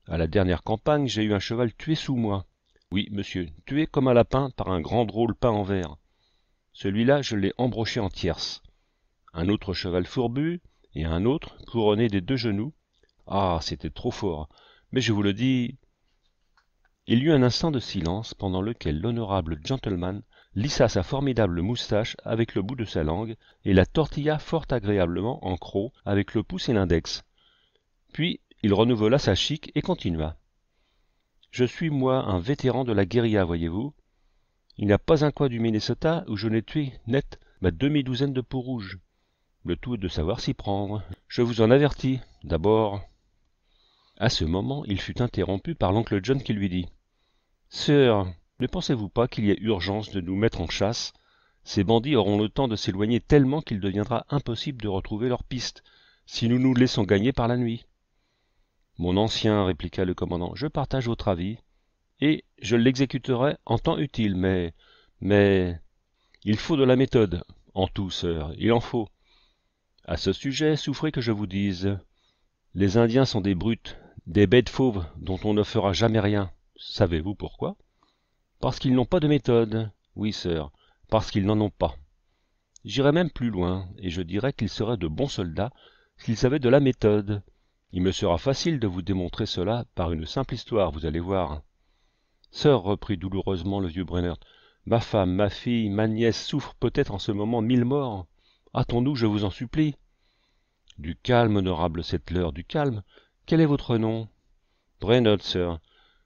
à la dernière campagne j'ai eu un cheval tué sous moi oui monsieur tué comme un lapin par un grand drôle peint en verre. celui-là je l'ai embroché en tierce un autre cheval fourbu et un autre couronné des deux genoux. Ah, c'était trop fort. Mais je vous le dis. Il y eut un instant de silence pendant lequel l'honorable gentleman lissa sa formidable moustache avec le bout de sa langue et la tortilla fort agréablement en croc avec le pouce et l'index. Puis il renouvela sa chic et continua. Je suis, moi, un vétéran de la guérilla, voyez-vous. Il n'y a pas un coin du Minnesota où je n'ai tué, net, ma demi-douzaine de peaux rouges le tout est de savoir s'y prendre. Je vous en avertis, d'abord. À ce moment, il fut interrompu par l'oncle John qui lui dit Sœur, ne pensez-vous pas qu'il y ait urgence de nous mettre en chasse Ces bandits auront le temps de s'éloigner tellement qu'il deviendra impossible de retrouver leur piste, si nous nous laissons gagner par la nuit. Mon ancien, répliqua le commandant, je partage votre avis, et je l'exécuterai en temps utile, mais. mais. Il faut de la méthode. En tout, sœur, il en faut à ce sujet souffrez que je vous dise les indiens sont des brutes des bêtes fauves dont on ne fera jamais rien savez-vous pourquoi parce qu'ils n'ont pas de méthode oui sœur, parce qu'ils n'en ont pas j'irai même plus loin et je dirais qu'ils seraient de bons soldats s'ils avaient de la méthode il me sera facile de vous démontrer cela par une simple histoire vous allez voir Sœur, reprit douloureusement le vieux brennert ma femme ma fille ma nièce souffrent peut-être en ce moment mille morts hâtons-nous je vous en supplie du calme honorable settler du calme quel est votre nom Brennard, sir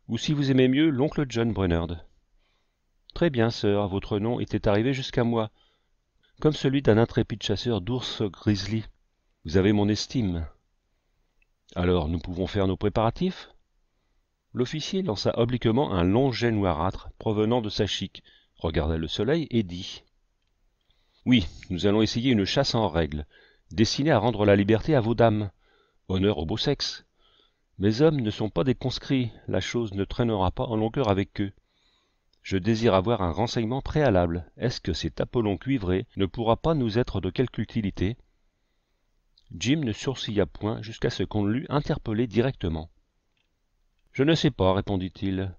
ou si vous aimez mieux l'oncle john Brennard. »« très bien sir votre nom était arrivé jusqu'à moi comme celui d'un intrépide chasseur d'ours grizzly vous avez mon estime alors nous pouvons faire nos préparatifs l'officier lança obliquement un long jet noirâtre provenant de sa chic, regarda le soleil et dit oui nous allons essayer une chasse en règle destinée à rendre la liberté à vos dames honneur au beau sexe mes hommes ne sont pas des conscrits la chose ne traînera pas en longueur avec eux je désire avoir un renseignement préalable est-ce que cet apollon cuivré ne pourra pas nous être de quelque utilité jim ne sourcilla point jusqu'à ce qu'on l'eût interpellé directement je ne sais pas répondit-il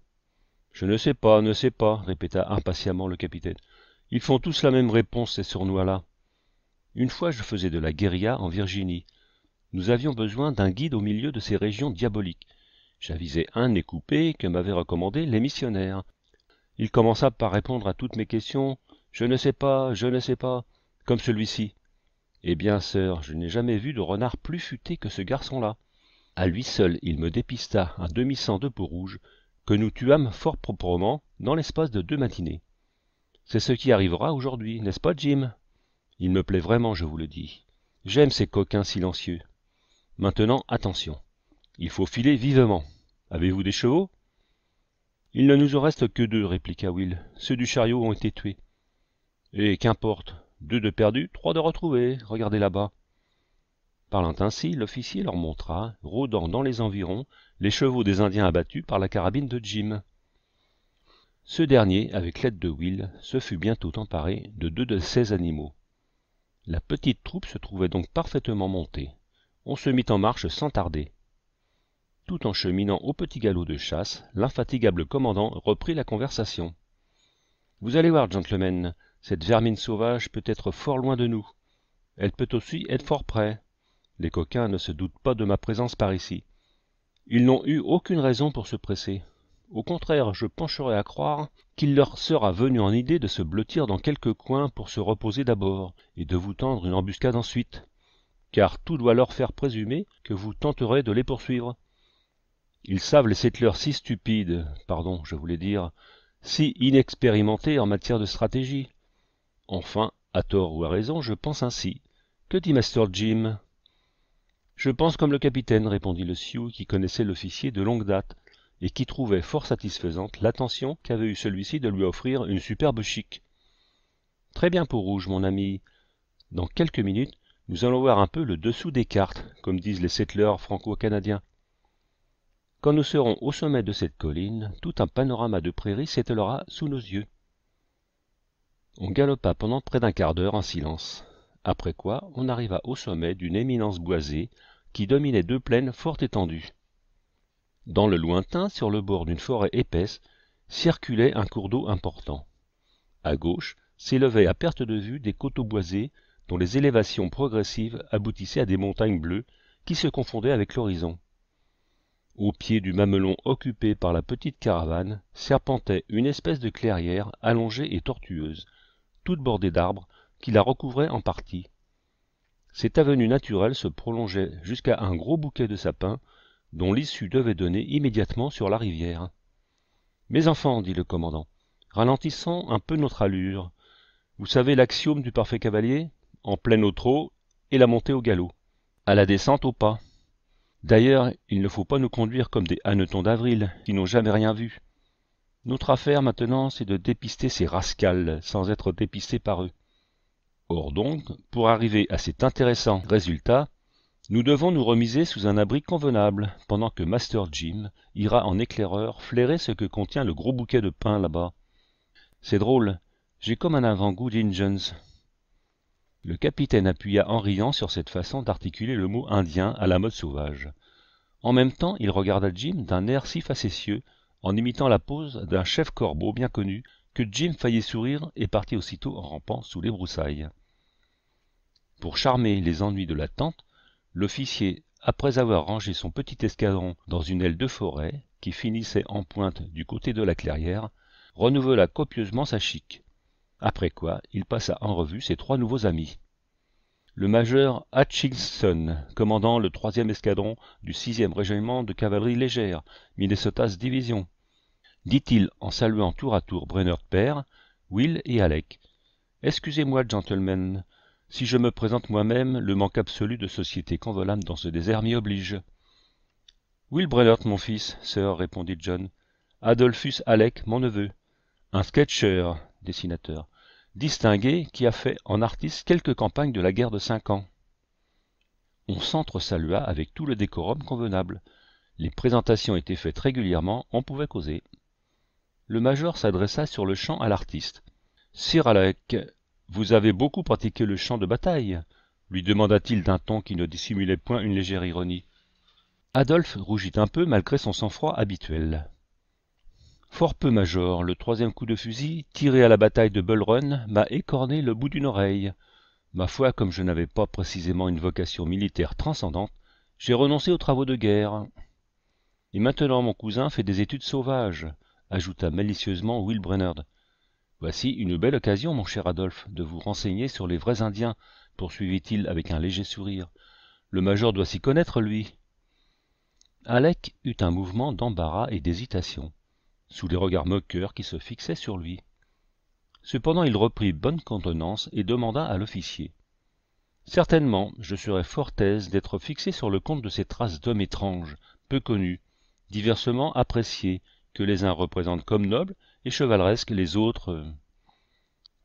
je ne sais pas ne sais pas répéta impatiemment le capitaine ils font tous la même réponse, ces sournois-là. Une fois, je faisais de la guérilla en Virginie. Nous avions besoin d'un guide au milieu de ces régions diaboliques. J'avisais un nez coupé que m'avaient recommandé les missionnaires. Il commença par répondre à toutes mes questions Je ne sais pas, je ne sais pas, comme celui-ci. Eh bien, sœur, je n'ai jamais vu de renard plus futé que ce garçon-là. À lui seul, il me dépista un demi cent de peau rouge que nous tuâmes fort proprement dans l'espace de deux matinées. C'est ce qui arrivera aujourd'hui, n'est-ce pas, Jim Il me plaît vraiment, je vous le dis. J'aime ces coquins silencieux. Maintenant, attention. Il faut filer vivement. Avez-vous des chevaux Il ne nous en reste que deux, répliqua Will. Ceux du chariot ont été tués. Et eh, qu'importe, deux de perdus, trois de retrouvés, regardez là-bas. Parlant ainsi, l'officier leur montra, rôdant dans les environs, les chevaux des Indiens abattus par la carabine de Jim. Ce dernier, avec l'aide de Will, se fut bientôt emparé de deux de ces animaux. La petite troupe se trouvait donc parfaitement montée. On se mit en marche sans tarder. Tout en cheminant au petit galop de chasse, l'infatigable commandant reprit la conversation. Vous allez voir, gentlemen, cette vermine sauvage peut être fort loin de nous. Elle peut aussi être fort près. Les coquins ne se doutent pas de ma présence par ici. Ils n'ont eu aucune raison pour se presser au contraire je pencherai à croire qu'il leur sera venu en idée de se blottir dans quelque coin pour se reposer d'abord et de vous tendre une embuscade ensuite car tout doit leur faire présumer que vous tenterez de les poursuivre ils savent les settlers si stupides pardon je voulais dire si inexpérimentés en matière de stratégie enfin à tort ou à raison je pense ainsi que dit master jim je pense comme le capitaine répondit le sioux qui connaissait l'officier de longue date et qui trouvait fort satisfaisante l'attention qu'avait eu celui-ci de lui offrir une superbe chic. « Très bien rouge, mon ami. Dans quelques minutes, nous allons voir un peu le dessous des cartes, comme disent les settlers franco-canadiens. Quand nous serons au sommet de cette colline, tout un panorama de prairies s'étalera sous nos yeux. On galopa pendant près d'un quart d'heure en silence, après quoi on arriva au sommet d'une éminence boisée qui dominait deux plaines fort étendues. Dans le lointain, sur le bord d'une forêt épaisse, circulait un cours d'eau important. À gauche, s'élevaient à perte de vue des coteaux boisés dont les élévations progressives aboutissaient à des montagnes bleues qui se confondaient avec l'horizon. Au pied du mamelon occupé par la petite caravane serpentait une espèce de clairière allongée et tortueuse, toute bordée d'arbres qui la recouvraient en partie. Cette avenue naturelle se prolongeait jusqu'à un gros bouquet de sapins dont l'issue devait donner immédiatement sur la rivière mes enfants dit le commandant ralentissons un peu notre allure vous savez l'axiome du parfait cavalier en pleine au trot et la montée au galop à la descente au pas d'ailleurs il ne faut pas nous conduire comme des hannetons d'avril qui n'ont jamais rien vu notre affaire maintenant c'est de dépister ces rascals sans être dépistés par eux or donc pour arriver à cet intéressant résultat nous devons nous remiser sous un abri convenable, pendant que Master Jim ira en éclaireur flairer ce que contient le gros bouquet de pain là-bas. C'est drôle, j'ai comme un avant-goût d'Injuns. Le capitaine appuya en riant sur cette façon d'articuler le mot indien à la mode sauvage. En même temps, il regarda Jim d'un air si facétieux, en imitant la pose d'un chef corbeau bien connu, que Jim faillit sourire et partit aussitôt en rampant sous les broussailles. Pour charmer les ennuis de la l'attente, l'officier, après avoir rangé son petit escadron dans une aile de forêt qui finissait en pointe du côté de la clairière, renouvela copieusement sa chic. Après quoi, il passa en revue ses trois nouveaux amis. Le major Hutchinson, commandant le troisième escadron du sixième régiment de cavalerie légère, Minnesota's Division, dit-il en saluant tour à tour brenner père, Will et Alec. Excusez-moi, gentlemen, si je me présente moi-même, le manque absolu de société convolante dans ce désert m'y oblige. Will Brellert, mon fils, sœur, répondit John. Adolphus Alec, mon neveu. Un sketcher, dessinateur, distingué, qui a fait en artiste quelques campagnes de la guerre de cinq ans. On s'entre-salua avec tout le décorum convenable. Les présentations étaient faites régulièrement, on pouvait causer. Le major s'adressa sur le champ à l'artiste. Sir Alec, vous avez beaucoup pratiqué le champ de bataille lui demanda-t-il d'un ton qui ne dissimulait point une légère ironie adolphe rougit un peu malgré son sang-froid habituel fort peu major le troisième coup de fusil tiré à la bataille de bull run m'a écorné le bout d'une oreille ma foi comme je n'avais pas précisément une vocation militaire transcendante j'ai renoncé aux travaux de guerre et maintenant mon cousin fait des études sauvages ajouta malicieusement will voici une belle occasion mon cher adolphe de vous renseigner sur les vrais indiens poursuivit-il avec un léger sourire le major doit s'y connaître lui alec eut un mouvement d'embarras et d'hésitation sous les regards moqueurs qui se fixaient sur lui cependant il reprit bonne contenance et demanda à l'officier certainement je serais fort aise d'être fixé sur le compte de ces traces d'hommes étranges peu connus diversement appréciés que les uns représentent comme nobles et chevaleresques les autres, euh,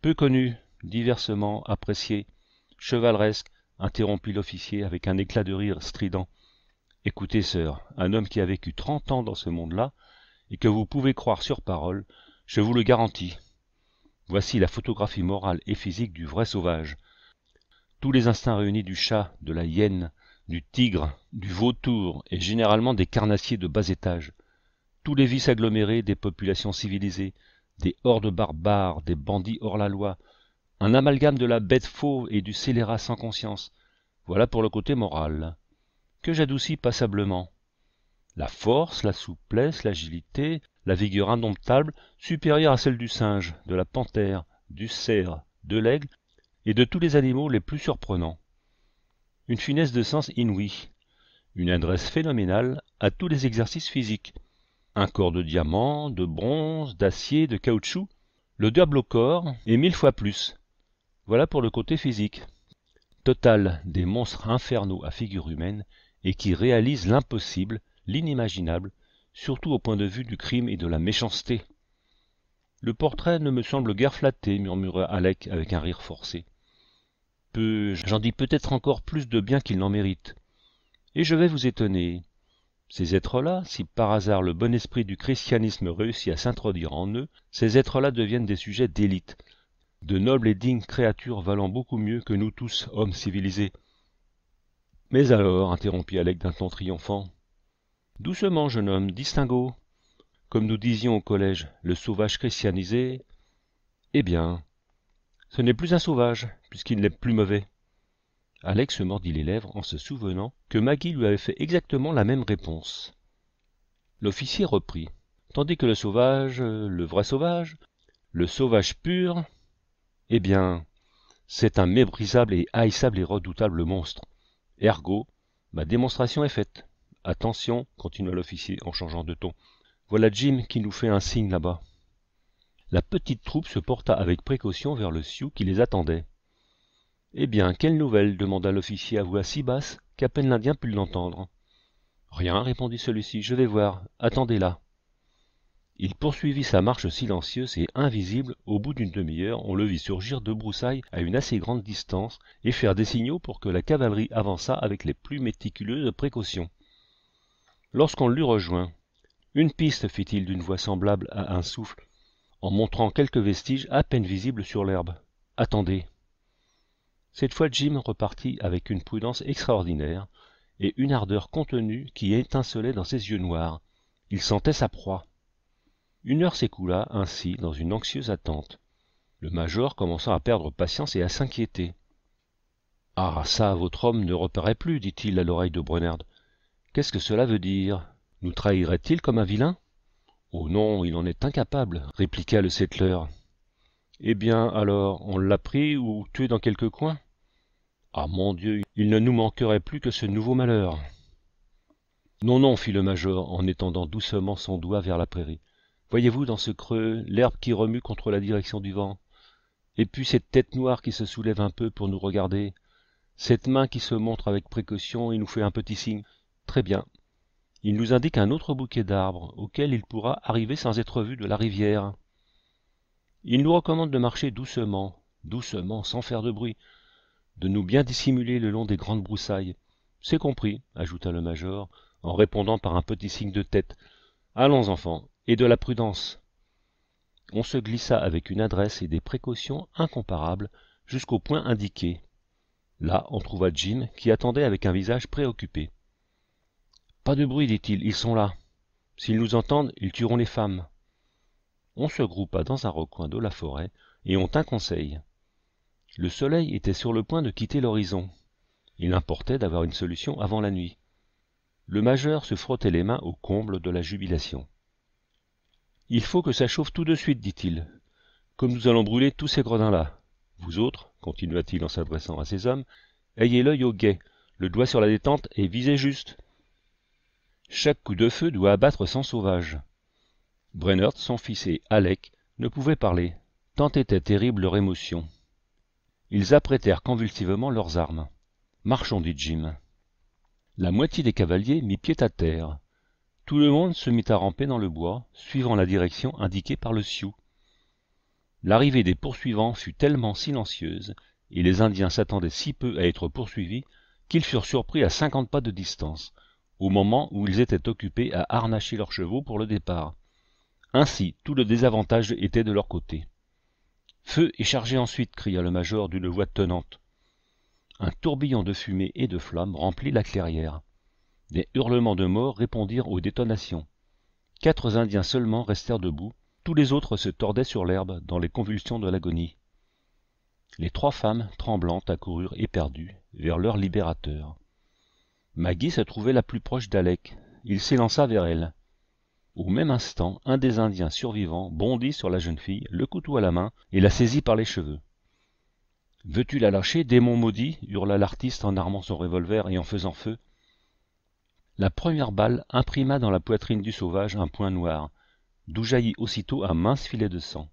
peu connus, diversement appréciés, Chevaleresque interrompit l'officier avec un éclat de rire strident. Écoutez, sœur, un homme qui a vécu trente ans dans ce monde-là, et que vous pouvez croire sur parole, je vous le garantis. Voici la photographie morale et physique du vrai sauvage. Tous les instincts réunis du chat, de la hyène, du tigre, du vautour, et généralement des carnassiers de bas étage tous les vices agglomérés des populations civilisées des hordes barbares des bandits hors-la-loi un amalgame de la bête fauve et du scélérat sans conscience voilà pour le côté moral que j'adoucis passablement la force la souplesse l'agilité la vigueur indomptable supérieure à celle du singe de la panthère du cerf de l'aigle et de tous les animaux les plus surprenants une finesse de sens inouïe une adresse phénoménale à tous les exercices physiques un corps de diamant, de bronze, d'acier, de caoutchouc. Le diable au corps et mille fois plus. Voilà pour le côté physique. Total des monstres infernaux à figure humaine et qui réalisent l'impossible, l'inimaginable, surtout au point de vue du crime et de la méchanceté. Le portrait ne me semble guère flatté, murmura Alec avec un rire forcé. Peu, j'en dis peut-être encore plus de bien qu'il n'en mérite. Et je vais vous étonner ces êtres-là si par hasard le bon esprit du christianisme réussit à s'introduire en eux ces êtres-là deviennent des sujets d'élite de nobles et dignes créatures valant beaucoup mieux que nous tous hommes civilisés mais alors interrompit alec d'un ton triomphant doucement jeune homme distinguo comme nous disions au collège le sauvage christianisé eh bien ce n'est plus un sauvage puisqu'il n'est plus mauvais Alex se mordit les lèvres en se souvenant que Maggie lui avait fait exactement la même réponse. L'officier reprit. Tandis que le sauvage, le vrai sauvage, le sauvage pur, eh bien, c'est un mébrisable et haïssable et redoutable monstre. Ergo, ma démonstration est faite. Attention, continua l'officier en changeant de ton. Voilà Jim qui nous fait un signe là-bas. La petite troupe se porta avec précaution vers le Sioux qui les attendait eh bien quelle nouvelle ?» demanda l'officier à voix si basse qu'à peine l'indien put l'entendre rien répondit celui-ci je vais voir attendez là il poursuivit sa marche silencieuse et invisible au bout d'une demi-heure on le vit surgir de broussailles à une assez grande distance et faire des signaux pour que la cavalerie avançât avec les plus méticuleuses précautions lorsqu'on l'eut rejoint une piste fit-il d'une voix semblable à un souffle en montrant quelques vestiges à peine visibles sur l'herbe attendez cette fois Jim repartit avec une prudence extraordinaire et une ardeur contenue qui étincelait dans ses yeux noirs. Il sentait sa proie. Une heure s'écoula ainsi dans une anxieuse attente, le major commençant à perdre patience et à s'inquiéter. Ah ça, votre homme ne reparaît plus, dit-il à l'oreille de Brunnerd. Qu'est-ce que cela veut dire Nous trahirait-il comme un vilain Oh non, il en est incapable, répliqua le settler. Eh bien, alors, on l'a pris ou tué dans quelque coin Ah mon Dieu, il ne nous manquerait plus que ce nouveau malheur. Non, non, fit le major en étendant doucement son doigt vers la prairie. Voyez-vous dans ce creux l'herbe qui remue contre la direction du vent Et puis cette tête noire qui se soulève un peu pour nous regarder Cette main qui se montre avec précaution et nous fait un petit signe Très bien. Il nous indique un autre bouquet d'arbres auquel il pourra arriver sans être vu de la rivière. Il nous recommande de marcher doucement, doucement, sans faire de bruit, de nous bien dissimuler le long des grandes broussailles. C'est compris, ajouta le major, en répondant par un petit signe de tête. Allons, enfants, et de la prudence. On se glissa avec une adresse et des précautions incomparables jusqu'au point indiqué. Là, on trouva Jim qui attendait avec un visage préoccupé. Pas de bruit, dit-il, ils sont là. S'ils nous entendent, ils tueront les femmes on se groupa dans un recoin de la forêt et on tint conseil le soleil était sur le point de quitter l'horizon il importait d'avoir une solution avant la nuit le major se frottait les mains au comble de la jubilation il faut que ça chauffe tout de suite dit-il comme nous allons brûler tous ces gredins là vous autres continua-t-il en s'adressant à ses hommes ayez l'œil au guet le doigt sur la détente et visez juste chaque coup de feu doit abattre cent sauvages Brennert, son fils et Alec ne pouvaient parler, tant était terrible leur émotion. Ils apprêtèrent convulsivement leurs armes. Marchons, dit Jim. La moitié des cavaliers mit pied à terre. Tout le monde se mit à ramper dans le bois, suivant la direction indiquée par le Sioux. L'arrivée des poursuivants fut tellement silencieuse, et les Indiens s'attendaient si peu à être poursuivis, qu'ils furent surpris à cinquante pas de distance, au moment où ils étaient occupés à harnacher leurs chevaux pour le départ ainsi tout le désavantage était de leur côté feu et chargez ensuite cria le major d'une voix tonnante un tourbillon de fumée et de flammes remplit la clairière des hurlements de mort répondirent aux détonations quatre indiens seulement restèrent debout tous les autres se tordaient sur l'herbe dans les convulsions de l'agonie les trois femmes tremblantes accoururent éperdues vers leur libérateur maggie se trouvait la plus proche d'alec il s'élança vers elle au même instant, un des Indiens survivants bondit sur la jeune fille, le couteau à la main, et la saisit par les cheveux. Veux-tu la lâcher, démon maudit hurla l'artiste en armant son revolver et en faisant feu. La première balle imprima dans la poitrine du sauvage un point noir, d'où jaillit aussitôt un mince filet de sang.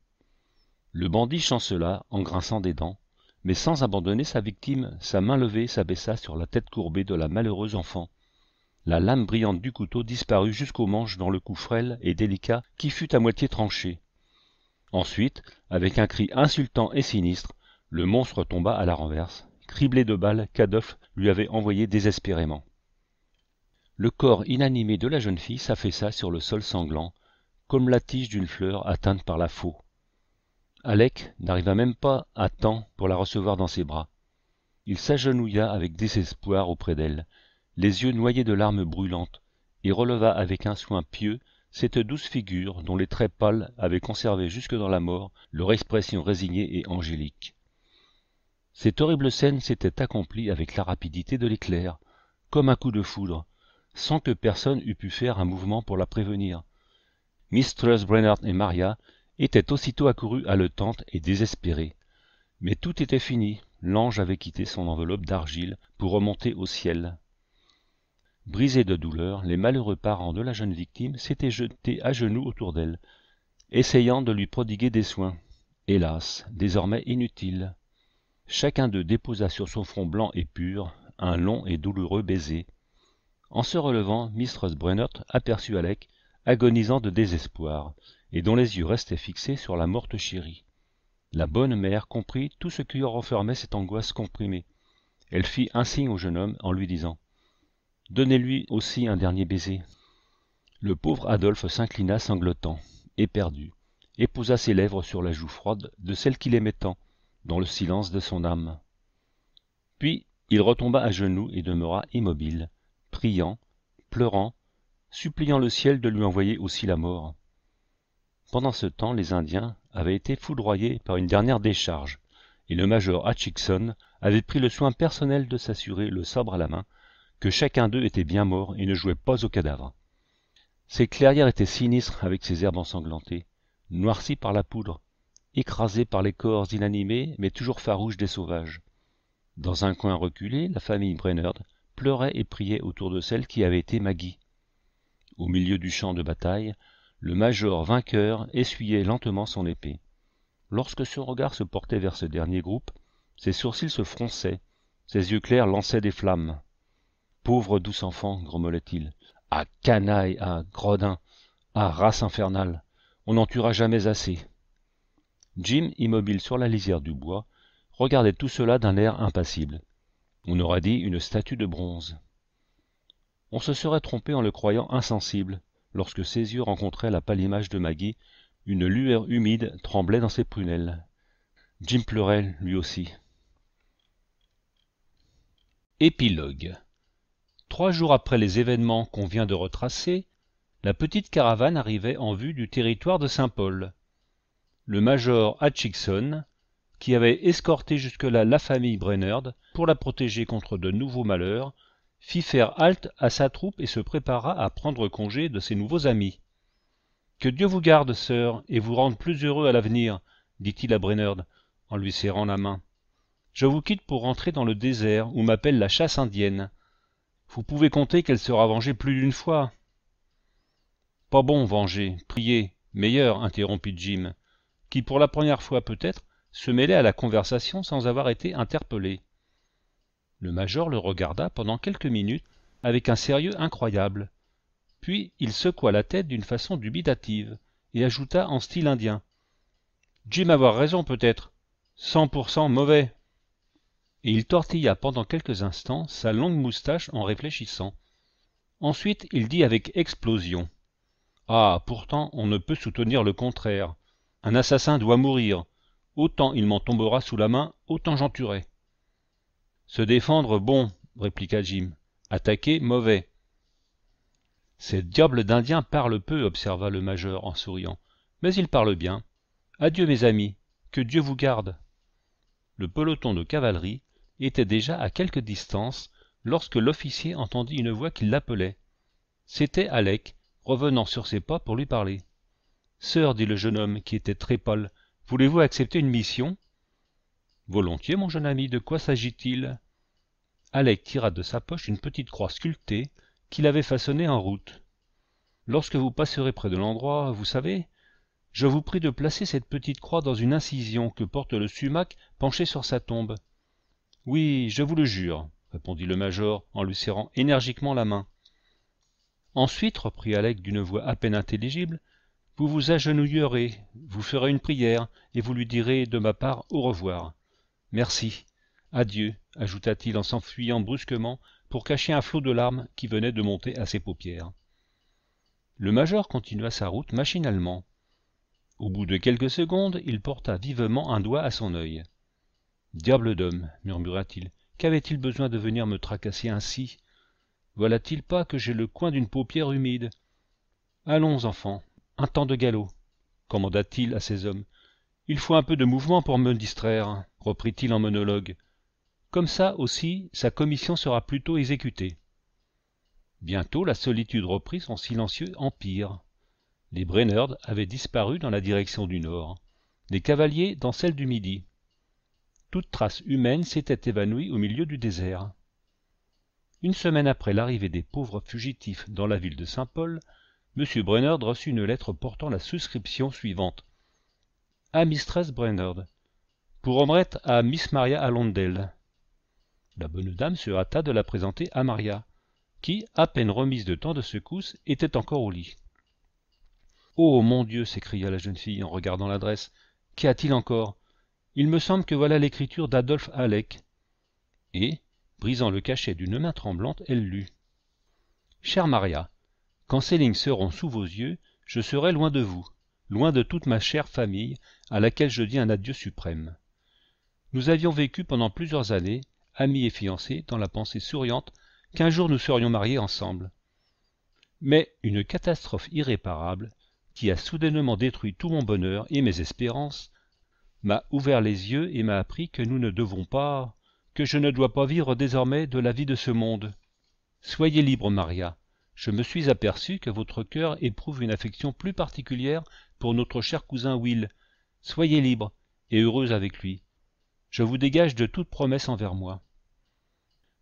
Le bandit chancela en grinçant des dents, mais sans abandonner sa victime, sa main levée s'abaissa sur la tête courbée de la malheureuse enfant, la lame brillante du couteau disparut jusqu'au manche dans le cou frêle et délicat qui fut à moitié tranché ensuite avec un cri insultant et sinistre le monstre tomba à la renverse criblé de balles qu'adolphe lui avait envoyées désespérément le corps inanimé de la jeune fille s'affaissa sur le sol sanglant comme la tige d'une fleur atteinte par la faux alec n'arriva même pas à temps pour la recevoir dans ses bras il s'agenouilla avec désespoir auprès d'elle les yeux noyés de larmes brûlantes et releva avec un soin pieux cette douce figure dont les traits pâles avaient conservé jusque dans la mort leur expression résignée et angélique cette horrible scène s'était accomplie avec la rapidité de l'éclair comme un coup de foudre sans que personne eût pu faire un mouvement pour la prévenir mistress brennard et maria étaient aussitôt accourues haletantes et désespérées mais tout était fini l'ange avait quitté son enveloppe d'argile pour remonter au ciel Brisés de douleur, les malheureux parents de la jeune victime s'étaient jetés à genoux autour d'elle, essayant de lui prodiguer des soins, hélas, désormais inutiles. Chacun d'eux déposa sur son front blanc et pur un long et douloureux baiser. En se relevant, Mistress Brennert aperçut Alec, agonisant de désespoir, et dont les yeux restaient fixés sur la morte chérie. La bonne mère comprit tout ce que renfermait cette angoisse comprimée. Elle fit un signe au jeune homme en lui disant donnez-lui aussi un dernier baiser. Le pauvre Adolphe s'inclina sanglotant, éperdu, et posa ses lèvres sur la joue froide de celle qu'il aimait tant, dans le silence de son âme. Puis il retomba à genoux et demeura immobile, priant, pleurant, suppliant le ciel de lui envoyer aussi la mort. Pendant ce temps, les Indiens avaient été foudroyés par une dernière décharge, et le major Hutchison avait pris le soin personnel de s'assurer, le sabre à la main, que chacun d'eux était bien mort et ne jouait pas au cadavre. Ces clairières étaient sinistres avec ses herbes ensanglantées, noircies par la poudre, écrasées par les corps inanimés mais toujours farouches des sauvages. Dans un coin reculé, la famille Brainerd pleurait et priait autour de celle qui avait été Maggie. Au milieu du champ de bataille, le major vainqueur essuyait lentement son épée. Lorsque son regard se portait vers ce dernier groupe, ses sourcils se fronçaient, ses yeux clairs lançaient des flammes pauvre douce enfant grommelait il À canaille à gredin à race infernale on n'en tuera jamais assez jim immobile sur la lisière du bois regardait tout cela d'un air impassible on aurait dit une statue de bronze on se serait trompé en le croyant insensible lorsque ses yeux rencontraient la pâle image de maggie une lueur humide tremblait dans ses prunelles jim pleurait lui aussi épilogue trois jours après les événements qu'on vient de retracer la petite caravane arrivait en vue du territoire de saint paul le major Hutchinson, qui avait escorté jusque-là la famille brainerd pour la protéger contre de nouveaux malheurs fit faire halte à sa troupe et se prépara à prendre congé de ses nouveaux amis que dieu vous garde sœur, et vous rende plus heureux à l'avenir dit-il à brainerd en lui serrant la main je vous quitte pour rentrer dans le désert où m'appelle la chasse indienne vous pouvez compter qu'elle sera vengée plus d'une fois. Pas bon venger, prier, meilleur, interrompit Jim, qui pour la première fois peut-être se mêlait à la conversation sans avoir été interpellé. Le major le regarda pendant quelques minutes avec un sérieux incroyable. Puis il secoua la tête d'une façon dubitative et ajouta en style indien. Jim avoir raison peut-être. Cent pour cent mauvais et il tortilla pendant quelques instants sa longue moustache en réfléchissant ensuite il dit avec explosion ah pourtant on ne peut soutenir le contraire un assassin doit mourir autant il m'en tombera sous la main autant j'en tuerai se défendre bon répliqua jim attaquer mauvais ces diables d'indiens parlent peu observa le major en souriant mais ils parlent bien adieu mes amis que dieu vous garde le peloton de cavalerie était déjà à quelque distance lorsque l'officier entendit une voix qui l'appelait c'était alec revenant sur ses pas pour lui parler sœur dit le jeune homme qui était très pâle voulez-vous accepter une mission volontiers mon jeune ami de quoi s'agit-il alec tira de sa poche une petite croix sculptée qu'il avait façonnée en route lorsque vous passerez près de l'endroit vous savez je vous prie de placer cette petite croix dans une incision que porte le sumac penché sur sa tombe oui je vous le jure répondit le major en lui serrant énergiquement la main ensuite reprit alec d'une voix à peine intelligible vous vous agenouillerez vous ferez une prière et vous lui direz de ma part au revoir merci adieu ajouta-t-il en s'enfuyant brusquement pour cacher un flot de larmes qui venait de monter à ses paupières le major continua sa route machinalement au bout de quelques secondes il porta vivement un doigt à son œil diable d'homme murmura-t-il qu'avait-il besoin de venir me tracasser ainsi voilà-t-il pas que j'ai le coin d'une paupière humide allons enfants un temps de galop commanda-t-il à ses hommes il faut un peu de mouvement pour me distraire reprit-il en monologue comme ça aussi sa commission sera plutôt exécutée bientôt la solitude reprit son silencieux empire les brainerd avaient disparu dans la direction du nord les cavaliers dans celle du midi toute trace humaine s'était évanouie au milieu du désert. Une semaine après l'arrivée des pauvres fugitifs dans la ville de Saint-Paul, M. Brennard reçut une lettre portant la souscription suivante À Mistress Brennard. Pour Omrette à Miss Maria Alondel. La bonne dame se hâta de la présenter à Maria, qui, à peine remise de tant de secousses, était encore au lit. Oh mon Dieu s'écria la jeune fille en regardant l'adresse. Qu'y a-t-il encore il me semble que voilà l'écriture d'adolphe Alec. » et brisant le cachet d'une main tremblante elle lut chère maria quand ces lignes seront sous vos yeux je serai loin de vous loin de toute ma chère famille à laquelle je dis un adieu suprême nous avions vécu pendant plusieurs années amis et fiancés dans la pensée souriante qu'un jour nous serions mariés ensemble mais une catastrophe irréparable qui a soudainement détruit tout mon bonheur et mes espérances m'a ouvert les yeux et m'a appris que nous ne devons pas que je ne dois pas vivre désormais de la vie de ce monde soyez libre maria je me suis aperçu que votre cœur éprouve une affection plus particulière pour notre cher cousin will soyez libre et heureuse avec lui je vous dégage de toute promesse envers moi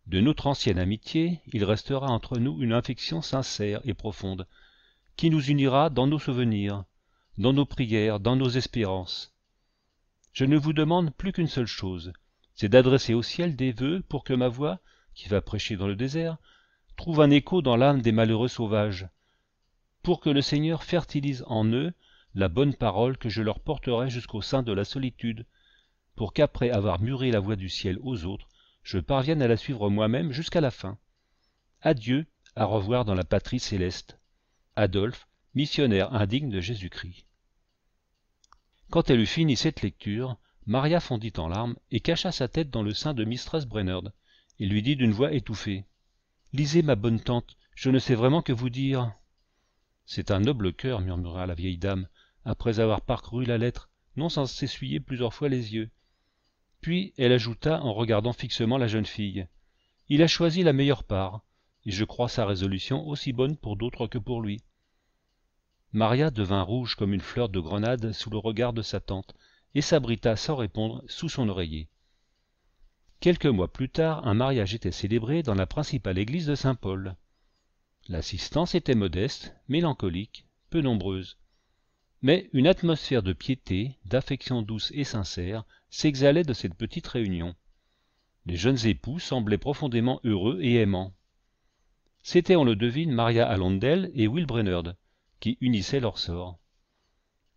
de notre ancienne amitié il restera entre nous une affection sincère et profonde qui nous unira dans nos souvenirs dans nos prières dans nos espérances je ne vous demande plus qu'une seule chose, c'est d'adresser au ciel des vœux pour que ma voix, qui va prêcher dans le désert, trouve un écho dans l'âme des malheureux sauvages, pour que le Seigneur fertilise en eux la bonne parole que je leur porterai jusqu'au sein de la solitude, pour qu'après avoir muré la voix du ciel aux autres, je parvienne à la suivre moi-même jusqu'à la fin. Adieu, à revoir dans la patrie céleste. Adolphe, missionnaire indigne de Jésus-Christ quand elle eut fini cette lecture maria fondit en larmes et cacha sa tête dans le sein de mistress brainard et lui dit d'une voix étouffée lisez ma bonne tante je ne sais vraiment que vous dire c'est un noble cœur murmura la vieille dame après avoir parcouru la lettre non sans s'essuyer plusieurs fois les yeux puis elle ajouta en regardant fixement la jeune fille il a choisi la meilleure part et je crois sa résolution aussi bonne pour d'autres que pour lui maria devint rouge comme une fleur de grenade sous le regard de sa tante et s'abrita sans répondre sous son oreiller quelques mois plus tard un mariage était célébré dans la principale église de saint-paul l'assistance était modeste mélancolique peu nombreuse mais une atmosphère de piété d'affection douce et sincère s'exhalait de cette petite réunion les jeunes époux semblaient profondément heureux et aimants C'était, on le devine maria alondel et will qui unissaient leur sort.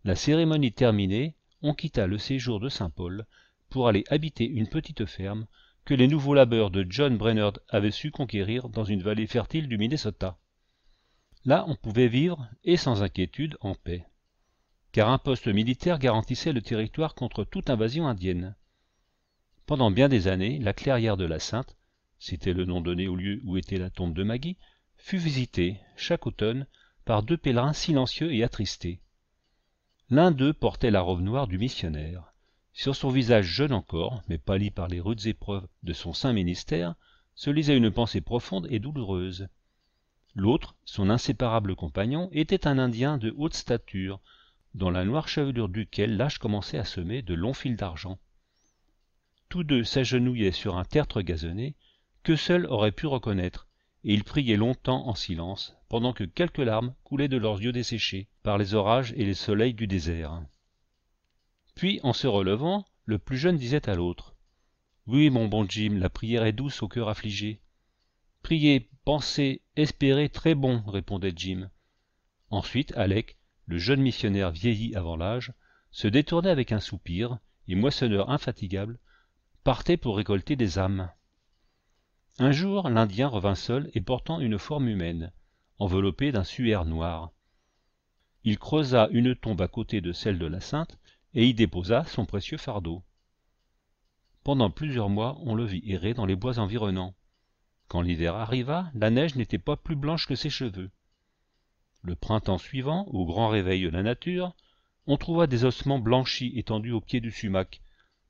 la cérémonie terminée on quitta le séjour de saint paul pour aller habiter une petite ferme que les nouveaux labeurs de john Brennard avaient su conquérir dans une vallée fertile du minnesota là on pouvait vivre et sans inquiétude en paix car un poste militaire garantissait le territoire contre toute invasion indienne pendant bien des années la clairière de la sainte c'était le nom donné au lieu où était la tombe de maggie fut visitée chaque automne par deux pèlerins silencieux et attristés l'un d'eux portait la robe noire du missionnaire sur son visage jeune encore mais pâli par les rudes épreuves de son saint ministère se lisait une pensée profonde et douloureuse l'autre son inséparable compagnon était un indien de haute stature dont la noire chevelure duquel l'âge commençait à semer de longs fils d'argent tous deux s'agenouillaient sur un tertre gazonné que seul aurait pu reconnaître et ils priaient longtemps en silence pendant que quelques larmes coulaient de leurs yeux desséchés par les orages et les soleils du désert puis en se relevant le plus jeune disait à l'autre oui mon bon jim la prière est douce au cœur affligé priez pensez espérez très bon répondait jim ensuite alec le jeune missionnaire vieilli avant l'âge se détournait avec un soupir et moissonneur infatigable partait pour récolter des âmes un jour l'indien revint seul et portant une forme humaine enveloppé d'un suaire noir. Il creusa une tombe à côté de celle de la sainte et y déposa son précieux fardeau. Pendant plusieurs mois, on le vit errer dans les bois environnants. Quand l'hiver arriva, la neige n'était pas plus blanche que ses cheveux. Le printemps suivant, au grand réveil de la nature, on trouva des ossements blanchis étendus au pied du sumac,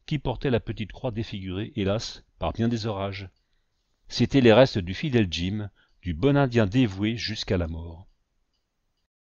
qui portait la petite croix défigurée, hélas, par bien des orages. C'étaient les restes du fidèle Jim, du bon Indien dévoué jusqu'à la mort.